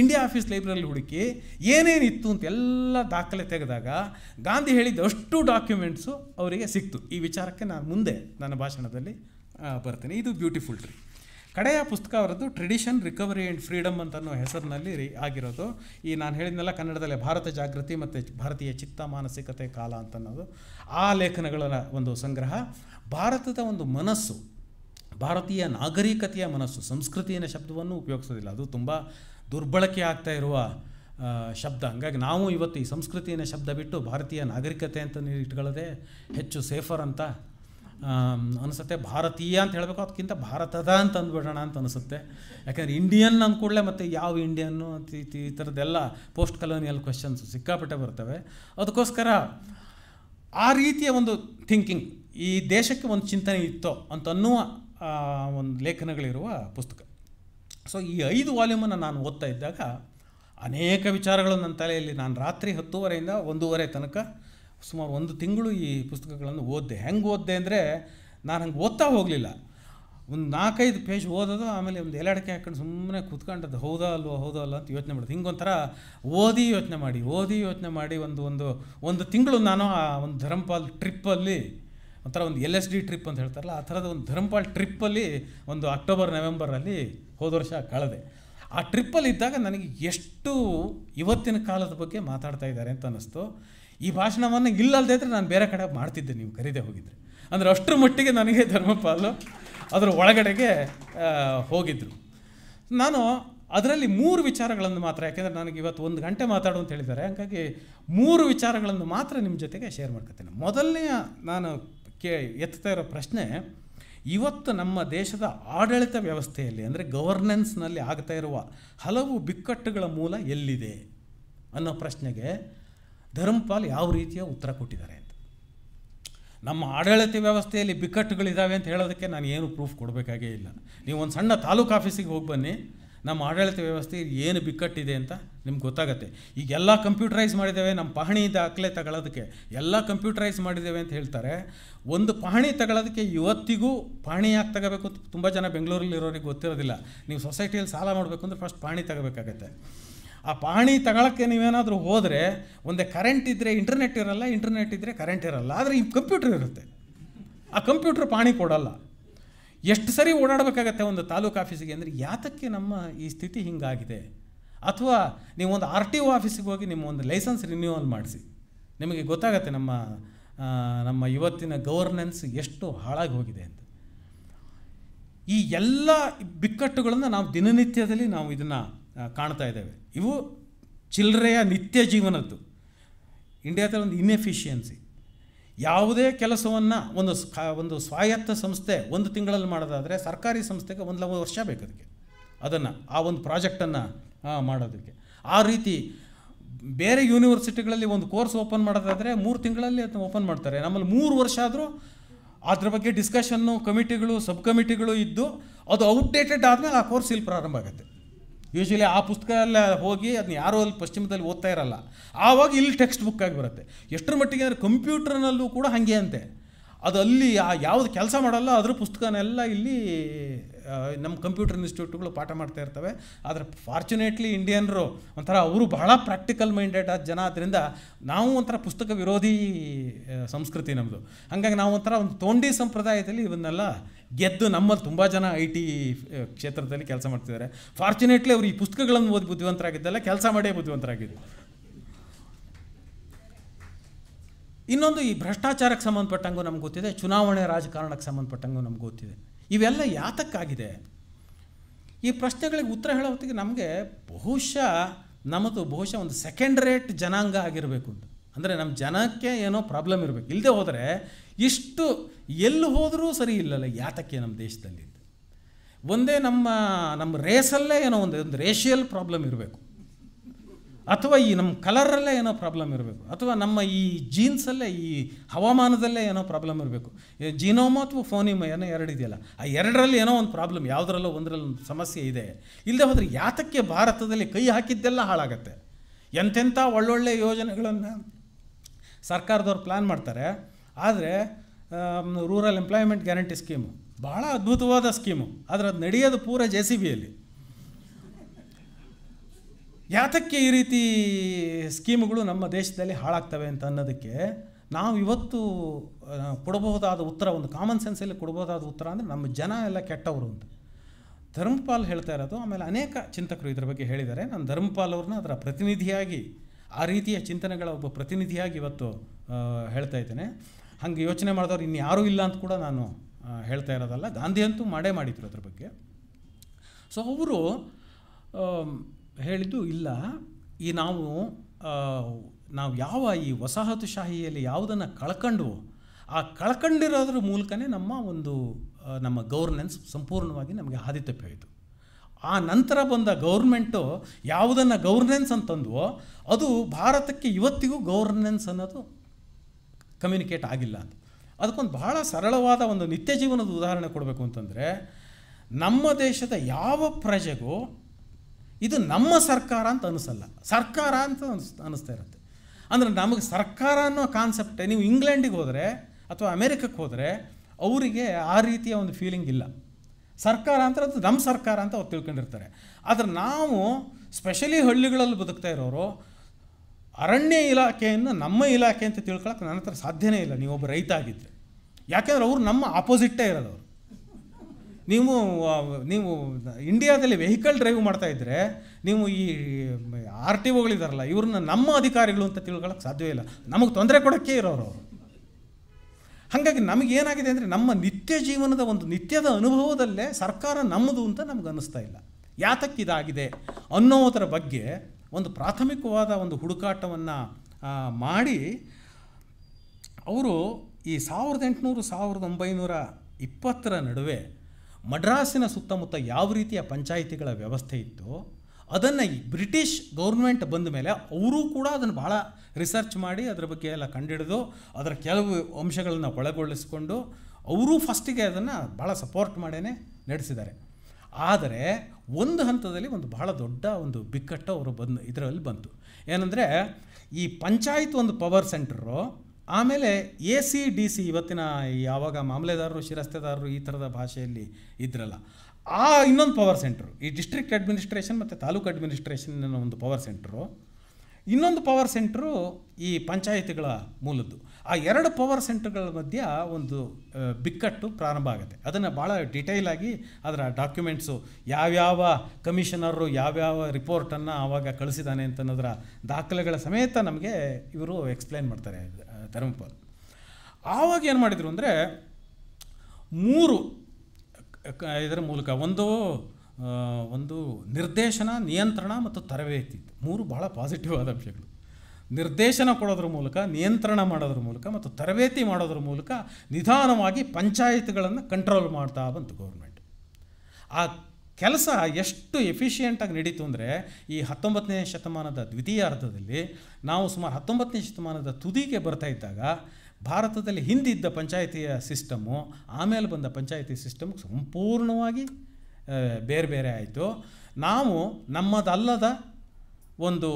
ಇಂಡಿಯಾ ಆಫೀಸ್ ಲೈಬ್ರರಿಲಿ ಹುಡುಕಿ ಏನೇನಿತ್ತು ಅಂತ ಎಲ್ಲ ದಾಖಲೆ ತೆಗೆದಾಗ ಗಾಂಧಿ ಹೇಳಿದ ಅಷ್ಟು ಡಾಕ್ಯುಮೆಂಟ್ಸು ಅವರಿಗೆ ಸಿಕ್ತು ಈ ವಿಚಾರಕ್ಕೆ ನಾನು ಮುಂದೆ ನನ್ನ ಭಾಷಣದಲ್ಲಿ ಬರ್ತೇನೆ ಇದು ಬ್ಯೂಟಿಫುಲ್ ಟ್ರೀ ಕಡೆಯ ಪುಸ್ತಕ ಅವರದ್ದು ಟ್ರೆಡಿಷನ್ ರಿಕವರಿ ಆ್ಯಂಡ್ ಫ್ರೀಡಮ್ ಅಂತ ಅನ್ನೋ ಹೆಸರಿನಲ್ಲಿ ಆಗಿರೋದು ಈ ನಾನು ಹೇಳಿದ್ನೆಲ್ಲ ಕನ್ನಡದಲ್ಲಿ ಭಾರತ ಜಾಗೃತಿ ಮತ್ತು ಭಾರತೀಯ ಚಿತ್ತ ಮಾನಸಿಕತೆ ಕಾಲ ಅಂತ ಅನ್ನೋದು ಆ ಲೇಖನಗಳ ಒಂದು ಸಂಗ್ರಹ ಭಾರತದ ಒಂದು ಮನಸ್ಸು ಭಾರತೀಯ ನಾಗರಿಕತೆಯ ಮನಸ್ಸು ಸಂಸ್ಕೃತಿ ಶಬ್ದವನ್ನು ಉಪಯೋಗಿಸೋದಿಲ್ಲ ಅದು ತುಂಬ ದುರ್ಬಳಕೆ ಆಗ್ತಾ ಇರುವ ಶಬ್ದ ಹಂಗಾಗಿ ನಾವು ಇವತ್ತು ಈ ಸಂಸ್ಕೃತಿನ ಶಬ್ದ ಬಿಟ್ಟು ಭಾರತೀಯ ನಾಗರಿಕತೆ ಅಂತ ಇಟ್ಕೊಳ್ಳೋದೆ ಹೆಚ್ಚು ಸೇಫರ್ ಅಂತ ಅನಿಸುತ್ತೆ ಭಾರತೀಯ ಅಂತ ಹೇಳಬೇಕು ಅದಕ್ಕಿಂತ ಭಾರತದ ಅಂತ ಅಂದ್ಬಿಡೋಣ ಅಂತ ಅನಿಸುತ್ತೆ ಯಾಕಂದರೆ ಇಂಡಿಯನ್ ಅಂದ್ಕೂಡಲೇ ಮತ್ತು ಯಾವ ಇಂಡಿಯನ್ನು ಅಂತ ಈ ಥರದ್ದೆಲ್ಲ ಪೋಸ್ಟ್ ಕಲೋನಿಯಲ್ ಕ್ವೆಶನ್ಸು ಸಿಕ್ಕಾಪಟ್ಟೆ ಬರ್ತವೆ ಅದಕ್ಕೋಸ್ಕರ ಆ ರೀತಿಯ ಒಂದು ಥಿಂಕಿಂಗ್ ಈ ದೇಶಕ್ಕೆ ಒಂದು ಚಿಂತನೆ ಇತ್ತೋ ಅಂತ ಅನ್ನುವ ಒಂದು ಲೇಖನಗಳಿರುವ ಪುಸ್ತಕ ಸೊ ಈ ಐದು ವಾಲ್ಯೂಮನ್ನು ನಾನು ಓದ್ತಾ ಇದ್ದಾಗ ಅನೇಕ ವಿಚಾರಗಳು ನನ್ನ ತಲೆಯಲ್ಲಿ ನಾನು ರಾತ್ರಿ ಹತ್ತುವರೆಯಿಂದ ಒಂದೂವರೆ ತನಕ ಸುಮಾರು ಒಂದು ತಿಂಗಳು ಈ ಪುಸ್ತಕಗಳನ್ನು ಓದಿದೆ ಹೆಂಗೆ ಓದಿದೆ ಅಂದರೆ ನಾನು ಹಂಗೆ ಓದ್ತಾ ಹೋಗಲಿಲ್ಲ ಒಂದು ನಾಲ್ಕೈದು ಪೇಜ್ ಓದೋದು ಆಮೇಲೆ ಒಂದು ಎಲಡಕೆ ಹಾಕೊಂಡು ಸುಮ್ಮನೆ ಕೂತ್ಕೊಂಡದ್ದು ಹೌದಾ ಅಲ್ವೋ ಹೌದಾ ಅಲ್ಲ ಅಂತ ಯೋಚನೆ ಮಾಡೋದು ಹಿಂಗೊಂಥರ ಓದಿ ಯೋಚನೆ ಮಾಡಿ ಓದಿ ಯೋಚನೆ ಮಾಡಿ ಒಂದು ಒಂದು ಒಂದು ತಿಂಗಳು ನಾನು ಆ ಒಂದು ಧರ್ಮಪಾಲ್ ಟ್ರಿಪ್ಪಲ್ಲಿ ಒಂಥರ ಒಂದು ಎಲ್ ಎಸ್ ಡಿ ಟ್ರಿಪ್ ಅಂತ ಹೇಳ್ತಾರಲ್ಲ ಆ ಥರದ ಒಂದು ಧರ್ಮಪಾಲ್ ಟ್ರಿಪ್ಪಲ್ಲಿ ಒಂದು ಅಕ್ಟೋಬರ್ ನವೆಂಬರಲ್ಲಿ ಹೋದ ವರ್ಷ ಕಳೆದೆ ಆ ಟ್ರಿಪ್ಪಲ್ಲಿ ಇದ್ದಾಗ ನನಗೆ ಎಷ್ಟು ಇವತ್ತಿನ ಕಾಲದ ಬಗ್ಗೆ ಮಾತಾಡ್ತಾ ಇದ್ದಾರೆ ಅಂತ ಅನ್ನಿಸ್ತು ಈ ಭಾಷಣವನ್ನು ಇಲ್ಲಲ್ಲದೆ ಇದ್ದರೆ ನಾನು ಬೇರೆ ಕಡೆ ಮಾಡ್ತಿದ್ದೆ ನೀವು ಕರೀದೇ ಹೋಗಿದ್ದರೆ ಅಂದರೆ ಅಷ್ಟರ ಮಟ್ಟಿಗೆ ನನಗೆ ಧರ್ಮಪಾಲು ಅದರ ಒಳಗಡೆಗೆ ಹೋಗಿದ್ದರು ನಾನು ಅದರಲ್ಲಿ ಮೂರು ವಿಚಾರಗಳನ್ನು ಮಾತ್ರ ಯಾಕೆಂದರೆ ನನಗೆ ಇವತ್ತು ಒಂದು ಗಂಟೆ ಮಾತಾಡು ಅಂತ ಹೇಳಿದ್ದಾರೆ ಹಾಗಾಗಿ ಮೂರು ವಿಚಾರಗಳನ್ನು ಮಾತ್ರ ನಿಮ್ಮ ಜೊತೆಗೆ ಶೇರ್ ಮಾಡ್ಕೊತೇನೆ ಮೊದಲನೆಯ ನಾನು ಕೆ ಎತ್ತುತ್ತಾ ಇರೋ ಪ್ರಶ್ನೆ ಇವತ್ತು ನಮ್ಮ ದೇಶದ ಆಡಳಿತ ವ್ಯವಸ್ಥೆಯಲ್ಲಿ ಅಂದರೆ ಗವರ್ನೆನ್ಸ್ನಲ್ಲಿ ಆಗ್ತಾ ಇರುವ ಹಲವು ಬಿಕ್ಕಟ್ಟುಗಳ ಮೂಲ ಎಲ್ಲಿದೆ ಅನ್ನೋ ಪ್ರಶ್ನೆಗೆ ಧರ್ಮಪಾಲ್ ಯಾವ ರೀತಿಯ ಉತ್ತರ ಕೊಟ್ಟಿದ್ದಾರೆ ಅಂತ ನಮ್ಮ ಆಡಳಿತ ವ್ಯವಸ್ಥೆಯಲ್ಲಿ ಬಿಕ್ಕಟ್ಟುಗಳಿದ್ದಾವೆ ಅಂತ ಹೇಳೋದಕ್ಕೆ ನಾನು ಏನು ಪ್ರೂಫ್ ಕೊಡಬೇಕಾಗೇ ಇಲ್ಲ ನೀವು ಒಂದು ಸಣ್ಣ ತಾಲೂಕು ಆಫೀಸಿಗೆ ಹೋಗಿ ಬನ್ನಿ ನಮ್ಮ ಆಡಳಿತ ವ್ಯವಸ್ಥೆ ಏನು ಬಿಕ್ಕಟ್ಟಿದೆ ಅಂತ ನಿಮ್ಗೆ ಗೊತ್ತಾಗುತ್ತೆ ಎಲ್ಲ ಕಂಪ್ಯೂಟರೈಸ್ ಮಾಡಿದ್ದೇವೆ ನಮ್ಮ ಪಹಣಿ ದಾಖಲೆ ತಗೊಳ್ಳೋದಕ್ಕೆ ಎಲ್ಲ ಕಂಪ್ಯೂಟರೈಸ್ ಮಾಡಿದ್ದೇವೆ ಅಂತ ಹೇಳ್ತಾರೆ ಒಂದು ಪಹಣಿ ತಗೊಳ್ಳೋದಕ್ಕೆ ಇವತ್ತಿಗೂ ಪಹಣಿ ಯಾಕೆ ತಗೋಬೇಕು ತುಂಬ ಜನ ಬೆಂಗಳೂರಲ್ಲಿರೋರಿಗೆ ಗೊತ್ತಿರೋದಿಲ್ಲ ನೀವು ಸೊಸೈಟಿಯಲ್ಲಿ ಸಾಲ ಮಾಡಬೇಕು ಅಂದರೆ ಫಸ್ಟ್ ಪಹಣಿ ತಗೋಬೇಕಾಗತ್ತೆ ಆ ಪಹಣಿ ತಗೊಳ್ಳೋಕ್ಕೆ ನೀವೇನಾದರೂ ಹೋದರೆ ಒಂದೇ ಕರೆಂಟ್ ಇದ್ದರೆ ಇಂಟರ್ನೆಟ್ ಇರೋಲ್ಲ ಇಂಟರ್ನೆಟ್ ಇದ್ದರೆ ಕರೆಂಟ್ ಇರೋಲ್ಲ ಆದರೆ ಈ ಕಂಪ್ಯೂಟರ್ ಇರುತ್ತೆ ಆ ಕಂಪ್ಯೂಟ್ರ್ ಪಾಣಿ ಕೊಡೋಲ್ಲ ಎಷ್ಟು ಸರಿ ಓಡಾಡಬೇಕಾಗತ್ತೆ ಒಂದು ತಾಲೂಕು ಆಫೀಸಿಗೆ ಅಂದರೆ ಯಾತಕ್ಕೆ ನಮ್ಮ ಈ ಸ್ಥಿತಿ ಹಿಂಗಾಗಿದೆ ಅಥವಾ ನೀವು ಒಂದು ಆರ್ ಟಿ ಒ ಆಫೀಸಿಗೆ ಹೋಗಿ ನಿಮ್ಮ ಒಂದು ಲೈಸೆನ್ಸ್ ರಿನ್ಯೂವಲ್ ಮಾಡಿಸಿ ನಿಮಗೆ ಗೊತ್ತಾಗತ್ತೆ ನಮ್ಮ ನಮ್ಮ ಇವತ್ತಿನ ಗವರ್ನೆನ್ಸ್ ಎಷ್ಟು ಹಾಳಾಗಿ ಹೋಗಿದೆ ಅಂತ ಈ ಎಲ್ಲ ಬಿಕ್ಕಟ್ಟುಗಳನ್ನು ನಾವು ದಿನನಿತ್ಯದಲ್ಲಿ ನಾವು ಇದನ್ನು ಕಾಣ್ತಾ ಇದ್ದೇವೆ ಇವು ಚಿಲ್ಲರೆಯ ನಿತ್ಯ ಜೀವನದ್ದು ಇಂಡಿಯಾದಲ್ಲಿ ಒಂದು ಇನ್ಎಫಿಷಿಯನ್ಸಿ ಯಾವುದೇ ಕೆಲಸವನ್ನು ಒಂದು ಒಂದು ಸ್ವಾಯತ್ತ ಸಂಸ್ಥೆ ಒಂದು ತಿಂಗಳಲ್ಲಿ ಮಾಡೋದಾದರೆ ಸರ್ಕಾರಿ ಸಂಸ್ಥೆಗೆ ಒಂದು ವರ್ಷ ಬೇಕು ಅದಕ್ಕೆ ಅದನ್ನು ಆ ಒಂದು ಪ್ರಾಜೆಕ್ಟನ್ನು ಮಾಡೋದಕ್ಕೆ ಆ ರೀತಿ ಬೇರೆ ಯೂನಿವರ್ಸಿಟಿಗಳಲ್ಲಿ ಒಂದು ಕೋರ್ಸ್ ಓಪನ್ ಮಾಡೋದಾದರೆ ಮೂರು ತಿಂಗಳಲ್ಲಿ ಅದನ್ನು ಓಪನ್ ಮಾಡ್ತಾರೆ ನಮ್ಮಲ್ಲಿ ಮೂರು ವರ್ಷ ಆದರೂ ಅದ್ರ ಬಗ್ಗೆ ಡಿಸ್ಕಷನ್ನು ಕಮಿಟಿಗಳು ಸಬ್ ಕಮಿಟಿಗಳು ಇದ್ದು ಅದು ಔಟ್ಡೇಟೆಡ್ ಆದಮೇಲೆ ಆ ಕೋರ್ಸ್ ಇಲ್ಲಿ ಪ್ರಾರಂಭ ಆಗುತ್ತೆ ಯೂಶ್ವಲಿ ಆ ಪುಸ್ತಕ ಎಲ್ಲ ಹೋಗಿ ಅದನ್ನ ಯಾರೋ ಅಲ್ಲಿ ಪಶ್ಚಿಮದಲ್ಲಿ ಓದ್ತಾ ಇರಲ್ಲ ಆವಾಗ ಇಲ್ಲಿ ಟೆಕ್ಸ್ಟ್ ಬುಕ್ ಆಗಿ ಬರುತ್ತೆ ಎಷ್ಟರ ಮಟ್ಟಿಗೆ ಅಂದರೆ ಕಂಪ್ಯೂಟರ್ನಲ್ಲೂ ಕೂಡ ಹಾಗೆ ಅಂತೆ ಅದು ಅಲ್ಲಿ ಯಾವುದು ಕೆಲಸ ಮಾಡಲ್ಲ ಅದ್ರ ಪುಸ್ತಕನೆಲ್ಲ ಇಲ್ಲಿ ನಮ್ಮ ಕಂಪ್ಯೂಟರ್ ಇನ್ಸ್ಟಿಟ್ಯೂಟ್ಗಳು ಪಾಠ ಮಾಡ್ತಾ ಇರ್ತವೆ ಆದರೆ ಫಾರ್ಚುನೇಟ್ಲಿ ಇಂಡಿಯನ್ರು ಒಂಥರ ಅವರು ಬಹಳ ಪ್ರಾಕ್ಟಿಕಲ್ ಮೈಂಡೆಡ್ ಆದ ಜನ ಆದ್ದರಿಂದ ನಾವು ಒಂಥರ ಪುಸ್ತಕ ವಿರೋಧಿ ಸಂಸ್ಕೃತಿ ನಮ್ಮದು ಹಂಗಾಗಿ ನಾವು ಒಂಥರ ಒಂದು ತೋಂಡಿ ಸಂಪ್ರದಾಯದಲ್ಲಿ ಇವನ್ನೆಲ್ಲ ಗೆದ್ದು ನಮ್ಮಲ್ಲಿ ತುಂಬ ಜನ ಐ ಟಿ ಕ್ಷೇತ್ರದಲ್ಲಿ ಕೆಲಸ ಮಾಡ್ತಿದ್ದಾರೆ ಫಾರ್ಚುನೇಟ್ಲಿ ಅವರು ಈ ಪುಸ್ತಕಗಳನ್ನು ಓದಿ ಬುದ್ಧಿವಂತರಾಗಿದ್ದಲ್ಲ ಕೆಲಸ ಮಾಡೇ ಬುದ್ಧಿವಂತರಾಗಿದ್ದು ಇನ್ನೊಂದು ಈ ಭ್ರಷ್ಟಾಚಾರಕ್ಕೆ ಸಂಬಂಧಪಟ್ಟಂಗೂ ನಮ್ಗೆ ಗೊತ್ತಿದೆ ಚುನಾವಣೆ ರಾಜಕಾರಣಕ್ಕೆ ಸಂಬಂಧಪಟ್ಟಂಗೂ ನಮ್ಗೆ ಗೊತ್ತಿದೆ ಇವೆಲ್ಲ ಯಾತಕ್ಕಾಗಿದೆ ಈ ಪ್ರಶ್ನೆಗಳಿಗೆ ಉತ್ತರ ಹೇಳೋ ಹೊತ್ತಿಗೆ ನಮಗೆ ಬಹುಶಃ ನಮ್ಮದು ಬಹುಶಃ ಒಂದು ಸೆಕೆಂಡ್ ರೇಟ್ ಜನಾಂಗ ಆಗಿರಬೇಕು ಅಂತ ಅಂದರೆ ನಮ್ಮ ಜನಕ್ಕೆ ಏನೋ ಪ್ರಾಬ್ಲಮ್ ಇರಬೇಕು ಇಲ್ಲದೆ ಹೋದರೆ ಇಷ್ಟು ಎಲ್ಲಿ ಹೋದರೂ ಸರಿ ಇಲ್ಲಲ್ಲ ಯಾತಕ್ಕೆ ನಮ್ಮ ದೇಶದಲ್ಲಿ ಒಂದೇ ನಮ್ಮ ನಮ್ಮ ರೇಸಲ್ಲೇ ಏನೋ ಒಂದು ಒಂದು ರೇಷಿಯಲ್ ಪ್ರಾಬ್ಲಮ್ ಇರಬೇಕು ಅಥವಾ ಈ ನಮ್ಮ ಕಲರಲ್ಲೇ ಏನೋ ಪ್ರಾಬ್ಲಮ್ ಇರಬೇಕು ಅಥವಾ ನಮ್ಮ ಈ ಜೀನ್ಸಲ್ಲೇ ಈ ಹವಾಮಾನದಲ್ಲೇ ಏನೋ ಪ್ರಾಬ್ಲಮ್ ಇರಬೇಕು ಜೀನೋಮ ಅಥವಾ ಫೋನಿಮ ಏನೋ ಎರಡು ಇದೆಯಲ್ಲ ಆ ಎರಡರಲ್ಲಿ ಏನೋ ಒಂದು ಪ್ರಾಬ್ಲಮ್ ಯಾವುದರಲ್ಲೋ ಒಂದರಲ್ಲಿ ಒಂದು ಸಮಸ್ಯೆ ಇದೆ ಇಲ್ಲದೆ ಹೋದರೆ ಯಾತಕ್ಕೆ ಭಾರತದಲ್ಲಿ ಕೈ ಹಾಕಿದ್ದೆಲ್ಲ ಹಾಳಾಗತ್ತೆ ಎಂತೆಂಥ ಒಳ್ಳೊಳ್ಳೆ ಯೋಜನೆಗಳನ್ನು ಸರ್ಕಾರದವ್ರು ಪ್ಲ್ಯಾನ್ ಮಾಡ್ತಾರೆ ಆದರೆ ರೂರಲ್ ಎಂಪ್ಲಾಯ್ಮೆಂಟ್ ಗ್ಯಾರಂಟಿ ಸ್ಕೀಮು ಭಾಳ ಅದ್ಭುತವಾದ ಸ್ಕೀಮು ಆದರೆ ಅದು ನಡೆಯೋದು ಪೂರ ಜೆ ಸಿ ಬಿಯಲ್ಲಿ ಯಾತಕ್ಕೆ ಈ ರೀತಿ ಸ್ಕೀಮ್ಗಳು ನಮ್ಮ ದೇಶದಲ್ಲಿ ಹಾಳಾಗ್ತವೆ ಅಂತ ಅನ್ನೋದಕ್ಕೆ ನಾವು ಇವತ್ತು ಕೊಡಬಹುದಾದ ಉತ್ತರ ಒಂದು ಕಾಮನ್ ಸೆನ್ಸಲ್ಲಿ ಕೊಡಬಹುದಾದ ಉತ್ತರ ಅಂದರೆ ನಮ್ಮ ಜನ ಎಲ್ಲ ಕೆಟ್ಟವರು ಅಂತ ಧರ್ಮಪಾಲ್ ಹೇಳ್ತಾ ಇರೋದು ಆಮೇಲೆ ಅನೇಕ ಚಿಂತಕರು ಇದರ ಬಗ್ಗೆ ಹೇಳಿದ್ದಾರೆ ನಾನು ಧರ್ಮಪಾಲ್ ಅವ್ರನ್ನ ಅದರ ಪ್ರತಿನಿಧಿಯಾಗಿ ಆ ರೀತಿಯ ಚಿಂತನೆಗಳ ಒಬ್ಬ ಪ್ರತಿನಿಧಿಯಾಗಿ ಇವತ್ತು ಹೇಳ್ತಾ ಇದ್ದೇನೆ ಹಂಗೆ ಯೋಚನೆ ಮಾಡಿದವ್ರು ಯಾರೂ ಇಲ್ಲ ಅಂತ ಕೂಡ ನಾನು ಹೇಳ್ತಾ ಇರೋದಲ್ಲ ಗಾಂಧಿ ಅಂತೂ ಮಾಡೇ ಮಾಡಿದ್ರು ಅದ್ರ ಬಗ್ಗೆ ಸೊ ಅವರು ಹೇಳಿದ್ದು ಇಲ್ಲ ಈ ನಾವು ನಾವು ಯಾವ ಈ ವಸಾಹತುಶಾಹಿಯಲ್ಲಿ ಯಾವುದನ್ನು ಕಳ್ಕೊಂಡ್ವೋ ಆ ಕಳ್ಕೊಂಡಿರೋದ್ರ ಮೂಲಕನೇ ನಮ್ಮ ಒಂದು ನಮ್ಮ ಗೌರ್ನೆನ್ಸ್ ಸಂಪೂರ್ಣವಾಗಿ ನಮಗೆ ಹಾದಿ ತಪ್ಪಿಯೋಯಿತು ಆ ನಂತರ ಬಂದ ಗೌರ್ಮೆಂಟು ಯಾವುದನ್ನು ಗೌರ್ನೆನ್ಸ್ ಅಂತಂದ್ವೋ ಅದು ಭಾರತಕ್ಕೆ ಇವತ್ತಿಗೂ ಗೌರ್ನೆನ್ಸ್ ಅನ್ನೋದು ಕಮ್ಯುನಿಕೇಟ್ ಆಗಿಲ್ಲ ಅಂತ ಅದಕ್ಕೊಂದು ಬಹಳ ಸರಳವಾದ ಒಂದು ನಿತ್ಯ ಜೀವನದ ಉದಾಹರಣೆ ಕೊಡಬೇಕು ಅಂತಂದರೆ ನಮ್ಮ ದೇಶದ ಯಾವ ಪ್ರಜೆಗೂ ಇದು ನಮ್ಮ ಸರ್ಕಾರ ಅಂತ ಅನಿಸಲ್ಲ ಸರ್ಕಾರ ಅಂತ ಅನಿಸ್ ಅನ್ನಿಸ್ತಾ ಇರುತ್ತೆ ಅಂದರೆ ನಮಗೆ ಸರ್ಕಾರ ಅನ್ನೋ ಕಾನ್ಸೆಪ್ಟೇ ನೀವು ಇಂಗ್ಲೆಂಡಿಗೆ ಹೋದರೆ ಅಥವಾ ಅಮೇರಿಕಕ್ಕೆ ಹೋದರೆ ಅವರಿಗೆ ಆ ರೀತಿಯ ಒಂದು ಫೀಲಿಂಗ್ ಇಲ್ಲ ಸರ್ಕಾರ ಅಂತ ಅದು ನಮ್ಮ ಸರ್ಕಾರ ಅಂತ ಅವ್ರು ತಿಳ್ಕೊಂಡಿರ್ತಾರೆ ಆದರೆ ನಾವು ಸ್ಪೆಷಲಿ ಹಳ್ಳಿಗಳಲ್ಲಿ ಬದುಕ್ತಾ ಇರೋರು ಅರಣ್ಯ ಇಲಾಖೆಯನ್ನು ನಮ್ಮ ಇಲಾಖೆ ಅಂತ ತಿಳ್ಕೊಳಕ್ಕೆ ನನ್ನ ಹತ್ರ ಸಾಧ್ಯವೇ ಇಲ್ಲ ನೀವೊಬ್ಬ ರೈತ ಆಗಿದ್ದರೆ ಯಾಕೆಂದ್ರೆ ಅವರು ನಮ್ಮ ಆಪೋಸಿಟ್ಟೇ ಇರೋದವ್ರು ನೀವು ನೀವು ಇಂಡಿಯಾದಲ್ಲಿ ವೆಹಿಕಲ್ ಡ್ರೈವ್ ಮಾಡ್ತಾ ಇದ್ದರೆ ನೀವು ಈ ಆರ್ ಟಿ ಒಗಳಿದಾರಲ್ಲ ಇವ್ರನ್ನ ನಮ್ಮ ಅಧಿಕಾರಿಗಳು ಅಂತ ತಿಳ್ಕೊಳ್ಳೋಕೆ ಸಾಧ್ಯವೇ ಇಲ್ಲ ನಮಗೆ ತೊಂದರೆ ಕೊಡೋಕ್ಕೆ ಇರೋರು ಅವರು ಹಾಗಾಗಿ ನಮಗೇನಾಗಿದೆ ಅಂದರೆ ನಮ್ಮ ನಿತ್ಯ ಜೀವನದ ಒಂದು ನಿತ್ಯದ ಅನುಭವದಲ್ಲೇ ಸರ್ಕಾರ ನಮ್ಮದು ಅಂತ ನಮ್ಗೆ ಅನ್ನಿಸ್ತಾ ಇಲ್ಲ ಯಾತಕ್ಕೆ ಇದಾಗಿದೆ ಅನ್ನೋದರ ಬಗ್ಗೆ ಒಂದು ಪ್ರಾಥಮಿಕವಾದ ಒಂದು ಹುಡುಕಾಟವನ್ನು ಮಾಡಿ ಅವರು ಈ ಸಾವಿರದ ಎಂಟುನೂರು ಸಾವಿರದ ಒಂಬೈನೂರ ಇಪ್ಪತ್ತರ ನಡುವೆ ಮಡ್ರಾಸಿನ ಸುತ್ತಮುತ್ತ ಯಾವ ರೀತಿಯ ಪಂಚಾಯಿತಿಗಳ ವ್ಯವಸ್ಥೆ ಇತ್ತು ಅದನ್ನು ಬ್ರಿಟಿಷ್ ಗೌರ್ಮೆಂಟ್ ಬಂದ ಮೇಲೆ ಅವರೂ ಕೂಡ ಅದನ್ನು ಬಹಳ ರಿಸರ್ಚ್ ಮಾಡಿ ಅದರ ಬಗ್ಗೆ ಎಲ್ಲ ಕಂಡಿಡಿದು ಅದರ ಕೆಲವು ಅಂಶಗಳನ್ನು ಒಳಗೊಳಿಸ್ಕೊಂಡು ಅವರೂ ಫಸ್ಟಿಗೆ ಅದನ್ನು ಭಾಳ ಸಪೋರ್ಟ್ ಮಾಡೇ ನಡೆಸಿದ್ದಾರೆ ಆದರೆ ಒಂದು ಹಂತದಲ್ಲಿ ಒಂದು ಬಹಳ ದೊಡ್ಡ ಒಂದು ಬಿಕ್ಕಟ್ಟು ಅವರು ಬಂದು ಇದರಲ್ಲಿ ಬಂತು ಏನಂದರೆ ಈ ಪಂಚಾಯತ್ ಒಂದು ಪವರ್ ಸೆಂಟರು ಆಮೇಲೆ ಎ ಸಿ ಡಿ ಸಿ ಇವತ್ತಿನ ಯಾವಾಗ ಮಾಮಲೆದಾರರು ಶಿರಸ್ತೆದಾರರು ಈ ಥರದ ಭಾಷೆಯಲ್ಲಿ ಇದ್ರಲ್ಲ ಆ ಇನ್ನೊಂದು ಪವರ್ ಸೆಂಟ್ರು ಈ ಡಿಸ್ಟ್ರಿಕ್ಟ್ ಅಡ್ಮಿನಿಸ್ಟ್ರೇಷನ್ ಮತ್ತು ತಾಲೂಕು ಅಡ್ಮಿನಿಸ್ಟ್ರೇಷನ್ ಅನ್ನೋ ಒಂದು ಪವರ್ ಸೆಂಟ್ರು ಇನ್ನೊಂದು ಪವರ್ ಸೆಂಟ್ರು ಈ ಪಂಚಾಯಿತಿಗಳ ಮೂಲದ್ದು ಆ ಎರಡು ಪವರ್ ಸೆಂಟ್ರ್ಗಳ ಮಧ್ಯೆ ಒಂದು ಬಿಕ್ಕಟ್ಟು ಪ್ರಾರಂಭ ಆಗುತ್ತೆ ಅದನ್ನು ಭಾಳ ಡಿಟೈಲಾಗಿ ಆಗಿ ಅದರ ಡಾಕ್ಯುಮೆಂಟ್ಸು ಯಾವ್ಯಾವ ಕಮಿಷನರು ಯಾವ್ಯಾವ ರಿಪೋರ್ಟನ್ನು ಆವಾಗ ಕಳಿಸಿದ್ದಾನೆ ಅಂತ ಅನ್ನೋದರ ದಾಖಲೆಗಳ ಸಮೇತ ನಮಗೆ ಇವರು ಎಕ್ಸ್ಪ್ಲೇನ್ ಮಾಡ್ತಾರೆ ಧರ್ಮಪಾಲ್ ಆವಾಗ ಏನು ಮಾಡಿದರು ಅಂದರೆ ಮೂರು ಇದರ ಮೂಲಕ ಒಂದು ಒಂದು ನಿರ್ದೇಶನ ನಿಯಂತ್ರಣ ಮತ್ತು ತರಬೇತಿ ಮೂರು ಭಾಳ ಪಾಸಿಟಿವ್ ಆದ ಅಂಶಗಳು ನಿರ್ದೇಶನ ಕೊಡೋದ್ರ ಮೂಲಕ ನಿಯಂತ್ರಣ ಮಾಡೋದ್ರ ಮೂಲಕ ಮತ್ತು ತರಬೇತಿ ಮಾಡೋದ್ರ ಮೂಲಕ ನಿಧಾನವಾಗಿ ಪಂಚಾಯತ್ಗಳನ್ನು ಕಂಟ್ರೋಲ್ ಮಾಡ್ತಾ ಬಂತು ಗೌರ್ಮೆಂಟ್ ಆ ಕೆಲಸ ಎಷ್ಟು ಎಫಿಷಿಯೆಂಟಾಗಿ ನಡೀತು ಅಂದರೆ ಈ ಹತ್ತೊಂಬತ್ತನೇ ಶತಮಾನದ ದ್ವಿತೀಯ ಅರ್ಧದಲ್ಲಿ ನಾವು ಸುಮಾರು ಹತ್ತೊಂಬತ್ತನೇ ಶತಮಾನದ ತುದಿಗೆ ಬರ್ತಾ ಇದ್ದಾಗ ಭಾರತದಲ್ಲಿ ಹಿಂದಿದ್ದ ಪಂಚಾಯಿತಿಯ ಸಿಸ್ಟಮು ಆಮೇಲೆ ಬಂದ ಪಂಚಾಯಿತಿ ಸಿಸ್ಟಮ್ ಸಂಪೂರ್ಣವಾಗಿ ಬೇರೆ ಬೇರೆ ಆಯಿತು ನಾವು ನಮ್ಮದಲ್ಲದ ಒಂದು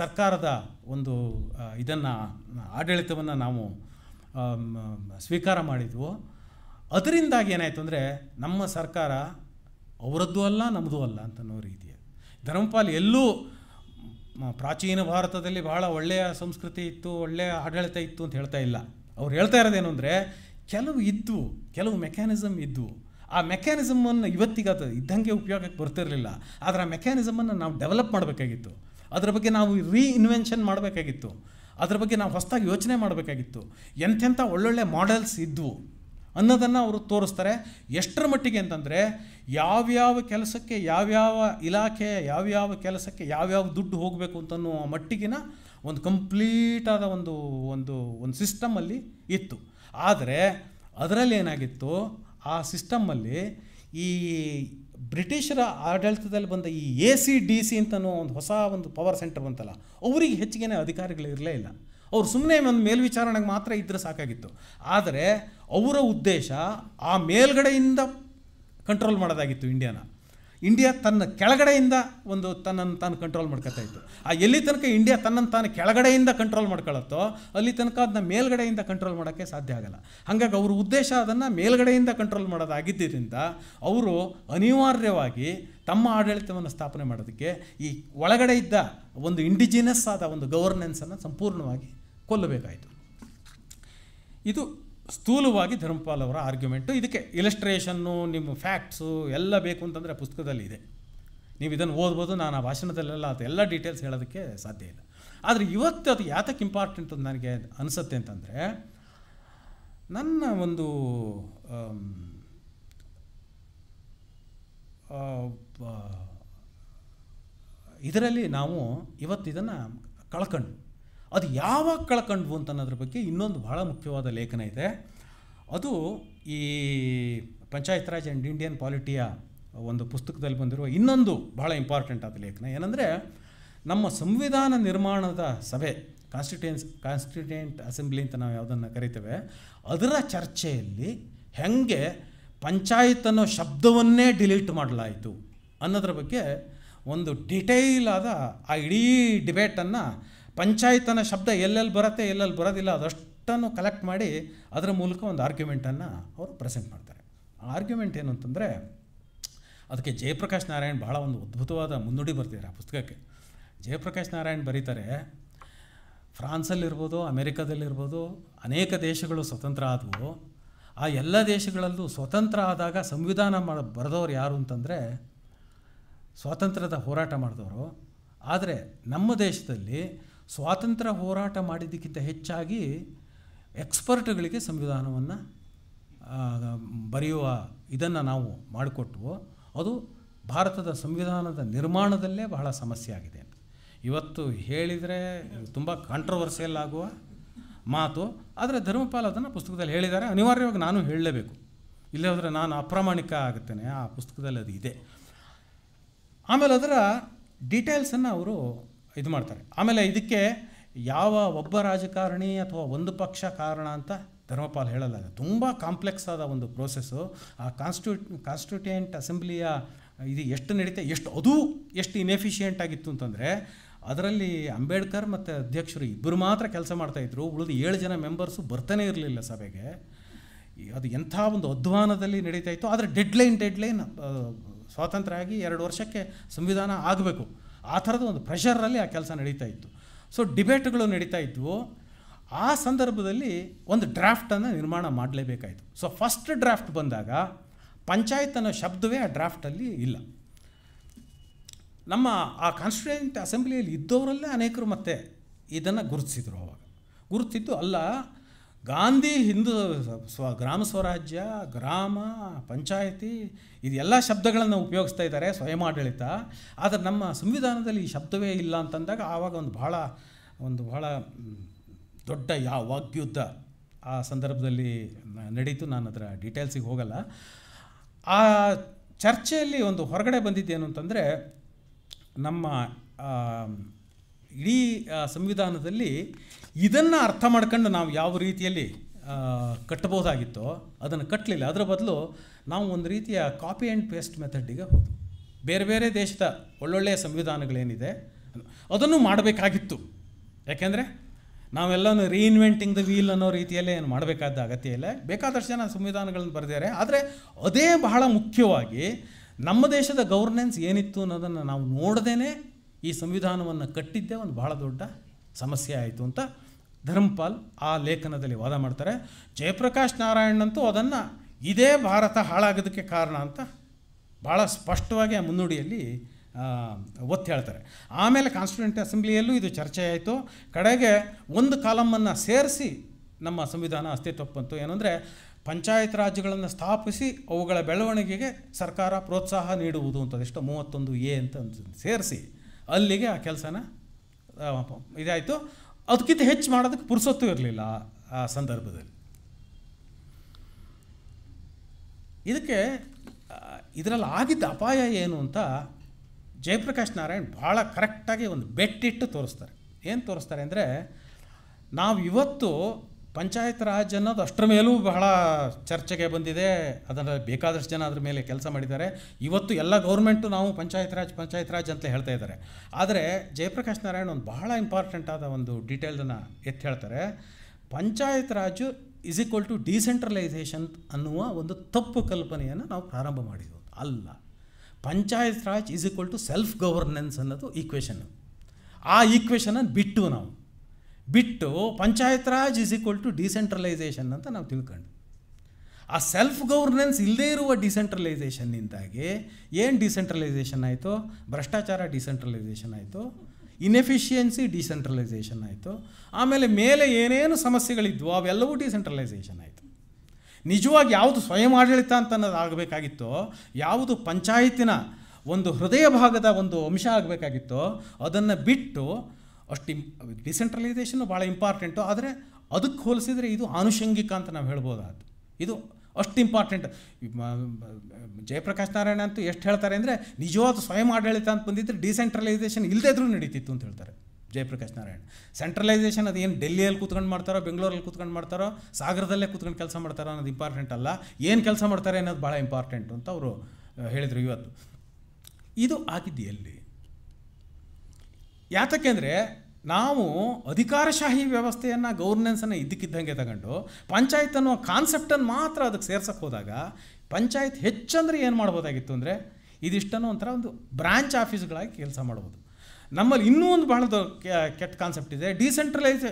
ಸರ್ಕಾರದ ಒಂದು ಇದನ್ನು ಆಡಳಿತವನ್ನು ನಾವು ಸ್ವೀಕಾರ ಮಾಡಿದ್ವು ಅದರಿಂದಾಗಿ ಏನಾಯಿತು ಅಂದರೆ ನಮ್ಮ ಸರ್ಕಾರ ಅವರದ್ದು ಅಲ್ಲ ನಮ್ಮದೂ ಅಲ್ಲ ಅಂತನ್ನೋ ರೀತಿಯ ಧರ್ಮಪಾಲ್ ಎಲ್ಲೂ ಪ್ರಾಚೀನ ಭಾರತದಲ್ಲಿ ಬಹಳ ಒಳ್ಳೆಯ ಸಂಸ್ಕೃತಿ ಇತ್ತು ಒಳ್ಳೆಯ ಆಡಳಿತ ಇತ್ತು ಅಂತ ಹೇಳ್ತಾ ಇಲ್ಲ ಅವ್ರು ಹೇಳ್ತಾ ಇರೋದೇನು ಅಂದರೆ ಕೆಲವು ಇದ್ವು ಕೆಲವು ಮೆಕ್ಯಾನಿಸಮ್ ಇದ್ವು ಆ ಮೆಕ್ಯಾನಿಸಮನ್ನು ಇವತ್ತಿಗೆ ಅದು ಇದ್ದಂಗೆ ಉಪಯೋಗಕ್ಕೆ ಬರ್ತಿರಲಿಲ್ಲ ಆದರೆ ಆ ಮೆಕ್ಯಾನಿಸಮನ್ನು ನಾವು ಡೆವಲಪ್ ಮಾಡಬೇಕಾಗಿತ್ತು ಅದರ ಬಗ್ಗೆ ನಾವು ರೀಇನ್ವೆನ್ಷನ್ ಮಾಡಬೇಕಾಗಿತ್ತು ಅದ್ರ ಬಗ್ಗೆ ನಾವು ಹೊಸದಾಗಿ ಯೋಚನೆ ಮಾಡಬೇಕಾಗಿತ್ತು ಎಂಥೆಂಥ ಒಳ್ಳೊಳ್ಳೆ ಮಾಡೆಲ್ಸ್ ಇದ್ವು ಅನ್ನೋದನ್ನು ಅವರು ತೋರಿಸ್ತಾರೆ ಎಷ್ಟರ ಮಟ್ಟಿಗೆ ಅಂತಂದರೆ ಯಾವ್ಯಾವ ಕೆಲಸಕ್ಕೆ ಯಾವ್ಯಾವ ಇಲಾಖೆ ಯಾವ್ಯಾವ ಕೆಲಸಕ್ಕೆ ಯಾವ್ಯಾವ ದುಡ್ಡು ಹೋಗಬೇಕು ಅನ್ನೋ ಮಟ್ಟಿಗಿನ ಒಂದು ಕಂಪ್ಲೀಟಾದ ಒಂದು ಒಂದು ಒಂದು ಸಿಸ್ಟಮಲ್ಲಿ ಇತ್ತು ಆದರೆ ಅದರಲ್ಲಿ ಏನಾಗಿತ್ತು ಆ ಸಿಸ್ಟಮಲ್ಲಿ ಈ ಬ್ರಿಟಿಷರ ಆಡಳಿತದಲ್ಲಿ ಬಂದ ಈ ಎ ಸಿ ಡಿ ಸಿ ಅಂತನೋ ಒಂದು ಹೊಸ ಒಂದು ಪವರ್ ಸೆಂಟರ್ ಬಂತಲ್ಲ ಅವರಿಗೆ ಹೆಚ್ಚಿಗೆ ಅಧಿಕಾರಿಗಳು ಇರಲೇ ಇಲ್ಲ ಅವ್ರು ಸುಮ್ಮನೆ ಒಂದು ಮೇಲ್ವಿಚಾರಣೆಗೆ ಮಾತ್ರ ಇದ್ದರೆ ಸಾಕಾಗಿತ್ತು ಆದರೆ ಅವರ ಉದ್ದೇಶ ಆ ಮೇಲ್ಗಡೆಯಿಂದ ಕಂಟ್ರೋಲ್ ಮಾಡೋದಾಗಿತ್ತು ಇಂಡಿಯಾನ ಇಂಡಿಯಾ ತನ್ನ ಕೆಳಗಡೆಯಿಂದ ಒಂದು ತನ್ನನ್ನು ತಾನು ಕಂಟ್ರೋಲ್ ಮಾಡ್ಕೊತಾ ಇತ್ತು ಆ ಎಲ್ಲಿ ತನಕ ಇಂಡಿಯಾ ತನ್ನನ್ನು ತಾನು ಕೆಳಗಡೆಯಿಂದ ಕಂಟ್ರೋಲ್ ಮಾಡ್ಕೊಳತ್ತೋ ಅಲ್ಲಿ ತನಕ ಅದನ್ನ ಮೇಲ್ಗಡೆಯಿಂದ ಕಂಟ್ರೋಲ್ ಮಾಡೋಕ್ಕೆ ಸಾಧ್ಯ ಆಗಲ್ಲ ಹಾಗಾಗಿ ಅವ್ರ ಉದ್ದೇಶ ಅದನ್ನು ಮೇಲ್ಗಡೆಯಿಂದ ಕಂಟ್ರೋಲ್ ಮಾಡೋದಾಗಿದ್ದರಿಂದ ಅವರು ಅನಿವಾರ್ಯವಾಗಿ ತಮ್ಮ ಆಡಳಿತವನ್ನು ಸ್ಥಾಪನೆ ಮಾಡೋದಕ್ಕೆ ಈ ಒಳಗಡೆ ಇದ್ದ ಒಂದು ಇಂಡಿಜಿನಸ್ ಆದ ಒಂದು ಗವರ್ನೆನ್ಸನ್ನು ಸಂಪೂರ್ಣವಾಗಿ ಕೊಲ್ಲಬೇಕಾಯಿತು ಇದು ಸ್ಥೂಲವಾಗಿ ಧರ್ಮಪಾಲ್ ಅವರ ಆರ್ಗ್ಯುಮೆಂಟು ಇದಕ್ಕೆ ಇಲಸ್ಟ್ರೇಷನ್ನು ನಿಮ್ಮ ಫ್ಯಾಕ್ಟ್ಸು ಎಲ್ಲ ಬೇಕು ಅಂತಂದರೆ ಪುಸ್ತಕದಲ್ಲಿ ಇದೆ ನೀವು ಇದನ್ನು ಓದ್ಬೋದು ನಾನು ಆ ಭಾಷಣದಲ್ಲೆಲ್ಲ ಅದು ಎಲ್ಲ ಡೀಟೇಲ್ಸ್ ಹೇಳೋದಕ್ಕೆ ಸಾಧ್ಯ ಇಲ್ಲ ಆದರೆ ಇವತ್ತು ಅದು ಯಾತಕ್ಕೆ ಇಂಪಾರ್ಟೆಂಟ್ ಅಂತ ನನಗೆ ಅನಿಸುತ್ತೆ ಅಂತಂದರೆ ನನ್ನ ಒಂದು ಇದರಲ್ಲಿ ನಾವು ಇವತ್ತು ಇದನ್ನು ಕಳ್ಕೊಂಡು ಅದು ಯಾವಾಗ ಕಳ್ಕಂಡ್ವು ಅಂತ ಅನ್ನೋದ್ರ ಬಗ್ಗೆ ಇನ್ನೊಂದು ಭಾಳ ಮುಖ್ಯವಾದ ಲೇಖನ ಇದೆ ಅದು ಈ ಪಂಚಾಯತ್ ರಾಜ್ ಆ್ಯಂಡ್ ಇಂಡಿಯನ್ ಪಾಲಿಟಿಯ ಒಂದು ಪುಸ್ತಕದಲ್ಲಿ ಬಂದಿರುವ ಇನ್ನೊಂದು ಭಾಳ ಇಂಪಾರ್ಟೆಂಟ್ ಆದ ಲೇಖನ ಏನಂದರೆ ನಮ್ಮ ಸಂವಿಧಾನ ನಿರ್ಮಾಣದ ಸಭೆ ಕಾನ್ಸ್ಟಿಟ್ಯೂನ್ಸ್ ಕಾನ್ಸ್ಟಿಟ್ಯೂಂಟ್ ಅಸೆಂಬ್ಲಿ ಅಂತ ನಾವು ಯಾವುದನ್ನು ಕರಿತೇವೆ ಅದರ ಚರ್ಚೆಯಲ್ಲಿ ಹೆಂಗೆ ಪಂಚಾಯತ್ ಅನ್ನೋ ಶಬ್ದವನ್ನೇ ಡಿಲೀಟ್ ಮಾಡಲಾಯಿತು ಅನ್ನೋದ್ರ ಬಗ್ಗೆ ಒಂದು ಡಿಟೇಲ್ ಆದ ಆ ಇಡೀ ಡಿಬೇಟನ್ನು ಪಂಚಾಯತನ ಶಬ್ದ ಎಲ್ಲೆಲ್ಲಿ ಬರುತ್ತೆ ಎಲ್ಲೆಲ್ಲಿ ಬರೋದಿಲ್ಲ ಅದಷ್ಟನ್ನು ಕಲೆಕ್ಟ್ ಮಾಡಿ ಅದರ ಮೂಲಕ ಒಂದು ಆರ್ಗ್ಯುಮೆಂಟನ್ನು ಅವರು ಪ್ರೆಸೆಂಟ್ ಮಾಡ್ತಾರೆ ಆ ಆರ್ಗ್ಯುಮೆಂಟ್ ಏನು ಅಂತಂದರೆ ಅದಕ್ಕೆ ಜಯಪ್ರಕಾಶ್ ನಾರಾಯಣ್ ಭಾಳ ಒಂದು ಅದ್ಭುತವಾದ ಮುನ್ನುಡಿ ಬರ್ತಿದ್ದಾರೆ ಆ ಪುಸ್ತಕಕ್ಕೆ ಜಯಪ್ರಕಾಶ್ ನಾರಾಯಣ್ ಬರೀತಾರೆ ಫ್ರಾನ್ಸಲ್ಲಿರ್ಬೋದು ಅಮೇರಿಕಾದಲ್ಲಿರ್ಬೋದು ಅನೇಕ ದೇಶಗಳು ಸ್ವತಂತ್ರ ಆದವು ಆ ಎಲ್ಲ ದೇಶಗಳಲ್ಲೂ ಸ್ವತಂತ್ರ ಆದಾಗ ಸಂವಿಧಾನ ಮಾಡ ಬರೆದವ್ರು ಯಾರು ಅಂತಂದರೆ ಸ್ವಾತಂತ್ರ್ಯದ ಹೋರಾಟ ಮಾಡಿದವರು ಆದರೆ ನಮ್ಮ ದೇಶದಲ್ಲಿ ಸ್ವಾತಂತ್ರ್ಯ ಹೋರಾಟ ಮಾಡಿದ್ದಕ್ಕಿಂತ ಹೆಚ್ಚಾಗಿ ಎಕ್ಸ್ಪರ್ಟ್ಗಳಿಗೆ ಸಂವಿಧಾನವನ್ನು ಬರೆಯುವ ಇದನ್ನು ನಾವು ಮಾಡಿಕೊಟ್ಟವು ಅದು ಭಾರತದ ಸಂವಿಧಾನದ ನಿರ್ಮಾಣದಲ್ಲೇ ಬಹಳ ಸಮಸ್ಯೆ ಆಗಿದೆ ಇವತ್ತು ಹೇಳಿದರೆ ತುಂಬ ಕಾಂಟ್ರವರ್ಸಿಯಲ್ ಆಗುವ ಮಾತು ಆದರೆ ಧರ್ಮಪಾಲ್ ಅದನ್ನು ಪುಸ್ತಕದಲ್ಲಿ ಹೇಳಿದ್ದಾರೆ ಅನಿವಾರ್ಯವಾಗಿ ನಾನು ಹೇಳಲೇಬೇಕು ಇಲ್ಲೇ ಹೋದರೆ ನಾನು ಅಪ್ರಾಮಾಣಿಕ ಆಗುತ್ತೇನೆ ಆ ಪುಸ್ತಕದಲ್ಲಿ ಅದು ಇದೆ ಆಮೇಲೆ ಅದರ ಡೀಟೇಲ್ಸನ್ನು ಅವರು ಇದು ಮಾಡ್ತಾರೆ ಆಮೇಲೆ ಇದಕ್ಕೆ ಯಾವ ಒಬ್ಬ ರಾಜಕಾರಣಿ ಅಥವಾ ಒಂದು ಪಕ್ಷ ಕಾರಣ ಅಂತ ಧರ್ಮಪಾಲ್ ಹೇಳಲ್ಲ ತುಂಬ ಕಾಂಪ್ಲೆಕ್ಸ್ ಆದ ಒಂದು ಪ್ರೋಸೆಸ್ಸು ಆ ಕಾನ್ಸ್ಟಿಟ್ಯೂ ಕಾನ್ಸ್ಟಿಟ್ಯೂಟೆಂಟ್ ಅಸೆಂಬ್ಲಿಯ ಇದು ಎಷ್ಟು ನಡೀತೆ ಎಷ್ಟು ಅದು ಎಷ್ಟು ಇನ್ಎಫಿಷಿಯೆಂಟ್ ಆಗಿತ್ತು ಅಂತಂದರೆ ಅದರಲ್ಲಿ ಅಂಬೇಡ್ಕರ್ ಮತ್ತು ಅಧ್ಯಕ್ಷರು ಇಬ್ಬರು ಮಾತ್ರ ಕೆಲಸ ಮಾಡ್ತಾಯಿದ್ರು ಉಳಿದು ಏಳು ಜನ ಮೆಂಬರ್ಸು ಬರ್ತಾನೆ ಇರಲಿಲ್ಲ ಸಭೆಗೆ ಅದು ಎಂಥ ಒಂದು ಅಧ್ವಾನದಲ್ಲಿ ನಡೀತಾ ಇತ್ತು ಆದರೆ ಡೆಡ್ಲೈನ್ ಡೆಡ್ಲೈನ್ ಸ್ವಾತಂತ್ರ್ಯ ಆಗಿ ಎರಡು ವರ್ಷಕ್ಕೆ ಸಂವಿಧಾನ ಆಗಬೇಕು ಆ ಥರದ ಒಂದು ಪ್ರೆಷರಲ್ಲಿ ಆ ಕೆಲಸ ನಡೀತಾ ಇತ್ತು ಸೊ ಡಿಬೇಟ್ಗಳು ನಡೀತಾ ಇದ್ವು ಆ ಸಂದರ್ಭದಲ್ಲಿ ಒಂದು ಡ್ರಾಫ್ಟನ್ನು ನಿರ್ಮಾಣ ಮಾಡಲೇಬೇಕಾಯಿತು ಸೊ ಫಸ್ಟ್ ಡ್ರಾಫ್ಟ್ ಬಂದಾಗ ಪಂಚಾಯತ್ ಅನ್ನೋ ಶಬ್ದವೇ ಆ ಡ್ರಾಫ್ಟಲ್ಲಿ ಇಲ್ಲ ನಮ್ಮ ಆ ಕಾನ್ಸ್ಟಿಟ್ಯೂಯೆಂಟ್ ಅಸೆಂಬ್ಲಿಯಲ್ಲಿ ಇದ್ದವರಲ್ಲೇ ಅನೇಕರು ಮತ್ತೆ ಇದನ್ನು ಗುರುತಿಸಿದರು ಅವಾಗ ಗುರುತಿದ್ದು ಅಲ್ಲ ಗಾಂಧಿ ಹಿಂದೂ ಸ್ವ ಗ್ರಾಮ ಸ್ವರಾಜ್ಯ ಗ್ರಾಮ ಪಂಚಾಯಿತಿ ಇದೆಲ್ಲ ಶಬ್ದಗಳನ್ನು ಉಪಯೋಗಿಸ್ತಾ ಇದ್ದಾರೆ ಆಡಳಿತ ಆದರೆ ನಮ್ಮ ಸಂವಿಧಾನದಲ್ಲಿ ಈ ಶಬ್ದವೇ ಇಲ್ಲ ಅಂತಂದಾಗ ಆವಾಗ ಒಂದು ಭಾಳ ಒಂದು ಭಾಳ ದೊಡ್ಡ ಯಾವ ವಾಗ್ಯುದ್ಧ ಆ ಸಂದರ್ಭದಲ್ಲಿ ನಡೀತು ನಾನು ಅದರ ಡೀಟೇಲ್ಸಿಗೆ ಹೋಗಲ್ಲ ಆ ಚರ್ಚೆಯಲ್ಲಿ ಒಂದು ಹೊರಗಡೆ ಬಂದಿದ್ದೇನು ಅಂತಂದರೆ ನಮ್ಮ ಇಡೀ ಸಂವಿಧಾನದಲ್ಲಿ ಇದನ್ನು ಅರ್ಥ ಮಾಡ್ಕೊಂಡು ನಾವು ಯಾವ ರೀತಿಯಲ್ಲಿ ಕಟ್ಟಬಹುದಾಗಿತ್ತೋ ಅದನ್ನು ಕಟ್ಟಲಿಲ್ಲ ಅದರ ಬದಲು ನಾವು ಒಂದು ರೀತಿಯ ಕಾಪಿ ಆ್ಯಂಡ್ ಪೇಸ್ಟ್ ಮೆಥಡ್ಡಿಗೆ ಹೋದು ಬೇರೆ ಬೇರೆ ದೇಶದ ಒಳ್ಳೊಳ್ಳೆಯ ಸಂವಿಧಾನಗಳೇನಿದೆ ಅದನ್ನು ಮಾಡಬೇಕಾಗಿತ್ತು ಯಾಕೆಂದರೆ ನಾವೆಲ್ಲನೂ ರೀಇನ್ವೆಂಟಿಂಗ್ ದ ವೀಲ್ ಅನ್ನೋ ರೀತಿಯಲ್ಲೇ ಏನು ಮಾಡಬೇಕಾದ ಅಗತ್ಯ ಇಲ್ಲ ಬೇಕಾದಷ್ಟು ಜನ ಸಂವಿಧಾನಗಳನ್ನು ಬರೆದಿದ್ದಾರೆ ಆದರೆ ಅದೇ ಬಹಳ ಮುಖ್ಯವಾಗಿ ನಮ್ಮ ದೇಶದ ಗೌರ್ನೆನ್ಸ್ ಏನಿತ್ತು ಅನ್ನೋದನ್ನು ನಾವು ನೋಡದೇ ಈ ಸಂವಿಧಾನವನ್ನು ಕಟ್ಟಿದ್ದೇ ಒಂದು ಬಹಳ ದೊಡ್ಡ ಸಮಸ್ಯೆ ಆಯಿತು ಅಂತ ಧರ್ಮಪಾಲ್ ಆ ಲೇಖನದಲ್ಲಿ ವಾದ ಮಾಡ್ತಾರೆ ಜಯಪ್ರಕಾಶ್ ನಾರಾಯಣಂತೂ ಅದನ್ನು ಇದೇ ಭಾರತ ಹಾಳಾಗೋದಕ್ಕೆ ಕಾರಣ ಅಂತ ಭಾಳ ಸ್ಪಷ್ಟವಾಗಿ ಆ ಮುನ್ನುಡಿಯಲ್ಲಿ ಒತ್ತಿ ಹೇಳ್ತಾರೆ ಆಮೇಲೆ ಕಾನ್ಸ್ಟಿಟ್ಯೂಂಟ್ ಅಸೆಂಬ್ಲಿಯಲ್ಲೂ ಇದು ಚರ್ಚೆ ಆಯಿತು ಕಡೆಗೆ ಒಂದು ಕಾಲಮನ್ನು ಸೇರಿಸಿ ನಮ್ಮ ಸಂವಿಧಾನ ಅಸ್ತಿತ್ವ ಬಂತು ಏನಂದರೆ ಪಂಚಾಯತ್ ರಾಜ್ಯಗಳನ್ನು ಸ್ಥಾಪಿಸಿ ಅವುಗಳ ಬೆಳವಣಿಗೆಗೆ ಸರ್ಕಾರ ಪ್ರೋತ್ಸಾಹ ನೀಡುವುದು ಅಂತ ಮೂವತ್ತೊಂದು ಎ ಅಂತ ಸೇರಿಸಿ ಅಲ್ಲಿಗೆ ಆ ಕೆಲಸನ ಇದಾಯಿತು ಅದಕ್ಕಿಂತ ಹೆಚ್ಚು ಮಾಡೋದಕ್ಕೆ ಪುರುಸತ್ತು ಇರಲಿಲ್ಲ ಆ ಸಂದರ್ಭದಲ್ಲಿ ಇದಕ್ಕೆ ಇದರಲ್ಲಿ ಆಗಿದ್ದ ಅಪಾಯ ಏನು ಅಂತ ಜಯಪ್ರಕಾಶ್ ನಾರಾಯಣ್ ಭಾಳ ಕರೆಕ್ಟಾಗಿ ಒಂದು ಬೆಟ್ಟಿಟ್ಟು ತೋರಿಸ್ತಾರೆ ಏನು ತೋರಿಸ್ತಾರೆ ಅಂದರೆ ನಾವು ಇವತ್ತು ಪಂಚಾಯತ್ ರಾಜ್ ಅನ್ನೋದು ಅಷ್ಟರ ಮೇಲೂ ಬಹಳ ಚರ್ಚೆಗೆ ಬಂದಿದೆ ಅದರ ಬೇಕಾದಷ್ಟು ಜನ ಅದರ ಮೇಲೆ ಕೆಲಸ ಮಾಡಿದ್ದಾರೆ ಇವತ್ತು ಎಲ್ಲ ಗೌರ್ಮೆಂಟು ನಾವು ಪಂಚಾಯತ್ ರಾಜ್ ಪಂಚಾಯತ್ ರಾಜ್ ಅಂತ ಹೇಳ್ತಾ ಇದ್ದಾರೆ ಆದರೆ ಜಯಪ್ರಕಾಶ್ ನಾರಾಯಣ್ ಒಂದು ಬಹಳ ಇಂಪಾರ್ಟೆಂಟ್ ಆದ ಒಂದು ಡೀಟೇಲ್ದನ್ನು ಎತ್ತಿ ಹೇಳ್ತಾರೆ panchayat raj is equal to decentralisation ಅನ್ನುವ ಒಂದು ತಪ್ಪು ಕಲ್ಪನೆಯನ್ನು ನಾವು ಪ್ರಾರಂಭ ಮಾಡಿದ್ವು ಅಲ್ಲ panchayat raj is equal to self governance ಅನ್ನೋದು ಈಕ್ವೇಷನ್ ಆ ಈಕ್ವೇಷನನ್ನು ಬಿಟ್ಟು ನಾವು ಬಿಟ್ಟು panchayat raj is equal to decentralisation ಅಂತ ನಾವು ತಿಳ್ಕೊಂಡು ಆ ಸೆಲ್ಫ್ ಗೌರ್ನೆನ್ಸ್ ಇಲ್ಲದೇ ಇರುವ ಡಿಸೆಂಟ್ರಲೈಸೇಷನ್ನಿಂದಾಗಿ ಏನು ಡಿಸೆಂಟ್ರಲೈಸೇಷನ್ ಆಯಿತು ಭ್ರಷ್ಟಾಚಾರ ಡಿಸೆಂಟ್ರಲೈಸೇಷನ್ ಆಯಿತು ಇನ್ಎಫಿಷಿಯನ್ಸಿ ಡಿಸೆಂಟ್ರಲೈಸೇಷನ್ ಆಯಿತು ಆಮೇಲೆ ಮೇಲೆ ಏನೇನು ಸಮಸ್ಯೆಗಳಿದ್ವು ಅವೆಲ್ಲವೂ ಡಿಸೆಂಟ್ರಲೈಸೇಷನ್ ಆಯಿತು ನಿಜವಾಗಿ ಯಾವುದು ಸ್ವಯಂ ಆಡಳಿತ ಅಂತ ಅನ್ನೋದು ಆಗಬೇಕಾಗಿತ್ತೋ ಯಾವುದು ಪಂಚಾಯತಿನ ಒಂದು ಹೃದಯ ಭಾಗದ ಒಂದು ಅಂಶ ಆಗಬೇಕಾಗಿತ್ತೋ ಅದನ್ನು ಬಿಟ್ಟು ಅಷ್ಟು ಇಂ ಡಿಸೆಂಟ್ರಲೈಸೇಷನ್ನು ಭಾಳ ಇಂಪಾರ್ಟೆಂಟು ಆದರೆ ಅದಕ್ಕೆ ಹೋಲಿಸಿದರೆ ಇದು ಆನುಷಂಗಿಕ ಅಂತ ನಾವು ಹೇಳ್ಬೋದಾಯ್ತು ಇದು ಅಷ್ಟು ಇಂಪಾರ್ಟೆಂಟ್ ಜಯಪ್ರಕಾಶ್ ನಾರಾಯಣ ಅಂತೂ ಎಷ್ಟು ಹೇಳ್ತಾರೆ ಅಂದರೆ ನಿಜವಾದ ಸ್ವಯಂ ಆಡಳಿತ ಅಂತ ಬಂದಿದ್ದರೆ ಡಿಸೆಂಟ್ರಲೈಸೇಷನ್ ಇದ್ರೂ ನಡೀತಿತ್ತು ಅಂತ ಹೇಳ್ತಾರೆ ಜಯಪ್ರಕಾಶ್ ನಾರಾಯಣ ಸೆಂಟ್ರಲೈಸೇಷನ್ ಅದು ಏನು ಡೆಲ್ಲಿಯಲ್ಲಿ ಕೂತ್ಕೊಂಡು ಮಾಡ್ತಾರೋ ಬೆಂಗಳೂರಲ್ಲಿ ಕೂತ್ಕೊಂಡು ಮಾಡ್ತಾರೋ ಸಾಗರದಲ್ಲೇ ಕೂತ್ಕೊಂಡು ಕೆಲಸ ಮಾಡ್ತಾರೋ ಅನ್ನೋದು ಇಂಪಾರ್ಟೆಂಟ್ ಅಲ್ಲ ಏನು ಕೆಲಸ ಮಾಡ್ತಾರೆ ಅನ್ನೋದು ಭಾಳ ಇಂಪಾರ್ಟೆಂಟ್ ಅಂತ ಅವರು ಹೇಳಿದರು ಇವತ್ತು ಇದು ಆಗಿದ್ದು ಎಲ್ಲಿ ಯಾತಕ್ಕೆಂದರೆ ನಾವು ಅಧಿಕಾರಶಾಹಿ ವ್ಯವಸ್ಥೆಯನ್ನು ಗೌರ್ನೆನ್ಸನ್ನು ಇದ್ದಕ್ಕಿದ್ದಂಗೆ ತಗೊಂಡು ಪಂಚಾಯತ್ ಅನ್ನೋ ಕಾನ್ಸೆಪ್ಟನ್ನು ಮಾತ್ರ ಅದಕ್ಕೆ ಸೇರ್ಸಕ್ಕೆ ಹೋದಾಗ ಪಂಚಾಯತ್ ಹೆಚ್ಚಂದ್ರೆ ಏನು ಮಾಡ್ಬೋದಾಗಿತ್ತು ಅಂದರೆ ಇದಿಷ್ಟನ್ನು ಒಂಥರ ಒಂದು ಬ್ರಾಂಚ್ ಆಫೀಸ್ಗಳಾಗಿ ಕೆಲಸ ಮಾಡ್ಬೋದು ನಮ್ಮಲ್ಲಿ ಇನ್ನೂ ಒಂದು ಭಾಳ ಕೆಟ್ಟ ಕಾನ್ಸೆಪ್ಟ್ ಇದೆ decentralise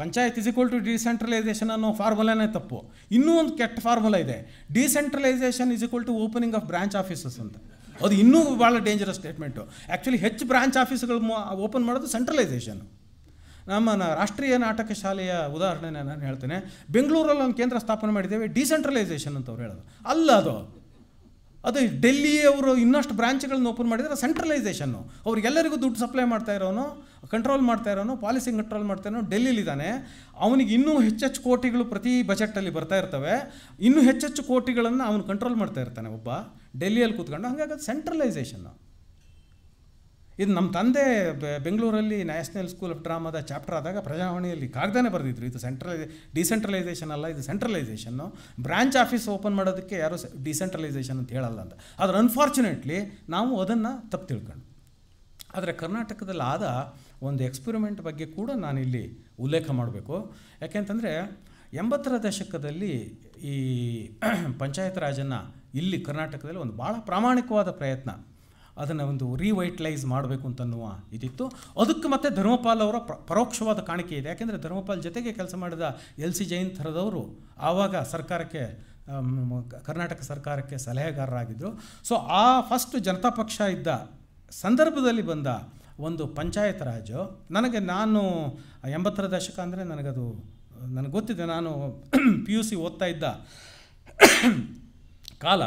panchayat is equal to decentralisation ಅನ್ನೋ ಫಾರ್ಮುಲಾನೇ ತಪ್ಪು ಇನ್ನೂ ಒಂದು ಕೆಟ್ಟ ಫಾರ್ಮುಲಾ ಇದೆ decentralisation is equal to opening of branch offices ಅಂತ ಅದು ಇನ್ನೂ ಭಾಳ ಡೇಂಜರಸ್ ಸ್ಟೇಟ್ಮೆಂಟು ಆ್ಯಕ್ಚುಲಿ ಹೆಚ್ಚು ಬ್ರಾಂಚ್ ಆಫೀಸ್ಗಳು ಓಪನ್ ಮಾಡೋದು ಸೆಂಟ್ರಲೈಸೇಷನ್ ನಮ್ಮ ರಾಷ್ಟ್ರೀಯ ನಾಟಕ ಶಾಲೆಯ ಉದಾಹರಣೆ ನಾನು ಹೇಳ್ತೇನೆ ಬೆಂಗಳೂರಲ್ಲಿ ಒಂದು ಕೇಂದ್ರ ಸ್ಥಾಪನೆ ಮಾಡಿದ್ದೇವೆ ಡಿಸೆಂಟ್ರಲೈಸೇಷನ್ ಅಂತ ಅವ್ರು ಹೇಳೋದು ಅಲ್ಲ ಅದು ಅದು ಡೆಲ್ಲಿಯವರು ಇನ್ನಷ್ಟು ಬ್ರಾಂಚ್ಗಳನ್ನು ಓಪನ್ ಮಾಡಿದರೆ ಸೆಂಟ್ರಲೈಸೇಷನ್ನು ಅವ್ರಿಗೆಲ್ಲರಿಗೂ ದುಡ್ಡು ಸಪ್ಲೈ ಮಾಡ್ತಾ ಇರೋನು ಕಂಟ್ರೋಲ್ ಮಾಡ್ತಾ ಇರೋನು ಪಾಲಿಸಿ ಕಂಟ್ರೋಲ್ ಮಾಡ್ತಾ ಇರೋನು ಡೆಲ್ಲಿಲಿದ್ದಾನೆ ಅವನಿಗೆ ಇನ್ನೂ ಹೆಚ್ಚೆಚ್ಚು ಕೋಟಿಗಳು ಪ್ರತಿ ಬಜೆಟಲ್ಲಿ ಬರ್ತಾ ಇರ್ತವೆ ಇನ್ನೂ ಹೆಚ್ಚೆಚ್ಚು ಕೋಟಿಗಳನ್ನು ಅವನು ಕಂಟ್ರೋಲ್ ಮಾಡ್ತಾ ಇರ್ತಾನೆ ಒಬ್ಬ ಡೆಲ್ಲಿಯಲ್ಲಿ ಕೂತ್ಕೊಂಡು ಹಾಗಾಗಿ ಅದು ಸೆಂಟ್ರಲೈಸೇಷನ್ನು ಇದು ನಮ್ಮ ತಂದೆ ಬೆಂಗಳೂರಲ್ಲಿ ನ್ಯಾಷನಲ್ ಸ್ಕೂಲ್ ಆಫ್ ಡ್ರಾಮಾದ ಚಾಪ್ಟರ್ ಆದಾಗ ಪ್ರಜಾವಾಣಿಯಲ್ಲಿ ಕಾಗ್ದಾನೆ ಬರೆದಿದ್ರು ಇದು ಸೆಂಟ್ರಲೈ ಡಿಸೆಂಟ್ರಲೈಸೇಷನ್ ಅಲ್ಲ ಇದು ಸೆಂಟ್ರಲೈಸೇಷನ್ನು ಬ್ರಾಂಚ್ ಆಫೀಸ್ ಓಪನ್ ಮಾಡೋದಕ್ಕೆ ಯಾರು ಡಿಸೆಂಟ್ರಲೈಸೇಷನ್ ಅಂತ ಹೇಳಲ್ಲ ಅಂತ ಆದರೆ ಅನ್ಫಾರ್ಚುನೇಟ್ಲಿ ನಾವು ಅದನ್ನು ತಪ್ಪು ತಿಳ್ಕೊಂಡು ಆದರೆ ಕರ್ನಾಟಕದಲ್ಲಿ ಆದ ಒಂದು ಎಕ್ಸ್ಪೆರಿಮೆಂಟ್ ಬಗ್ಗೆ ಕೂಡ ನಾನಿಲ್ಲಿ ಉಲ್ಲೇಖ ಮಾಡಬೇಕು ಯಾಕೆಂತಂದರೆ ಎಂಬತ್ತರ ದಶಕದಲ್ಲಿ ಈ ಪಂಚಾಯತ್ ರಾಜನ್ನು ಇಲ್ಲಿ ಕರ್ನಾಟಕದಲ್ಲಿ ಒಂದು ಭಾಳ ಪ್ರಾಮಾಣಿಕವಾದ ಪ್ರಯತ್ನ ಅದನ್ನು ಒಂದು ರಿವೈಟಲೈಸ್ ಮಾಡಬೇಕು ಅಂತನ್ನುವ ಇದಿತ್ತು ಅದಕ್ಕೆ ಮತ್ತೆ ಧರ್ಮಪಾಲ್ ಅವರ ಪರೋಕ್ಷವಾದ ಕಾಣಿಕೆ ಇದೆ ಯಾಕೆಂದರೆ ಧರ್ಮಪಾಲ್ ಜೊತೆಗೆ ಕೆಲಸ ಮಾಡಿದ ಎಲ್ ಸಿ ಜೈನ್ ಥರದವರು ಆವಾಗ ಸರ್ಕಾರಕ್ಕೆ ಕರ್ನಾಟಕ ಸರ್ಕಾರಕ್ಕೆ ಸಲಹೆಗಾರರಾಗಿದ್ದರು ಸೊ ಆ ಫಸ್ಟ್ ಜನತಾ ಪಕ್ಷ ಇದ್ದ ಸಂದರ್ಭದಲ್ಲಿ ಬಂದ ಒಂದು ಪಂಚಾಯತ್ ರಾಜು ನನಗೆ ನಾನು ಎಂಬತ್ತರ ದಶಕ ಅಂದರೆ ನನಗದು ನನಗೆ ಗೊತ್ತಿದೆ ನಾನು ಪಿ ಯು ಸಿ ಓದ್ತಾ ಇದ್ದ ಕಾಲ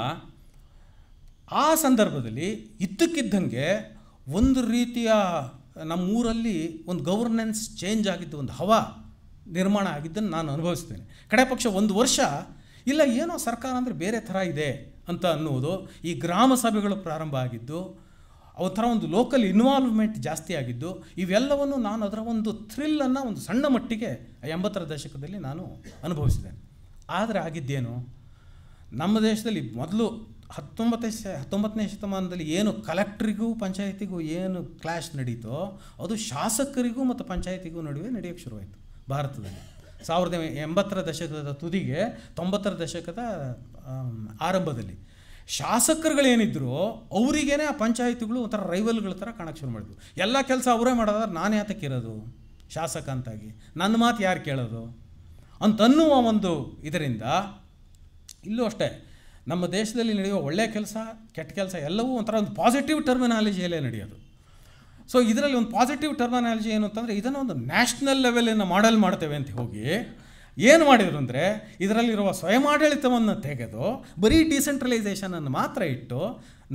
ಆ ಸಂದರ್ಭದಲ್ಲಿ ಇದ್ದಕ್ಕಿದ್ದಂಗೆ ಒಂದು ರೀತಿಯ ನಮ್ಮೂರಲ್ಲಿ ಒಂದು ಗವರ್ನೆನ್ಸ್ ಚೇಂಜ್ ಆಗಿದ್ದು ಒಂದು ಹವಾ ನಿರ್ಮಾಣ ಆಗಿದ್ದನ್ನು ನಾನು ಅನುಭವಿಸ್ತೇನೆ ಕಡೆ ಪಕ್ಷ ಒಂದು ವರ್ಷ ಇಲ್ಲ ಏನೋ ಸರ್ಕಾರ ಅಂದರೆ ಬೇರೆ ಥರ ಇದೆ ಅಂತ ಅನ್ನುವುದು ಈ ಗ್ರಾಮ ಸಭೆಗಳು ಪ್ರಾರಂಭ ಆಗಿದ್ದು ಥರ ಒಂದು ಲೋಕಲ್ ಇನ್ವಾಲ್ವ್ಮೆಂಟ್ ಜಾಸ್ತಿ ಆಗಿದ್ದು ಇವೆಲ್ಲವನ್ನು ನಾನು ಅದರ ಒಂದು ಥ್ರಿಲ್ಲನ್ನು ಒಂದು ಸಣ್ಣ ಮಟ್ಟಿಗೆ ಎಂಬತ್ತರ ದಶಕದಲ್ಲಿ ನಾನು ಅನುಭವಿಸಿದ್ದೇನೆ ಆದರೆ ಆಗಿದ್ದೇನು ನಮ್ಮ ದೇಶದಲ್ಲಿ ಮೊದಲು ಹತ್ತೊಂಬತ್ತನೇ ಶ ಹತ್ತೊಂಬತ್ತನೇ ಶತಮಾನದಲ್ಲಿ ಏನು ಕಲೆಕ್ಟ್ರಿಗೂ ಪಂಚಾಯತಿಗೂ ಏನು ಕ್ಲಾಶ್ ನಡೀತೋ ಅದು ಶಾಸಕರಿಗೂ ಮತ್ತು ಪಂಚಾಯತಿಗೂ ನಡುವೆ ನಡೆಯೋಕ್ಕೆ ಶುರುವಾಯಿತು ಭಾರತದಲ್ಲಿ ಸಾವಿರದ ಎಂಬತ್ತರ ದಶಕದ ತುದಿಗೆ ತೊಂಬತ್ತರ ದಶಕದ ಆರಂಭದಲ್ಲಿ ಶಾಸಕರುಗಳೇನಿದ್ರು ಅವರಿಗೇನೆ ಆ ಪಂಚಾಯತಿಗಳು ಒಂಥರ ರೈವಲ್ಗಳ ಥರ ಕಾಣಕ್ಕೆ ಶುರು ಮಾಡಿದ್ರು ಎಲ್ಲ ಕೆಲಸ ಅವರೇ ಮಾಡೋದಾದ್ರೆ ನಾನು ಇರೋದು ಶಾಸಕ ಅಂತಾಗಿ ನನ್ನ ಮಾತು ಯಾರು ಕೇಳೋದು ಅಂತನ್ನುವ ಒಂದು ಇದರಿಂದ ಇಲ್ಲೂ ಅಷ್ಟೇ ನಮ್ಮ ದೇಶದಲ್ಲಿ ನಡೆಯುವ ಒಳ್ಳೆಯ ಕೆಲಸ ಕೆಟ್ಟ ಕೆಲಸ ಎಲ್ಲವೂ ಒಂಥರ ಒಂದು ಪಾಸಿಟಿವ್ ಟರ್ಮಿನಾಲಜಿಯಲ್ಲೇ ನಡೆಯೋದು ಸೊ ಇದರಲ್ಲಿ ಒಂದು ಪಾಸಿಟಿವ್ ಟರ್ಮಿನಾಲಜಿ ಏನು ಅಂತಂದರೆ ಇದನ್ನು ಒಂದು ನ್ಯಾಷನಲ್ ಲೆವೆಲನ್ನು ಮಾಡೆಲ್ ಮಾಡ್ತೇವೆ ಅಂತ ಹೋಗಿ ಏನು ಮಾಡಿದ್ರು ಅಂದರೆ ಇದರಲ್ಲಿರುವ ಸ್ವಯಂ ಆಡಳಿತವನ್ನು ತೆಗೆದು ಬರೀ ಡಿಸೆಂಟ್ರಲೈಸೇಷನನ್ನು ಮಾತ್ರ ಇಟ್ಟು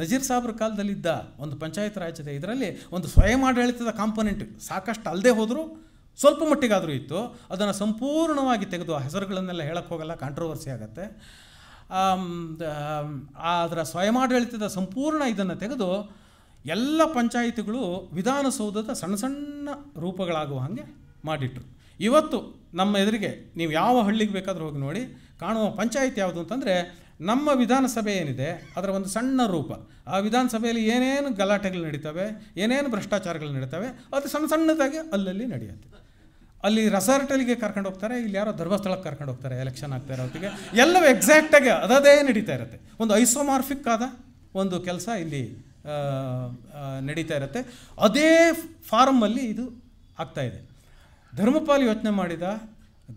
ನಜೀರ್ ಸಾಬ್ರ ಕಾಲದಲ್ಲಿದ್ದ ಒಂದು ಪಂಚಾಯತ್ ರಾಜ್ಯದ ಇದರಲ್ಲಿ ಒಂದು ಸ್ವಯಂ ಆಡಳಿತದ ಕಾಂಪೊನೆಂಟ್ ಸಾಕಷ್ಟು ಅಲ್ಲದೆ ಹೋದರೂ ಸ್ವಲ್ಪ ಮಟ್ಟಿಗಾದರೂ ಇತ್ತು ಅದನ್ನು ಸಂಪೂರ್ಣವಾಗಿ ತೆಗೆದು ಆ ಹೆಸರುಗಳನ್ನೆಲ್ಲ ಹೇಳೋಕ್ಕೆ ಹೋಗಲ್ಲ ಕಾಂಟ್ರವರ್ಸಿ ಆಗುತ್ತೆ ಅದರ ಸ್ವಯಮಾಡಳಿತದ ಸಂಪೂರ್ಣ ಇದನ್ನು ತೆಗೆದು ಎಲ್ಲ ಪಂಚಾಯಿತಿಗಳು ವಿಧಾನಸೌಧದ ಸಣ್ಣ ಸಣ್ಣ ರೂಪಗಳಾಗುವ ಹಾಗೆ ಮಾಡಿಟ್ರು ಇವತ್ತು ನಮ್ಮ ಎದುರಿಗೆ ನೀವು ಯಾವ ಹಳ್ಳಿಗೆ ಬೇಕಾದರೂ ಹೋಗಿ ನೋಡಿ ಕಾಣುವ ಪಂಚಾಯಿತಿ ಯಾವುದು ಅಂತಂದರೆ ನಮ್ಮ ವಿಧಾನಸಭೆ ಏನಿದೆ ಅದರ ಒಂದು ಸಣ್ಣ ರೂಪ ಆ ವಿಧಾನಸಭೆಯಲ್ಲಿ ಏನೇನು ಗಲಾಟೆಗಳು ನಡೀತವೆ ಏನೇನು ಭ್ರಷ್ಟಾಚಾರಗಳು ನಡೀತವೆ ಅದು ಸಣ್ಣ ಸಣ್ಣದಾಗಿ ಅಲ್ಲಲ್ಲಿ ನಡೆಯುತ್ತೆ ಅಲ್ಲಿ ರೆಸಾರ್ಟಲ್ಲಿಗೆ ಕರ್ಕೊಂಡು ಹೋಗ್ತಾರೆ ಇಲ್ಲಿ ಯಾರೋ ಧರ್ಮಸ್ಥಳಕ್ಕೆ ಕರ್ಕೊಂಡು ಹೋಗ್ತಾರೆ ಎಲೆಕ್ಷನ್ ಆಗ್ತಾ ಇರೋ ಎಲ್ಲವೂ ಎಕ್ಸಾಕ್ಟಾಗಿ ಅದೇ ನಡೀತಾ ಇರುತ್ತೆ ಒಂದು ಐಸೋಮಾರ್ಫಿಕ್ ಆದ ಒಂದು ಕೆಲಸ ಇಲ್ಲಿ ನಡೀತಾ ಇರುತ್ತೆ ಅದೇ ಫಾರ್ಮಲ್ಲಿ ಇದು ಆಗ್ತಾಯಿದೆ ಧರ್ಮಪಾಲ್ ಯೋಚನೆ ಮಾಡಿದ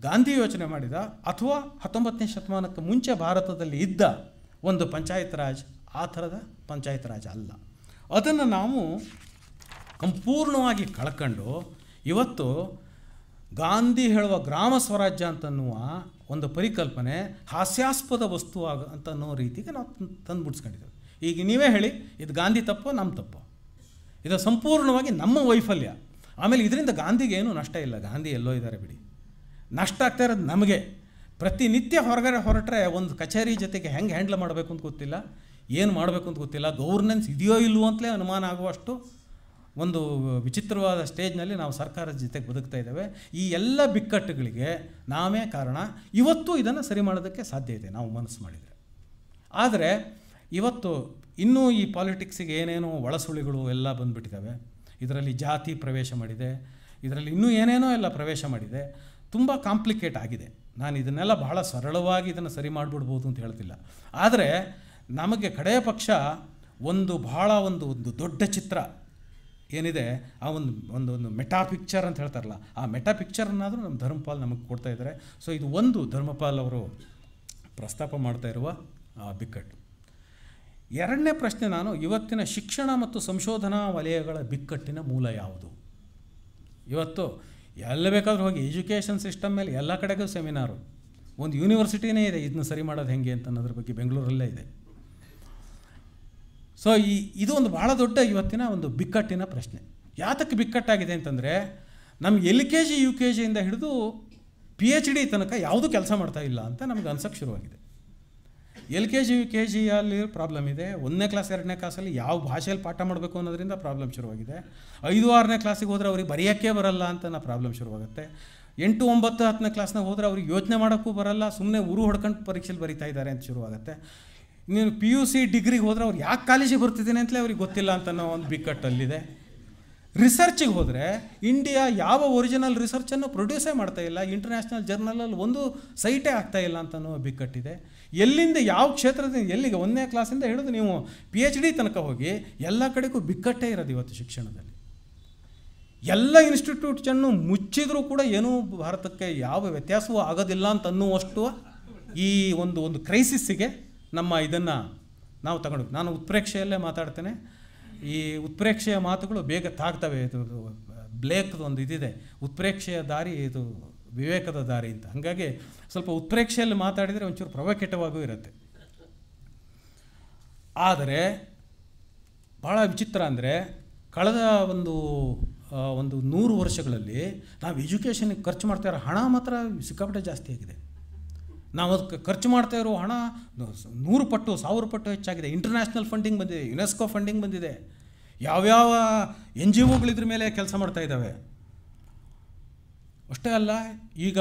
ಗಾಂಧಿ ಯೋಚನೆ ಮಾಡಿದ ಅಥವಾ ಹತ್ತೊಂಬತ್ತನೇ ಶತಮಾನಕ್ಕೆ ಮುಂಚೆ ಭಾರತದಲ್ಲಿ ಇದ್ದ ಒಂದು ಪಂಚಾಯತ್ ರಾಜ್ ಆ ಥರದ ಪಂಚಾಯತ್ ರಾಜ್ ಅಲ್ಲ ಅದನ್ನು ನಾವು ಸಂಪೂರ್ಣವಾಗಿ ಕಳ್ಕೊಂಡು ಇವತ್ತು ಗಾಂಧಿ ಹೇಳುವ ಗ್ರಾಮ ಸ್ವರಾಜ್ಯ ಅಂತನ್ನುವ ಒಂದು ಪರಿಕಲ್ಪನೆ ಹಾಸ್ಯಾಸ್ಪದ ವಸ್ತು ಆಗ ಅಂತ ಅನ್ನೋ ರೀತಿಗೆ ನಾವು ತಂದು ಬಿಡಿಸ್ಕೊಂಡಿದ್ದೇವೆ ಈಗ ನೀವೇ ಹೇಳಿ ಇದು ಗಾಂಧಿ ತಪ್ಪು ನಮ್ಮ ತಪ್ಪು ಇದು ಸಂಪೂರ್ಣವಾಗಿ ನಮ್ಮ ವೈಫಲ್ಯ ಆಮೇಲೆ ಇದರಿಂದ ಗಾಂಧಿಗೆ ಏನೂ ನಷ್ಟ ಇಲ್ಲ ಗಾಂಧಿ ಎಲ್ಲೋ ಇದ್ದಾರೆ ಬಿಡಿ ನಷ್ಟ ಆಗ್ತಾ ಇರೋದು ನಮಗೆ ಪ್ರತಿನಿತ್ಯ ಹೊರಗಡೆ ಹೊರಟ್ರೆ ಒಂದು ಕಚೇರಿ ಜೊತೆಗೆ ಹೆಂಗೆ ಹ್ಯಾಂಡ್ಲ್ ಮಾಡಬೇಕು ಅಂತ ಗೊತ್ತಿಲ್ಲ ಏನು ಮಾಡಬೇಕು ಅಂತ ಗೊತ್ತಿಲ್ಲ ಗೌರ್ನೆನ್ಸ್ ಇದೆಯೋ ಇಲ್ಲವೋ ಅಂತಲೇ ಅನುಮಾನ ಆಗುವಷ್ಟು ಒಂದು ವಿಚಿತ್ರವಾದ ಸ್ಟೇಜ್ನಲ್ಲಿ ನಾವು ಸರ್ಕಾರದ ಜೊತೆಗೆ ಬದುಕ್ತಾ ಇದ್ದೇವೆ ಈ ಎಲ್ಲ ಬಿಕ್ಕಟ್ಟುಗಳಿಗೆ ನಾವೇ ಕಾರಣ ಇವತ್ತು ಇದನ್ನು ಸರಿ ಮಾಡೋದಕ್ಕೆ ಸಾಧ್ಯ ಇದೆ ನಾವು ಮನಸ್ಸು ಮಾಡಿದರೆ ಆದರೆ ಇವತ್ತು ಇನ್ನೂ ಈ ಪಾಲಿಟಿಕ್ಸಿಗೆ ಏನೇನೋ ಒಳಸುಳಿಗಳು ಎಲ್ಲ ಬಂದುಬಿಟ್ಟಿದ್ದಾವೆ ಇದರಲ್ಲಿ ಜಾತಿ ಪ್ರವೇಶ ಮಾಡಿದೆ ಇದರಲ್ಲಿ ಇನ್ನೂ ಏನೇನೋ ಎಲ್ಲ ಪ್ರವೇಶ ಮಾಡಿದೆ ತುಂಬ ಕಾಂಪ್ಲಿಕೇಟ್ ಆಗಿದೆ ನಾನು ಇದನ್ನೆಲ್ಲ ಬಹಳ ಸರಳವಾಗಿ ಇದನ್ನು ಸರಿ ಮಾಡಿಬಿಡ್ಬೋದು ಅಂತ ಹೇಳ್ತಿಲ್ಲ ಆದರೆ ನಮಗೆ ಕಡೆಯ ಪಕ್ಷ ಒಂದು ಬಹಳ ಒಂದು ಒಂದು ದೊಡ್ಡ ಚಿತ್ರ ಏನಿದೆ ಆ ಒಂದು ಒಂದು ಒಂದು ಮೆಟಾ ಪಿಕ್ಚರ್ ಅಂತ ಹೇಳ್ತಾರಲ್ಲ ಆ ಮೆಟಾ ಪಿಕ್ಚರನ್ನಾದರೂ ನಮ್ಮ ಧರ್ಮಪಾಲ್ ನಮಗೆ ಕೊಡ್ತಾ ಇದ್ದಾರೆ ಸೊ ಇದು ಒಂದು ಧರ್ಮಪಾಲ್ ಅವರು ಪ್ರಸ್ತಾಪ ಮಾಡ್ತಾ ಇರುವ ಬಿಕ್ಕಟ್ಟು ಎರಡನೇ ಪ್ರಶ್ನೆ ನಾನು ಇವತ್ತಿನ ಶಿಕ್ಷಣ ಮತ್ತು ಸಂಶೋಧನಾ ವಲಯಗಳ ಬಿಕ್ಕಟ್ಟಿನ ಮೂಲ ಯಾವುದು ಇವತ್ತು ಎಲ್ಲ ಬೇಕಾದರೂ ಹೋಗಿ ಎಜುಕೇಷನ್ ಸಿಸ್ಟಮ್ ಮೇಲೆ ಎಲ್ಲ ಕಡೆಗೂ ಸೆಮಿನಾರು ಒಂದು ಯೂನಿವರ್ಸಿಟಿನೇ ಇದೆ ಇದನ್ನ ಸರಿ ಮಾಡೋದು ಹೇಗೆ ಅಂತ ಅನ್ನೋದ್ರ ಬಗ್ಗೆ ಬೆಂಗಳೂರಲ್ಲೇ ಇದೆ ಸೊ ಈ ಇದು ಒಂದು ಭಾಳ ದೊಡ್ಡ ಇವತ್ತಿನ ಒಂದು ಬಿಕ್ಕಟ್ಟಿನ ಪ್ರಶ್ನೆ ಯಾತಕ್ಕೆ ಬಿಕ್ಕಟ್ಟಾಗಿದೆ ಅಂತಂದರೆ ನಮ್ಗೆ L K G U K ಜಿಯಿಂದ ಹಿಡಿದು ಪಿ ಎಚ್ ಡಿ ತನಕ ಯಾವುದೂ ಕೆಲಸ ಮಾಡ್ತಾ ಇಲ್ಲ ಅಂತ ನಮ್ಗೆ ಅನ್ಸೋಕ್ಕೆ ಶುರುವಾಗಿದೆ L K G U K ಜಿಯಲ್ಲಿ ಪ್ರಾಬ್ಲಮ್ ಇದೆ ಒಂದನೇ ಕ್ಲಾಸ್ ಎರಡನೇ ಕ್ಲಾಸಲ್ಲಿ ಯಾವ ಭಾಷೆಯಲ್ಲಿ ಪಾಠ ಮಾಡಬೇಕು ಅನ್ನೋದರಿಂದ ಪ್ರಾಬ್ಲಮ್ ಶುರುವಾಗಿದೆ ಐದು ಆರನೇ ಕ್ಲಾಸಿಗೆ ಹೋದರೆ ಅವ್ರಿಗೆ ಬರೆಯೋಕ್ಕೆ ಬರಲ್ಲ ಅಂತ ನಾ ಪ್ರಾಬ್ಲಮ್ ಶುರುವಾಗುತ್ತೆ ಎಂಟು ಒಂಬತ್ತು ಹತ್ತನೇ ಕ್ಲಾಸ್ನಾಗ ಹೋದರೆ ಅವ್ರಿಗೆ ಯೋಚನೆ ಮಾಡೋಕ್ಕೂ ಬರಲ್ಲ ಸುಮ್ಮನೆ ಊರು ಹೊಡ್ಕೊಂಡು ಪರೀಕ್ಷೆಲಿ ಬರಿತಾ ಇದ್ದಾರೆ ಅಂತ ಶುರುವಾಗುತ್ತೆ ನೀನು ಪಿ ಯು ಸಿ ಡಿಗ್ರಿಗೆ ಹೋದರೆ ಅವ್ರು ಯಾಕೆ ಕಾಲೇಜಿಗೆ ಬರ್ತಿದ್ದೀನಿ ಅಂತಲೇ ಅವ್ರಿಗೆ ಗೊತ್ತಿಲ್ಲ ಅಂತನೋ ಒಂದು ಬಿಕ್ಕಟ್ಟಲ್ಲಿದೆ ರಿಸರ್ಚಿಗೆ ಹೋದರೆ ಇಂಡಿಯಾ ಯಾವ ಒರಿಜಿನಲ್ ರಿಸರ್ಚನ್ನು ಪ್ರೊಡ್ಯೂಸೇ ಮಾಡ್ತಾಯಿಲ್ಲ ಇಂಟರ್ನ್ಯಾಷನಲ್ ಜರ್ನಲಲ್ಲಿ ಒಂದು ಸೈಟೇ ಆಗ್ತಾ ಆಗ್ತಾಯಿಲ್ಲ ಅಂತನೋ ಬಿಕ್ಕಟ್ಟಿದೆ ಎಲ್ಲಿಂದ ಯಾವ ಕ್ಷೇತ್ರದಿಂದ ಎಲ್ಲಿಗೆ ಒಂದನೇ ಕ್ಲಾಸಿಂದ ಹಿಡಿದು ನೀವು ಪಿ ಎಚ್ ಡಿ ತನಕ ಹೋಗಿ ಎಲ್ಲ ಕಡೆಗೂ ಬಿಕ್ಕಟ್ಟೇ ಇರೋದು ಇವತ್ತು ಶಿಕ್ಷಣದಲ್ಲಿ ಎಲ್ಲ ಇನ್ಸ್ಟಿಟ್ಯೂಟ್ಸನ್ನು ಮುಚ್ಚಿದರೂ ಕೂಡ ಏನೂ ಭಾರತಕ್ಕೆ ಯಾವ ವ್ಯತ್ಯಾಸವೂ ಆಗೋದಿಲ್ಲ ಅಂತ ಅನ್ನುವಷ್ಟು ಈ ಒಂದು ಒಂದು ಕ್ರೈಸಿಸ್ಸಿಗೆ ನಮ್ಮ ಇದನ್ನು ನಾವು ತಗೊಂಡು ನಾನು ಉತ್ಪ್ರೇಕ್ಷೆಯಲ್ಲೇ ಮಾತಾಡ್ತೇನೆ ಈ ಉತ್ಪ್ರೇಕ್ಷೆಯ ಮಾತುಗಳು ಬೇಗ ತಾಗ್ತವೆ ಇದು ಬ್ಲೇಕ್ದು ಒಂದು ಇದಿದೆ ಉತ್ಪ್ರೇಕ್ಷೆಯ ದಾರಿ ಇದು ವಿವೇಕದ ದಾರಿ ಅಂತ ಹಾಗಾಗಿ ಸ್ವಲ್ಪ ಉತ್ಪ್ರೇಕ್ಷೆಯಲ್ಲಿ ಮಾತಾಡಿದರೆ ಒಂಚೂರು ಪ್ರವಕೆಟವಾಗೂ ಇರುತ್ತೆ ಆದರೆ ಭಾಳ ವಿಚಿತ್ರ ಅಂದರೆ ಕಳೆದ ಒಂದು ಒಂದು ನೂರು ವರ್ಷಗಳಲ್ಲಿ ನಾವು ಎಜುಕೇಷನ್ಗೆ ಖರ್ಚು ಮಾಡ್ತಾ ಇರೋ ಹಣ ಮಾತ್ರ ಸಿಕ್ಕಾಪಟ್ಟೆ ಜಾಸ್ತಿ ಆಗಿದೆ ನಾವು ಅದಕ್ಕೆ ಖರ್ಚು ಮಾಡ್ತಾ ಇರೋ ಹಣ ನೂರು ಪಟ್ಟು ಸಾವಿರ ಪಟ್ಟು ಹೆಚ್ಚಾಗಿದೆ ಇಂಟರ್ನ್ಯಾಷನಲ್ ಫಂಡಿಂಗ್ ಬಂದಿದೆ ಯುನೆಸ್ಕೋ ಫಂಡಿಂಗ್ ಬಂದಿದೆ ಯಾವ್ಯಾವ ಎನ್ ಜಿ ಒಗಳಿದ್ರ ಮೇಲೆ ಕೆಲಸ ಮಾಡ್ತಾ ಇದ್ದಾವೆ ಅಷ್ಟೇ ಅಲ್ಲ ಈಗ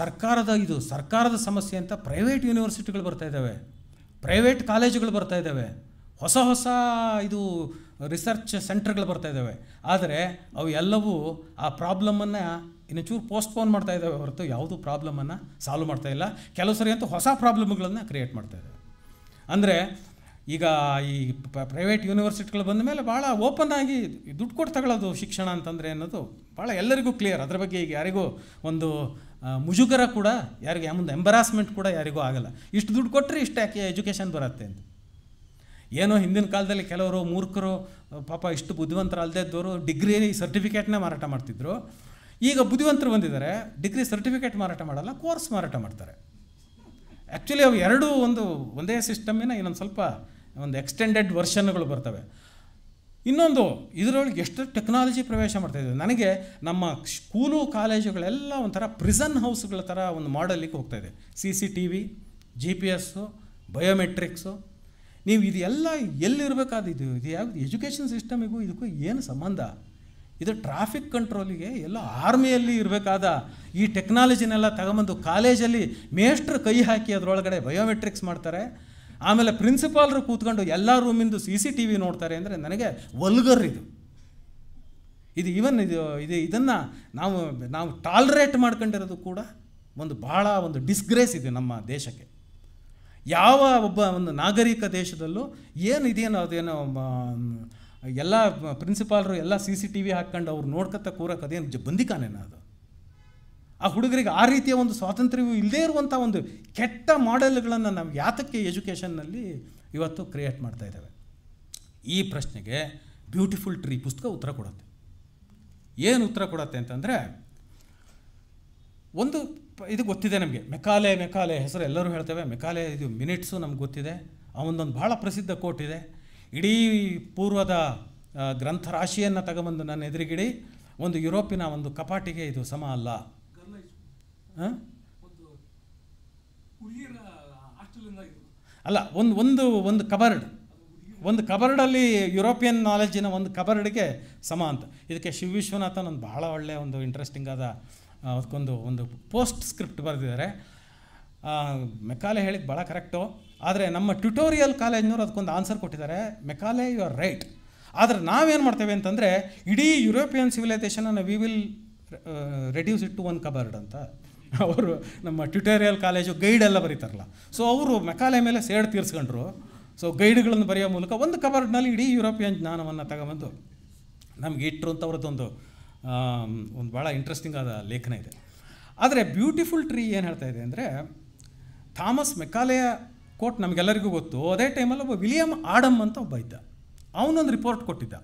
ಸರ್ಕಾರದ ಇದು ಸರ್ಕಾರದ ಸಮಸ್ಯೆ ಅಂತ ಪ್ರೈವೇಟ್ ಯೂನಿವರ್ಸಿಟಿಗಳು ಬರ್ತಾ ಇದ್ದಾವೆ ಪ್ರೈವೇಟ್ ಕಾಲೇಜುಗಳು ಬರ್ತಾ ಇದ್ದಾವೆ ಹೊಸ ಹೊಸ ಇದು ರಿಸರ್ಚ್ ಸೆಂಟರ್ಗಳು ಬರ್ತಾ ಇದ್ದಾವೆ ಆದರೆ ಅವು ಎಲ್ಲವೂ ಆ ಪ್ರಾಬ್ಲಮ್ಮನ್ನು ಇನ್ನು ಚೂರು ಪೋಸ್ಟ್ಪೋನ್ ಮಾಡ್ತಾ ಇದ್ದಾವೆ ಹೊರತು ಯಾವುದೂ ಪ್ರಾಬ್ಲಮನ್ನು ಸಾಲ್ವ್ ಮಾಡ್ತಾ ಇಲ್ಲ ಕೆಲವು ಸರಿ ಅಂತೂ ಹೊಸ ಪ್ರಾಬ್ಲಮ್ಗಳನ್ನು ಕ್ರಿಯೇಟ್ ಮಾಡ್ತಾ ಇದ್ದಾವೆ ಅಂದರೆ ಈಗ ಈ ಪ್ರೈವೇಟ್ ಯೂನಿವರ್ಸಿಟಿಗಳು ಬಂದ ಮೇಲೆ ಭಾಳ ಓಪನ್ ಆಗಿ ದುಡ್ಡು ಕೊಟ್ಟು ತಗೊಳ್ಳೋದು ಶಿಕ್ಷಣ ಅಂತಂದರೆ ಅನ್ನೋದು ಭಾಳ ಎಲ್ಲರಿಗೂ ಕ್ಲಿಯರ್ ಅದರ ಬಗ್ಗೆ ಈಗ ಯಾರಿಗೂ ಒಂದು ಮುಜುಗರ ಕೂಡ ಯಾರಿಗೂ ಮುಂದೆ ಎಂಬರಾಸ್ಮೆಂಟ್ ಕೂಡ ಯಾರಿಗೂ ಆಗಲ್ಲ ಇಷ್ಟು ದುಡ್ಡು ಕೊಟ್ಟರೆ ಇಷ್ಟು ಯಾಕೆ ಎಜುಕೇಷನ್ ಬರುತ್ತೆ ಅಂತ ಏನೋ ಹಿಂದಿನ ಕಾಲದಲ್ಲಿ ಕೆಲವರು ಮೂರ್ಖರು ಪಾಪ ಇಷ್ಟು ಅಲ್ಲದೇ ಇದ್ದವರು ಡಿಗ್ರಿ ಸರ್ಟಿಫಿಕೇಟ್ನೇ ಮಾರಾಟ ಮಾಡ್ತಿದ್ರು ಈಗ ಬುದ್ಧಿವಂತರು ಬಂದಿದ್ದಾರೆ ಡಿಗ್ರಿ ಸರ್ಟಿಫಿಕೇಟ್ ಮಾರಾಟ ಮಾಡಲ್ಲ ಕೋರ್ಸ್ ಮಾರಾಟ ಮಾಡ್ತಾರೆ ಆ್ಯಕ್ಚುಲಿ ಅವು ಎರಡೂ ಒಂದು ಒಂದೇ ಸಿಸ್ಟಮಿನ ಇನ್ನೊಂದು ಸ್ವಲ್ಪ ಒಂದು ಎಕ್ಸ್ಟೆಂಡೆಡ್ ವರ್ಷನ್ಗಳು ಬರ್ತವೆ ಇನ್ನೊಂದು ಇದರೊಳಗೆ ಎಷ್ಟು ಟೆಕ್ನಾಲಜಿ ಪ್ರವೇಶ ಮಾಡ್ತಾಯಿದೆ ನನಗೆ ನಮ್ಮ ಸ್ಕೂಲು ಕಾಲೇಜುಗಳೆಲ್ಲ ಒಂಥರ ಪ್ರಿಸನ್ ಹೌಸ್ಗಳ ಥರ ಒಂದು ಹೋಗ್ತಾ ಹೋಗ್ತಾಯಿದೆ C C T V G P S biometrics ನೀವು ಇದೆಲ್ಲ ಎಲ್ಲಿರಬೇಕಾದ ಇದು ಇದು ಯಾವುದು ಎಜುಕೇಷನ್ ಸಿಸ್ಟಮಿಗೂ ಇದಕ್ಕೂ ಏನು ಸಂಬಂಧ ಇದು ಟ್ರಾಫಿಕ್ ಕಂಟ್ರೋಲಿಗೆ ಎಲ್ಲ ಆರ್ಮಿಯಲ್ಲಿ ಇರಬೇಕಾದ ಈ ಟೆಕ್ನಾಲಜಿನೆಲ್ಲ ತಗೊಂಬಂದು ಕಾಲೇಜಲ್ಲಿ ಮೇಷ್ಟ್ರು ಕೈ ಹಾಕಿ ಅದರೊಳಗಡೆ ಬಯೋಮೆಟ್ರಿಕ್ಸ್ ಮಾಡ್ತಾರೆ ಆಮೇಲೆ ಪ್ರಿನ್ಸಿಪಾಲ್ರು ಕೂತ್ಕೊಂಡು ಎಲ್ಲ ರೂಮಿಂದು ಸಿ ಸಿ ಟಿ ವಿ ನೋಡ್ತಾರೆ ಅಂದರೆ ನನಗೆ ವಲ್ಗರ್ ಇದು ಇದು ಈವನ್ ಇದು ಇದು ಇದನ್ನು ನಾವು ನಾವು ಟಾಲ್ರೇಟ್ ಮಾಡ್ಕೊಂಡಿರೋದು ಕೂಡ ಒಂದು ಭಾಳ ಒಂದು ಡಿಸ್ಗ್ರೇಸ್ ಇದೆ ನಮ್ಮ ದೇಶಕ್ಕೆ ಯಾವ ಒಬ್ಬ ಒಂದು ನಾಗರಿಕ ದೇಶದಲ್ಲೂ ಏನು ಇದೇನು ಅದೇನೋ ಎಲ್ಲ ಪ್ರಿನ್ಸಿಪಾಲ್ರು ಎಲ್ಲ ಸಿ ಸಿ ಟಿ ವಿ ಹಾಕ್ಕೊಂಡು ಅವ್ರು ನೋಡ್ಕೊತ ಕೂರಕ್ಕೆ ಅದೇನು ಬಂದಿಕಾನೇನ ಅದು ಆ ಹುಡುಗರಿಗೆ ಆ ರೀತಿಯ ಒಂದು ಸ್ವಾತಂತ್ರ್ಯವೂ ಇಲ್ಲದೇ ಇರುವಂಥ ಒಂದು ಕೆಟ್ಟ ಮಾಡೆಲ್ಗಳನ್ನು ನಾವು ಯಾತಕ್ಕೆ ಎಜುಕೇಷನ್ನಲ್ಲಿ ಇವತ್ತು ಕ್ರಿಯೇಟ್ ಮಾಡ್ತಾ ಇದ್ದಾವೆ ಈ ಪ್ರಶ್ನೆಗೆ ಬ್ಯೂಟಿಫುಲ್ ಟ್ರೀ ಪುಸ್ತಕ ಉತ್ತರ ಕೊಡುತ್ತೆ ಏನು ಉತ್ತರ ಕೊಡುತ್ತೆ ಅಂತಂದರೆ ಒಂದು ಇದು ಗೊತ್ತಿದೆ ನಮಗೆ ಮೆಕಾಲೆ ಮೆಕಾಲೆ ಹೆಸರು ಎಲ್ಲರೂ ಹೇಳ್ತೇವೆ ಮೆಕಾಲೆ ಇದು ಮಿನಿಟ್ಸು ನಮ್ಗೆ ಗೊತ್ತಿದೆ ಆ ಒಂದೊಂದು ಭಾಳ ಪ್ರಸಿದ್ಧ ಕೋಟ್ ಇದೆ ಇಡೀ ಪೂರ್ವದ ಗ್ರಂಥರಾಶಿಯನ್ನು ತಗೊಬಂದು ನನ್ನ ಎದುರಿಗಿಡಿ ಒಂದು ಯುರೋಪಿನ ಒಂದು ಕಪಾಟಿಗೆ ಇದು ಸಮ ಅಲ್ಲ ಅಲ್ಲ ಒಂದು ಒಂದು ಒಂದು ಕಬರ್ಡ್ ಒಂದು ಕಬರ್ಡಲ್ಲಿ ಯುರೋಪಿಯನ್ ನಾಲೆಜಿನ ಒಂದು ಕಬರ್ಡ್ಗೆ ಸಮ ಅಂತ ಇದಕ್ಕೆ ಶಿವ ವಿಶ್ವನಾಥನ್ ಒಂದು ಬಹಳ ಒಳ್ಳೆಯ ಒಂದು ಇಂಟ್ರೆಸ್ಟಿಂಗ್ ಆದ ಅದಕ್ಕೊಂದು ಒಂದು ಪೋಸ್ಟ್ ಸ್ಕ್ರಿಪ್ಟ್ ಬರೆದಿದ್ದಾರೆ ಮೆಕ್ಕಾಲೆ ಹೇಳಿದ್ದು ಭಾಳ ಕರೆಕ್ಟು ಆದರೆ ನಮ್ಮ ಟ್ಯುಟೋರಿಯಲ್ ಕಾಲೇಜ್ನವರು ಅದಕ್ಕೊಂದು ಆನ್ಸರ್ ಕೊಟ್ಟಿದ್ದಾರೆ ಮೆಕಾಲೆ ಯು ಆರ್ ರೈಟ್ ಆದರೆ ನಾವೇನು ಮಾಡ್ತೇವೆ ಅಂತಂದರೆ ಇಡೀ ಯುರೋಪಿಯನ್ ಸಿವಿಲೈಸೇಷನನ್ನು we will reduce it to one cupboard ಅಂತ ಅವರು ನಮ್ಮ ಟ್ಯುಟೋರಿಯಲ್ ಕಾಲೇಜು ಗೈಡ್ ಎಲ್ಲ ಬರೀತಾರಲ್ಲ ಸೊ ಅವರು ಮೆಕಾಲೆ ಮೇಲೆ ಸೇಡ್ ತೀರ್ಸ್ಕೊಂಡ್ರು ಸೊ ಗೈಡ್ಗಳನ್ನು ಬರೆಯೋ ಮೂಲಕ ಒಂದು ಕಬರ್ಡ್ನಲ್ಲಿ ಇಡೀ ಯುರೋಪಿಯನ್ ಜ್ಞಾನವನ್ನು ತಗೊಬಂದು ನಮಗೆ ಇಟ್ಟರು ಅಂತ ಅವ್ರದ್ದೊಂದು ಒಂದು ಭಾಳ ಇಂಟ್ರೆಸ್ಟಿಂಗ್ ಆದ ಲೇಖನ ಇದೆ ಆದರೆ ಬ್ಯೂಟಿಫುಲ್ ಟ್ರೀ ಏನು ಹೇಳ್ತಾ ಇದೆ ಅಂದರೆ ಥಾಮಸ್ ಮೆಕಾಲೆಯ ಕೋಟ್ ನಮಗೆಲ್ಲರಿಗೂ ಗೊತ್ತು ಅದೇ ಟೈಮಲ್ಲಿ ಒಬ್ಬ ವಿಲಿಯಂ ಆಡಮ್ ಅಂತ ಒಬ್ಬ ಇದ್ದ ಅವನೊಂದು ರಿಪೋರ್ಟ್ ಕೊಟ್ಟಿದ್ದ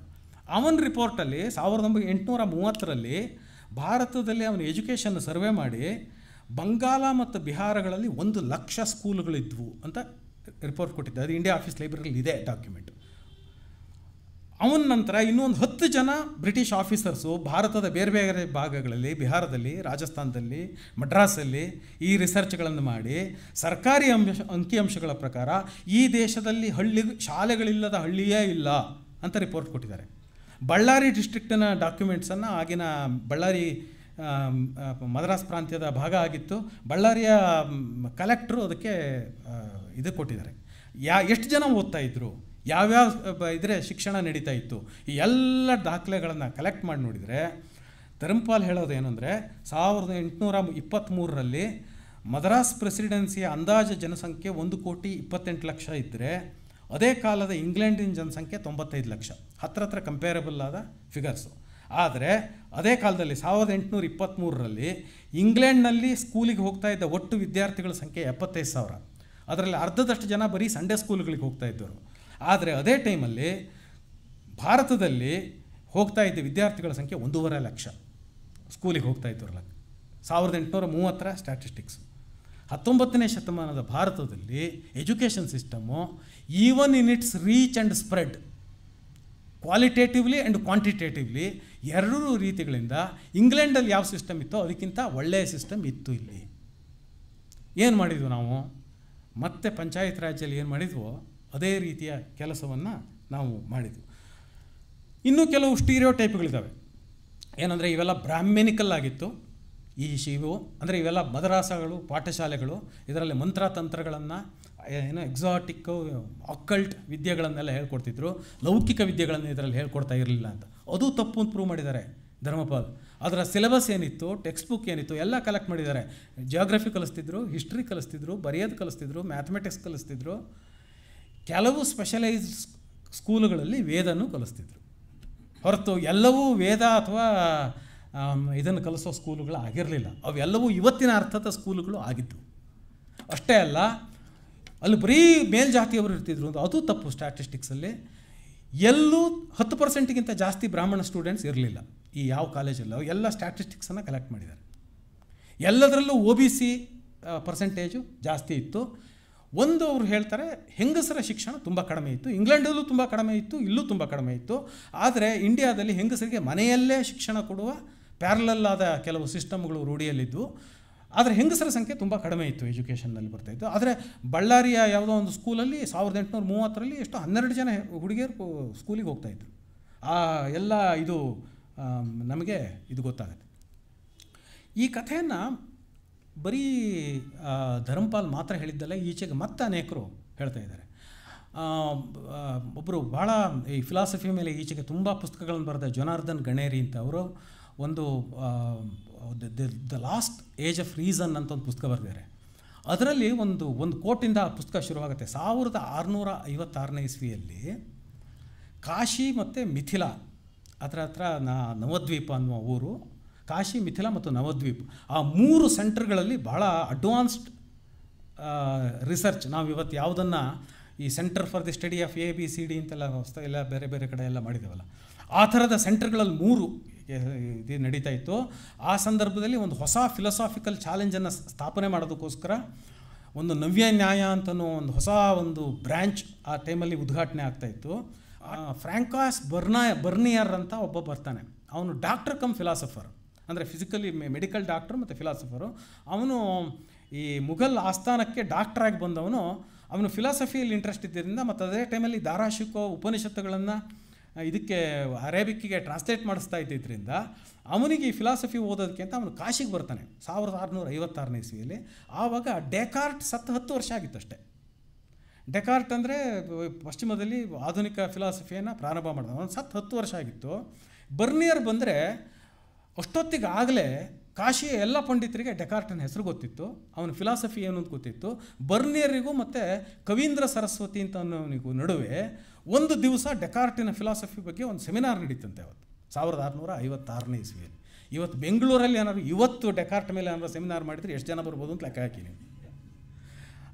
ಅವನ ರಿಪೋರ್ಟಲ್ಲಿ ಸಾವಿರದ ಒಂಬೈ ಎಂಟುನೂರ ಮೂವತ್ತರಲ್ಲಿ ಭಾರತದಲ್ಲಿ ಅವನ ಎಜುಕೇಷನ್ ಸರ್ವೆ ಮಾಡಿ ಬಂಗಾಲ ಮತ್ತು ಬಿಹಾರಗಳಲ್ಲಿ ಒಂದು ಲಕ್ಷ ಸ್ಕೂಲ್ಗಳಿದ್ವು ಅಂತ ರಿಪೋರ್ಟ್ ಕೊಟ್ಟಿದ್ದ ಅದು ಇಂಡಿಯಾ ಆಫೀಸ್ ಲೈಬ್ರರಿಲಿ ಇದೆ ಡಾಕ್ಯುಮೆಂಟ್ ಅವನ ನಂತರ ಇನ್ನೊಂದು ಹತ್ತು ಜನ ಬ್ರಿಟಿಷ್ ಆಫೀಸರ್ಸು ಭಾರತದ ಬೇರೆ ಬೇರೆ ಭಾಗಗಳಲ್ಲಿ ಬಿಹಾರದಲ್ಲಿ ರಾಜಸ್ಥಾನದಲ್ಲಿ ಮಡ್ರಾಸಲ್ಲಿ ಈ ರಿಸರ್ಚ್ಗಳನ್ನು ಮಾಡಿ ಸರ್ಕಾರಿ ಅಂಶ ಅಂಕಿಅಂಶಗಳ ಪ್ರಕಾರ ಈ ದೇಶದಲ್ಲಿ ಹಳ್ಳಿ ಶಾಲೆಗಳಿಲ್ಲದ ಹಳ್ಳಿಯೇ ಇಲ್ಲ ಅಂತ ರಿಪೋರ್ಟ್ ಕೊಟ್ಟಿದ್ದಾರೆ ಬಳ್ಳಾರಿ ಡಿಸ್ಟ್ರಿಕ್ಟಿನ ಡಾಕ್ಯುಮೆಂಟ್ಸನ್ನು ಆಗಿನ ಬಳ್ಳಾರಿ ಮದ್ರಾಸ್ ಪ್ರಾಂತ್ಯದ ಭಾಗ ಆಗಿತ್ತು ಬಳ್ಳಾರಿಯ ಕಲೆಕ್ಟ್ರು ಅದಕ್ಕೆ ಇದು ಕೊಟ್ಟಿದ್ದಾರೆ ಯಾ ಎಷ್ಟು ಜನ ಓದ್ತಾ ಇದ್ದರು ಯಾವ್ಯಾವ ಇದ್ರೆ ಶಿಕ್ಷಣ ನಡೀತಾ ಇತ್ತು ಈ ಎಲ್ಲ ದಾಖಲೆಗಳನ್ನು ಕಲೆಕ್ಟ್ ಮಾಡಿ ನೋಡಿದರೆ ಧರ್ಮಪಾಲ್ ಹೇಳೋದು ಏನಂದರೆ ಸಾವಿರದ ಎಂಟುನೂರ ಇಪ್ಪತ್ತ್ಮೂರರಲ್ಲಿ ಮದ್ರಾಸ್ ಪ್ರೆಸಿಡೆನ್ಸಿಯ ಅಂದಾಜು ಜನಸಂಖ್ಯೆ ಒಂದು ಕೋಟಿ ಇಪ್ಪತ್ತೆಂಟು ಲಕ್ಷ ಇದ್ದರೆ ಅದೇ ಕಾಲದ ಇಂಗ್ಲೆಂಡಿನ ಜನಸಂಖ್ಯೆ ತೊಂಬತ್ತೈದು ಲಕ್ಷ ಹತ್ರ ಹತ್ರ ಕಂಪೇರಬಲ್ ಆದ ಫಿಗರ್ಸು ಆದರೆ ಅದೇ ಕಾಲದಲ್ಲಿ ಸಾವಿರದ ಎಂಟುನೂರ ಇಪ್ಪತ್ತ್ಮೂರರಲ್ಲಿ ಇಂಗ್ಲೆಂಡ್ನಲ್ಲಿ ಸ್ಕೂಲಿಗೆ ಹೋಗ್ತಾ ಇದ್ದ ಒಟ್ಟು ವಿದ್ಯಾರ್ಥಿಗಳ ಸಂಖ್ಯೆ ಎಪ್ಪತ್ತೈದು ಸಾವಿರ ಅದರಲ್ಲಿ ಅರ್ಧದಷ್ಟು ಜನ ಬರೀ ಸಂಡೇ ಸ್ಕೂಲ್ಗಳಿಗೆ ಹೋಗ್ತಾ ಇದ್ದರು ಆದರೆ ಅದೇ ಟೈಮಲ್ಲಿ ಭಾರತದಲ್ಲಿ ಹೋಗ್ತಾ ಇದ್ದ ವಿದ್ಯಾರ್ಥಿಗಳ ಸಂಖ್ಯೆ ಒಂದೂವರೆ ಲಕ್ಷ ಸ್ಕೂಲಿಗೆ ಹೋಗ್ತಾ ಇದ್ದವ್ರಲ್ಲ ಸಾವಿರದ ಎಂಟುನೂರ ಮೂವತ್ತರ ಸ್ಟ್ಯಾಟಿಸ್ಟಿಕ್ಸ್ ಹತ್ತೊಂಬತ್ತನೇ ಶತಮಾನದ ಭಾರತದಲ್ಲಿ education system even in its reach and spread qualitatively and quantitatively ಎರಡೂ ರೀತಿಗಳಿಂದ ಇಂಗ್ಲೆಂಡಲ್ಲಿ ಯಾವ ಸಿಸ್ಟಮ್ ಇತ್ತೋ ಅದಕ್ಕಿಂತ ಒಳ್ಳೆಯ ಸಿಸ್ಟಮ್ ಇತ್ತು ಇಲ್ಲಿ ಏನು ಮಾಡಿದ್ವು ನಾವು ಮತ್ತೆ ಪಂಚಾಯತ್ ರಾಜ್ಯಲ್ಲಿ ಏನು ಮಾಡಿದ್ವು ಅದೇ ರೀತಿಯ ಕೆಲಸವನ್ನು ನಾವು ಮಾಡಿದ್ವಿ ಇನ್ನೂ ಕೆಲವು ಸ್ಟೀರಿಯೋ ಟೈಪ್ಗಳಿದ್ದಾವೆ ಏನಂದರೆ ಇವೆಲ್ಲ ಬ್ರಾಹ್ಮಣಿಕಲ್ ಆಗಿತ್ತು ಈ ಶಿವು ಅಂದರೆ ಇವೆಲ್ಲ ಮದರಾಸಗಳು ಪಾಠಶಾಲೆಗಳು ಇದರಲ್ಲಿ ಮಂತ್ರತಂತ್ರಗಳನ್ನು ಏನೋ ಎಕ್ಸಾಟಿಕ್ಕು ಅಕ್ಕಲ್ಟ್ ವಿದ್ಯೆಗಳನ್ನೆಲ್ಲ ಹೇಳ್ಕೊಡ್ತಿದ್ರು ಲೌಕಿಕ ವಿದ್ಯೆಗಳನ್ನು ಇದರಲ್ಲಿ ಹೇಳ್ಕೊಡ್ತಾ ಇರಲಿಲ್ಲ ಅಂತ ಅದು ತಪ್ಪು ಅಂತ ಪ್ರೂವ್ ಮಾಡಿದ್ದಾರೆ ಧರ್ಮಪಾಲ್ ಅದರ ಸಿಲೆಬಸ್ ಏನಿತ್ತು ಟೆಕ್ಸ್ಟ್ ಬುಕ್ ಏನಿತ್ತು ಎಲ್ಲ ಕಲೆಕ್ಟ್ ಮಾಡಿದ್ದಾರೆ ಜಿಯೋಗ್ರಫಿ ಕಲಿಸ್ತಿದ್ರು ಹಿಸ್ಟ್ರಿ ಕಲಿಸ್ತಿದ್ರು ಬರೆಯೋದು ಕಲಿಸ್ತಿದ್ರು ಮ್ಯಾಥಮೆಟಿಕ್ಸ್ ಕಲಿಸ್ತಿದ್ರು ಕೆಲವು ಸ್ಪೆಷಲೈಸ್ಡ್ ಸ್ಕೂಲುಗಳಲ್ಲಿ ವೇದನೂ ಕಲಿಸ್ತಿದ್ರು ಹೊರತು ಎಲ್ಲವೂ ವೇದ ಅಥವಾ ಇದನ್ನು ಕಲಿಸೋ ಸ್ಕೂಲುಗಳು ಆಗಿರಲಿಲ್ಲ ಅವೆಲ್ಲವೂ ಇವತ್ತಿನ ಅರ್ಥದ ಸ್ಕೂಲುಗಳು ಆಗಿದ್ದವು ಅಷ್ಟೇ ಅಲ್ಲ ಅಲ್ಲಿ ಬರೀ ಮೇಲ್ಜಾತಿಯವರು ಇರ್ತಿದ್ರು ಅಂತ ಅದು ತಪ್ಪು ಸ್ಟ್ಯಾಟಿಸ್ಟಿಕ್ಸಲ್ಲಿ ಎಲ್ಲೂ ಹತ್ತು ಪರ್ಸೆಂಟ್ಗಿಂತ ಜಾಸ್ತಿ ಬ್ರಾಹ್ಮಣ ಸ್ಟೂಡೆಂಟ್ಸ್ ಇರಲಿಲ್ಲ ಈ ಯಾವ ಕಾಲೇಜಲ್ಲೋ ಎಲ್ಲ ಸ್ಟ್ಯಾಟಿಸ್ಟಿಕ್ಸನ್ನು ಕಲೆಕ್ಟ್ ಮಾಡಿದ್ದಾರೆ ಎಲ್ಲದರಲ್ಲೂ ಒ ಬಿ ಸಿ ಪರ್ಸೆಂಟೇಜು ಜಾಸ್ತಿ ಇತ್ತು ಒಂದು ಅವರು ಹೇಳ್ತಾರೆ ಹೆಂಗಸರ ಶಿಕ್ಷಣ ತುಂಬ ಕಡಿಮೆ ಇತ್ತು ಇಂಗ್ಲೆಂಡಲ್ಲೂ ತುಂಬ ಕಡಿಮೆ ಇತ್ತು ಇಲ್ಲೂ ತುಂಬ ಕಡಿಮೆ ಇತ್ತು ಆದರೆ ಇಂಡಿಯಾದಲ್ಲಿ ಹೆಂಗಸರಿಗೆ ಮನೆಯಲ್ಲೇ ಶಿಕ್ಷಣ ಕೊಡುವ ಪ್ಯಾರಲಲ್ಲಾದ ಕೆಲವು ಸಿಸ್ಟಮ್ಗಳು ರೂಢಿಯಲ್ಲಿದ್ದವು ಆದರೆ ಹೆಂಗಸರ ಸಂಖ್ಯೆ ತುಂಬ ಕಡಿಮೆ ಇತ್ತು ಎಜುಕೇಷನ್ನಲ್ಲಿ ಬರ್ತಾಯಿತ್ತು ಆದರೆ ಬಳ್ಳಾರಿಯ ಯಾವುದೋ ಒಂದು ಸ್ಕೂಲಲ್ಲಿ ಸಾವಿರದ ಎಂಟುನೂರ ಮೂವತ್ತರಲ್ಲಿ ಎಷ್ಟು ಹನ್ನೆರಡು ಜನ ಹುಡುಗಿಯರು ಸ್ಕೂಲಿಗೆ ಹೋಗ್ತಾಯಿದ್ರು ಆ ಎಲ್ಲ ಇದು ನಮಗೆ ಇದು ಗೊತ್ತಾಗುತ್ತೆ ಈ ಕಥೆಯನ್ನು ಬರೀ ಧರ್ಮಪಾಲ್ ಮಾತ್ರ ಹೇಳಿದ್ದಲ್ಲ ಈಚೆಗೆ ಮತ್ತೆ ಅನೇಕರು ಹೇಳ್ತಾ ಇದ್ದಾರೆ ಒಬ್ಬರು ಭಾಳ ಈ ಫಿಲಾಸಫಿ ಮೇಲೆ ಈಚೆಗೆ ತುಂಬ ಪುಸ್ತಕಗಳನ್ನು ಬರೆದ ಜನಾರ್ದನ್ ಗಣೇರಿ ಅಂತ ಅವರು ಒಂದು the lost age of reason ಅಂತ ಒಂದು ಪುಸ್ತಕ ಬರೆದಿದ್ದಾರೆ ಅದರಲ್ಲಿ ಒಂದು ಒಂದು ಕೋಟಿಂದ ಆ ಪುಸ್ತಕ ಶುರುವಾಗುತ್ತೆ ಸಾವಿರದ ಆರುನೂರ ಐವತ್ತಾರನೇ ಇಸ್ವಿಯಲ್ಲಿ ಕಾಶಿ ಮತ್ತು ಮಿಥಿಲಾ ಅದರ ಹತ್ರ ನಾ ನವದ್ವೀಪ ಅನ್ನುವ ಊರು ಕಾಶಿ ಮಿಥಿಲಾ ಮತ್ತು ನವದ್ವೀಪ್ ಆ ಮೂರು ಸೆಂಟರ್ಗಳಲ್ಲಿ ಬಹಳ ಅಡ್ವಾನ್ಸ್ಡ್ ರಿಸರ್ಚ್ ನಾವು ಇವತ್ತು ಯಾವುದನ್ನು ಈ centre for the study of A B C D ಅಂತೆಲ್ಲ ವ್ಯವಸ್ಥೆ ಎಲ್ಲ ಬೇರೆ ಬೇರೆ ಕಡೆ ಎಲ್ಲ ಮಾಡಿದ್ದೇವಲ್ಲ ಆ ಥರದ ಸೆಂಟರ್ಗಳಲ್ಲಿ ಮೂರು ಇದು ನಡೀತಾ ಇತ್ತು ಆ ಸಂದರ್ಭದಲ್ಲಿ ಒಂದು ಹೊಸ ಫಿಲಸಾಫಿಕಲ್ ಚಾಲೆಂಜನ್ನು ಸ್ಥಾಪನೆ ಮಾಡೋದಕ್ಕೋಸ್ಕರ ಒಂದು ನವ್ಯ ನ್ಯಾಯ ಅಂತನೋ ಒಂದು ಹೊಸ ಒಂದು ಬ್ರ್ಯಾಂಚ್ ಆ ಟೈಮಲ್ಲಿ ಉದ್ಘಾಟನೆ ಆಗ್ತಾಯಿತ್ತು ಫ್ರ್ಯಾಂಕಾಸ್ ಬರ್ನಾ ಬರ್ನಿಯರ್ ಅಂತ ಒಬ್ಬ ಬರ್ತಾನೆ ಅವನು ಡಾಕ್ಟರ್ ಕಮ್ ಫಿಲಾಸಫರ್ ಅಂದರೆ ಫಿಸಿಕಲಿ ಮೆಡಿಕಲ್ ಡಾಕ್ಟ್ರು ಮತ್ತು ಫಿಲಾಸಫರು ಅವನು ಈ ಮುಘಲ್ ಆಸ್ಥಾನಕ್ಕೆ ಡಾಕ್ಟ್ರಾಗಿ ಬಂದವನು ಅವನು ಫಿಲಾಸಫಿಯಲ್ಲಿ ಇಂಟ್ರೆಸ್ಟ್ ಇದ್ದರಿಂದ ಮತ್ತು ಅದೇ ಟೈಮಲ್ಲಿ ಧಾರಾಶಿಕೋ ಉಪನಿಷತ್ತುಗಳನ್ನು ಇದಕ್ಕೆ ಅರೇಬಿಕ್ಕಿಗೆ ಟ್ರಾನ್ಸ್ಲೇಟ್ ಮಾಡಿಸ್ತಾ ಇದ್ದಿದ್ದರಿಂದ ಅವನಿಗೆ ಈ ಫಿಲಾಸಫಿ ಓದೋದಕ್ಕೆ ಅಂತ ಅವನು ಕಾಶಿಗೆ ಬರ್ತಾನೆ ಸಾವಿರದ ಆರುನೂರ ಐವತ್ತಾರನೇ ಇಸ್ವಿಯಲ್ಲಿ ಆವಾಗ ಡೆಕಾರ್ಟ್ ಸತ್ತು ಹತ್ತು ವರ್ಷ ಆಗಿತ್ತು ಅಷ್ಟೇ ಡೆಕಾರ್ಟ್ ಅಂದರೆ ಪಶ್ಚಿಮದಲ್ಲಿ ಆಧುನಿಕ ಫಿಲಾಸಫಿಯನ್ನು ಪ್ರಾರಂಭ ಮಾಡಿದ ಅವನು ಸತ್ತು ಹತ್ತು ವರ್ಷ ಆಗಿತ್ತು ಬರ್ನಿಯರ್ ಬಂದರೆ ಅಷ್ಟೊತ್ತಿಗಾಗಲೇ ಕಾಶಿಯ ಎಲ್ಲ ಪಂಡಿತರಿಗೆ ಡೆಕಾರ್ಟನ್ ಹೆಸರು ಗೊತ್ತಿತ್ತು ಅವನ ಫಿಲಾಸಫಿ ಏನು ಅಂತ ಗೊತ್ತಿತ್ತು ಬರ್ನಿಯರಿಗೂ ಮತ್ತು ಕವೀಂದ್ರ ಸರಸ್ವತಿ ಅಂತ ಅನ್ನೋನಿಗೂ ನಡುವೆ ಒಂದು ದಿವಸ ಡೆಕಾರ್ಟಿನ ಫಿಲಾಸಫಿ ಬಗ್ಗೆ ಒಂದು ಸೆಮಿನಾರ್ ನಡೀತಂತೆ ಅವತ್ತು ಸಾವಿರದ ಆರುನೂರ ಐವತ್ತಾರನೇ ಇಸ್ವಿಯಲ್ಲಿ ಇವತ್ತು ಬೆಂಗಳೂರಲ್ಲಿ ಏನಾದ್ರು ಇವತ್ತು ಡೆಕಾರ್ಟ್ ಮೇಲೆ ಏನಾದ್ರು ಸೆಮಿನಾರ್ ಮಾಡಿದರೆ ಎಷ್ಟು ಜನ ಬರ್ಬೋದು ಅಂತ ಲೆಕ್ಕ ಹಾಕಿ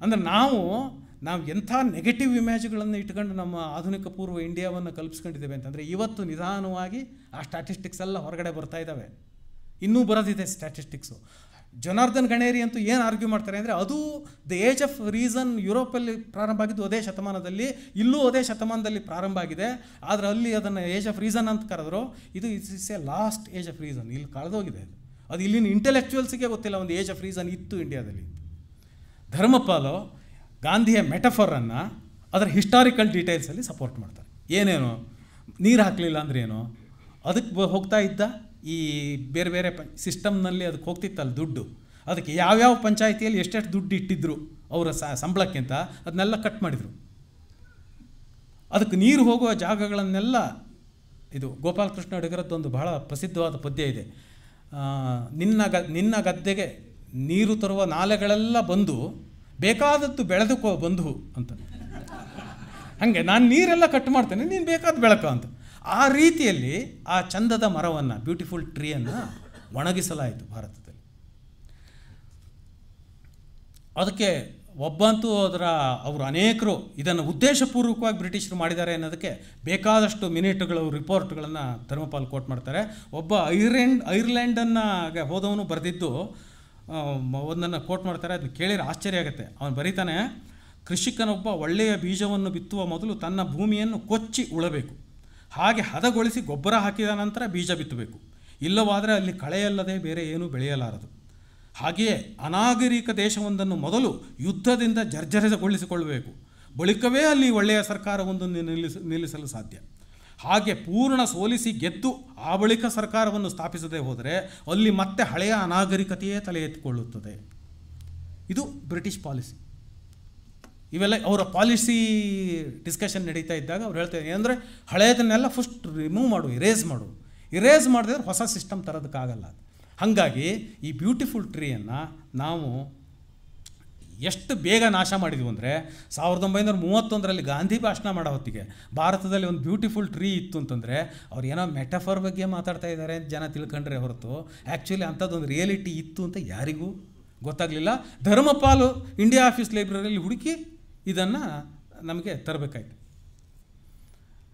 ಅಂದರೆ ನಾವು ನಾವು ಎಂಥ ನೆಗೆಟಿವ್ ಇಮ್ಯಾಜ್ಗಳನ್ನು ಇಟ್ಕೊಂಡು ನಮ್ಮ ಆಧುನಿಕ ಪೂರ್ವ ಇಂಡಿಯಾವನ್ನು ಕಲ್ಪಿಸ್ಕೊಂಡಿದ್ದೇವೆ ಅಂತಂದರೆ ಇವತ್ತು ನಿಧಾನವಾಗಿ ಆ ಸ್ಟ್ಯಾಟಿಸ್ಟಿಕ್ಸ್ ಎಲ್ಲ ಹೊರಗಡೆ ಬರ್ತಾ ಇದ್ದಾವೆ ಇನ್ನೂ ಬರೋದಿದೆ ಸ್ಟ್ಯಾಟಿಸ್ಟಿಕ್ಸು ಜನಾರ್ದನ್ ಗಣೇರಿ ಅಂತೂ ಏನು ಆರ್ಗ್ಯೂ ಮಾಡ್ತಾರೆ ಅಂದರೆ ಅದು ದ ಏಜ್ ಆಫ್ ರೀಸನ್ ಯುರೋಪಲ್ಲಿ ಪ್ರಾರಂಭ ಆಗಿದ್ದು ಅದೇ ಶತಮಾನದಲ್ಲಿ ಇಲ್ಲೂ ಅದೇ ಶತಮಾನದಲ್ಲಿ ಪ್ರಾರಂಭ ಆಗಿದೆ ಆದರೆ ಅಲ್ಲಿ ಅದನ್ನು ಏಜ್ ಆಫ್ ರೀಸನ್ ಅಂತ ಕರೆದ್ರು ಇದು it's is a lost age of reason ಇಲ್ಲಿ ಕಳೆದೋಗಿದೆ ಅದು ಅದು ಇಲ್ಲಿನ ಇಂಟೆಲೆಕ್ಚುಯಲ್ಸಿಗೆ ಗೊತ್ತಿಲ್ಲ ಒಂದು ಏಜ್ ಆಫ್ ರೀಸನ್ ಇತ್ತು ಇಂಡಿಯಾದಲ್ಲಿ ಧರ್ಮಪಾಲು ಗಾಂಧಿಯ ಮೆಟಫರನ್ನು ಅದರ ಹಿಸ್ಟಾರಿಕಲ್ ಡೀಟೇಲ್ಸಲ್ಲಿ ಸಪೋರ್ಟ್ ಮಾಡ್ತಾರೆ ಏನೇನು ನೀರು ಹಾಕಲಿಲ್ಲ ಅಂದ್ರೆ ಏನು ಅದಕ್ಕೆ ಹೋಗ್ತಾ ಇದ್ದ ಈ ಬೇರೆ ಬೇರೆ ಪ ಸಿಸ್ಟಮ್ನಲ್ಲಿ ಅದಕ್ಕೆ ಹೋಗ್ತಿತ್ತಲ್ಲ ದುಡ್ಡು ಅದಕ್ಕೆ ಯಾವ್ಯಾವ ಪಂಚಾಯಿತಿಯಲ್ಲಿ ಎಷ್ಟೆಷ್ಟು ದುಡ್ಡು ಇಟ್ಟಿದ್ದರು ಅವರ ಸ ಸಂಬಳಕ್ಕಿಂತ ಅದನ್ನೆಲ್ಲ ಕಟ್ ಮಾಡಿದರು ಅದಕ್ಕೆ ನೀರು ಹೋಗುವ ಜಾಗಗಳನ್ನೆಲ್ಲ ಇದು ಗೋಪಾಲಕೃಷ್ಣ ಒಂದು ಬಹಳ ಪ್ರಸಿದ್ಧವಾದ ಪದ್ಯ ಇದೆ ನಿನ್ನ ಗ ನಿನ್ನ ಗದ್ದೆಗೆ ನೀರು ತರುವ ನಾಲೆಗಳೆಲ್ಲ ಬಂದು ಬೇಕಾದದ್ದು ಬೆಳೆದುಕೋ ಬಂಧು ಅಂತ ಹಾಗೆ ನಾನು ನೀರೆಲ್ಲ ಕಟ್ ಮಾಡ್ತೇನೆ ನೀನು ಬೇಕಾದ ಬೆಳಕ ಅಂತ ಆ ರೀತಿಯಲ್ಲಿ ಆ ಚಂದದ ಮರವನ್ನು ಬ್ಯೂಟಿಫುಲ್ ಟ್ರೀಯನ್ನು ಒಣಗಿಸಲಾಯಿತು ಭಾರತದಲ್ಲಿ ಅದಕ್ಕೆ ಒಬ್ಬಂತೂ ಅದರ ಅವರು ಅನೇಕರು ಇದನ್ನು ಉದ್ದೇಶಪೂರ್ವಕವಾಗಿ ಬ್ರಿಟಿಷರು ಮಾಡಿದ್ದಾರೆ ಅನ್ನೋದಕ್ಕೆ ಬೇಕಾದಷ್ಟು ಮಿನಿಟ್ಗಳು ರಿಪೋರ್ಟ್ಗಳನ್ನು ಧರ್ಮಪಾಲ್ ಕೋಟ್ ಮಾಡ್ತಾರೆ ಒಬ್ಬ ಐರ್ಲೆಂಡ್ ಐರ್ಲೆಂಡನ್ನು ಹೋದವನು ಬರೆದಿದ್ದು ಒಂದನ್ನು ಕೋಟ್ ಮಾಡ್ತಾರೆ ಅದನ್ನು ಕೇಳಿದರೆ ಆಶ್ಚರ್ಯ ಆಗುತ್ತೆ ಅವನು ಬರೀತಾನೆ ಕೃಷಿಕನೊಬ್ಬ ಒಳ್ಳೆಯ ಬೀಜವನ್ನು ಬಿತ್ತುವ ಮೊದಲು ತನ್ನ ಭೂಮಿಯನ್ನು ಕೊಚ್ಚಿ ಉಳಬೇಕು ಹಾಗೆ ಹದಗೊಳಿಸಿ ಗೊಬ್ಬರ ಹಾಕಿದ ನಂತರ ಬೀಜ ಬಿತ್ತಬೇಕು ಇಲ್ಲವಾದರೆ ಅಲ್ಲಿ ಕಳೆಯಲ್ಲದೆ ಬೇರೆ ಏನೂ ಬೆಳೆಯಲಾರದು ಹಾಗೆಯೇ ಅನಾಗರಿಕ ದೇಶವೊಂದನ್ನು ಮೊದಲು ಯುದ್ಧದಿಂದ ಜರ್ಜರಿತಗೊಳಿಸಿಕೊಳ್ಳಬೇಕು ಬಳಿಕವೇ ಅಲ್ಲಿ ಒಳ್ಳೆಯ ಸರ್ಕಾರವೊಂದನ್ನು ನಿಲ್ಲಿಸ ನಿಲ್ಲಿಸಲು ಸಾಧ್ಯ ಹಾಗೆ ಪೂರ್ಣ ಸೋಲಿಸಿ ಗೆದ್ದು ಆ ಬಳಿಕ ಸರ್ಕಾರವನ್ನು ಸ್ಥಾಪಿಸದೆ ಹೋದರೆ ಅಲ್ಲಿ ಮತ್ತೆ ಹಳೆಯ ಅನಾಗರಿಕತೆಯೇ ತಲೆ ಎತ್ತಿಕೊಳ್ಳುತ್ತದೆ ಇದು ಬ್ರಿಟಿಷ್ ಪಾಲಿಸಿ ಇವೆಲ್ಲ ಅವರ ಪಾಲಿಸಿ ಡಿಸ್ಕಷನ್ ನಡೀತಾ ಇದ್ದಾಗ ಅವ್ರು ಹೇಳ್ತಾ ಏನಂದರೆ ಹಳೆಯದನ್ನೆಲ್ಲ ಫಸ್ಟ್ ರಿಮೂವ್ ಮಾಡು ಇರೇಸ್ ಮಾಡು ಇರೇಸ್ ಮಾಡಿದ್ರೆ ಹೊಸ ಸಿಸ್ಟಮ್ ತರೋದಕ್ಕಾಗಲ್ಲ ಹಾಗಾಗಿ ಈ ಬ್ಯೂಟಿಫುಲ್ ಟ್ರೀಯನ್ನು ನಾವು ಎಷ್ಟು ಬೇಗ ನಾಶ ಮಾಡಿದ್ವು ಅಂದರೆ ಸಾವಿರದ ಒಂಬೈನೂರ ಮೂವತ್ತೊಂದರಲ್ಲಿ ಗಾಂಧಿ ಭಾಷಣ ಮಾಡೋ ಹೊತ್ತಿಗೆ ಭಾರತದಲ್ಲಿ ಒಂದು ಬ್ಯೂಟಿಫುಲ್ ಟ್ರೀ ಇತ್ತು ಅಂತಂದರೆ ಅವ್ರು ಏನೋ ಮೆಟಫರ್ ಬಗ್ಗೆ ಮಾತಾಡ್ತಾ ಇದ್ದಾರೆ ಅಂತ ಜನ ತಿಳ್ಕೊಂಡ್ರೆ ಹೊರತು ಆ್ಯಕ್ಚುಲಿ ಅಂಥದ್ದೊಂದು ರಿಯಾಲಿಟಿ ಇತ್ತು ಅಂತ ಯಾರಿಗೂ ಗೊತ್ತಾಗಲಿಲ್ಲ ಧರ್ಮಪಾಲು ಇಂಡಿಯಾ ಆಫೀಸ್ ಲೈಬ್ರರಿಯಲ್ಲಿ ಹುಡುಕಿ ಇದನ್ನು ನಮಗೆ ತರಬೇಕಾಯ್ತು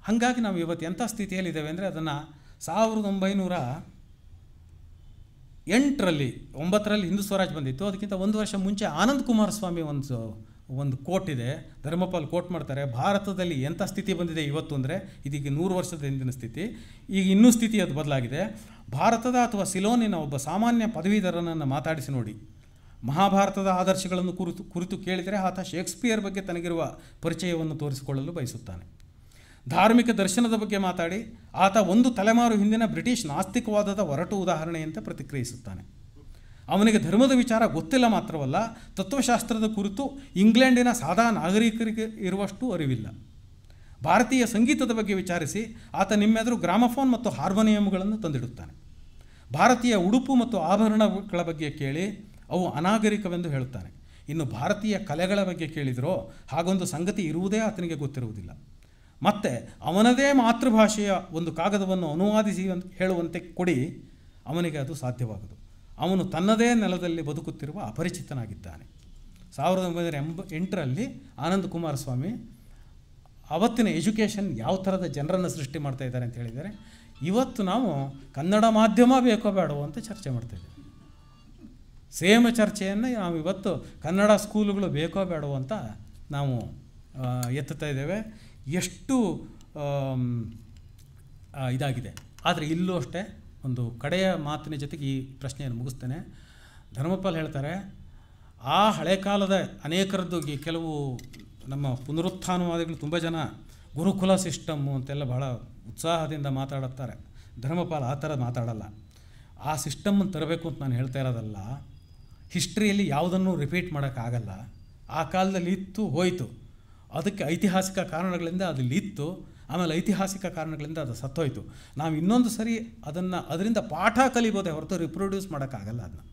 ಹಾಗಾಗಿ ನಾವು ಇವತ್ತು ಎಂಥ ಸ್ಥಿತಿಯಲ್ಲಿದ್ದೇವೆ ಅಂದರೆ ಅದನ್ನು ಸಾವಿರದ ಒಂಬೈನೂರ ಎಂಟರಲ್ಲಿ ಒಂಬತ್ತರಲ್ಲಿ ಹಿಂದೂ ಸ್ವರಾಜ್ ಬಂದಿತ್ತು ಅದಕ್ಕಿಂತ ಒಂದು ವರ್ಷ ಮುಂಚೆ ಆನಂದ್ ಕುಮಾರಸ್ವಾಮಿ ಒಂದು ಒಂದು ಕೋಟ್ ಇದೆ ಧರ್ಮಪಾಲ್ ಕೋಟ್ ಮಾಡ್ತಾರೆ ಭಾರತದಲ್ಲಿ ಎಂಥ ಸ್ಥಿತಿ ಬಂದಿದೆ ಇವತ್ತು ಅಂದರೆ ಇದೀಗ ನೂರು ವರ್ಷದ ಹಿಂದಿನ ಸ್ಥಿತಿ ಈಗ ಇನ್ನೂ ಸ್ಥಿತಿ ಅದು ಬದಲಾಗಿದೆ ಭಾರತದ ಅಥವಾ ಸಿಲೋನಿನ ಒಬ್ಬ ಸಾಮಾನ್ಯ ಪದವೀಧರನನ್ನು ಮಾತಾಡಿಸಿ ನೋಡಿ ಮಹಾಭಾರತದ ಆದರ್ಶಗಳನ್ನು ಕುರಿತು ಕುರಿತು ಕೇಳಿದರೆ ಆತ ಶೇಕ್ಸ್ಪಿಯರ್ ಬಗ್ಗೆ ತನಗಿರುವ ಪರಿಚಯವನ್ನು ತೋರಿಸಿಕೊಳ್ಳಲು ಬಯಸುತ್ತಾನೆ ಧಾರ್ಮಿಕ ದರ್ಶನದ ಬಗ್ಗೆ ಮಾತಾಡಿ ಆತ ಒಂದು ತಲೆಮಾರು ಹಿಂದಿನ ಬ್ರಿಟಿಷ್ ನಾಸ್ತಿಕವಾದದ ಒರಟು ಉದಾಹರಣೆಯಂತೆ ಪ್ರತಿಕ್ರಿಯಿಸುತ್ತಾನೆ ಅವನಿಗೆ ಧರ್ಮದ ವಿಚಾರ ಗೊತ್ತಿಲ್ಲ ಮಾತ್ರವಲ್ಲ ತತ್ವಶಾಸ್ತ್ರದ ಕುರಿತು ಇಂಗ್ಲೆಂಡಿನ ಸಾದಾ ನಾಗರಿಕರಿಗೆ ಇರುವಷ್ಟು ಅರಿವಿಲ್ಲ ಭಾರತೀಯ ಸಂಗೀತದ ಬಗ್ಗೆ ವಿಚಾರಿಸಿ ಆತ ನಿಮ್ಮೆದುರು ಗ್ರಾಮಫೋನ್ ಮತ್ತು ಹಾರ್ಮೋನಿಯಂಗಳನ್ನು ತಂದಿಡುತ್ತಾನೆ ಭಾರತೀಯ ಉಡುಪು ಮತ್ತು ಆಭರಣಗಳ ಬಗ್ಗೆ ಕೇಳಿ ಅವು ಅನಾಗರಿಕವೆಂದು ಹೇಳುತ್ತಾನೆ ಇನ್ನು ಭಾರತೀಯ ಕಲೆಗಳ ಬಗ್ಗೆ ಕೇಳಿದರೋ ಹಾಗೊಂದು ಸಂಗತಿ ಇರುವುದೇ ಆತನಿಗೆ ಗೊತ್ತಿರುವುದಿಲ್ಲ ಮತ್ತು ಅವನದೇ ಮಾತೃಭಾಷೆಯ ಒಂದು ಕಾಗದವನ್ನು ಅನುವಾದಿಸಿ ಅಂತ ಹೇಳುವಂತೆ ಕೊಡಿ ಅವನಿಗೆ ಅದು ಸಾಧ್ಯವಾಗದು ಅವನು ತನ್ನದೇ ನೆಲದಲ್ಲಿ ಬದುಕುತ್ತಿರುವ ಅಪರಿಚಿತನಾಗಿದ್ದಾನೆ ಸಾವಿರದ ಒಂಬೈನೂರ ಎಂಬ ಎಂಟರಲ್ಲಿ ಆನಂದ್ ಕುಮಾರಸ್ವಾಮಿ ಅವತ್ತಿನ ಎಜುಕೇಷನ್ ಯಾವ ಥರದ ಜನರನ್ನು ಸೃಷ್ಟಿ ಮಾಡ್ತಾ ಇದ್ದಾರೆ ಅಂತ ಹೇಳಿದ್ದಾರೆ ಇವತ್ತು ನಾವು ಕನ್ನಡ ಮಾಧ್ಯಮ ಬೇಕೋ ಬೇಡವೋ ಅಂತ ಚರ್ಚೆ ಮಾಡ್ತಾಯಿದ್ದೇವೆ ಸೇಮ್ ಚರ್ಚೆಯನ್ನು ನಾವು ಇವತ್ತು ಕನ್ನಡ ಸ್ಕೂಲುಗಳು ಬೇಕೋ ಬೇಡವೋ ಅಂತ ನಾವು ಎತ್ತುತ್ತಾ ಇದ್ದೇವೆ ಎಷ್ಟು ಇದಾಗಿದೆ ಆದರೆ ಇಲ್ಲೂ ಅಷ್ಟೇ ಒಂದು ಕಡೆಯ ಮಾತಿನ ಜೊತೆಗೆ ಈ ಪ್ರಶ್ನೆಯನ್ನು ಮುಗಿಸ್ತೇನೆ ಧರ್ಮಪಾಲ್ ಹೇಳ್ತಾರೆ ಆ ಹಳೆ ಕಾಲದ ಅನೇಕರದ್ದು ಕೆಲವು ನಮ್ಮ ಪುನರುತ್ಥಾನವಾದಿಗಳು ತುಂಬ ಜನ ಗುರುಕುಲ ಸಿಸ್ಟಮ್ಮು ಅಂತೆಲ್ಲ ಬಹಳ ಉತ್ಸಾಹದಿಂದ ಮಾತಾಡುತ್ತಾರೆ ಧರ್ಮಪಾಲ್ ಆ ಥರ ಮಾತಾಡಲ್ಲ ಆ ಸಿಸ್ಟಮ್ಮನ್ನು ತರಬೇಕು ಅಂತ ನಾನು ಹೇಳ್ತಾ ಇರೋದಲ್ಲ ಹಿಸ್ಟ್ರಿಯಲ್ಲಿ ಯಾವುದನ್ನು ರಿಪೀಟ್ ಮಾಡೋಕ್ಕಾಗಲ್ಲ ಆ ಕಾಲದಲ್ಲಿ ಇತ್ತು ಹೋಯಿತು ಅದಕ್ಕೆ ಐತಿಹಾಸಿಕ ಕಾರಣಗಳಿಂದ ಅದಲ್ಲಿ ಆಮೇಲೆ ಐತಿಹಾಸಿಕ ಕಾರಣಗಳಿಂದ ಅದು ಸತ್ತೋಯ್ತು ನಾವು ಇನ್ನೊಂದು ಸರಿ ಅದನ್ನು ಅದರಿಂದ ಪಾಠ ಕಲಿಬೋದೇ ಹೊರತು ರಿಪ್ರೊಡ್ಯೂಸ್ ಮಾಡೋಕ್ಕಾಗಲ್ಲ ಅದನ್ನ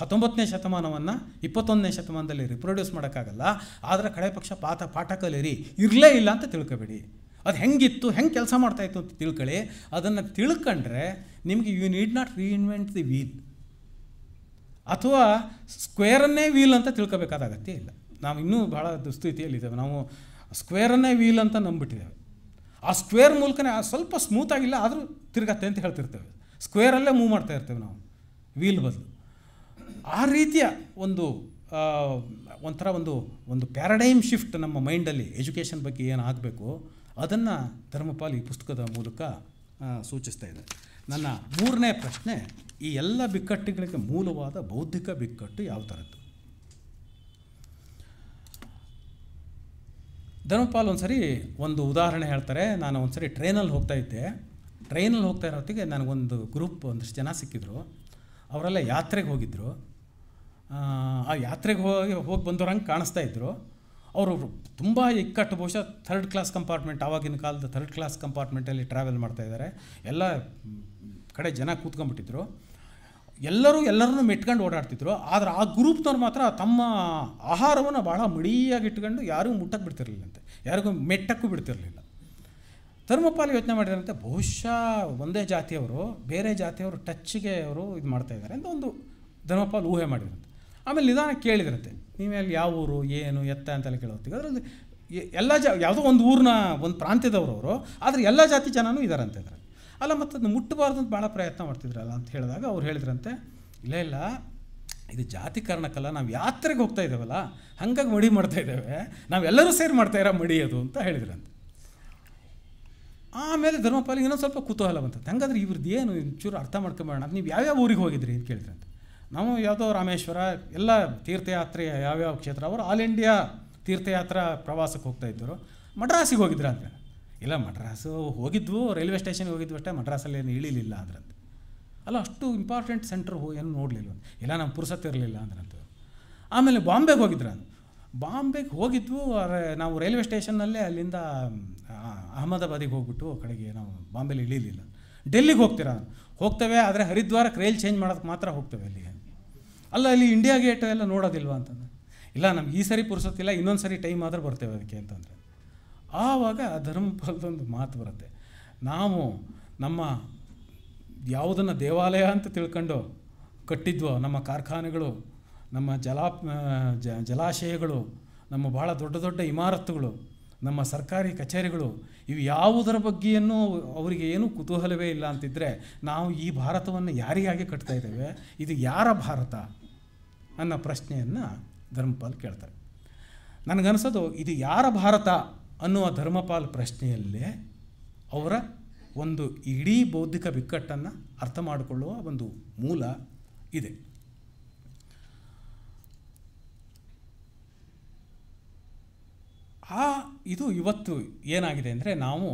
ಹತ್ತೊಂಬತ್ತನೇ ಶತಮಾನವನ್ನು ಇಪ್ಪತ್ತೊಂದನೇ ಶತಮಾನದಲ್ಲಿ ರಿಪ್ರೊಡ್ಯೂಸ್ ಮಾಡೋಕ್ಕಾಗಲ್ಲ ಆದರೆ ಕಡೆ ಪಕ್ಷ ಪಾಠ ಪಾಠ ಕಲಿರಿ ಇರಲೇ ಇಲ್ಲ ಅಂತ ತಿಳ್ಕೊಬೇಡಿ ಅದು ಹೆಂಗಿತ್ತು ಹೆಂಗೆ ಕೆಲಸ ಮಾಡ್ತಾಯಿತ್ತು ಅಂತ ತಿಳ್ಕೊಳ್ಳಿ ಅದನ್ನು ತಿಳ್ಕೊಂಡ್ರೆ ನಿಮಗೆ you need not reinvent the wheel ಅಥವಾ ಸ್ಕ್ವೇರನ್ನೇ ವೀಲ್ ಅಂತ ತಿಳ್ಕೊಬೇಕಾದ ಅಗತ್ಯ ಇಲ್ಲ ನಾವು ಇನ್ನೂ ಭಾಳ ದುಸ್ಥಿತಿಯಲ್ಲಿದ್ದೇವೆ ನಾವು ಸ್ಕ್ವೇರನ್ನೇ ವೀಲ್ ಅಂತ ನಂಬಿಟ್ಟಿದ್ದೇವೆ ಆ ಸ್ಕ್ವೇರ್ ಮೂಲಕನೇ ಆ ಸ್ವಲ್ಪ ಸ್ಮೂತಾಗಿಲ್ಲ ಆದರೂ ತಿರುಗತ್ತೆ ಅಂತ ಹೇಳ್ತಿರ್ತೇವೆ ಸ್ಕ್ವೇರಲ್ಲೇ ಮೂವ್ ಮಾಡ್ತಾ ಇರ್ತೇವೆ ನಾವು ವೀಲ್ ಬದಲು ಆ ರೀತಿಯ ಒಂದು ಒಂಥರ ಒಂದು ಒಂದು ಪ್ಯಾರಡೈಮ್ ಶಿಫ್ಟ್ ನಮ್ಮ ಮೈಂಡಲ್ಲಿ ಎಜುಕೇಷನ್ ಬಗ್ಗೆ ಏನು ಆಗಬೇಕು ಅದನ್ನು ಧರ್ಮಪಾಲ್ ಈ ಪುಸ್ತಕದ ಮೂಲಕ ಸೂಚಿಸ್ತಾ ಇದೆ ನನ್ನ ಮೂರನೇ ಪ್ರಶ್ನೆ ಈ ಎಲ್ಲ ಬಿಕ್ಕಟ್ಟುಗಳಿಗೆ ಮೂಲವಾದ ಬೌದ್ಧಿಕ ಬಿಕ್ಕಟ್ಟು ಯಾವ ಥರದ್ದು ಧರ್ಮಪಾಲ್ ಸರಿ ಒಂದು ಉದಾಹರಣೆ ಹೇಳ್ತಾರೆ ನಾನು ಒಂದ್ಸರಿ ಟ್ರೈನಲ್ಲಿ ಹೋಗ್ತಾ ಇದ್ದೆ ಟ್ರೈನಲ್ಲಿ ಹೋಗ್ತಾ ಇರೋ ಹೊತ್ತಿಗೆ ನನಗೊಂದು ಗ್ರೂಪ್ ಒಂದಷ್ಟು ಜನ ಸಿಕ್ಕಿದ್ರು ಅವರೆಲ್ಲ ಯಾತ್ರೆಗೆ ಹೋಗಿದ್ದರು ಆ ಯಾತ್ರೆಗೆ ಹೋಗಿ ಹೋಗಿ ಬಂದವ್ರಂಗೆ ಕಾಣಿಸ್ತಾ ಇದ್ದರು ಅವರು ತುಂಬ ಇಕ್ಕಟ್ಟು ಬಹುಶಃ ಥರ್ಡ್ ಕ್ಲಾಸ್ ಕಂಪಾರ್ಟ್ಮೆಂಟ್ ಆವಾಗಿನ ಕಾಲದ ಥರ್ಡ್ ಕ್ಲಾಸ್ ಕಂಪಾರ್ಟ್ಮೆಂಟಲ್ಲಿ ಟ್ರಾವೆಲ್ ಮಾಡ್ತಾಯಿದ್ದಾರೆ ಎಲ್ಲ ಕಡೆ ಜನ ಕೂತ್ಕೊಂಡ್ಬಿಟ್ಟಿದ್ರು ಎಲ್ಲರೂ ಎಲ್ಲರನ್ನೂ ಮೆಟ್ಕೊಂಡು ಓಡಾಡ್ತಿದ್ರು ಆದರೆ ಆ ಗ್ರೂಪ್ನವ್ರು ಮಾತ್ರ ತಮ್ಮ ಆಹಾರವನ್ನು ಭಾಳ ಮಡಿಯಾಗಿ ಇಟ್ಕೊಂಡು ಯಾರಿಗೂ ಮುಟ್ಟಕ್ಕೆ ಬಿಡ್ತಿರ್ಲಿಲ್ಲಂತೆ ಯಾರಿಗೂ ಮೆಟ್ಟಕ್ಕೂ ಬಿಡ್ತಿರಲಿಲ್ಲ ಧರ್ಮಪಾಲ್ ಯೋಚನೆ ಮಾಡಿದರಂತೆ ಬಹುಶಃ ಒಂದೇ ಜಾತಿಯವರು ಬೇರೆ ಜಾತಿಯವರು ಟಚ್ಗೆ ಅವರು ಇದು ಮಾಡ್ತಾ ಇದ್ದಾರೆ ಅಂತ ಒಂದು ಧರ್ಮಪಾಲ್ ಊಹೆ ಮಾಡಿದ್ರಂತೆ ಆಮೇಲೆ ನಿಧಾನ ಕೇಳಿದ್ರಂತೆ ನೀವೇ ಯಾವ ಊರು ಏನು ಎತ್ತ ಅಂತೆಲ್ಲ ಕೇಳೋತ್ತಿಗೆ ಅದರಲ್ಲಿ ಎಲ್ಲ ಜಾ ಯಾವುದೋ ಒಂದು ಊರಿನ ಒಂದು ಪ್ರಾಂತ್ಯದವರು ಅವರು ಆದರೆ ಎಲ್ಲ ಜಾತಿ ಜನನೂ ಇದ್ದಾರಂತೆ ಇದ್ದಾರೆ ಅಲ್ಲ ಮತ್ತು ಅದನ್ನು ಮುಟ್ಟಬಾರ್ದು ಅಂತ ಭಾಳ ಪ್ರಯತ್ನ ಮಾಡ್ತಿದ್ರಲ್ಲ ಅಂತ ಹೇಳಿದಾಗ ಅವ್ರು ಹೇಳಿದ್ರಂತೆ ಇಲ್ಲ ಇಲ್ಲ ಇದು ಜಾತಿ ಕಾರಣಕ್ಕಲ್ಲ ನಾವು ಯಾತ್ರೆಗೆ ಹೋಗ್ತಾ ಇದ್ದೇವಲ್ಲ ಹಂಗಾಗಿ ಮಡಿ ಮಾಡ್ತಾ ಇದ್ದೇವೆ ನಾವೆಲ್ಲರೂ ಸೇರಿ ಮಾಡ್ತಾ ಇರೋ ಮಡಿ ಅದು ಅಂತ ಹೇಳಿದ್ರಂತೆ ಆಮೇಲೆ ಧರ್ಮಪಾಲಿಗೆ ಇನ್ನೊಂದು ಸ್ವಲ್ಪ ಕುತೂಹಲ ಬಂತಂತೆ ಹಂಗಾದ್ರೆ ಇವ್ರದ್ದು ಏನು ಚೂರು ಅರ್ಥ ಮಾಡ್ಕೊಂಬೋಣ ನೀವು ಯಾವ್ಯಾವ ಊರಿಗೆ ಹೋಗಿದ್ರಿ ಅಂತ ಕೇಳಿದ್ರಂತೆ ನಾವು ಯಾವುದೋ ರಾಮೇಶ್ವರ ಎಲ್ಲ ತೀರ್ಥಯಾತ್ರೆ ಯಾವ್ಯಾವ ಕ್ಷೇತ್ರ ಅವರು ಆಲ್ ಇಂಡಿಯಾ ತೀರ್ಥಯಾತ್ರಾ ಪ್ರವಾಸಕ್ಕೆ ಹೋಗ್ತಾ ಇದ್ದರು ಮಡ್ರಾಸಿಗೆ ಹೋಗಿದ್ರ ಅಂತ ಇಲ್ಲ ಮಡ್ರಾಸು ಹೋಗಿದ್ವು ರೈಲ್ವೆ ಸ್ಟೇಷನ್ಗೆ ಹೋಗಿದ್ವು ಅಷ್ಟೇ ಮಡ್ರಾಸಲ್ಲಿ ಏನು ಇಳಿಲಿಲ್ಲ ಅಂದ್ರಂತೆ ಅಲ್ಲ ಅಷ್ಟು ಇಂಪಾರ್ಟೆಂಟ್ ಸೆಂಟ್ರ್ ಹೋಗಿ ಏನು ನೋಡಲಿಲ್ಲ ಇಲ್ಲ ನಮ್ಮ ಪುರ್ಸತ್ತಿರಲಿಲ್ಲ ಇರಲಿಲ್ಲ ಅಂದ್ರಂತೆ ಆಮೇಲೆ ಬಾಂಬೆಗೆ ಹೋಗಿದ್ರು ಬಾಂಬೆಗೆ ಹೋಗಿದ್ವು ನಾವು ರೈಲ್ವೆ ಸ್ಟೇಷನ್ನಲ್ಲೇ ಅಲ್ಲಿಂದ ಅಹಮದಾಬಾದಿಗೆ ಹೋಗ್ಬಿಟ್ಟು ಕಡೆಗೆ ನಾವು ಬಾಂಬೆಲಿ ಇಳಿಲಿಲ್ಲ ಡೆಲ್ಲಿಗೆ ಹೋಗ್ತೀರಾ ಹೋಗ್ತೇವೆ ಆದರೆ ಹರಿದ್ವಾರಕ್ಕೆ ರೈಲ್ ಚೇಂಜ್ ಮಾಡೋಕ್ಕೆ ಮಾತ್ರ ಹೋಗ್ತೇವೆ ಅಲ್ಲಿಗೆ ಅಲ್ಲ ಅಲ್ಲಿ ಇಂಡಿಯಾ ಗೇಟ್ ಎಲ್ಲ ನೋಡೋದಿಲ್ವಾ ಅಂತಂದ್ರೆ ಇಲ್ಲ ನಮ್ಗೆ ಈ ಸರಿ ಪುರ್ಸೊತ್ತಿಲ್ಲ ಇನ್ನೊಂದು ಸರಿ ಟೈಮ್ ಆದರೂ ಬರ್ತೇವೆ ಅದಕ್ಕೆ ಅಂತಂದರೆ ಆವಾಗ ಧರ್ಮಪಾಲದೊಂದು ಮಾತು ಬರುತ್ತೆ ನಾವು ನಮ್ಮ ಯಾವುದನ್ನು ದೇವಾಲಯ ಅಂತ ತಿಳ್ಕೊಂಡು ಕಟ್ಟಿದ್ವೋ ನಮ್ಮ ಕಾರ್ಖಾನೆಗಳು ನಮ್ಮ ಜಲಾ ಜ ಜಲಾಶಯಗಳು ನಮ್ಮ ಭಾಳ ದೊಡ್ಡ ದೊಡ್ಡ ಇಮಾರತ್ತುಗಳು ನಮ್ಮ ಸರ್ಕಾರಿ ಕಚೇರಿಗಳು ಇವು ಯಾವುದರ ಬಗ್ಗೆಯನ್ನು ಅವರಿಗೆ ಏನೂ ಕುತೂಹಲವೇ ಇಲ್ಲ ಅಂತಿದ್ದರೆ ನಾವು ಈ ಭಾರತವನ್ನು ಯಾರಿಗಾಗಿ ಕಟ್ತಾ ಇದ್ದೇವೆ ಇದು ಯಾರ ಭಾರತ ಅನ್ನೋ ಪ್ರಶ್ನೆಯನ್ನು ಧರ್ಮಪಾಲ್ ಕೇಳ್ತಾರೆ ನನಗನ್ಸೋದು ಇದು ಯಾರ ಭಾರತ ಅನ್ನುವ ಧರ್ಮಪಾಲ್ ಪ್ರಶ್ನೆಯಲ್ಲೇ ಅವರ ಒಂದು ಇಡೀ ಬೌದ್ಧಿಕ ಬಿಕ್ಕಟ್ಟನ್ನು ಅರ್ಥ ಮಾಡಿಕೊಳ್ಳುವ ಒಂದು ಮೂಲ ಇದೆ ಆ ಇದು ಇವತ್ತು ಏನಾಗಿದೆ ಅಂದರೆ ನಾವು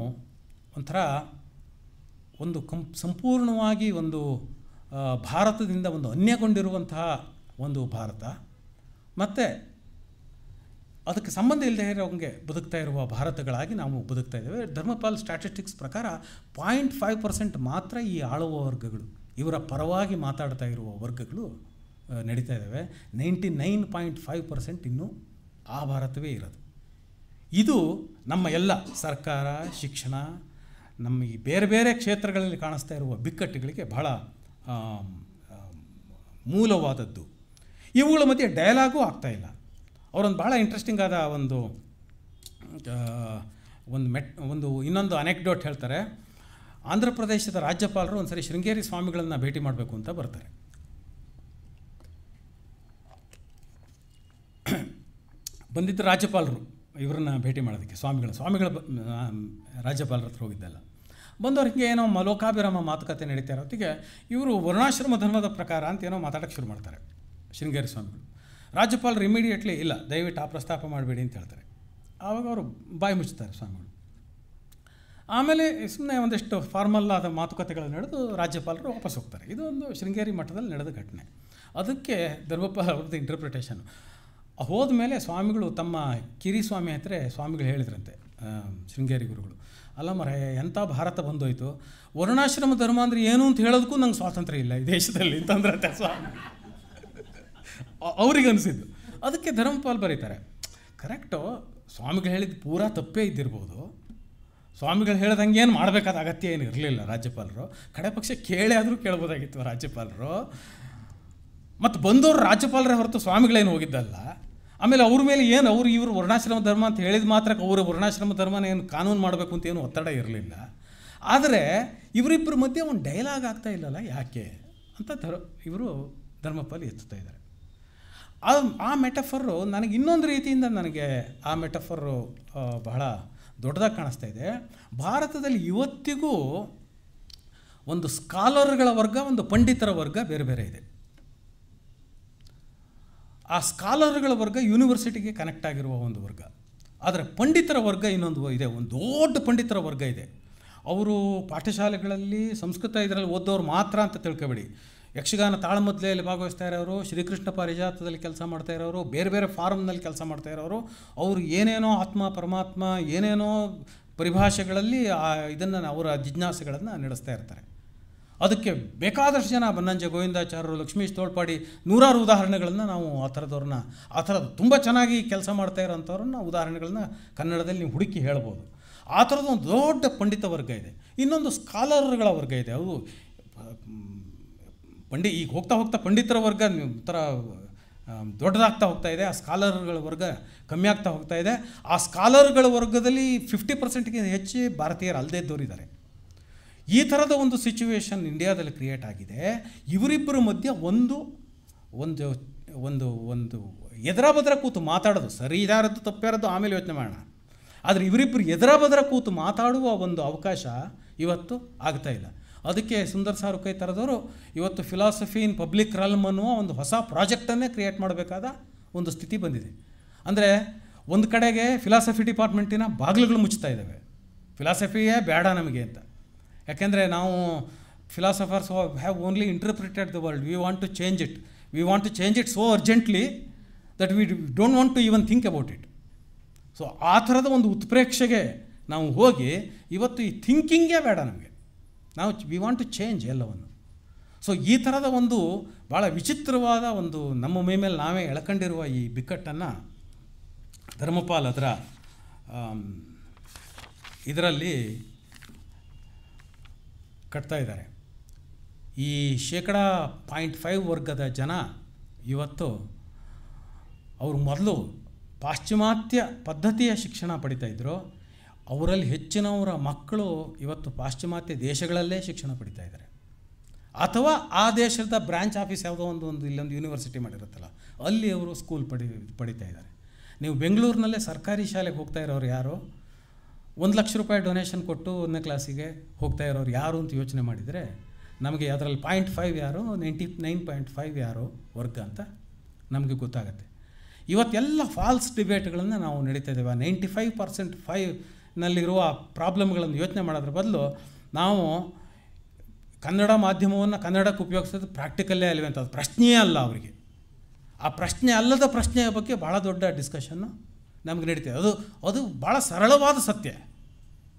ಒಂಥರ ಒಂದು ಕಂ ಸಂಪೂರ್ಣವಾಗಿ ಒಂದು ಭಾರತದಿಂದ ಒಂದು ಅನ್ಯಗೊಂಡಿರುವಂತಹ ಒಂದು ಭಾರತ ಮತ್ತು ಅದಕ್ಕೆ ಸಂಬಂಧ ಇಲ್ಲದೆ ಇರೋಂಗೆ ಬದುಕ್ತಾ ಇರುವ ಭಾರತಗಳಾಗಿ ನಾವು ಬದುಕ್ತಾ ಇದ್ದೇವೆ ಧರ್ಮಪಾಲ್ ಸ್ಟ್ಯಾಟಿಸ್ಟಿಕ್ಸ್ ಪ್ರಕಾರ ಪಾಯಿಂಟ್ ಫೈವ್ ಪರ್ಸೆಂಟ್ ಮಾತ್ರ ಈ ಆಳುವ ವರ್ಗಗಳು ಇವರ ಪರವಾಗಿ ಮಾತಾಡ್ತಾ ಇರುವ ವರ್ಗಗಳು ನಡೀತಾ ಇದ್ದಾವೆ ninety nine point five percent ಇನ್ನೂ ಆ ಭಾರತವೇ ಇರೋದು ಇದು ನಮ್ಮ ಎಲ್ಲ ಸರ್ಕಾರ ಶಿಕ್ಷಣ ನಮ್ಮ ಈ ಬೇರೆ ಬೇರೆ ಕ್ಷೇತ್ರಗಳಲ್ಲಿ ಕಾಣಿಸ್ತಾ ಇರುವ ಬಿಕ್ಕಟ್ಟುಗಳಿಗೆ ಬಹಳ ಮೂಲವಾದದ್ದು ಇವುಗಳ ಮಧ್ಯೆ ಡಯಲಾಗೂ ಆಗ್ತಾಯಿಲ್ಲ ಅವರೊಂದು ಭಾಳ ಇಂಟ್ರೆಸ್ಟಿಂಗ್ ಆದ ಒಂದು ಒಂದು ಮೆಟ್ ಒಂದು ಇನ್ನೊಂದು ಅನೆಕ್ಡೋಟ್ ಹೇಳ್ತಾರೆ ಆಂಧ್ರ ಪ್ರದೇಶದ ರಾಜ್ಯಪಾಲರು ಒಂದು ಸರಿ ಶೃಂಗೇರಿ ಸ್ವಾಮಿಗಳನ್ನು ಭೇಟಿ ಮಾಡಬೇಕು ಅಂತ ಬರ್ತಾರೆ ಬಂದಿದ್ದ ರಾಜ್ಯಪಾಲರು ಇವರನ್ನ ಭೇಟಿ ಮಾಡೋದಕ್ಕೆ ಸ್ವಾಮಿಗಳು ಸ್ವಾಮಿಗಳ ರಾಜ್ಯಪಾಲರ ಹತ್ರ ಹೋಗಿದ್ದಲ್ಲ ಬಂದವ್ರು ಹಿಂಗೆ ಏನೋ ಮಲೋಕಾಭಿರಾಮ ಮಾತುಕತೆ ನಡೀತಾ ಇರೋತ್ತಿಗೆ ಇವರು ವರ್ಣಾಶ್ರಮ ಧರ್ಮದ ಪ್ರಕಾರ ಅಂತ ಏನೋ ಮಾತಾಡೋಕ್ಕೆ ಶುರು ಮಾಡ್ತಾರೆ ಶೃಂಗೇರಿ ಸ್ವಾಮಿಗಳು ರಾಜ್ಯಪಾಲರು ಇಮಿಡಿಯೇಟ್ಲಿ ಇಲ್ಲ ದಯವಿಟ್ಟು ಆ ಪ್ರಸ್ತಾಪ ಮಾಡಬೇಡಿ ಅಂತ ಹೇಳ್ತಾರೆ ಆವಾಗ ಅವರು ಬಾಯಿ ಮುಚ್ಚುತ್ತಾರೆ ಸ್ವಾಮಿಗಳು ಆಮೇಲೆ ಸುಮ್ಮನೆ ಒಂದಿಷ್ಟು ಫಾರ್ಮಲ್ ಆದ ಮಾತುಕತೆಗಳನ್ನು ನಡೆದು ರಾಜ್ಯಪಾಲರು ವಾಪಸ್ ಹೋಗ್ತಾರೆ ಇದು ಒಂದು ಶೃಂಗೇರಿ ಮಠದಲ್ಲಿ ನಡೆದ ಘಟನೆ ಅದಕ್ಕೆ ಧರ್ಮಪ್ಪ ಅವ್ರದ್ದು ಇಂಟರ್ಪ್ರಿಟೇಷನ್ ಹೋದ ಮೇಲೆ ಸ್ವಾಮಿಗಳು ತಮ್ಮ ಕಿರಿ ಸ್ವಾಮಿ ಹತ್ರ ಸ್ವಾಮಿಗಳು ಹೇಳಿದ್ರಂತೆ ಶೃಂಗೇರಿ ಗುರುಗಳು ಅಲ್ಲ ಮರ ಎಂಥ ಭಾರತ ಬಂದೋಯ್ತು ವರ್ಣಾಶ್ರಮ ಧರ್ಮ ಅಂದರೆ ಏನು ಅಂತ ಹೇಳೋದಕ್ಕೂ ನಂಗೆ ಸ್ವಾತಂತ್ರ್ಯ ಇಲ್ಲ ಈ ದೇಶದಲ್ಲಿ ಅಂತಂದ್ರಂತೆ ಸ್ವಾಮಿ ಅವ್ರಿಗೆ ಅನಿಸಿದ್ದು ಅದಕ್ಕೆ ಧರ್ಮಪಾಲ್ ಬರೀತಾರೆ ಕರೆಕ್ಟು ಸ್ವಾಮಿಗಳು ಹೇಳಿದ ಪೂರಾ ತಪ್ಪೇ ಇದ್ದಿರ್ಬೋದು ಸ್ವಾಮಿಗಳು ಹೇಳ್ದಂಗೆ ಏನು ಮಾಡಬೇಕಾದ ಅಗತ್ಯ ಏನು ಇರಲಿಲ್ಲ ರಾಜ್ಯಪಾಲರು ಕಡೆ ಪಕ್ಷ ಕೇಳೇ ಆದರೂ ಕೇಳ್ಬೋದಾಗಿತ್ತು ರಾಜ್ಯಪಾಲರು ಮತ್ತು ಬಂದವರು ರಾಜ್ಯಪಾಲರೇ ಹೊರತು ಸ್ವಾಮಿಗಳೇನು ಹೋಗಿದ್ದಲ್ಲ ಆಮೇಲೆ ಅವ್ರ ಮೇಲೆ ಏನು ಅವ್ರು ಇವರು ವರ್ಣಾಶ್ರಮ ಧರ್ಮ ಅಂತ ಹೇಳಿದ ಮಾತ್ರಕ್ಕೆ ಅವರು ವರ್ಣಾಶ್ರಮ ಧರ್ಮನ ಏನು ಕಾನೂನು ಮಾಡಬೇಕು ಅಂತ ಏನು ಒತ್ತಡ ಇರಲಿಲ್ಲ ಆದರೆ ಇವರಿಬ್ಬರ ಮಧ್ಯೆ ಒಂದು ಡೈಲಾಗ್ ಆಗ್ತಾ ಇಲ್ಲಲ್ಲ ಯಾಕೆ ಅಂತ ಧರ್ ಇವರು ಧರ್ಮಪಾಲ್ ಎತ್ತುತ್ತಾ ಇದ್ದಾರೆ ಆ ಆ ಮೆಟಫರು ನನಗೆ ಇನ್ನೊಂದು ರೀತಿಯಿಂದ ನನಗೆ ಆ ಮೆಟಫರು ಬಹಳ ದೊಡ್ಡದಾಗಿ ಕಾಣಿಸ್ತಾ ಇದೆ ಭಾರತದಲ್ಲಿ ಇವತ್ತಿಗೂ ಒಂದು ಸ್ಕಾಲರ್ಗಳ ವರ್ಗ ಒಂದು ಪಂಡಿತರ ವರ್ಗ ಬೇರೆ ಬೇರೆ ಇದೆ ಆ ಸ್ಕಾಲರ್ಗಳ ವರ್ಗ ಯೂನಿವರ್ಸಿಟಿಗೆ ಕನೆಕ್ಟ್ ಆಗಿರುವ ಒಂದು ವರ್ಗ ಆದರೆ ಪಂಡಿತರ ವರ್ಗ ಇನ್ನೊಂದು ಇದೆ ಒಂದು ದೊಡ್ಡ ಪಂಡಿತರ ವರ್ಗ ಇದೆ ಅವರು ಪಾಠಶಾಲೆಗಳಲ್ಲಿ ಸಂಸ್ಕೃತ ಇದರಲ್ಲಿ ಓದೋರು ಮಾತ್ರ ಅಂತ ತಿಳ್ಕೊಬೇಡಿ ಯಕ್ಷಗಾನ ತಾಳಮದ್ಲೆಯಲ್ಲಿ ಭಾಗವಹಿಸ್ತಾ ಇರೋರು ಶ್ರೀಕೃಷ್ಣ ಪಾರಿಜಾತದಲ್ಲಿ ಕೆಲಸ ಮಾಡ್ತಾ ಇರೋರು ಬೇರೆ ಬೇರೆ ಫಾರ್ಮ್ನಲ್ಲಿ ಕೆಲಸ ಮಾಡ್ತಾ ಇರೋರು ಅವರು ಏನೇನೋ ಆತ್ಮ ಪರಮಾತ್ಮ ಏನೇನೋ ಪರಿಭಾಷೆಗಳಲ್ಲಿ ಆ ಇದನ್ನು ಅವರ ಜಿಜ್ಞಾಸೆಗಳನ್ನು ನಡೆಸ್ತಾ ಇರ್ತಾರೆ ಅದಕ್ಕೆ ಬೇಕಾದಷ್ಟು ಜನ ಬನ್ನಂಜೆ ಗೋವಿಂದಾಚಾರ್ಯರು ಲಕ್ಷ್ಮೀಶ್ ತೋಳ್ಪಾಡಿ ನೂರಾರು ಉದಾಹರಣೆಗಳನ್ನು ನಾವು ಆ ಥರದವ್ರನ್ನ ಆ ಥರದ್ದು ತುಂಬ ಚೆನ್ನಾಗಿ ಕೆಲಸ ಮಾಡ್ತಾ ಇರೋಂಥವ್ರನ್ನ ಉದಾಹರಣೆಗಳನ್ನ ಕನ್ನಡದಲ್ಲಿ ನೀವು ಹುಡುಕಿ ಹೇಳ್ಬೋದು ಆ ಥರದ್ದು ಒಂದು ದೊಡ್ಡ ಪಂಡಿತ ವರ್ಗ ಇದೆ ಇನ್ನೊಂದು ಸ್ಕಾಲರ್ಗಳ ವರ್ಗ ಇದೆ ಅವರು ಪಂಡಿ ಈಗ ಹೋಗ್ತಾ ಹೋಗ್ತಾ ಪಂಡಿತರ ವರ್ಗ ಥರ ದೊಡ್ಡದಾಗ್ತಾ ಹೋಗ್ತಾ ಇದೆ ಆ ಸ್ಕಾಲರ್ಗಳ ವರ್ಗ ಕಮ್ಮಿ ಆಗ್ತಾ ಹೋಗ್ತಾ ಇದೆ ಆ ಸ್ಕಾಲರ್ಗಳ ವರ್ಗದಲ್ಲಿ ಫಿಫ್ಟಿ ಪರ್ಸೆಂಟ್ಗಿಂತ ಹೆಚ್ಚು ಭಾರತೀಯರು ಅಲ್ಲದೇ ಇದ್ದವರಿದ್ದಾರೆ ಈ ಥರದ ಒಂದು ಸಿಚುವೇಶನ್ ಇಂಡಿಯಾದಲ್ಲಿ ಕ್ರಿಯೇಟ್ ಆಗಿದೆ ಇವರಿಬ್ಬರ ಮಧ್ಯೆ ಒಂದು ಒಂದು ಒಂದು ಒಂದು ಎದರ ಬದರ ಕೂತು ಮಾತಾಡೋದು ಸರಿ ಇದಾರದ್ದು ತಪ್ಪಿರೋದು ಆಮೇಲೆ ಯೋಚನೆ ಮಾಡೋಣ ಆದರೆ ಇವರಿಬ್ಬರು ಎದರ ಬದರ ಕೂತು ಮಾತಾಡುವ ಒಂದು ಅವಕಾಶ ಇವತ್ತು ಆಗ್ತಾ ಇಲ್ಲ ಅದಕ್ಕೆ ಸುಂದರ್ ಸಾರ್ ಕೈ ಥರದವರು ಇವತ್ತು ಫಿಲಾಸಫಿ ಇನ್ ಪಬ್ಲಿಕ್ ರಲ್ಮ್ ಅನ್ನುವ ಒಂದು ಹೊಸ ಪ್ರಾಜೆಕ್ಟನ್ನೇ ಕ್ರಿಯೇಟ್ ಮಾಡಬೇಕಾದ ಒಂದು ಸ್ಥಿತಿ ಬಂದಿದೆ ಅಂದರೆ ಒಂದು ಕಡೆಗೆ ಫಿಲಾಸಫಿ ಡಿಪಾರ್ಟ್ಮೆಂಟಿನ ಬಾಗಿಲುಗಳು ಮುಚ್ತಾ ಇದ್ದಾವೆ ಫಿಲಾಸಫಿಯೇ ಬೇಡ ನಮಗೆ ಅಂತ ಯಾಕೆಂದರೆ ನಾವು philosophers have only interpreted the world we want to change it we want to change it so urgently that we don't want to even think about it so ಆ ಥರದ ಒಂದು ಉತ್ಪ್ರೇಕ್ಷೆಗೆ ನಾವು ಹೋಗಿ ಇವತ್ತು ಈ ಥಿಂಕಿಂಗೇ ಬೇಡ ನಮಗೆ ನಾವು ವಿ ವಾಂಟ್ ಟು ಚೇಂಜ್ ಎಲ್ಲವನ್ನು ಸೊ ಈ ಥರದ ಒಂದು ಭಾಳ ವಿಚಿತ್ರವಾದ ಒಂದು ನಮ್ಮ ಮೈ ಮೇಲೆ ನಾವೇ ಎಳ್ಕೊಂಡಿರುವ ಈ ಬಿಕ್ಕಟ್ಟನ್ನು ಧರ್ಮಪಾಲ್ ಅದರ ಇದರಲ್ಲಿ ಕಟ್ತಾ ಇದ್ದಾರೆ ಈ ಶೇಕಡ ಪಾಯಿಂಟ್ ಫೈವ್ ವರ್ಗದ ಜನ ಇವತ್ತು ಅವರು ಮೊದಲು ಪಾಶ್ಚಿಮಾತ್ಯ ಪದ್ಧತಿಯ ಶಿಕ್ಷಣ ಪಡಿತಾಯಿದ್ರು ಅವರಲ್ಲಿ ಹೆಚ್ಚಿನವರ ಮಕ್ಕಳು ಇವತ್ತು ಪಾಶ್ಚಿಮಾತ್ಯ ದೇಶಗಳಲ್ಲೇ ಶಿಕ್ಷಣ ಪಡಿತಾ ಇದ್ದಾರೆ ಅಥವಾ ಆ ದೇಶದ ಬ್ರಾಂಚ್ ಆಫೀಸ್ ಯಾವುದೋ ಒಂದು ಒಂದು ಇಲ್ಲೊಂದು ಯೂನಿವರ್ಸಿಟಿ ಮಾಡಿರುತ್ತಲ್ಲ ಅಲ್ಲಿ ಅವರು ಸ್ಕೂಲ್ ಪಡಿ ಪಡಿತಾ ಇದ್ದಾರೆ ನೀವು ಬೆಂಗಳೂರಿನಲ್ಲೇ ಸರ್ಕಾರಿ ಶಾಲೆಗೆ ಹೋಗ್ತಾ ಇರೋರು ಯಾರು ಒಂದು ಲಕ್ಷ ರೂಪಾಯಿ ಡೊನೇಷನ್ ಕೊಟ್ಟು ಒಂದನೇ ಕ್ಲಾಸಿಗೆ ಹೋಗ್ತಾ ಇರೋರು ಯಾರು ಅಂತ ಯೋಚನೆ ಮಾಡಿದರೆ ನಮಗೆ ಅದರಲ್ಲಿ ಪಾಯಿಂಟ್ ಫೈವ್ ಯಾರು ನೈಂಟಿ ನೈನ್ ಪಾಯಿಂಟ್ ಫೈವ್ ಯಾರು ವರ್ಗ ಅಂತ ನಮಗೆ ಗೊತ್ತಾಗುತ್ತೆ ಇವತ್ತೆಲ್ಲ ಫಾಲ್ಸ್ ಡಿಬೇಟ್ಗಳನ್ನು ನಾವು ನಡೀತಾ ಇದ್ದೇವೆ ನೈಂಟಿ ಫೈವ್ ಪರ್ಸೆಂಟ್ ಫೈವ್ ನಲ್ಲಿರುವ ಪ್ರಾಬ್ಲಮ್ಗಳನ್ನು ಯೋಚನೆ ಮಾಡೋದ್ರ ಬದಲು ನಾವು ಕನ್ನಡ ಮಾಧ್ಯಮವನ್ನು ಕನ್ನಡಕ್ಕೆ ಉಪಯೋಗಿಸೋದು ಪ್ರಾಕ್ಟಿಕಲ್ಲೇ ಅಲ್ವೇ ಅಂತ ಪ್ರಶ್ನೆಯೇ ಅಲ್ಲ ಅವರಿಗೆ ಆ ಪ್ರಶ್ನೆ ಅಲ್ಲದ ಪ್ರಶ್ನೆಯ ಬಗ್ಗೆ ಭಾಳ ದೊಡ್ಡ ಡಿಸ್ಕಷನ್ನು ನಮ್ಗೆ ನಡೀತದೆ ಅದು ಅದು ಭಾಳ ಸರಳವಾದ ಸತ್ಯ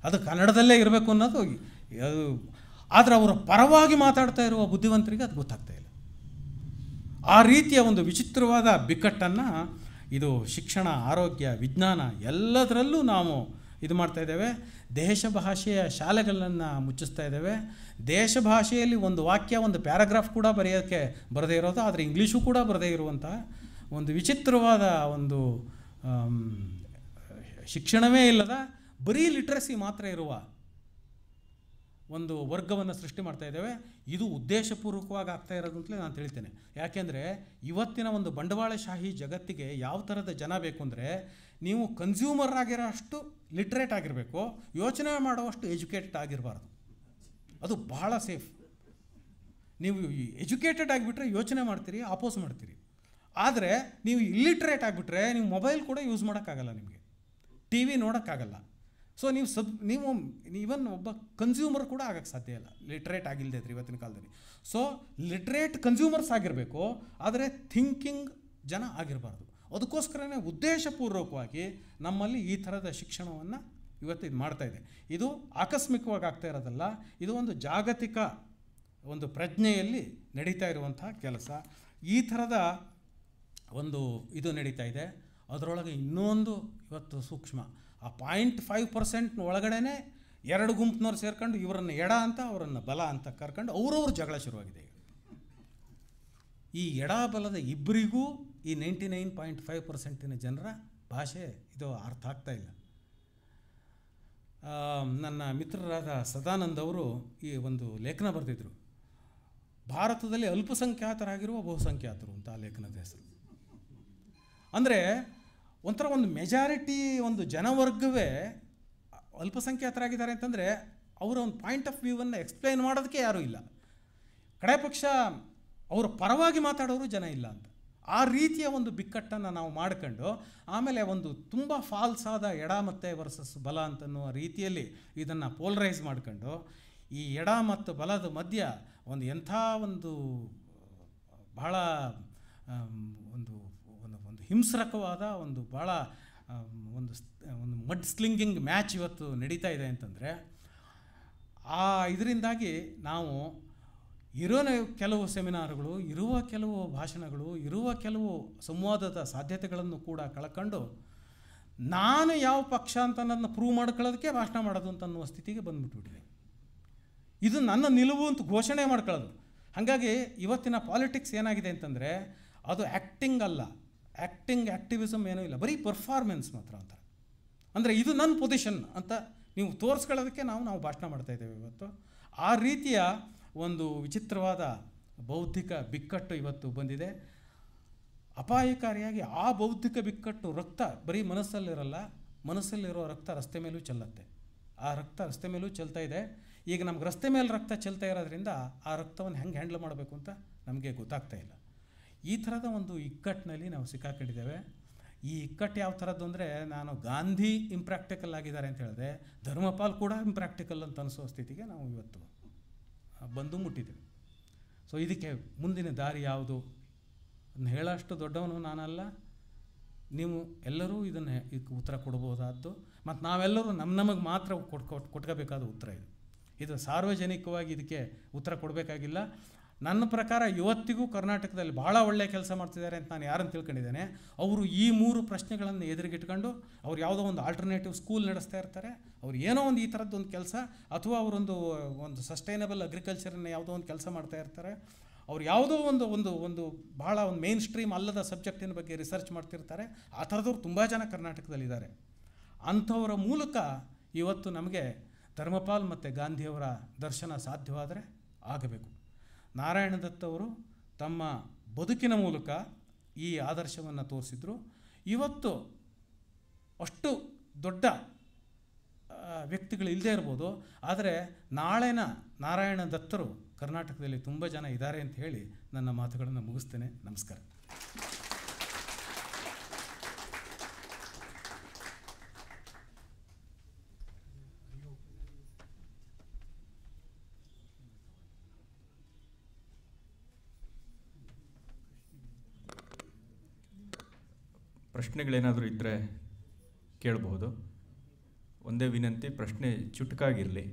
ಅದು ಕನ್ನಡದಲ್ಲೇ ಇರಬೇಕು ಅನ್ನೋದು ಅದು ಆದರೆ ಅವರ ಪರವಾಗಿ ಮಾತಾಡ್ತಾ ಇರುವ ಬುದ್ಧಿವಂತರಿಗೆ ಅದು ಗೊತ್ತಾಗ್ತಾ ಇಲ್ಲ ಆ ರೀತಿಯ ಒಂದು ವಿಚಿತ್ರವಾದ ಬಿಕ್ಕಟ್ಟನ್ನು ಇದು ಶಿಕ್ಷಣ ಆರೋಗ್ಯ ವಿಜ್ಞಾನ ಎಲ್ಲದರಲ್ಲೂ ನಾವು ಇದು ಮಾಡ್ತಾ ಇದ್ದೇವೆ ದೇಶ ಭಾಷೆಯ ಶಾಲೆಗಳನ್ನು ಮುಚ್ಚಿಸ್ತಾ ಇದ್ದೇವೆ ದೇಶ ಭಾಷೆಯಲ್ಲಿ ಒಂದು ವಾಕ್ಯ ಒಂದು ಪ್ಯಾರಾಗ್ರಾಫ್ ಕೂಡ ಬರೆಯೋಕ್ಕೆ ಬರದೇ ಇರೋದು ಆದರೆ ಇಂಗ್ಲೀಷು ಕೂಡ ಬರದೇ ಇರುವಂಥ ಒಂದು ವಿಚಿತ್ರವಾದ ಒಂದು ಶಿಕ್ಷಣವೇ ಇಲ್ಲದ ಬರೀ ಲಿಟ್ರಸಿ ಮಾತ್ರ ಇರುವ ಒಂದು ವರ್ಗವನ್ನು ಸೃಷ್ಟಿ ಮಾಡ್ತಾ ಇದ್ದೇವೆ ಇದು ಉದ್ದೇಶಪೂರ್ವಕವಾಗಿ ಆಗ್ತಾ ಇರೋದಂತಲೇ ನಾನು ತಿಳಿತೇನೆ ಯಾಕೆಂದರೆ ಇವತ್ತಿನ ಒಂದು ಬಂಡವಾಳಶಾಹಿ ಜಗತ್ತಿಗೆ ಯಾವ ಥರದ ಜನ ಬೇಕು ಅಂದರೆ ನೀವು ಕನ್ಸ್ಯೂಮರ್ ಆಗಿರೋಷ್ಟು ಲಿಟ್ರೇಟ್ ಆಗಿರಬೇಕು ಯೋಚನೆ ಮಾಡುವಷ್ಟು ಎಜುಕೇಟೆಡ್ ಆಗಿರಬಾರ್ದು ಅದು ಬಹಳ ಸೇಫ್ ನೀವು ಎಜುಕೇಟೆಡ್ ಆಗಿಬಿಟ್ರೆ ಯೋಚನೆ ಮಾಡ್ತೀರಿ ಅಪೋಸ್ ಮಾಡ್ತೀರಿ ಆದರೆ ನೀವು ಇಲ್ಲಿಟ್ರೇಟ್ ಆಗಿಬಿಟ್ರೆ ನೀವು ಮೊಬೈಲ್ ಕೂಡ ಯೂಸ್ ಮಾಡೋಕ್ಕಾಗಲ್ಲ ನಿಮಗೆ ಟಿ ವಿ ನೋಡೋಕ್ಕಾಗಲ್ಲ ಸೊ ನೀವು ಸಬ್ ನೀವು ಈವನ್ ಒಬ್ಬ ಕನ್ಸ್ಯೂಮರ್ ಕೂಡ ಆಗೋಕ್ಕೆ ಸಾಧ್ಯ ಇಲ್ಲ ಲಿಟ್ರೇಟ್ ಆಗಿಲ್ಲದೆ ಇದ್ರಿ ಇವತ್ತಿನ ಕಾಲದಲ್ಲಿ ಸೊ ಲಿಟ್ರೇಟ್ ಕನ್ಸ್ಯೂಮರ್ಸ್ ಆಗಿರಬೇಕು ಆದರೆ ಥಿಂಕಿಂಗ್ ಜನ ಆಗಿರಬಾರ್ದು ಅದಕ್ಕೋಸ್ಕರನೇ ಉದ್ದೇಶಪೂರ್ವಕವಾಗಿ ನಮ್ಮಲ್ಲಿ ಈ ಥರದ ಶಿಕ್ಷಣವನ್ನು ಇವತ್ತು ಇದು ಮಾಡ್ತಾಯಿದೆ ಇದು ಆಕಸ್ಮಿಕವಾಗಿ ಆಗ್ತಾ ಇರೋದಲ್ಲ ಇದು ಒಂದು ಜಾಗತಿಕ ಒಂದು ಪ್ರಜ್ಞೆಯಲ್ಲಿ ನಡೀತಾ ಇರುವಂತಹ ಕೆಲಸ ಈ ಥರದ ಒಂದು ಇದು ನಡೀತಾ ಇದೆ ಅದರೊಳಗೆ ಇನ್ನೊಂದು ಇವತ್ತು ಸೂಕ್ಷ್ಮ ಆ ಪಾಯಿಂಟ್ ಫೈವ್ ಪರ್ಸೆಂಟ್ ಒಳಗಡೆನೇ ಎರಡು ಗುಂಪಿನವ್ರು ಸೇರ್ಕೊಂಡು ಇವರನ್ನು ಎಡ ಅಂತ ಅವರನ್ನು ಬಲ ಅಂತ ಕರ್ಕೊಂಡು ಅವರವ್ರ ಜಗಳ ಶುರುವಾಗಿದೆ ಈ ಎಡ ಬಲದ ಇಬ್ಬರಿಗೂ ಈ ನೈಂಟಿ ನೈನ್ ಪಾಯಿಂಟ್ ಫೈವ್ ಪರ್ಸೆಂಟಿನ ಜನರ ಭಾಷೆ ಇದು ಅರ್ಥ ಆಗ್ತಾ ಇಲ್ಲ ನನ್ನ ಮಿತ್ರರಾದ ಸದಾನಂದ್ ಅವರು ಈ ಒಂದು ಲೇಖನ ಬರೆದಿದ್ದರು ಭಾರತದಲ್ಲಿ ಅಲ್ಪಸಂಖ್ಯಾತರಾಗಿರುವ ಬಹುಸಂಖ್ಯಾತರು ಅಂತ ಆ ಲೇಖನದ ಹೆಸರು ಅಂದರೆ ಒಂಥರ ಒಂದು ಮೆಜಾರಿಟಿ ಒಂದು ಜನವರ್ಗವೇ ಅಲ್ಪಸಂಖ್ಯಾತರಾಗಿದ್ದಾರೆ ಅಂತಂದರೆ ಅವರ ಒಂದು ಪಾಯಿಂಟ್ ಆಫ್ ವ್ಯೂವನ್ನು ಎಕ್ಸ್ಪ್ಲೈನ್ ಮಾಡೋದಕ್ಕೆ ಯಾರೂ ಇಲ್ಲ ಕಡೆ ಪಕ್ಷ ಅವರ ಪರವಾಗಿ ಮಾತಾಡೋರು ಜನ ಇಲ್ಲ ಅಂತ ಆ ರೀತಿಯ ಒಂದು ಬಿಕ್ಕಟ್ಟನ್ನು ನಾವು ಮಾಡ್ಕೊಂಡು ಆಮೇಲೆ ಒಂದು ತುಂಬ ಫಾಲ್ಸ್ ಆದ ಎಡ ಮತ್ತು ವರ್ಸಸ್ ಬಲ ಅಂತನ್ನುವ ರೀತಿಯಲ್ಲಿ ಇದನ್ನು ಪೋಲರೈಸ್ ಮಾಡಿಕೊಂಡು ಈ ಎಡ ಮತ್ತು ಬಲದ ಮಧ್ಯ ಒಂದು ಎಂಥ ಒಂದು ಬಹಳ ಒಂದು ಒಂದು ಒಂದು ಹಿಂಸ್ರಕವಾದ ಒಂದು ಭಾಳ ಒಂದು ಒಂದು ಮಡ್ ಸ್ಲಿಂಗಿಂಗ್ ಮ್ಯಾಚ್ ಇವತ್ತು ನಡೀತಾ ಇದೆ ಅಂತಂದರೆ ಆ ಇದರಿಂದಾಗಿ ನಾವು ಇರೋ ಕೆಲವು ಸೆಮಿನಾರ್ಗಳು ಇರುವ ಕೆಲವು ಭಾಷಣಗಳು ಇರುವ ಕೆಲವು ಸಂವಾದದ ಸಾಧ್ಯತೆಗಳನ್ನು ಕೂಡ ಕಳ್ಕೊಂಡು ನಾನು ಯಾವ ಪಕ್ಷ ಅಂತ ನನ್ನ ಪ್ರೂವ್ ಮಾಡ್ಕೊಳ್ಳೋದಕ್ಕೆ ಭಾಷಣ ಮಾಡೋದು ಅಂತ ಅನ್ನುವ ಸ್ಥಿತಿಗೆ ಬಂದುಬಿಟ್ಬಿಟ್ಟಿದೆ ಇದು ನನ್ನ ನಿಲುವು ಅಂತ ಘೋಷಣೆ ಮಾಡ್ಕೊಳ್ಳೋದು ಹಾಗಾಗಿ ಇವತ್ತಿನ ಪಾಲಿಟಿಕ್ಸ್ ಏನಾಗಿದೆ ಅಂತಂದರೆ ಅದು ಆ್ಯಕ್ಟಿಂಗ್ ಅಲ್ಲ ಆ್ಯಕ್ಟಿಂಗ್ ಆ್ಯಕ್ಟಿವಿಸಮ್ ಏನೂ ಇಲ್ಲ ಬರೀ ಪರ್ಫಾರ್ಮೆನ್ಸ್ ಮಾತ್ರ ಅಂತಾರೆ ಅಂದರೆ ಇದು ನನ್ನ ಪೊಸಿಷನ್ ಅಂತ ನೀವು ತೋರಿಸ್ಕೊಳ್ಳೋದಕ್ಕೆ ನಾವು ನಾವು ಭಾಷಣ ಮಾಡ್ತಾಯಿದ್ದೇವೆ ಇವತ್ತು ಆ ರೀತಿಯ ಒಂದು ವಿಚಿತ್ರವಾದ ಬೌದ್ಧಿಕ ಬಿಕ್ಕಟ್ಟು ಇವತ್ತು ಬಂದಿದೆ ಅಪಾಯಕಾರಿಯಾಗಿ ಆ ಬೌದ್ಧಿಕ ಬಿಕ್ಕಟ್ಟು ರಕ್ತ ಬರೀ ಮನಸ್ಸಲ್ಲಿರಲ್ಲ ಮನಸ್ಸಲ್ಲಿರೋ ರಕ್ತ ರಸ್ತೆ ಮೇಲೂ ಚೆಲ್ಲತ್ತೆ ಆ ರಕ್ತ ರಸ್ತೆ ಮೇಲೂ ಚೆಲ್ತಾ ಇದೆ ಈಗ ನಮ್ಗೆ ರಸ್ತೆ ಮೇಲೆ ರಕ್ತ ಚೆಲ್ತಾ ಇರೋದ್ರಿಂದ ಆ ರಕ್ತವನ್ನು ಹೆಂಗೆ ಹ್ಯಾಂಡಲ್ ಮಾಡಬೇಕು ಅಂತ ನಮಗೆ ಗೊತ್ತಾಗ್ತಾ ಇಲ್ಲ ಈ ಥರದ ಒಂದು ಇಕ್ಕಟ್ಟಿನಲ್ಲಿ ನಾವು ಸಿಕ್ಕಾಕೊಂಡಿದ್ದೇವೆ ಈ ಇಕ್ಕಟ್ಟು ಯಾವ ಥರದ್ದು ಅಂದರೆ ನಾನು ಗಾಂಧಿ ಇಂಪ್ರ್ಯಾಕ್ಟಿಕಲ್ ಆಗಿದ್ದಾರೆ ಅಂತ ಹೇಳಿದ್ರೆ ಧರ್ಮಪಾಲ್ ಕೂಡ ಇಂಪ್ರ್ಯಾಕ್ಟಿಕಲ್ ಅಂತ ಅನಿಸೋ ಸ್ಥಿತಿಗೆ ನಾವು ಇವತ್ತು ಬಂದು ಮುಟ್ಟಿದೆ ಸೊ ಇದಕ್ಕೆ ಮುಂದಿನ ದಾರಿ ಯಾವುದು ಅದನ್ನು ಹೇಳೋಷ್ಟು ದೊಡ್ಡವನು ನಾನಲ್ಲ ನೀವು ಎಲ್ಲರೂ ಇದನ್ನು ಇದಕ್ಕೆ ಉತ್ತರ ಕೊಡ್ಬೋದಾದ್ದು ಮತ್ತು ನಾವೆಲ್ಲರೂ ನಮ್ಮ ನಮಗೆ ಮಾತ್ರ ಕೊಟ್ಕೊ ಕೊಟ್ಕೋಬೇಕಾದ ಉತ್ತರ ಇದು ಇದು ಸಾರ್ವಜನಿಕವಾಗಿ ಇದಕ್ಕೆ ಉತ್ತರ ಕೊಡಬೇಕಾಗಿಲ್ಲ ನನ್ನ ಪ್ರಕಾರ ಇವತ್ತಿಗೂ ಕರ್ನಾಟಕದಲ್ಲಿ ಭಾಳ ಒಳ್ಳೆಯ ಕೆಲಸ ಮಾಡ್ತಿದ್ದಾರೆ ಅಂತ ನಾನು ಯಾರನ್ನು ತಿಳ್ಕೊಂಡಿದ್ದೇನೆ ಅವರು ಈ ಮೂರು ಪ್ರಶ್ನೆಗಳನ್ನು ಎದುರಿಗಿಟ್ಕೊಂಡು ಅವ್ರು ಯಾವುದೋ ಒಂದು ಆಲ್ಟರ್ನೇಟಿವ್ ಸ್ಕೂಲ್ ನಡೆಸ್ತಾ ಇರ್ತಾರೆ ಅವ್ರು ಏನೋ ಒಂದು ಈ ಥರದ್ದೊಂದು ಕೆಲಸ ಅಥವಾ ಅವರೊಂದು ಒಂದು ಸಸ್ಟೈನಬಲ್ ಅಗ್ರಿಕಲ್ಚರನ್ನ ಯಾವುದೋ ಒಂದು ಕೆಲಸ ಮಾಡ್ತಾ ಇರ್ತಾರೆ ಅವ್ರು ಯಾವುದೋ ಒಂದು ಒಂದು ಒಂದು ಭಾಳ ಒಂದು ಮೇನ್ ಸ್ಟ್ರೀಮ್ ಅಲ್ಲದ ಸಬ್ಜೆಕ್ಟಿನ ಬಗ್ಗೆ ರಿಸರ್ಚ್ ಮಾಡ್ತಿರ್ತಾರೆ ಆ ಥರದವ್ರು ತುಂಬ ಜನ ಕರ್ನಾಟಕದಲ್ಲಿದ್ದಾರೆ ಅಂಥವರ ಮೂಲಕ ಇವತ್ತು ನಮಗೆ ಧರ್ಮಪಾಲ್ ಮತ್ತು ಗಾಂಧಿಯವರ ದರ್ಶನ ಸಾಧ್ಯವಾದರೆ ಆಗಬೇಕು ನಾರಾಯಣ ದತ್ತ ಅವರು ತಮ್ಮ ಬದುಕಿನ ಮೂಲಕ ಈ ಆದರ್ಶವನ್ನು ತೋರಿಸಿದ್ರು ಇವತ್ತು ಅಷ್ಟು ದೊಡ್ಡ ವ್ಯಕ್ತಿಗಳು ಇಲ್ಲದೇ ಇರ್ಬೋದು ಆದರೆ ನಾಳೆನ ನಾರಾಯಣ ದತ್ತರು ಕರ್ನಾಟಕದಲ್ಲಿ ತುಂಬ ಜನ ಇದ್ದಾರೆ ಅಂತ ಹೇಳಿ ನನ್ನ ಮಾತುಗಳನ್ನು ಮುಗಿಸ್ತೇನೆ ನಮಸ್ಕಾರ ಪ್ರಶ್ನೆಗಳೇನಾದರೂ ಇದ್ದರೆ ಕೇಳಬಹುದು ಒಂದೇ ವಿನಂತಿ ಪ್ರಶ್ನೆ ಚುಟುಕಾಗಿರಲಿ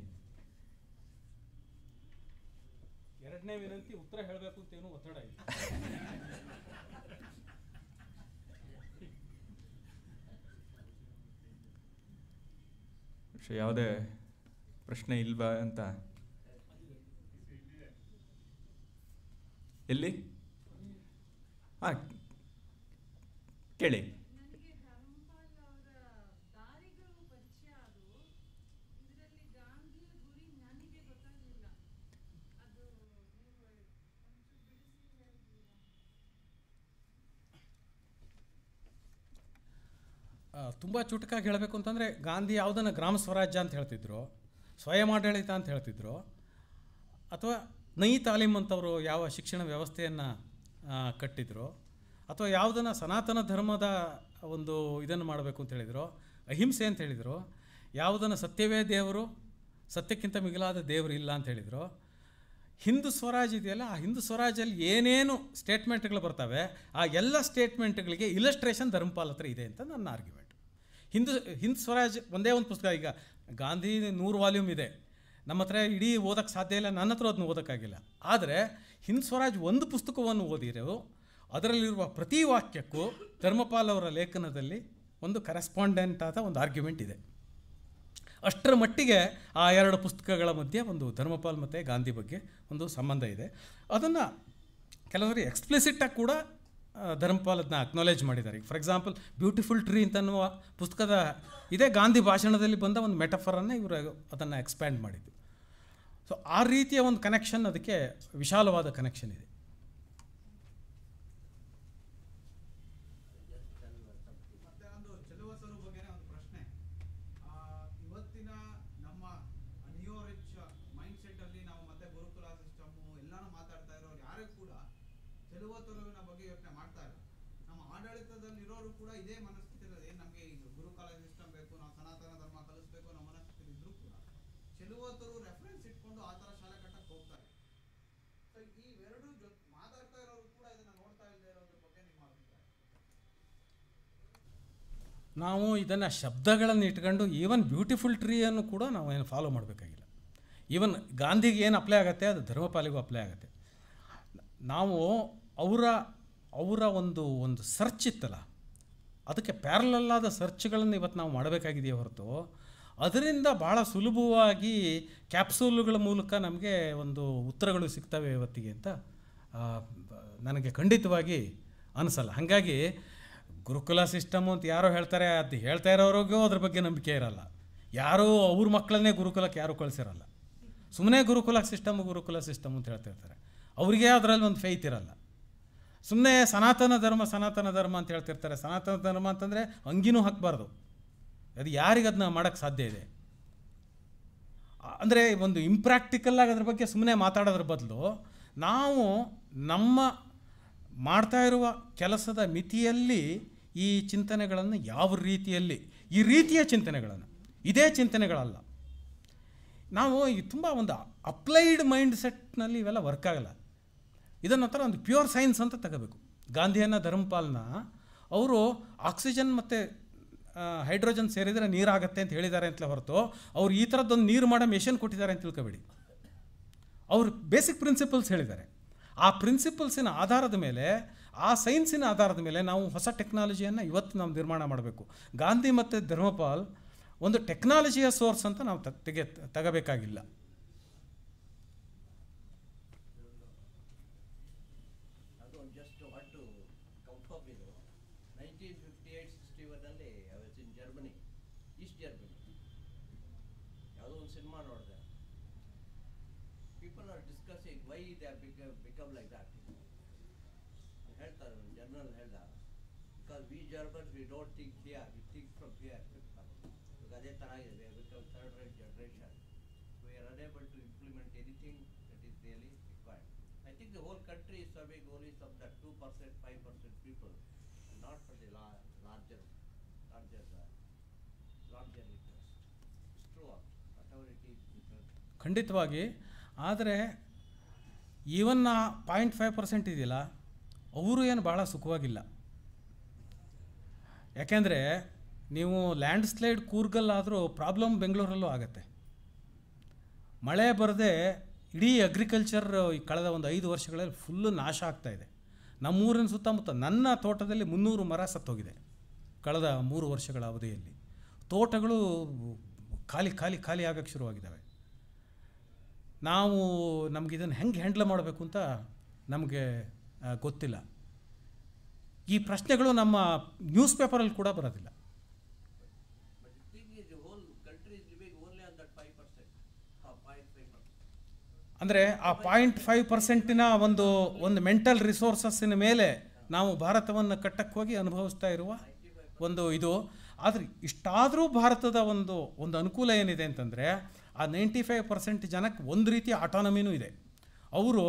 ಎರಡನೇ ವಿನಂತಿ ಉತ್ತರ ಹೇಳಬೇಕು ಅಂತ ಏನು ಒತ್ತಡ ಇಲ್ಲ ಯಾವುದೇ ಪ್ರಶ್ನೆ ಇಲ್ವಾ ಅಂತ ಎಲ್ಲಿ ಹಾಂ ಕೇಳಿ ತುಂಬ ಚುಟುಕಾಗಿ ಹೇಳಬೇಕು ಅಂತಂದರೆ ಗಾಂಧಿ ಯಾವುದನ್ನು ಗ್ರಾಮ ಸ್ವರಾಜ್ಯ ಅಂತ ಹೇಳ್ತಿದ್ರು ಸ್ವಯಂ ಆಡಳಿತ ಅಂತ ಹೇಳ್ತಿದ್ರು ಅಥವಾ ನೈ ತಾಲೀಮ್ ಅಂತವರು ಯಾವ ಶಿಕ್ಷಣ ವ್ಯವಸ್ಥೆಯನ್ನು ಕಟ್ಟಿದ್ರು ಅಥವಾ ಯಾವುದನ್ನು ಸನಾತನ ಧರ್ಮದ ಒಂದು ಇದನ್ನು ಮಾಡಬೇಕು ಅಂತ ಹೇಳಿದರು ಅಹಿಂಸೆ ಅಂತ ಹೇಳಿದರು ಯಾವುದನ್ನು ಸತ್ಯವೇ ದೇವರು ಸತ್ಯಕ್ಕಿಂತ ಮಿಗಿಲಾದ ದೇವರು ಇಲ್ಲ ಅಂತ ಹೇಳಿದರು ಹಿಂದೂ ಸ್ವರಾಜ್ ಇದೆಯಲ್ಲ ಆ ಹಿಂದೂ ಸ್ವರಾಜಲ್ಲಿ ಏನೇನು ಸ್ಟೇಟ್ಮೆಂಟ್ಗಳು ಬರ್ತವೆ ಆ ಎಲ್ಲ ಸ್ಟೇಟ್ಮೆಂಟ್ಗಳಿಗೆ ಇಲಸ್ಟ್ರೇಷನ್ ಧರ್ಮಪಾಲ್ ಹತ್ರ ಇದೆ ಅಂತ ನನ್ನ ಆರ್ಗ್ಯುಮೆಂಟ್ ಹಿಂದ್ ಹಿಂದ್ ಸ್ವರಾಜ್ ಒಂದೇ ಒಂದು ಪುಸ್ತಕ ಈಗ ಗಾಂಧಿ ನೂರು ವಾಲ್ಯೂಮ್ ಇದೆ ನಮ್ಮ ಹತ್ರ ಇಡೀ ಓದೋಕ್ಕೆ ಸಾಧ್ಯ ಇಲ್ಲ ನನ್ನ ಹತ್ರ ಅದನ್ನು ಓದೋಕ್ಕಾಗಿಲ್ಲ ಆದರೆ ಹಿಂದ್ ಸ್ವರಾಜ್ ಒಂದು ಪುಸ್ತಕವನ್ನು ಓದಿರೋ ಅದರಲ್ಲಿರುವ ಪ್ರತಿ ವಾಕ್ಯಕ್ಕೂ ಧರ್ಮಪಾಲ್ ಅವರ ಲೇಖನದಲ್ಲಿ ಒಂದು ಕರೆಸ್ಪಾಂಡೆಂಟ್ ಆದ ಒಂದು ಆರ್ಗ್ಯುಮೆಂಟ್ ಇದೆ ಅಷ್ಟರ ಮಟ್ಟಿಗೆ ಆ ಎರಡು ಪುಸ್ತಕಗಳ ಮಧ್ಯೆ ಒಂದು ಧರ್ಮಪಾಲ್ ಮತ್ತು ಗಾಂಧಿ ಬಗ್ಗೆ ಒಂದು ಸಂಬಂಧ ಇದೆ ಅದನ್ನು ಕೆಲವರು ಎಕ್ಸ್ಪ್ಲಿಸಿಟ್ಟಾಗಿ ಕೂಡ ಧರ್ಮಪಾಲ್ ಅದನ್ನ ಅಕ್ನಾಲೇಜ್ ಮಾಡಿದ್ದಾರೆ ಈಗ ಫಾರ್ ಎಕ್ಸಾಂಪಲ್ ಬ್ಯೂಟಿಫುಲ್ ಟ್ರೀ ಅಂತ ಅನ್ನುವ ಪುಸ್ತಕದ ಇದೇ ಗಾಂಧಿ ಭಾಷಣದಲ್ಲಿ ಬಂದ ಒಂದು ಮೆಟಫರನ್ನು ಇವರು ಅದನ್ನು ಎಕ್ಸ್ಪ್ಯಾಂಡ್ ಮಾಡಿದ್ದು ಸೊ ಆ ರೀತಿಯ ಒಂದು ಕನೆಕ್ಷನ್ ಅದಕ್ಕೆ ವಿಶಾಲವಾದ ಕನೆಕ್ಷನ್ ಇದೆ ನಾವು ಇದನ್ನು ಶಬ್ದಗಳನ್ನು ಇಟ್ಕೊಂಡು ಈವನ್ ಬ್ಯೂಟಿಫುಲ್ ಟ್ರೀಯನ್ನು ಕೂಡ ನಾವು ಏನು ಫಾಲೋ ಮಾಡಬೇಕಾಗಿಲ್ಲ ಈವನ್ ಗಾಂಧಿಗೆ ಏನು ಅಪ್ಲೈ ಆಗುತ್ತೆ ಅದು ಧರ್ಮಪಾಲಿಗೂ ಅಪ್ಲೈ ಆಗುತ್ತೆ ನಾವು ಅವರ ಅವರ ಒಂದು ಒಂದು ಸರ್ಚ್ ಇತ್ತಲ್ಲ ಅದಕ್ಕೆ ಪ್ಯಾರಲಲ್ಲಾದ ಸರ್ಚ್ಗಳನ್ನು ಇವತ್ತು ನಾವು ಮಾಡಬೇಕಾಗಿದೆಯೇ ಹೊರತು ಅದರಿಂದ ಭಾಳ ಸುಲಭವಾಗಿ ಕ್ಯಾಪ್ಸೂಲ್ಗಳ ಮೂಲಕ ನಮಗೆ ಒಂದು ಉತ್ತರಗಳು ಸಿಗ್ತವೆ ಇವತ್ತಿಗೆ ಅಂತ ನನಗೆ ಖಂಡಿತವಾಗಿ ಅನಿಸಲ್ಲ ಹಾಗಾಗಿ ಗುರುಕುಲ ಸಿಸ್ಟಮ್ ಅಂತ ಯಾರೋ ಹೇಳ್ತಾರೆ ಅದು ಹೇಳ್ತಾ ಇರೋರಿಗೂ ಅದ್ರ ಬಗ್ಗೆ ನಂಬಿಕೆ ಇರಲ್ಲ ಯಾರೂ ಅವ್ರ ಮಕ್ಕಳನ್ನೇ ಗುರುಕುಲಕ್ಕೆ ಯಾರೂ ಕಳಿಸಿರಲ್ಲ ಸುಮ್ಮನೆ ಗುರುಕುಲ ಸಿಸ್ಟಮ್ ಗುರುಕುಲ ಸಿಸ್ಟಮ್ ಅಂತ ಹೇಳ್ತಿರ್ತಾರೆ ಅವರಿಗೆ ಅದರಲ್ಲಿ ಒಂದು ಫೇತ್ ಇರಲ್ಲ ಸುಮ್ಮನೆ ಸನಾತನ ಧರ್ಮ ಸನಾತನ ಧರ್ಮ ಅಂತ ಹೇಳ್ತಿರ್ತಾರೆ ಸನಾತನ ಧರ್ಮ ಅಂತಂದರೆ ಅಂಗಿನೂ ಹಾಕ್ಬಾರ್ದು ಅದು ಯಾರಿಗೆ ಅದನ್ನ ಮಾಡೋಕ್ಕೆ ಸಾಧ್ಯ ಇದೆ ಅಂದರೆ ಒಂದು ಇಂಪ್ರ್ಯಾಕ್ಟಿಕಲ್ಲಾಗಿ ಅದ್ರ ಬಗ್ಗೆ ಸುಮ್ಮನೆ ಮಾತಾಡೋದ್ರ ಬದಲು ನಾವು ನಮ್ಮ ಮಾಡ್ತಾ ಇರುವ ಕೆಲಸದ ಮಿತಿಯಲ್ಲಿ ಈ ಚಿಂತನೆಗಳನ್ನು ಯಾವ ರೀತಿಯಲ್ಲಿ ಈ ರೀತಿಯ ಚಿಂತನೆಗಳನ್ನು ಇದೇ ಚಿಂತನೆಗಳಲ್ಲ ನಾವು ಈ ತುಂಬ ಒಂದು ಅಪ್ಲೈಡ್ ಮೈಂಡ್ ಸೆಟ್ನಲ್ಲಿ ಇವೆಲ್ಲ ವರ್ಕ್ ಆಗಲ್ಲ ಇದನ್ನು ಥರ ಒಂದು ಪ್ಯೂರ್ ಸೈನ್ಸ್ ಅಂತ ತಗೋಬೇಕು ಗಾಂಧಿಯನ್ನ ಧರ್ಮಪಾಲ್ನ ಅವರು ಆಕ್ಸಿಜನ್ ಮತ್ತು ಹೈಡ್ರೋಜನ್ ಸೇರಿದರೆ ನೀರಾಗತ್ತೆ ಅಂತ ಹೇಳಿದ್ದಾರೆ ಅಂತಲೇ ಹೊರತು ಅವ್ರು ಈ ಥರದ್ದೊಂದು ನೀರು ಮಾಡೋ ಮೆಷಿನ್ ಕೊಟ್ಟಿದ್ದಾರೆ ಅಂತ ತಿಳ್ಕೊಬೇಡಿ ಅವರು ಬೇಸಿಕ್ ಪ್ರಿನ್ಸಿಪಲ್ಸ್ ಹೇಳಿದ್ದಾರೆ ಆ ಪ್ರಿನ್ಸಿಪಲ್ಸಿನ ಆಧಾರದ ಮೇಲೆ ಆ ಸೈನ್ಸಿನ ಆಧಾರದ ಮೇಲೆ ನಾವು ಹೊಸ ಟೆಕ್ನಾಲಜಿಯನ್ನು ಇವತ್ತು ನಾವು ನಿರ್ಮಾಣ ಮಾಡಬೇಕು ಗಾಂಧಿ ಮತ್ತು ಧರ್ಮಪಾಲ್ ಒಂದು ಟೆಕ್ನಾಲಜಿಯ ಸೋರ್ಸ್ ಅಂತ ನಾವು ತೆಗೆ ತಗೋಬೇಕಾಗಿಲ್ಲ People are discussing why they have become like that. ಹೇಳ್ತಾರೆ ಜನರಲ್ ಹೇಳ್ದ because we Germans we don't think here we think from here ಇವಾಗ ಅದೇ ಚೆನ್ನಾಗಿದೆ because third right generation we are unable to implement anything that is really required I think the whole country is serving only some that two percent five percent people not for the la larger larger larger interest it's true of whatever it is ಖಂಡಿತವಾಗಿ ಆದರೆ ಈವನ್ ಪಾಯಿಂಟ್ ಫೈವ್ ಪರ್ಸೆಂಟ್ ಇದೆಯಲ್ಲ ಅವರು ಏನು ಭಾಳ ಸುಖವಾಗಿಲ್ಲ ಯಾಕೆಂದರೆ ನೀವು ಲ್ಯಾಂಡ್ ಸ್ಲೈಡ್ ಕೂರ್ಗಲ್ಲಾದರೂ ಪ್ರಾಬ್ಲಮ್ ಬೆಂಗಳೂರಲ್ಲೂ ಆಗತ್ತೆ ಮಳೆ ಬರದೆ ಇಡೀ ಅಗ್ರಿಕಲ್ಚರ್ ಈ ಕಳೆದ ಒಂದು ಐದು ವರ್ಷಗಳಲ್ಲಿ ಫುಲ್ಲು ನಾಶ ಆಗ್ತಾಯಿದೆ ನಮ್ಮೂರಿನ ಸುತ್ತಮುತ್ತ ನನ್ನ ತೋಟದಲ್ಲಿ ಮುನ್ನೂರು ಮರ ಸತ್ತೋಗಿದೆ ಕಳೆದ ಮೂರು ವರ್ಷಗಳ ಅವಧಿಯಲ್ಲಿ ತೋಟಗಳು ಖಾಲಿ ಖಾಲಿ ಖಾಲಿ ಆಗಕ್ಕೆ ಶುರುವಾಗಿದ್ದಾವೆ ನಾವು ನಮಗಿದನ್ನು ಹೆಂಗೆ ಹ್ಯಾಂಡ್ಲ್ ಮಾಡಬೇಕು ಅಂತ ನಮಗೆ ಗೊತ್ತಿಲ್ಲ ಈ ಪ್ರಶ್ನೆಗಳು ನಮ್ಮ ನ್ಯೂಸ್ ಪೇಪರಲ್ಲಿ ಕೂಡ ಬರೋದಿಲ್ಲ ಅಂದರೆ ಆ ಪಾಯಿಂಟ್ ಫೈವ್ ಪರ್ಸೆಂಟಿನ ಒಂದು ಒಂದು ಮೆಂಟಲ್ ರಿಸೋರ್ಸಸ್ಸಿನ ಮೇಲೆ ನಾವು ಭಾರತವನ್ನು ಕಟ್ಟಕ್ಕೆ ಹೋಗಿ ಅನುಭವಿಸ್ತಾ ಇರುವ ಒಂದು ಇದು ಆದರೆ ಇಷ್ಟಾದರೂ ಭಾರತದ ಒಂದು ಒಂದು ಅನುಕೂಲ ಏನಿದೆ ಅಂತಂದರೆ ಆ ನೈಂಟಿ ಫೈವ್ ಪರ್ಸೆಂಟ್ ಜನಕ್ಕೆ ಒಂದು ರೀತಿಯ ಆಟಾನಮಿನೂ ಇದೆ ಅವರು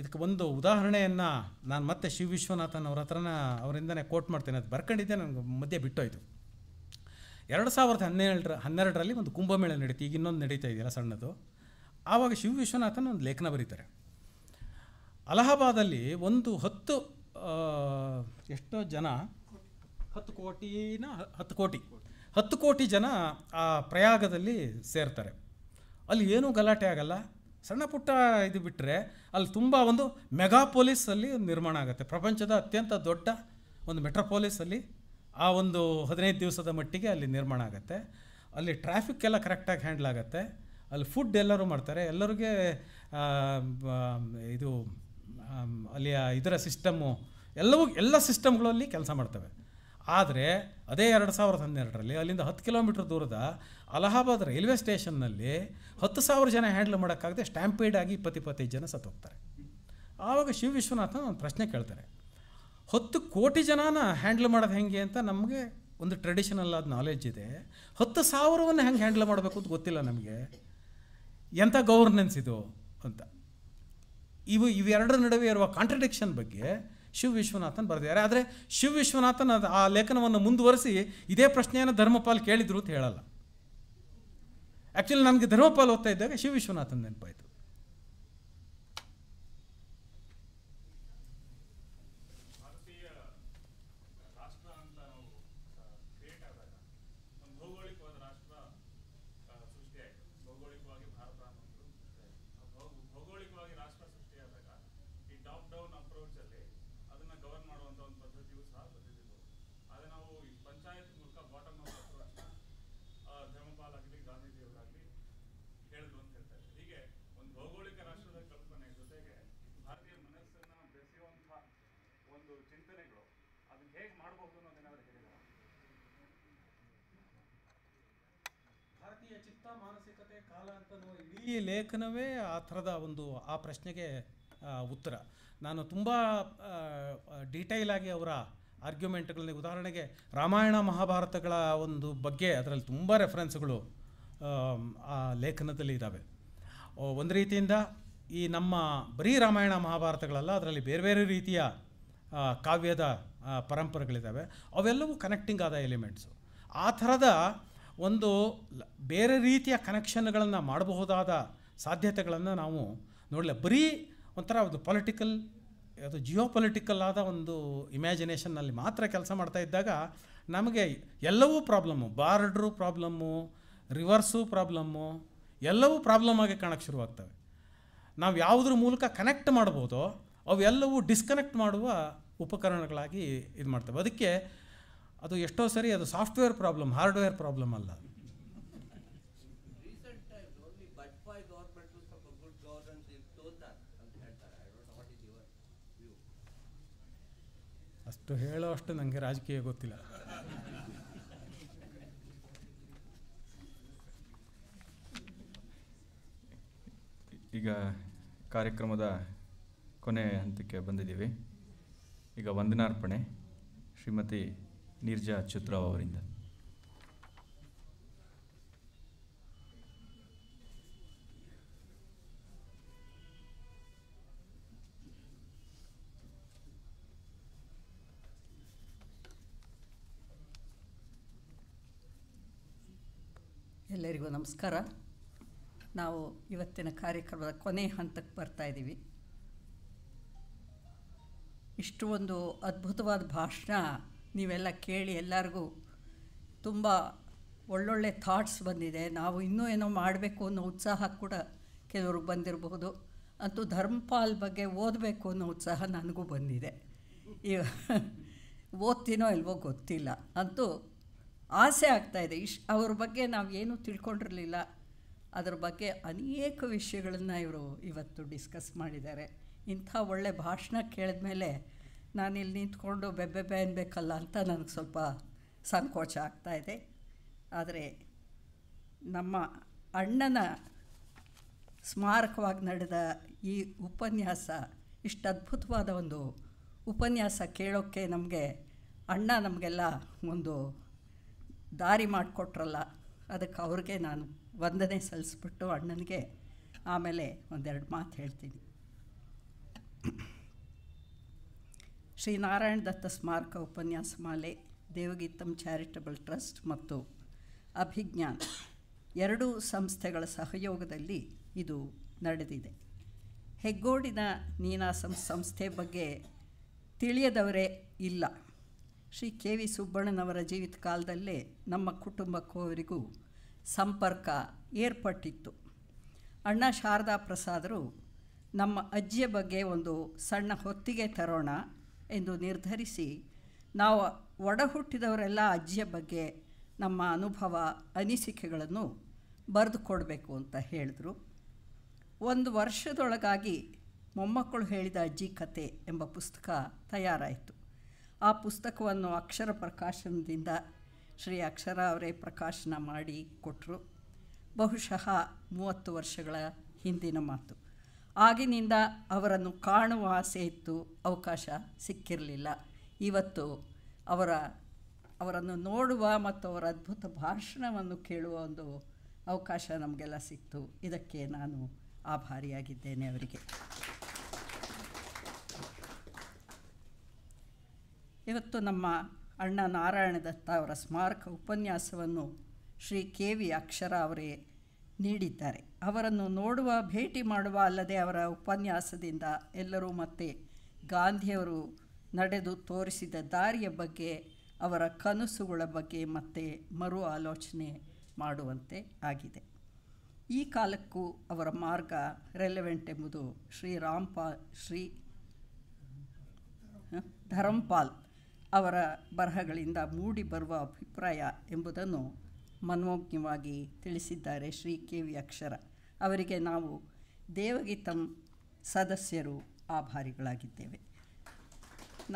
ಇದಕ್ಕೆ ಒಂದು ಉದಾಹರಣೆಯನ್ನು ನಾನು ಮತ್ತೆ ಶಿವ ವಿಶ್ವನಾಥನ್ ಅವ್ರ ಹತ್ರನ ಅವರಿಂದನೇ ಕೋಟ್ ಮಾಡ್ತೇನೆ ಅದು ಬರ್ಕೊಂಡಿದ್ದೆ ನನಗೆ ಮಧ್ಯೆ ಬಿಟ್ಟೋಯ್ತು ಎರಡು ಸಾವಿರದ ಹನ್ನೆರಡರ ಹನ್ನೆರಡರಲ್ಲಿ ಒಂದು ಕುಂಭಮೇಳ ನಡೀತು ಈಗ ಇನ್ನೊಂದು ನಡೀತಾ ಇದೆಯಲ್ಲ ಸಣ್ಣದು ಆವಾಗ ಶಿವ ವಿಶ್ವನಾಥನ್ ಒಂದು ಲೇಖನ ಬರೀತಾರೆ ಅಲಹಾಬಾದಲ್ಲಿ ಒಂದು ಹತ್ತು ಎಷ್ಟೋ ಜನ ಹತ್ತು ಕೋಟಿನ ಹತ್ತು ಕೋಟಿ ಹತ್ತು ಕೋಟಿ ಜನ ಆ ಪ್ರಯಾಗದಲ್ಲಿ ಸೇರ್ತಾರೆ ಅಲ್ಲಿ ಏನೂ ಗಲಾಟೆ ಆಗಲ್ಲ ಸಣ್ಣ ಪುಟ್ಟ ಇದು ಬಿಟ್ಟರೆ ಅಲ್ಲಿ ತುಂಬ ಒಂದು ಮೆಗಾಪೋಲಿಸಲ್ಲಿ ನಿರ್ಮಾಣ ಆಗುತ್ತೆ ಪ್ರಪಂಚದ ಅತ್ಯಂತ ದೊಡ್ಡ ಒಂದು ಮೆಟ್ರೋಪೋಲಿಸಲ್ಲಿ ಆ ಒಂದು ಹದಿನೈದು ದಿವಸದ ಮಟ್ಟಿಗೆ ಅಲ್ಲಿ ನಿರ್ಮಾಣ ಆಗುತ್ತೆ ಅಲ್ಲಿ ಟ್ರಾಫಿಕ್ ಎಲ್ಲ ಕರೆಕ್ಟಾಗಿ ಹ್ಯಾಂಡಲ್ ಆಗುತ್ತೆ ಅಲ್ಲಿ ಫುಡ್ ಎಲ್ಲರೂ ಮಾಡ್ತಾರೆ ಎಲ್ಲರಿಗೆ ಇದು ಅಲ್ಲಿಯ ಇದರ ಸಿಸ್ಟಮ್ಮು ಎಲ್ಲವೂ ಎಲ್ಲ ಸಿಸ್ಟಮ್ಗಳಲ್ಲಿ ಕೆಲಸ ಮಾಡ್ತವೆ ಆದರೆ ಅದೇ ಎರಡು ಸಾವಿರದ ಹನ್ನೆರಡರಲ್ಲಿ ಅಲ್ಲಿಂದ ಹತ್ತು ಕಿಲೋಮೀಟ್ರ್ ದೂರದ ಅಲಹಾಬಾದ್ ರೈಲ್ವೆ ಸ್ಟೇಷನ್ನಲ್ಲಿ ಹತ್ತು ಸಾವಿರ ಜನ ಹ್ಯಾಂಡಲ್ ಮಾಡೋಕ್ಕಾಗದೆ ಸ್ಟ್ಯಾಂಪೇಡ್ ಆಗಿ ಇಪ್ಪತ್ತು ಇಪ್ಪತ್ತೈದು ಜನ ಸತ್ತೋಗ್ತಾರೆ ಆವಾಗ ಶಿವ ವಿಶ್ವನಾಥನ ಒಂದು ಪ್ರಶ್ನೆ ಕೇಳ್ತಾರೆ ಹತ್ತು ಕೋಟಿ ಜನನ ಹ್ಯಾಂಡಲ್ ಮಾಡೋದು ಹೆಂಗೆ ಅಂತ ನಮಗೆ ಒಂದು ಟ್ರೆಡಿಷನಲ್ ಆದ ನಾಲೆಜ್ ಇದೆ ಹತ್ತು ಸಾವಿರವನ್ನು ಹೆಂಗೆ ಹ್ಯಾಂಡಲ್ ಮಾಡಬೇಕು ಅಂತ ಗೊತ್ತಿಲ್ಲ ನಮಗೆ ಎಂಥ ಗೌರ್ನೆನ್ಸ್ ಇದು ಅಂತ ಇವು ಇವೆರಡರ ನಡುವೆ ಇರುವ ಕಾಂಟ್ರಡಿಕ್ಷನ್ ಬಗ್ಗೆ ಶಿವ ವಿಶ್ವನಾಥನ್ ಬರೆದಿದ್ದಾರೆ ಆದರೆ ಶಿವ ವಿಶ್ವನಾಥನ್ ಅದು ಆ ಲೇಖನವನ್ನು ಮುಂದುವರಿಸಿ ಇದೇ ಪ್ರಶ್ನೆಯನ್ನು ಧರ್ಮಪಾಲ್ ಕೇಳಿದ್ರು ಅಂತ ಹೇಳಲ್ಲ ಆ್ಯಕ್ಚುಲಿ ನನಗೆ ಧರ್ಮಪಾಲ್ ಓದ್ತಾ ಇದ್ದಾಗ ಶಿವ ವಿಶ್ವನಾಥನ್ ನೆನಪಾಯಿತು ಈ ಲೇಖನವೇ ಆ ಥರದ ಒಂದು ಆ ಪ್ರಶ್ನೆಗೆ ಉತ್ತರ ನಾನು ತುಂಬ ಡೀಟೈಲ್ ಆಗಿ ಅವರ ಆರ್ಗ್ಯುಮೆಂಟ್ಗಳನ್ನ ಉದಾಹರಣೆಗೆ ರಾಮಾಯಣ ಮಹಾಭಾರತಗಳ ಒಂದು ಬಗ್ಗೆ ಅದರಲ್ಲಿ ತುಂಬ ರೆಫರೆನ್ಸ್ಗಳು ಆ ಲೇಖನದಲ್ಲಿ ಇದ್ದಾವೆ ಒಂದು ರೀತಿಯಿಂದ ಈ ನಮ್ಮ ಬರೀ ರಾಮಾಯಣ ಮಹಾಭಾರತಗಳಲ್ಲ ಅದರಲ್ಲಿ ಬೇರೆ ಬೇರೆ ರೀತಿಯ ಕಾವ್ಯದ ಪರಂಪರೆಗಳಿದ್ದಾವೆ ಅವೆಲ್ಲವೂ ಕನೆಕ್ಟಿಂಗ್ ಆದ ಎಲಿಮೆಂಟ್ಸು ಆ ಥರದ ಒಂದು ಬೇರೆ ರೀತಿಯ ಕನೆಕ್ಷನ್ಗಳನ್ನು ಮಾಡಬಹುದಾದ ಸಾಧ್ಯತೆಗಳನ್ನು ನಾವು ನೋಡಲಿ ಬರೀ ಒಂಥರ ಒಂದು ಪೊಲಿಟಿಕಲ್ ಅದು ಜಿಯೋ ಪೊಲಿಟಿಕಲ್ ಆದ ಒಂದು ಇಮ್ಯಾಜಿನೇಷನ್ನಲ್ಲಿ ಮಾತ್ರ ಕೆಲಸ ಮಾಡ್ತಾ ಇದ್ದಾಗ ನಮಗೆ ಎಲ್ಲವೂ problem border problem rivers problem ಎಲ್ಲವೂ ಪ್ರಾಬ್ಲಮ್ ಆಗಿ ಕಾಣಕ್ಕೆ ಶುರುವಾಗ್ತವೆ ನಾವು ಯಾವುದ್ರ ಮೂಲಕ ಕನೆಕ್ಟ್ ಮಾಡ್ಬೋದೋ ಅವೆಲ್ಲವೂ ಡಿಸ್ಕನೆಕ್ಟ್ ಮಾಡುವ ಉಪಕರಣಗಳಾಗಿ ಇದು ಮಾಡ್ತವೆ ಅದಕ್ಕೆ ಅದು ಎಷ್ಟೋ ಸರಿ ಅದು ಸಾಫ್ಟ್ವೇರ್ ಪ್ರಾಬ್ಲಮ್ ಹಾರ್ಡ್ವೇರ್ ಪ್ರಾಬ್ಲಮ್ ಅಲ್ಲ ಅಷ್ಟು ಹೇಳೋ ಅಷ್ಟು ನನಗೆ ರಾಜಕೀಯ ಗೊತ್ತಿಲ್ಲ ಈಗ ಕಾರ್ಯಕ್ರಮದ ಕೊನೆ ಹಂತಕ್ಕೆ ಬಂದಿದ್ದೀವಿ ಈಗ ವಂದನಾರ್ಪಣೆ ಶ್ರೀಮತಿ ನಿರ್ಜಾ ಚಿತ್ರಾವ್ ಅವರಿಂದ ಎಲ್ಲರಿಗೂ ನಮಸ್ಕಾರ ನಾವು ಇವತ್ತಿನ ಕಾರ್ಯಕ್ರಮದ ಕೊನೆ ಹಂತಕ್ಕೆ ಬರ್ತಾ ಇದ್ದೀವಿ ಇಷ್ಟು ಒಂದು ಅದ್ಭುತವಾದ ಭಾಷಣ ನೀವೆಲ್ಲ ಕೇಳಿ ಎಲ್ಲರಿಗೂ ತುಂಬ ಒಳ್ಳೊಳ್ಳೆ ಥಾಟ್ಸ್ ಬಂದಿದೆ ನಾವು ಇನ್ನೂ ಏನೋ ಮಾಡಬೇಕು ಅನ್ನೋ ಉತ್ಸಾಹ ಕೂಡ ಕೆಲವ್ರಿಗೆ ಬಂದಿರಬಹುದು ಅಂತೂ ಧರ್ಮಪಾಲ್ ಬಗ್ಗೆ ಓದಬೇಕು ಅನ್ನೋ ಉತ್ಸಾಹ ನನಗೂ ಬಂದಿದೆ ಈಗ ಓದ್ತೀನೋ ಇಲ್ವೋ ಗೊತ್ತಿಲ್ಲ ಅಂತೂ ಆಸೆ ಆಗ್ತಾಯಿದೆ ಇಶ್ ಅವ್ರ ಬಗ್ಗೆ ನಾವು ಏನೂ ತಿಳ್ಕೊಂಡಿರಲಿಲ್ಲ ಅದ್ರ ಬಗ್ಗೆ ಅನೇಕ ವಿಷಯಗಳನ್ನು ಇವರು ಇವತ್ತು ಡಿಸ್ಕಸ್ ಮಾಡಿದ್ದಾರೆ ಇಂಥ ಒಳ್ಳೆ ಭಾಷಣ ಕೇಳಿದ ಮೇಲೆ ನಾನಿಲ್ಲಿ ನಿಂತ್ಕೊಂಡು ಬೆಬ್ಬೆ ಬೇನ್ಬೇಕಲ್ಲ ಅಂತ ನನಗೆ ಸ್ವಲ್ಪ ಸಂಕೋಚ ಆಗ್ತಾಯಿದೆ ಆದರೆ ನಮ್ಮ ಅಣ್ಣನ ಸ್ಮಾರಕವಾಗಿ ನಡೆದ ಈ ಉಪನ್ಯಾಸ ಇಷ್ಟು ಅದ್ಭುತವಾದ ಒಂದು ಉಪನ್ಯಾಸ ಕೇಳೋಕ್ಕೆ ನಮಗೆ ಅಣ್ಣ ನಮಗೆಲ್ಲ ಒಂದು ದಾರಿ ಮಾಡಿಕೊಟ್ರಲ್ಲ ಅದಕ್ಕೆ ಅವ್ರಿಗೆ ನಾನು ವಂದನೆ ಸಲ್ಲಿಸ್ಬಿಟ್ಟು ಅಣ್ಣನಿಗೆ ಆಮೇಲೆ ಒಂದೆರಡು ಮಾತು ಹೇಳ್ತೀನಿ ಶ್ರೀ ನಾರಾಯಣ ದತ್ತ ಸ್ಮಾರಕ ಉಪನ್ಯಾಸ ಮಾಲೆ ದೇವಗೀತಂ ಚಾರಿಟಬಲ್ ಟ್ರಸ್ಟ್ ಮತ್ತು ಅಭಿಜ್ಞಾನ್ ಎರಡೂ ಸಂಸ್ಥೆಗಳ ಸಹಯೋಗದಲ್ಲಿ ಇದು ನಡೆದಿದೆ ಹೆಗ್ಗೋಡಿನ ನೀನಾಸಂ ಸಂಸ್ಥೆ ಬಗ್ಗೆ ತಿಳಿಯದವರೇ ಇಲ್ಲ ಶ್ರೀ ಕೆ ವಿ ಸುಬ್ಬಣ್ಣನವರ ಜೀವಿತ ಕಾಲದಲ್ಲೇ ನಮ್ಮ ಕುಟುಂಬಕ್ಕೂ ಅವರಿಗೂ ಸಂಪರ್ಕ ಏರ್ಪಟ್ಟಿತ್ತು ಅಣ್ಣ ಶಾರದಾ ಪ್ರಸಾದರು ನಮ್ಮ ಅಜ್ಜಿಯ ಬಗ್ಗೆ ಒಂದು ಸಣ್ಣ ಹೊತ್ತಿಗೆ ತರೋಣ ಎಂದು ನಿರ್ಧರಿಸಿ ನಾವು ಒಡಹುಟ್ಟಿದವರೆಲ್ಲ ಅಜ್ಜಿಯ ಬಗ್ಗೆ ನಮ್ಮ ಅನುಭವ ಅನಿಸಿಕೆಗಳನ್ನು ಬರೆದು ಕೊಡಬೇಕು ಅಂತ ಹೇಳಿದ್ರು ಒಂದು ವರ್ಷದೊಳಗಾಗಿ ಮೊಮ್ಮಕ್ಕಳು ಹೇಳಿದ ಅಜ್ಜಿ ಕತೆ ಎಂಬ ಪುಸ್ತಕ ತಯಾರಾಯಿತು ಆ ಪುಸ್ತಕವನ್ನು ಅಕ್ಷರ ಪ್ರಕಾಶನದಿಂದ ಶ್ರೀ ಅಕ್ಷರ ಅವರೇ ಪ್ರಕಾಶನ ಮಾಡಿ ಕೊಟ್ಟರು ಬಹುಶಃ ಮೂವತ್ತು ವರ್ಷಗಳ ಹಿಂದಿನ ಮಾತು ಆಗಿನಿಂದ ಅವರನ್ನು ಕಾಣುವ ಆಸೆ ಇತ್ತು ಅವಕಾಶ ಸಿಕ್ಕಿರಲಿಲ್ಲ ಇವತ್ತು ಅವರ ಅವರನ್ನು ನೋಡುವ ಮತ್ತು ಅವರ ಅದ್ಭುತ ಭಾಷಣವನ್ನು ಕೇಳುವ ಒಂದು ಅವಕಾಶ ನಮಗೆಲ್ಲ ಸಿಕ್ತು ಇದಕ್ಕೆ ನಾನು ಆಭಾರಿಯಾಗಿದ್ದೇನೆ ಅವರಿಗೆ ಇವತ್ತು ನಮ್ಮ ಅಣ್ಣ ದತ್ತ ಅವರ ಸ್ಮಾರಕ ಉಪನ್ಯಾಸವನ್ನು ಶ್ರೀ ಕೆ ವಿ ಅಕ್ಷರ ಅವರೇ ನೀಡಿದ್ದಾರೆ ಅವರನ್ನು ನೋಡುವ ಭೇಟಿ ಮಾಡುವ ಅಲ್ಲದೆ ಅವರ ಉಪನ್ಯಾಸದಿಂದ ಎಲ್ಲರೂ ಮತ್ತೆ ಗಾಂಧಿಯವರು ನಡೆದು ತೋರಿಸಿದ ದಾರಿಯ ಬಗ್ಗೆ ಅವರ ಕನಸುಗಳ ಬಗ್ಗೆ ಮತ್ತೆ ಮರು ಆಲೋಚನೆ ಮಾಡುವಂತೆ ಆಗಿದೆ ಈ ಕಾಲಕ್ಕೂ ಅವರ ಮಾರ್ಗ ರೆಲೆವೆಂಟ್ ಎಂಬುದು ಶ್ರೀರಾಮ್ಪಾಲ್ ಶ್ರೀ ಧರಂಪಾಲ್ ಅವರ ಬರಹಗಳಿಂದ ಮೂಡಿ ಬರುವ ಅಭಿಪ್ರಾಯ ಎಂಬುದನ್ನು ಮನೋಜ್ಞವಾಗಿ ತಿಳಿಸಿದ್ದಾರೆ ಶ್ರೀ ಕೆ ವಿ ಅಕ್ಷರ ಅವರಿಗೆ ನಾವು ದೇವಗೀತಂ ಸದಸ್ಯರು ಆಭಾರಿಗಳಾಗಿದ್ದೇವೆ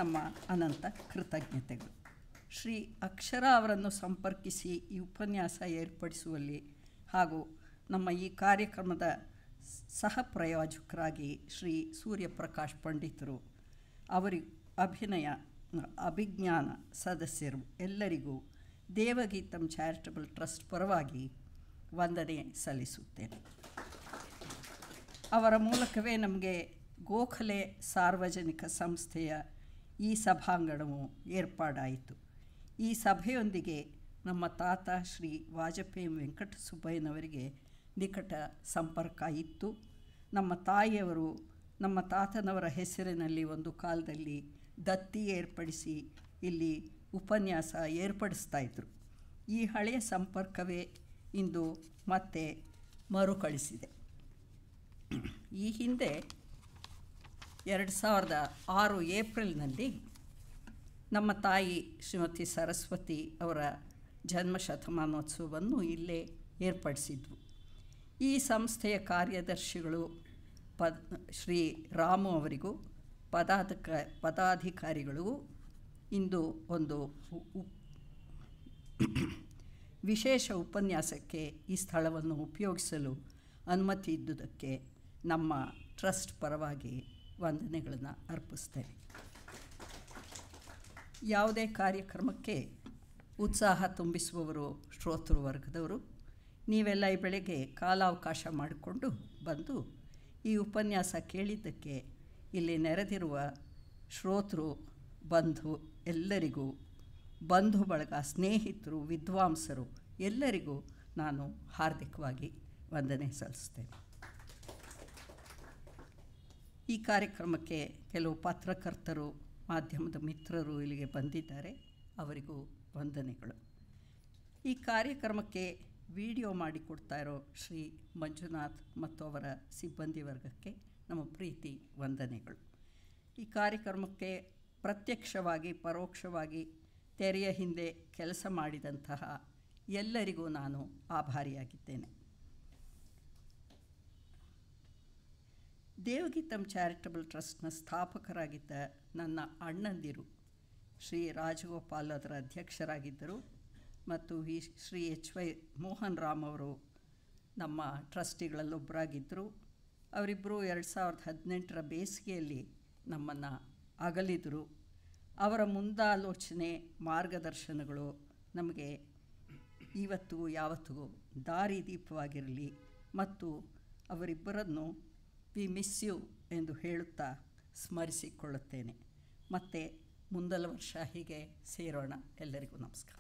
ನಮ್ಮ ಅನಂತ ಕೃತಜ್ಞತೆಗಳು ಶ್ರೀ ಅಕ್ಷರ ಅವರನ್ನು ಸಂಪರ್ಕಿಸಿ ಈ ಉಪನ್ಯಾಸ ಏರ್ಪಡಿಸುವಲ್ಲಿ ಹಾಗೂ ನಮ್ಮ ಈ ಕಾರ್ಯಕ್ರಮದ ಸಹ ಪ್ರಯೋಜಕರಾಗಿ ಶ್ರೀ ಸೂರ್ಯಪ್ರಕಾಶ್ ಪಂಡಿತರು ಅವರಿ ಅಭಿನಯ ಅಭಿಜ್ಞಾನ ಸದಸ್ಯರು ಎಲ್ಲರಿಗೂ ದೇವಗೀತಂ ಚಾರಿಟಬಲ್ ಟ್ರಸ್ಟ್ ಪರವಾಗಿ ವಂದನೆ ಸಲ್ಲಿಸುತ್ತೇನೆ ಅವರ ಮೂಲಕವೇ ನಮಗೆ ಗೋಖಲೆ ಸಾರ್ವಜನಿಕ ಸಂಸ್ಥೆಯ ಈ ಸಭಾಂಗಣವು ಏರ್ಪಾಡಾಯಿತು ಈ ಸಭೆಯೊಂದಿಗೆ ನಮ್ಮ ತಾತ ಶ್ರೀ ವಾಜಪೇಯಿ ವೆಂಕಟಸುಬ್ಬಯ್ಯನವರಿಗೆ ನಿಕಟ ಸಂಪರ್ಕ ಇತ್ತು ನಮ್ಮ ತಾಯಿಯವರು ನಮ್ಮ ತಾತನವರ ಹೆಸರಿನಲ್ಲಿ ಒಂದು ಕಾಲದಲ್ಲಿ ದತ್ತಿ ಏರ್ಪಡಿಸಿ ಇಲ್ಲಿ ಉಪನ್ಯಾಸ ಏರ್ಪಡಿಸ್ತಾ ಇದ್ದರು ಈ ಹಳೆಯ ಸಂಪರ್ಕವೇ ಇಂದು ಮತ್ತೆ ಮರುಕಳಿಸಿದೆ ಈ ಹಿಂದೆ ಎರಡು ಸಾವಿರದ ಆರು ಏಪ್ರಿಲ್ನಲ್ಲಿ ನಮ್ಮ ತಾಯಿ ಶ್ರೀಮತಿ ಸರಸ್ವತಿ ಅವರ ಜನ್ಮ ಶತಮಾನೋತ್ಸವವನ್ನು ಇಲ್ಲೇ ಏರ್ಪಡಿಸಿದ್ವು ಈ ಸಂಸ್ಥೆಯ ಕಾರ್ಯದರ್ಶಿಗಳು ಪದ ಶ್ರೀ ರಾಮು ಅವರಿಗೂ ಪದಾಧಿಕ ಪದಾಧಿಕಾರಿಗಳಿಗೂ ಇಂದು ಒಂದು ವಿಶೇಷ ಉಪನ್ಯಾಸಕ್ಕೆ ಈ ಸ್ಥಳವನ್ನು ಉಪಯೋಗಿಸಲು ಅನುಮತಿ ಇದ್ದುದಕ್ಕೆ ನಮ್ಮ ಟ್ರಸ್ಟ್ ಪರವಾಗಿ ವಂದನೆಗಳನ್ನು ಅರ್ಪಿಸ್ತೇನೆ ಯಾವುದೇ ಕಾರ್ಯಕ್ರಮಕ್ಕೆ ಉತ್ಸಾಹ ತುಂಬಿಸುವವರು ಶ್ರೋತೃ ವರ್ಗದವರು ನೀವೆಲ್ಲ ಈ ಬೆಳಗ್ಗೆ ಕಾಲಾವಕಾಶ ಮಾಡಿಕೊಂಡು ಬಂದು ಈ ಉಪನ್ಯಾಸ ಕೇಳಿದ್ದಕ್ಕೆ ಇಲ್ಲಿ ನೆರೆದಿರುವ ಶ್ರೋತೃ ಬಂಧು ಎಲ್ಲರಿಗೂ ಬಂಧು ಬಳಗ ಸ್ನೇಹಿತರು ವಿದ್ವಾಂಸರು ಎಲ್ಲರಿಗೂ ನಾನು ಹಾರ್ದಿಕವಾಗಿ ವಂದನೆ ಸಲ್ಲಿಸ್ತೇನೆ ಈ ಕಾರ್ಯಕ್ರಮಕ್ಕೆ ಕೆಲವು ಪತ್ರಕರ್ತರು ಮಾಧ್ಯಮದ ಮಿತ್ರರು ಇಲ್ಲಿಗೆ ಬಂದಿದ್ದಾರೆ ಅವರಿಗೂ ವಂದನೆಗಳು ಈ ಕಾರ್ಯಕ್ರಮಕ್ಕೆ ವಿಡಿಯೋ ಮಾಡಿಕೊಡ್ತಾ ಇರೋ ಶ್ರೀ ಮಂಜುನಾಥ್ ಮತ್ತು ಅವರ ಸಿಬ್ಬಂದಿ ವರ್ಗಕ್ಕೆ ನಮ್ಮ ಪ್ರೀತಿ ವಂದನೆಗಳು ಈ ಕಾರ್ಯಕ್ರಮಕ್ಕೆ ಪ್ರತ್ಯಕ್ಷವಾಗಿ ಪರೋಕ್ಷವಾಗಿ ತೆರೆಯ ಹಿಂದೆ ಕೆಲಸ ಮಾಡಿದಂತಹ ಎಲ್ಲರಿಗೂ ನಾನು ಆಭಾರಿಯಾಗಿದ್ದೇನೆ ದೇವಗೀತಂ ಚಾರಿಟಬಲ್ ಟ್ರಸ್ಟ್ನ ಸ್ಥಾಪಕರಾಗಿದ್ದ ನನ್ನ ಅಣ್ಣಂದಿರು ಶ್ರೀ ರಾಜಗೋಪಾಲ್ ಅದರ ಅಧ್ಯಕ್ಷರಾಗಿದ್ದರು ಮತ್ತು ಈ ಶ್ರೀ ಎಚ್ ವೈ ಮೋಹನ್ ರಾಮ್ ಅವರು ನಮ್ಮ ಟ್ರಸ್ಟಿಗಳಲ್ಲೊಬ್ಬರಾಗಿದ್ದರು ಅವರಿಬ್ಬರು ಎರಡು ಸಾವಿರದ ಹದಿನೆಂಟರ ಬೇಸಿಗೆಯಲ್ಲಿ ನಮ್ಮನ್ನು ಅಗಲಿದರು ಅವರ ಮುಂದಾಲೋಚನೆ ಮಾರ್ಗದರ್ಶನಗಳು ನಮಗೆ ಇವತ್ತಿಗೂ ಯಾವತ್ತಿಗೂ ದಾರಿದೀಪವಾಗಿರಲಿ ಮತ್ತು ಅವರಿಬ್ಬರನ್ನು ವಿ ಮಿಸ್ ಯು ಎಂದು ಹೇಳುತ್ತಾ ಸ್ಮರಿಸಿಕೊಳ್ಳುತ್ತೇನೆ ಮತ್ತೆ ಮುಂದಲ ವರ್ಷ ಹೀಗೆ ಸೇರೋಣ ಎಲ್ಲರಿಗೂ ನಮಸ್ಕಾರ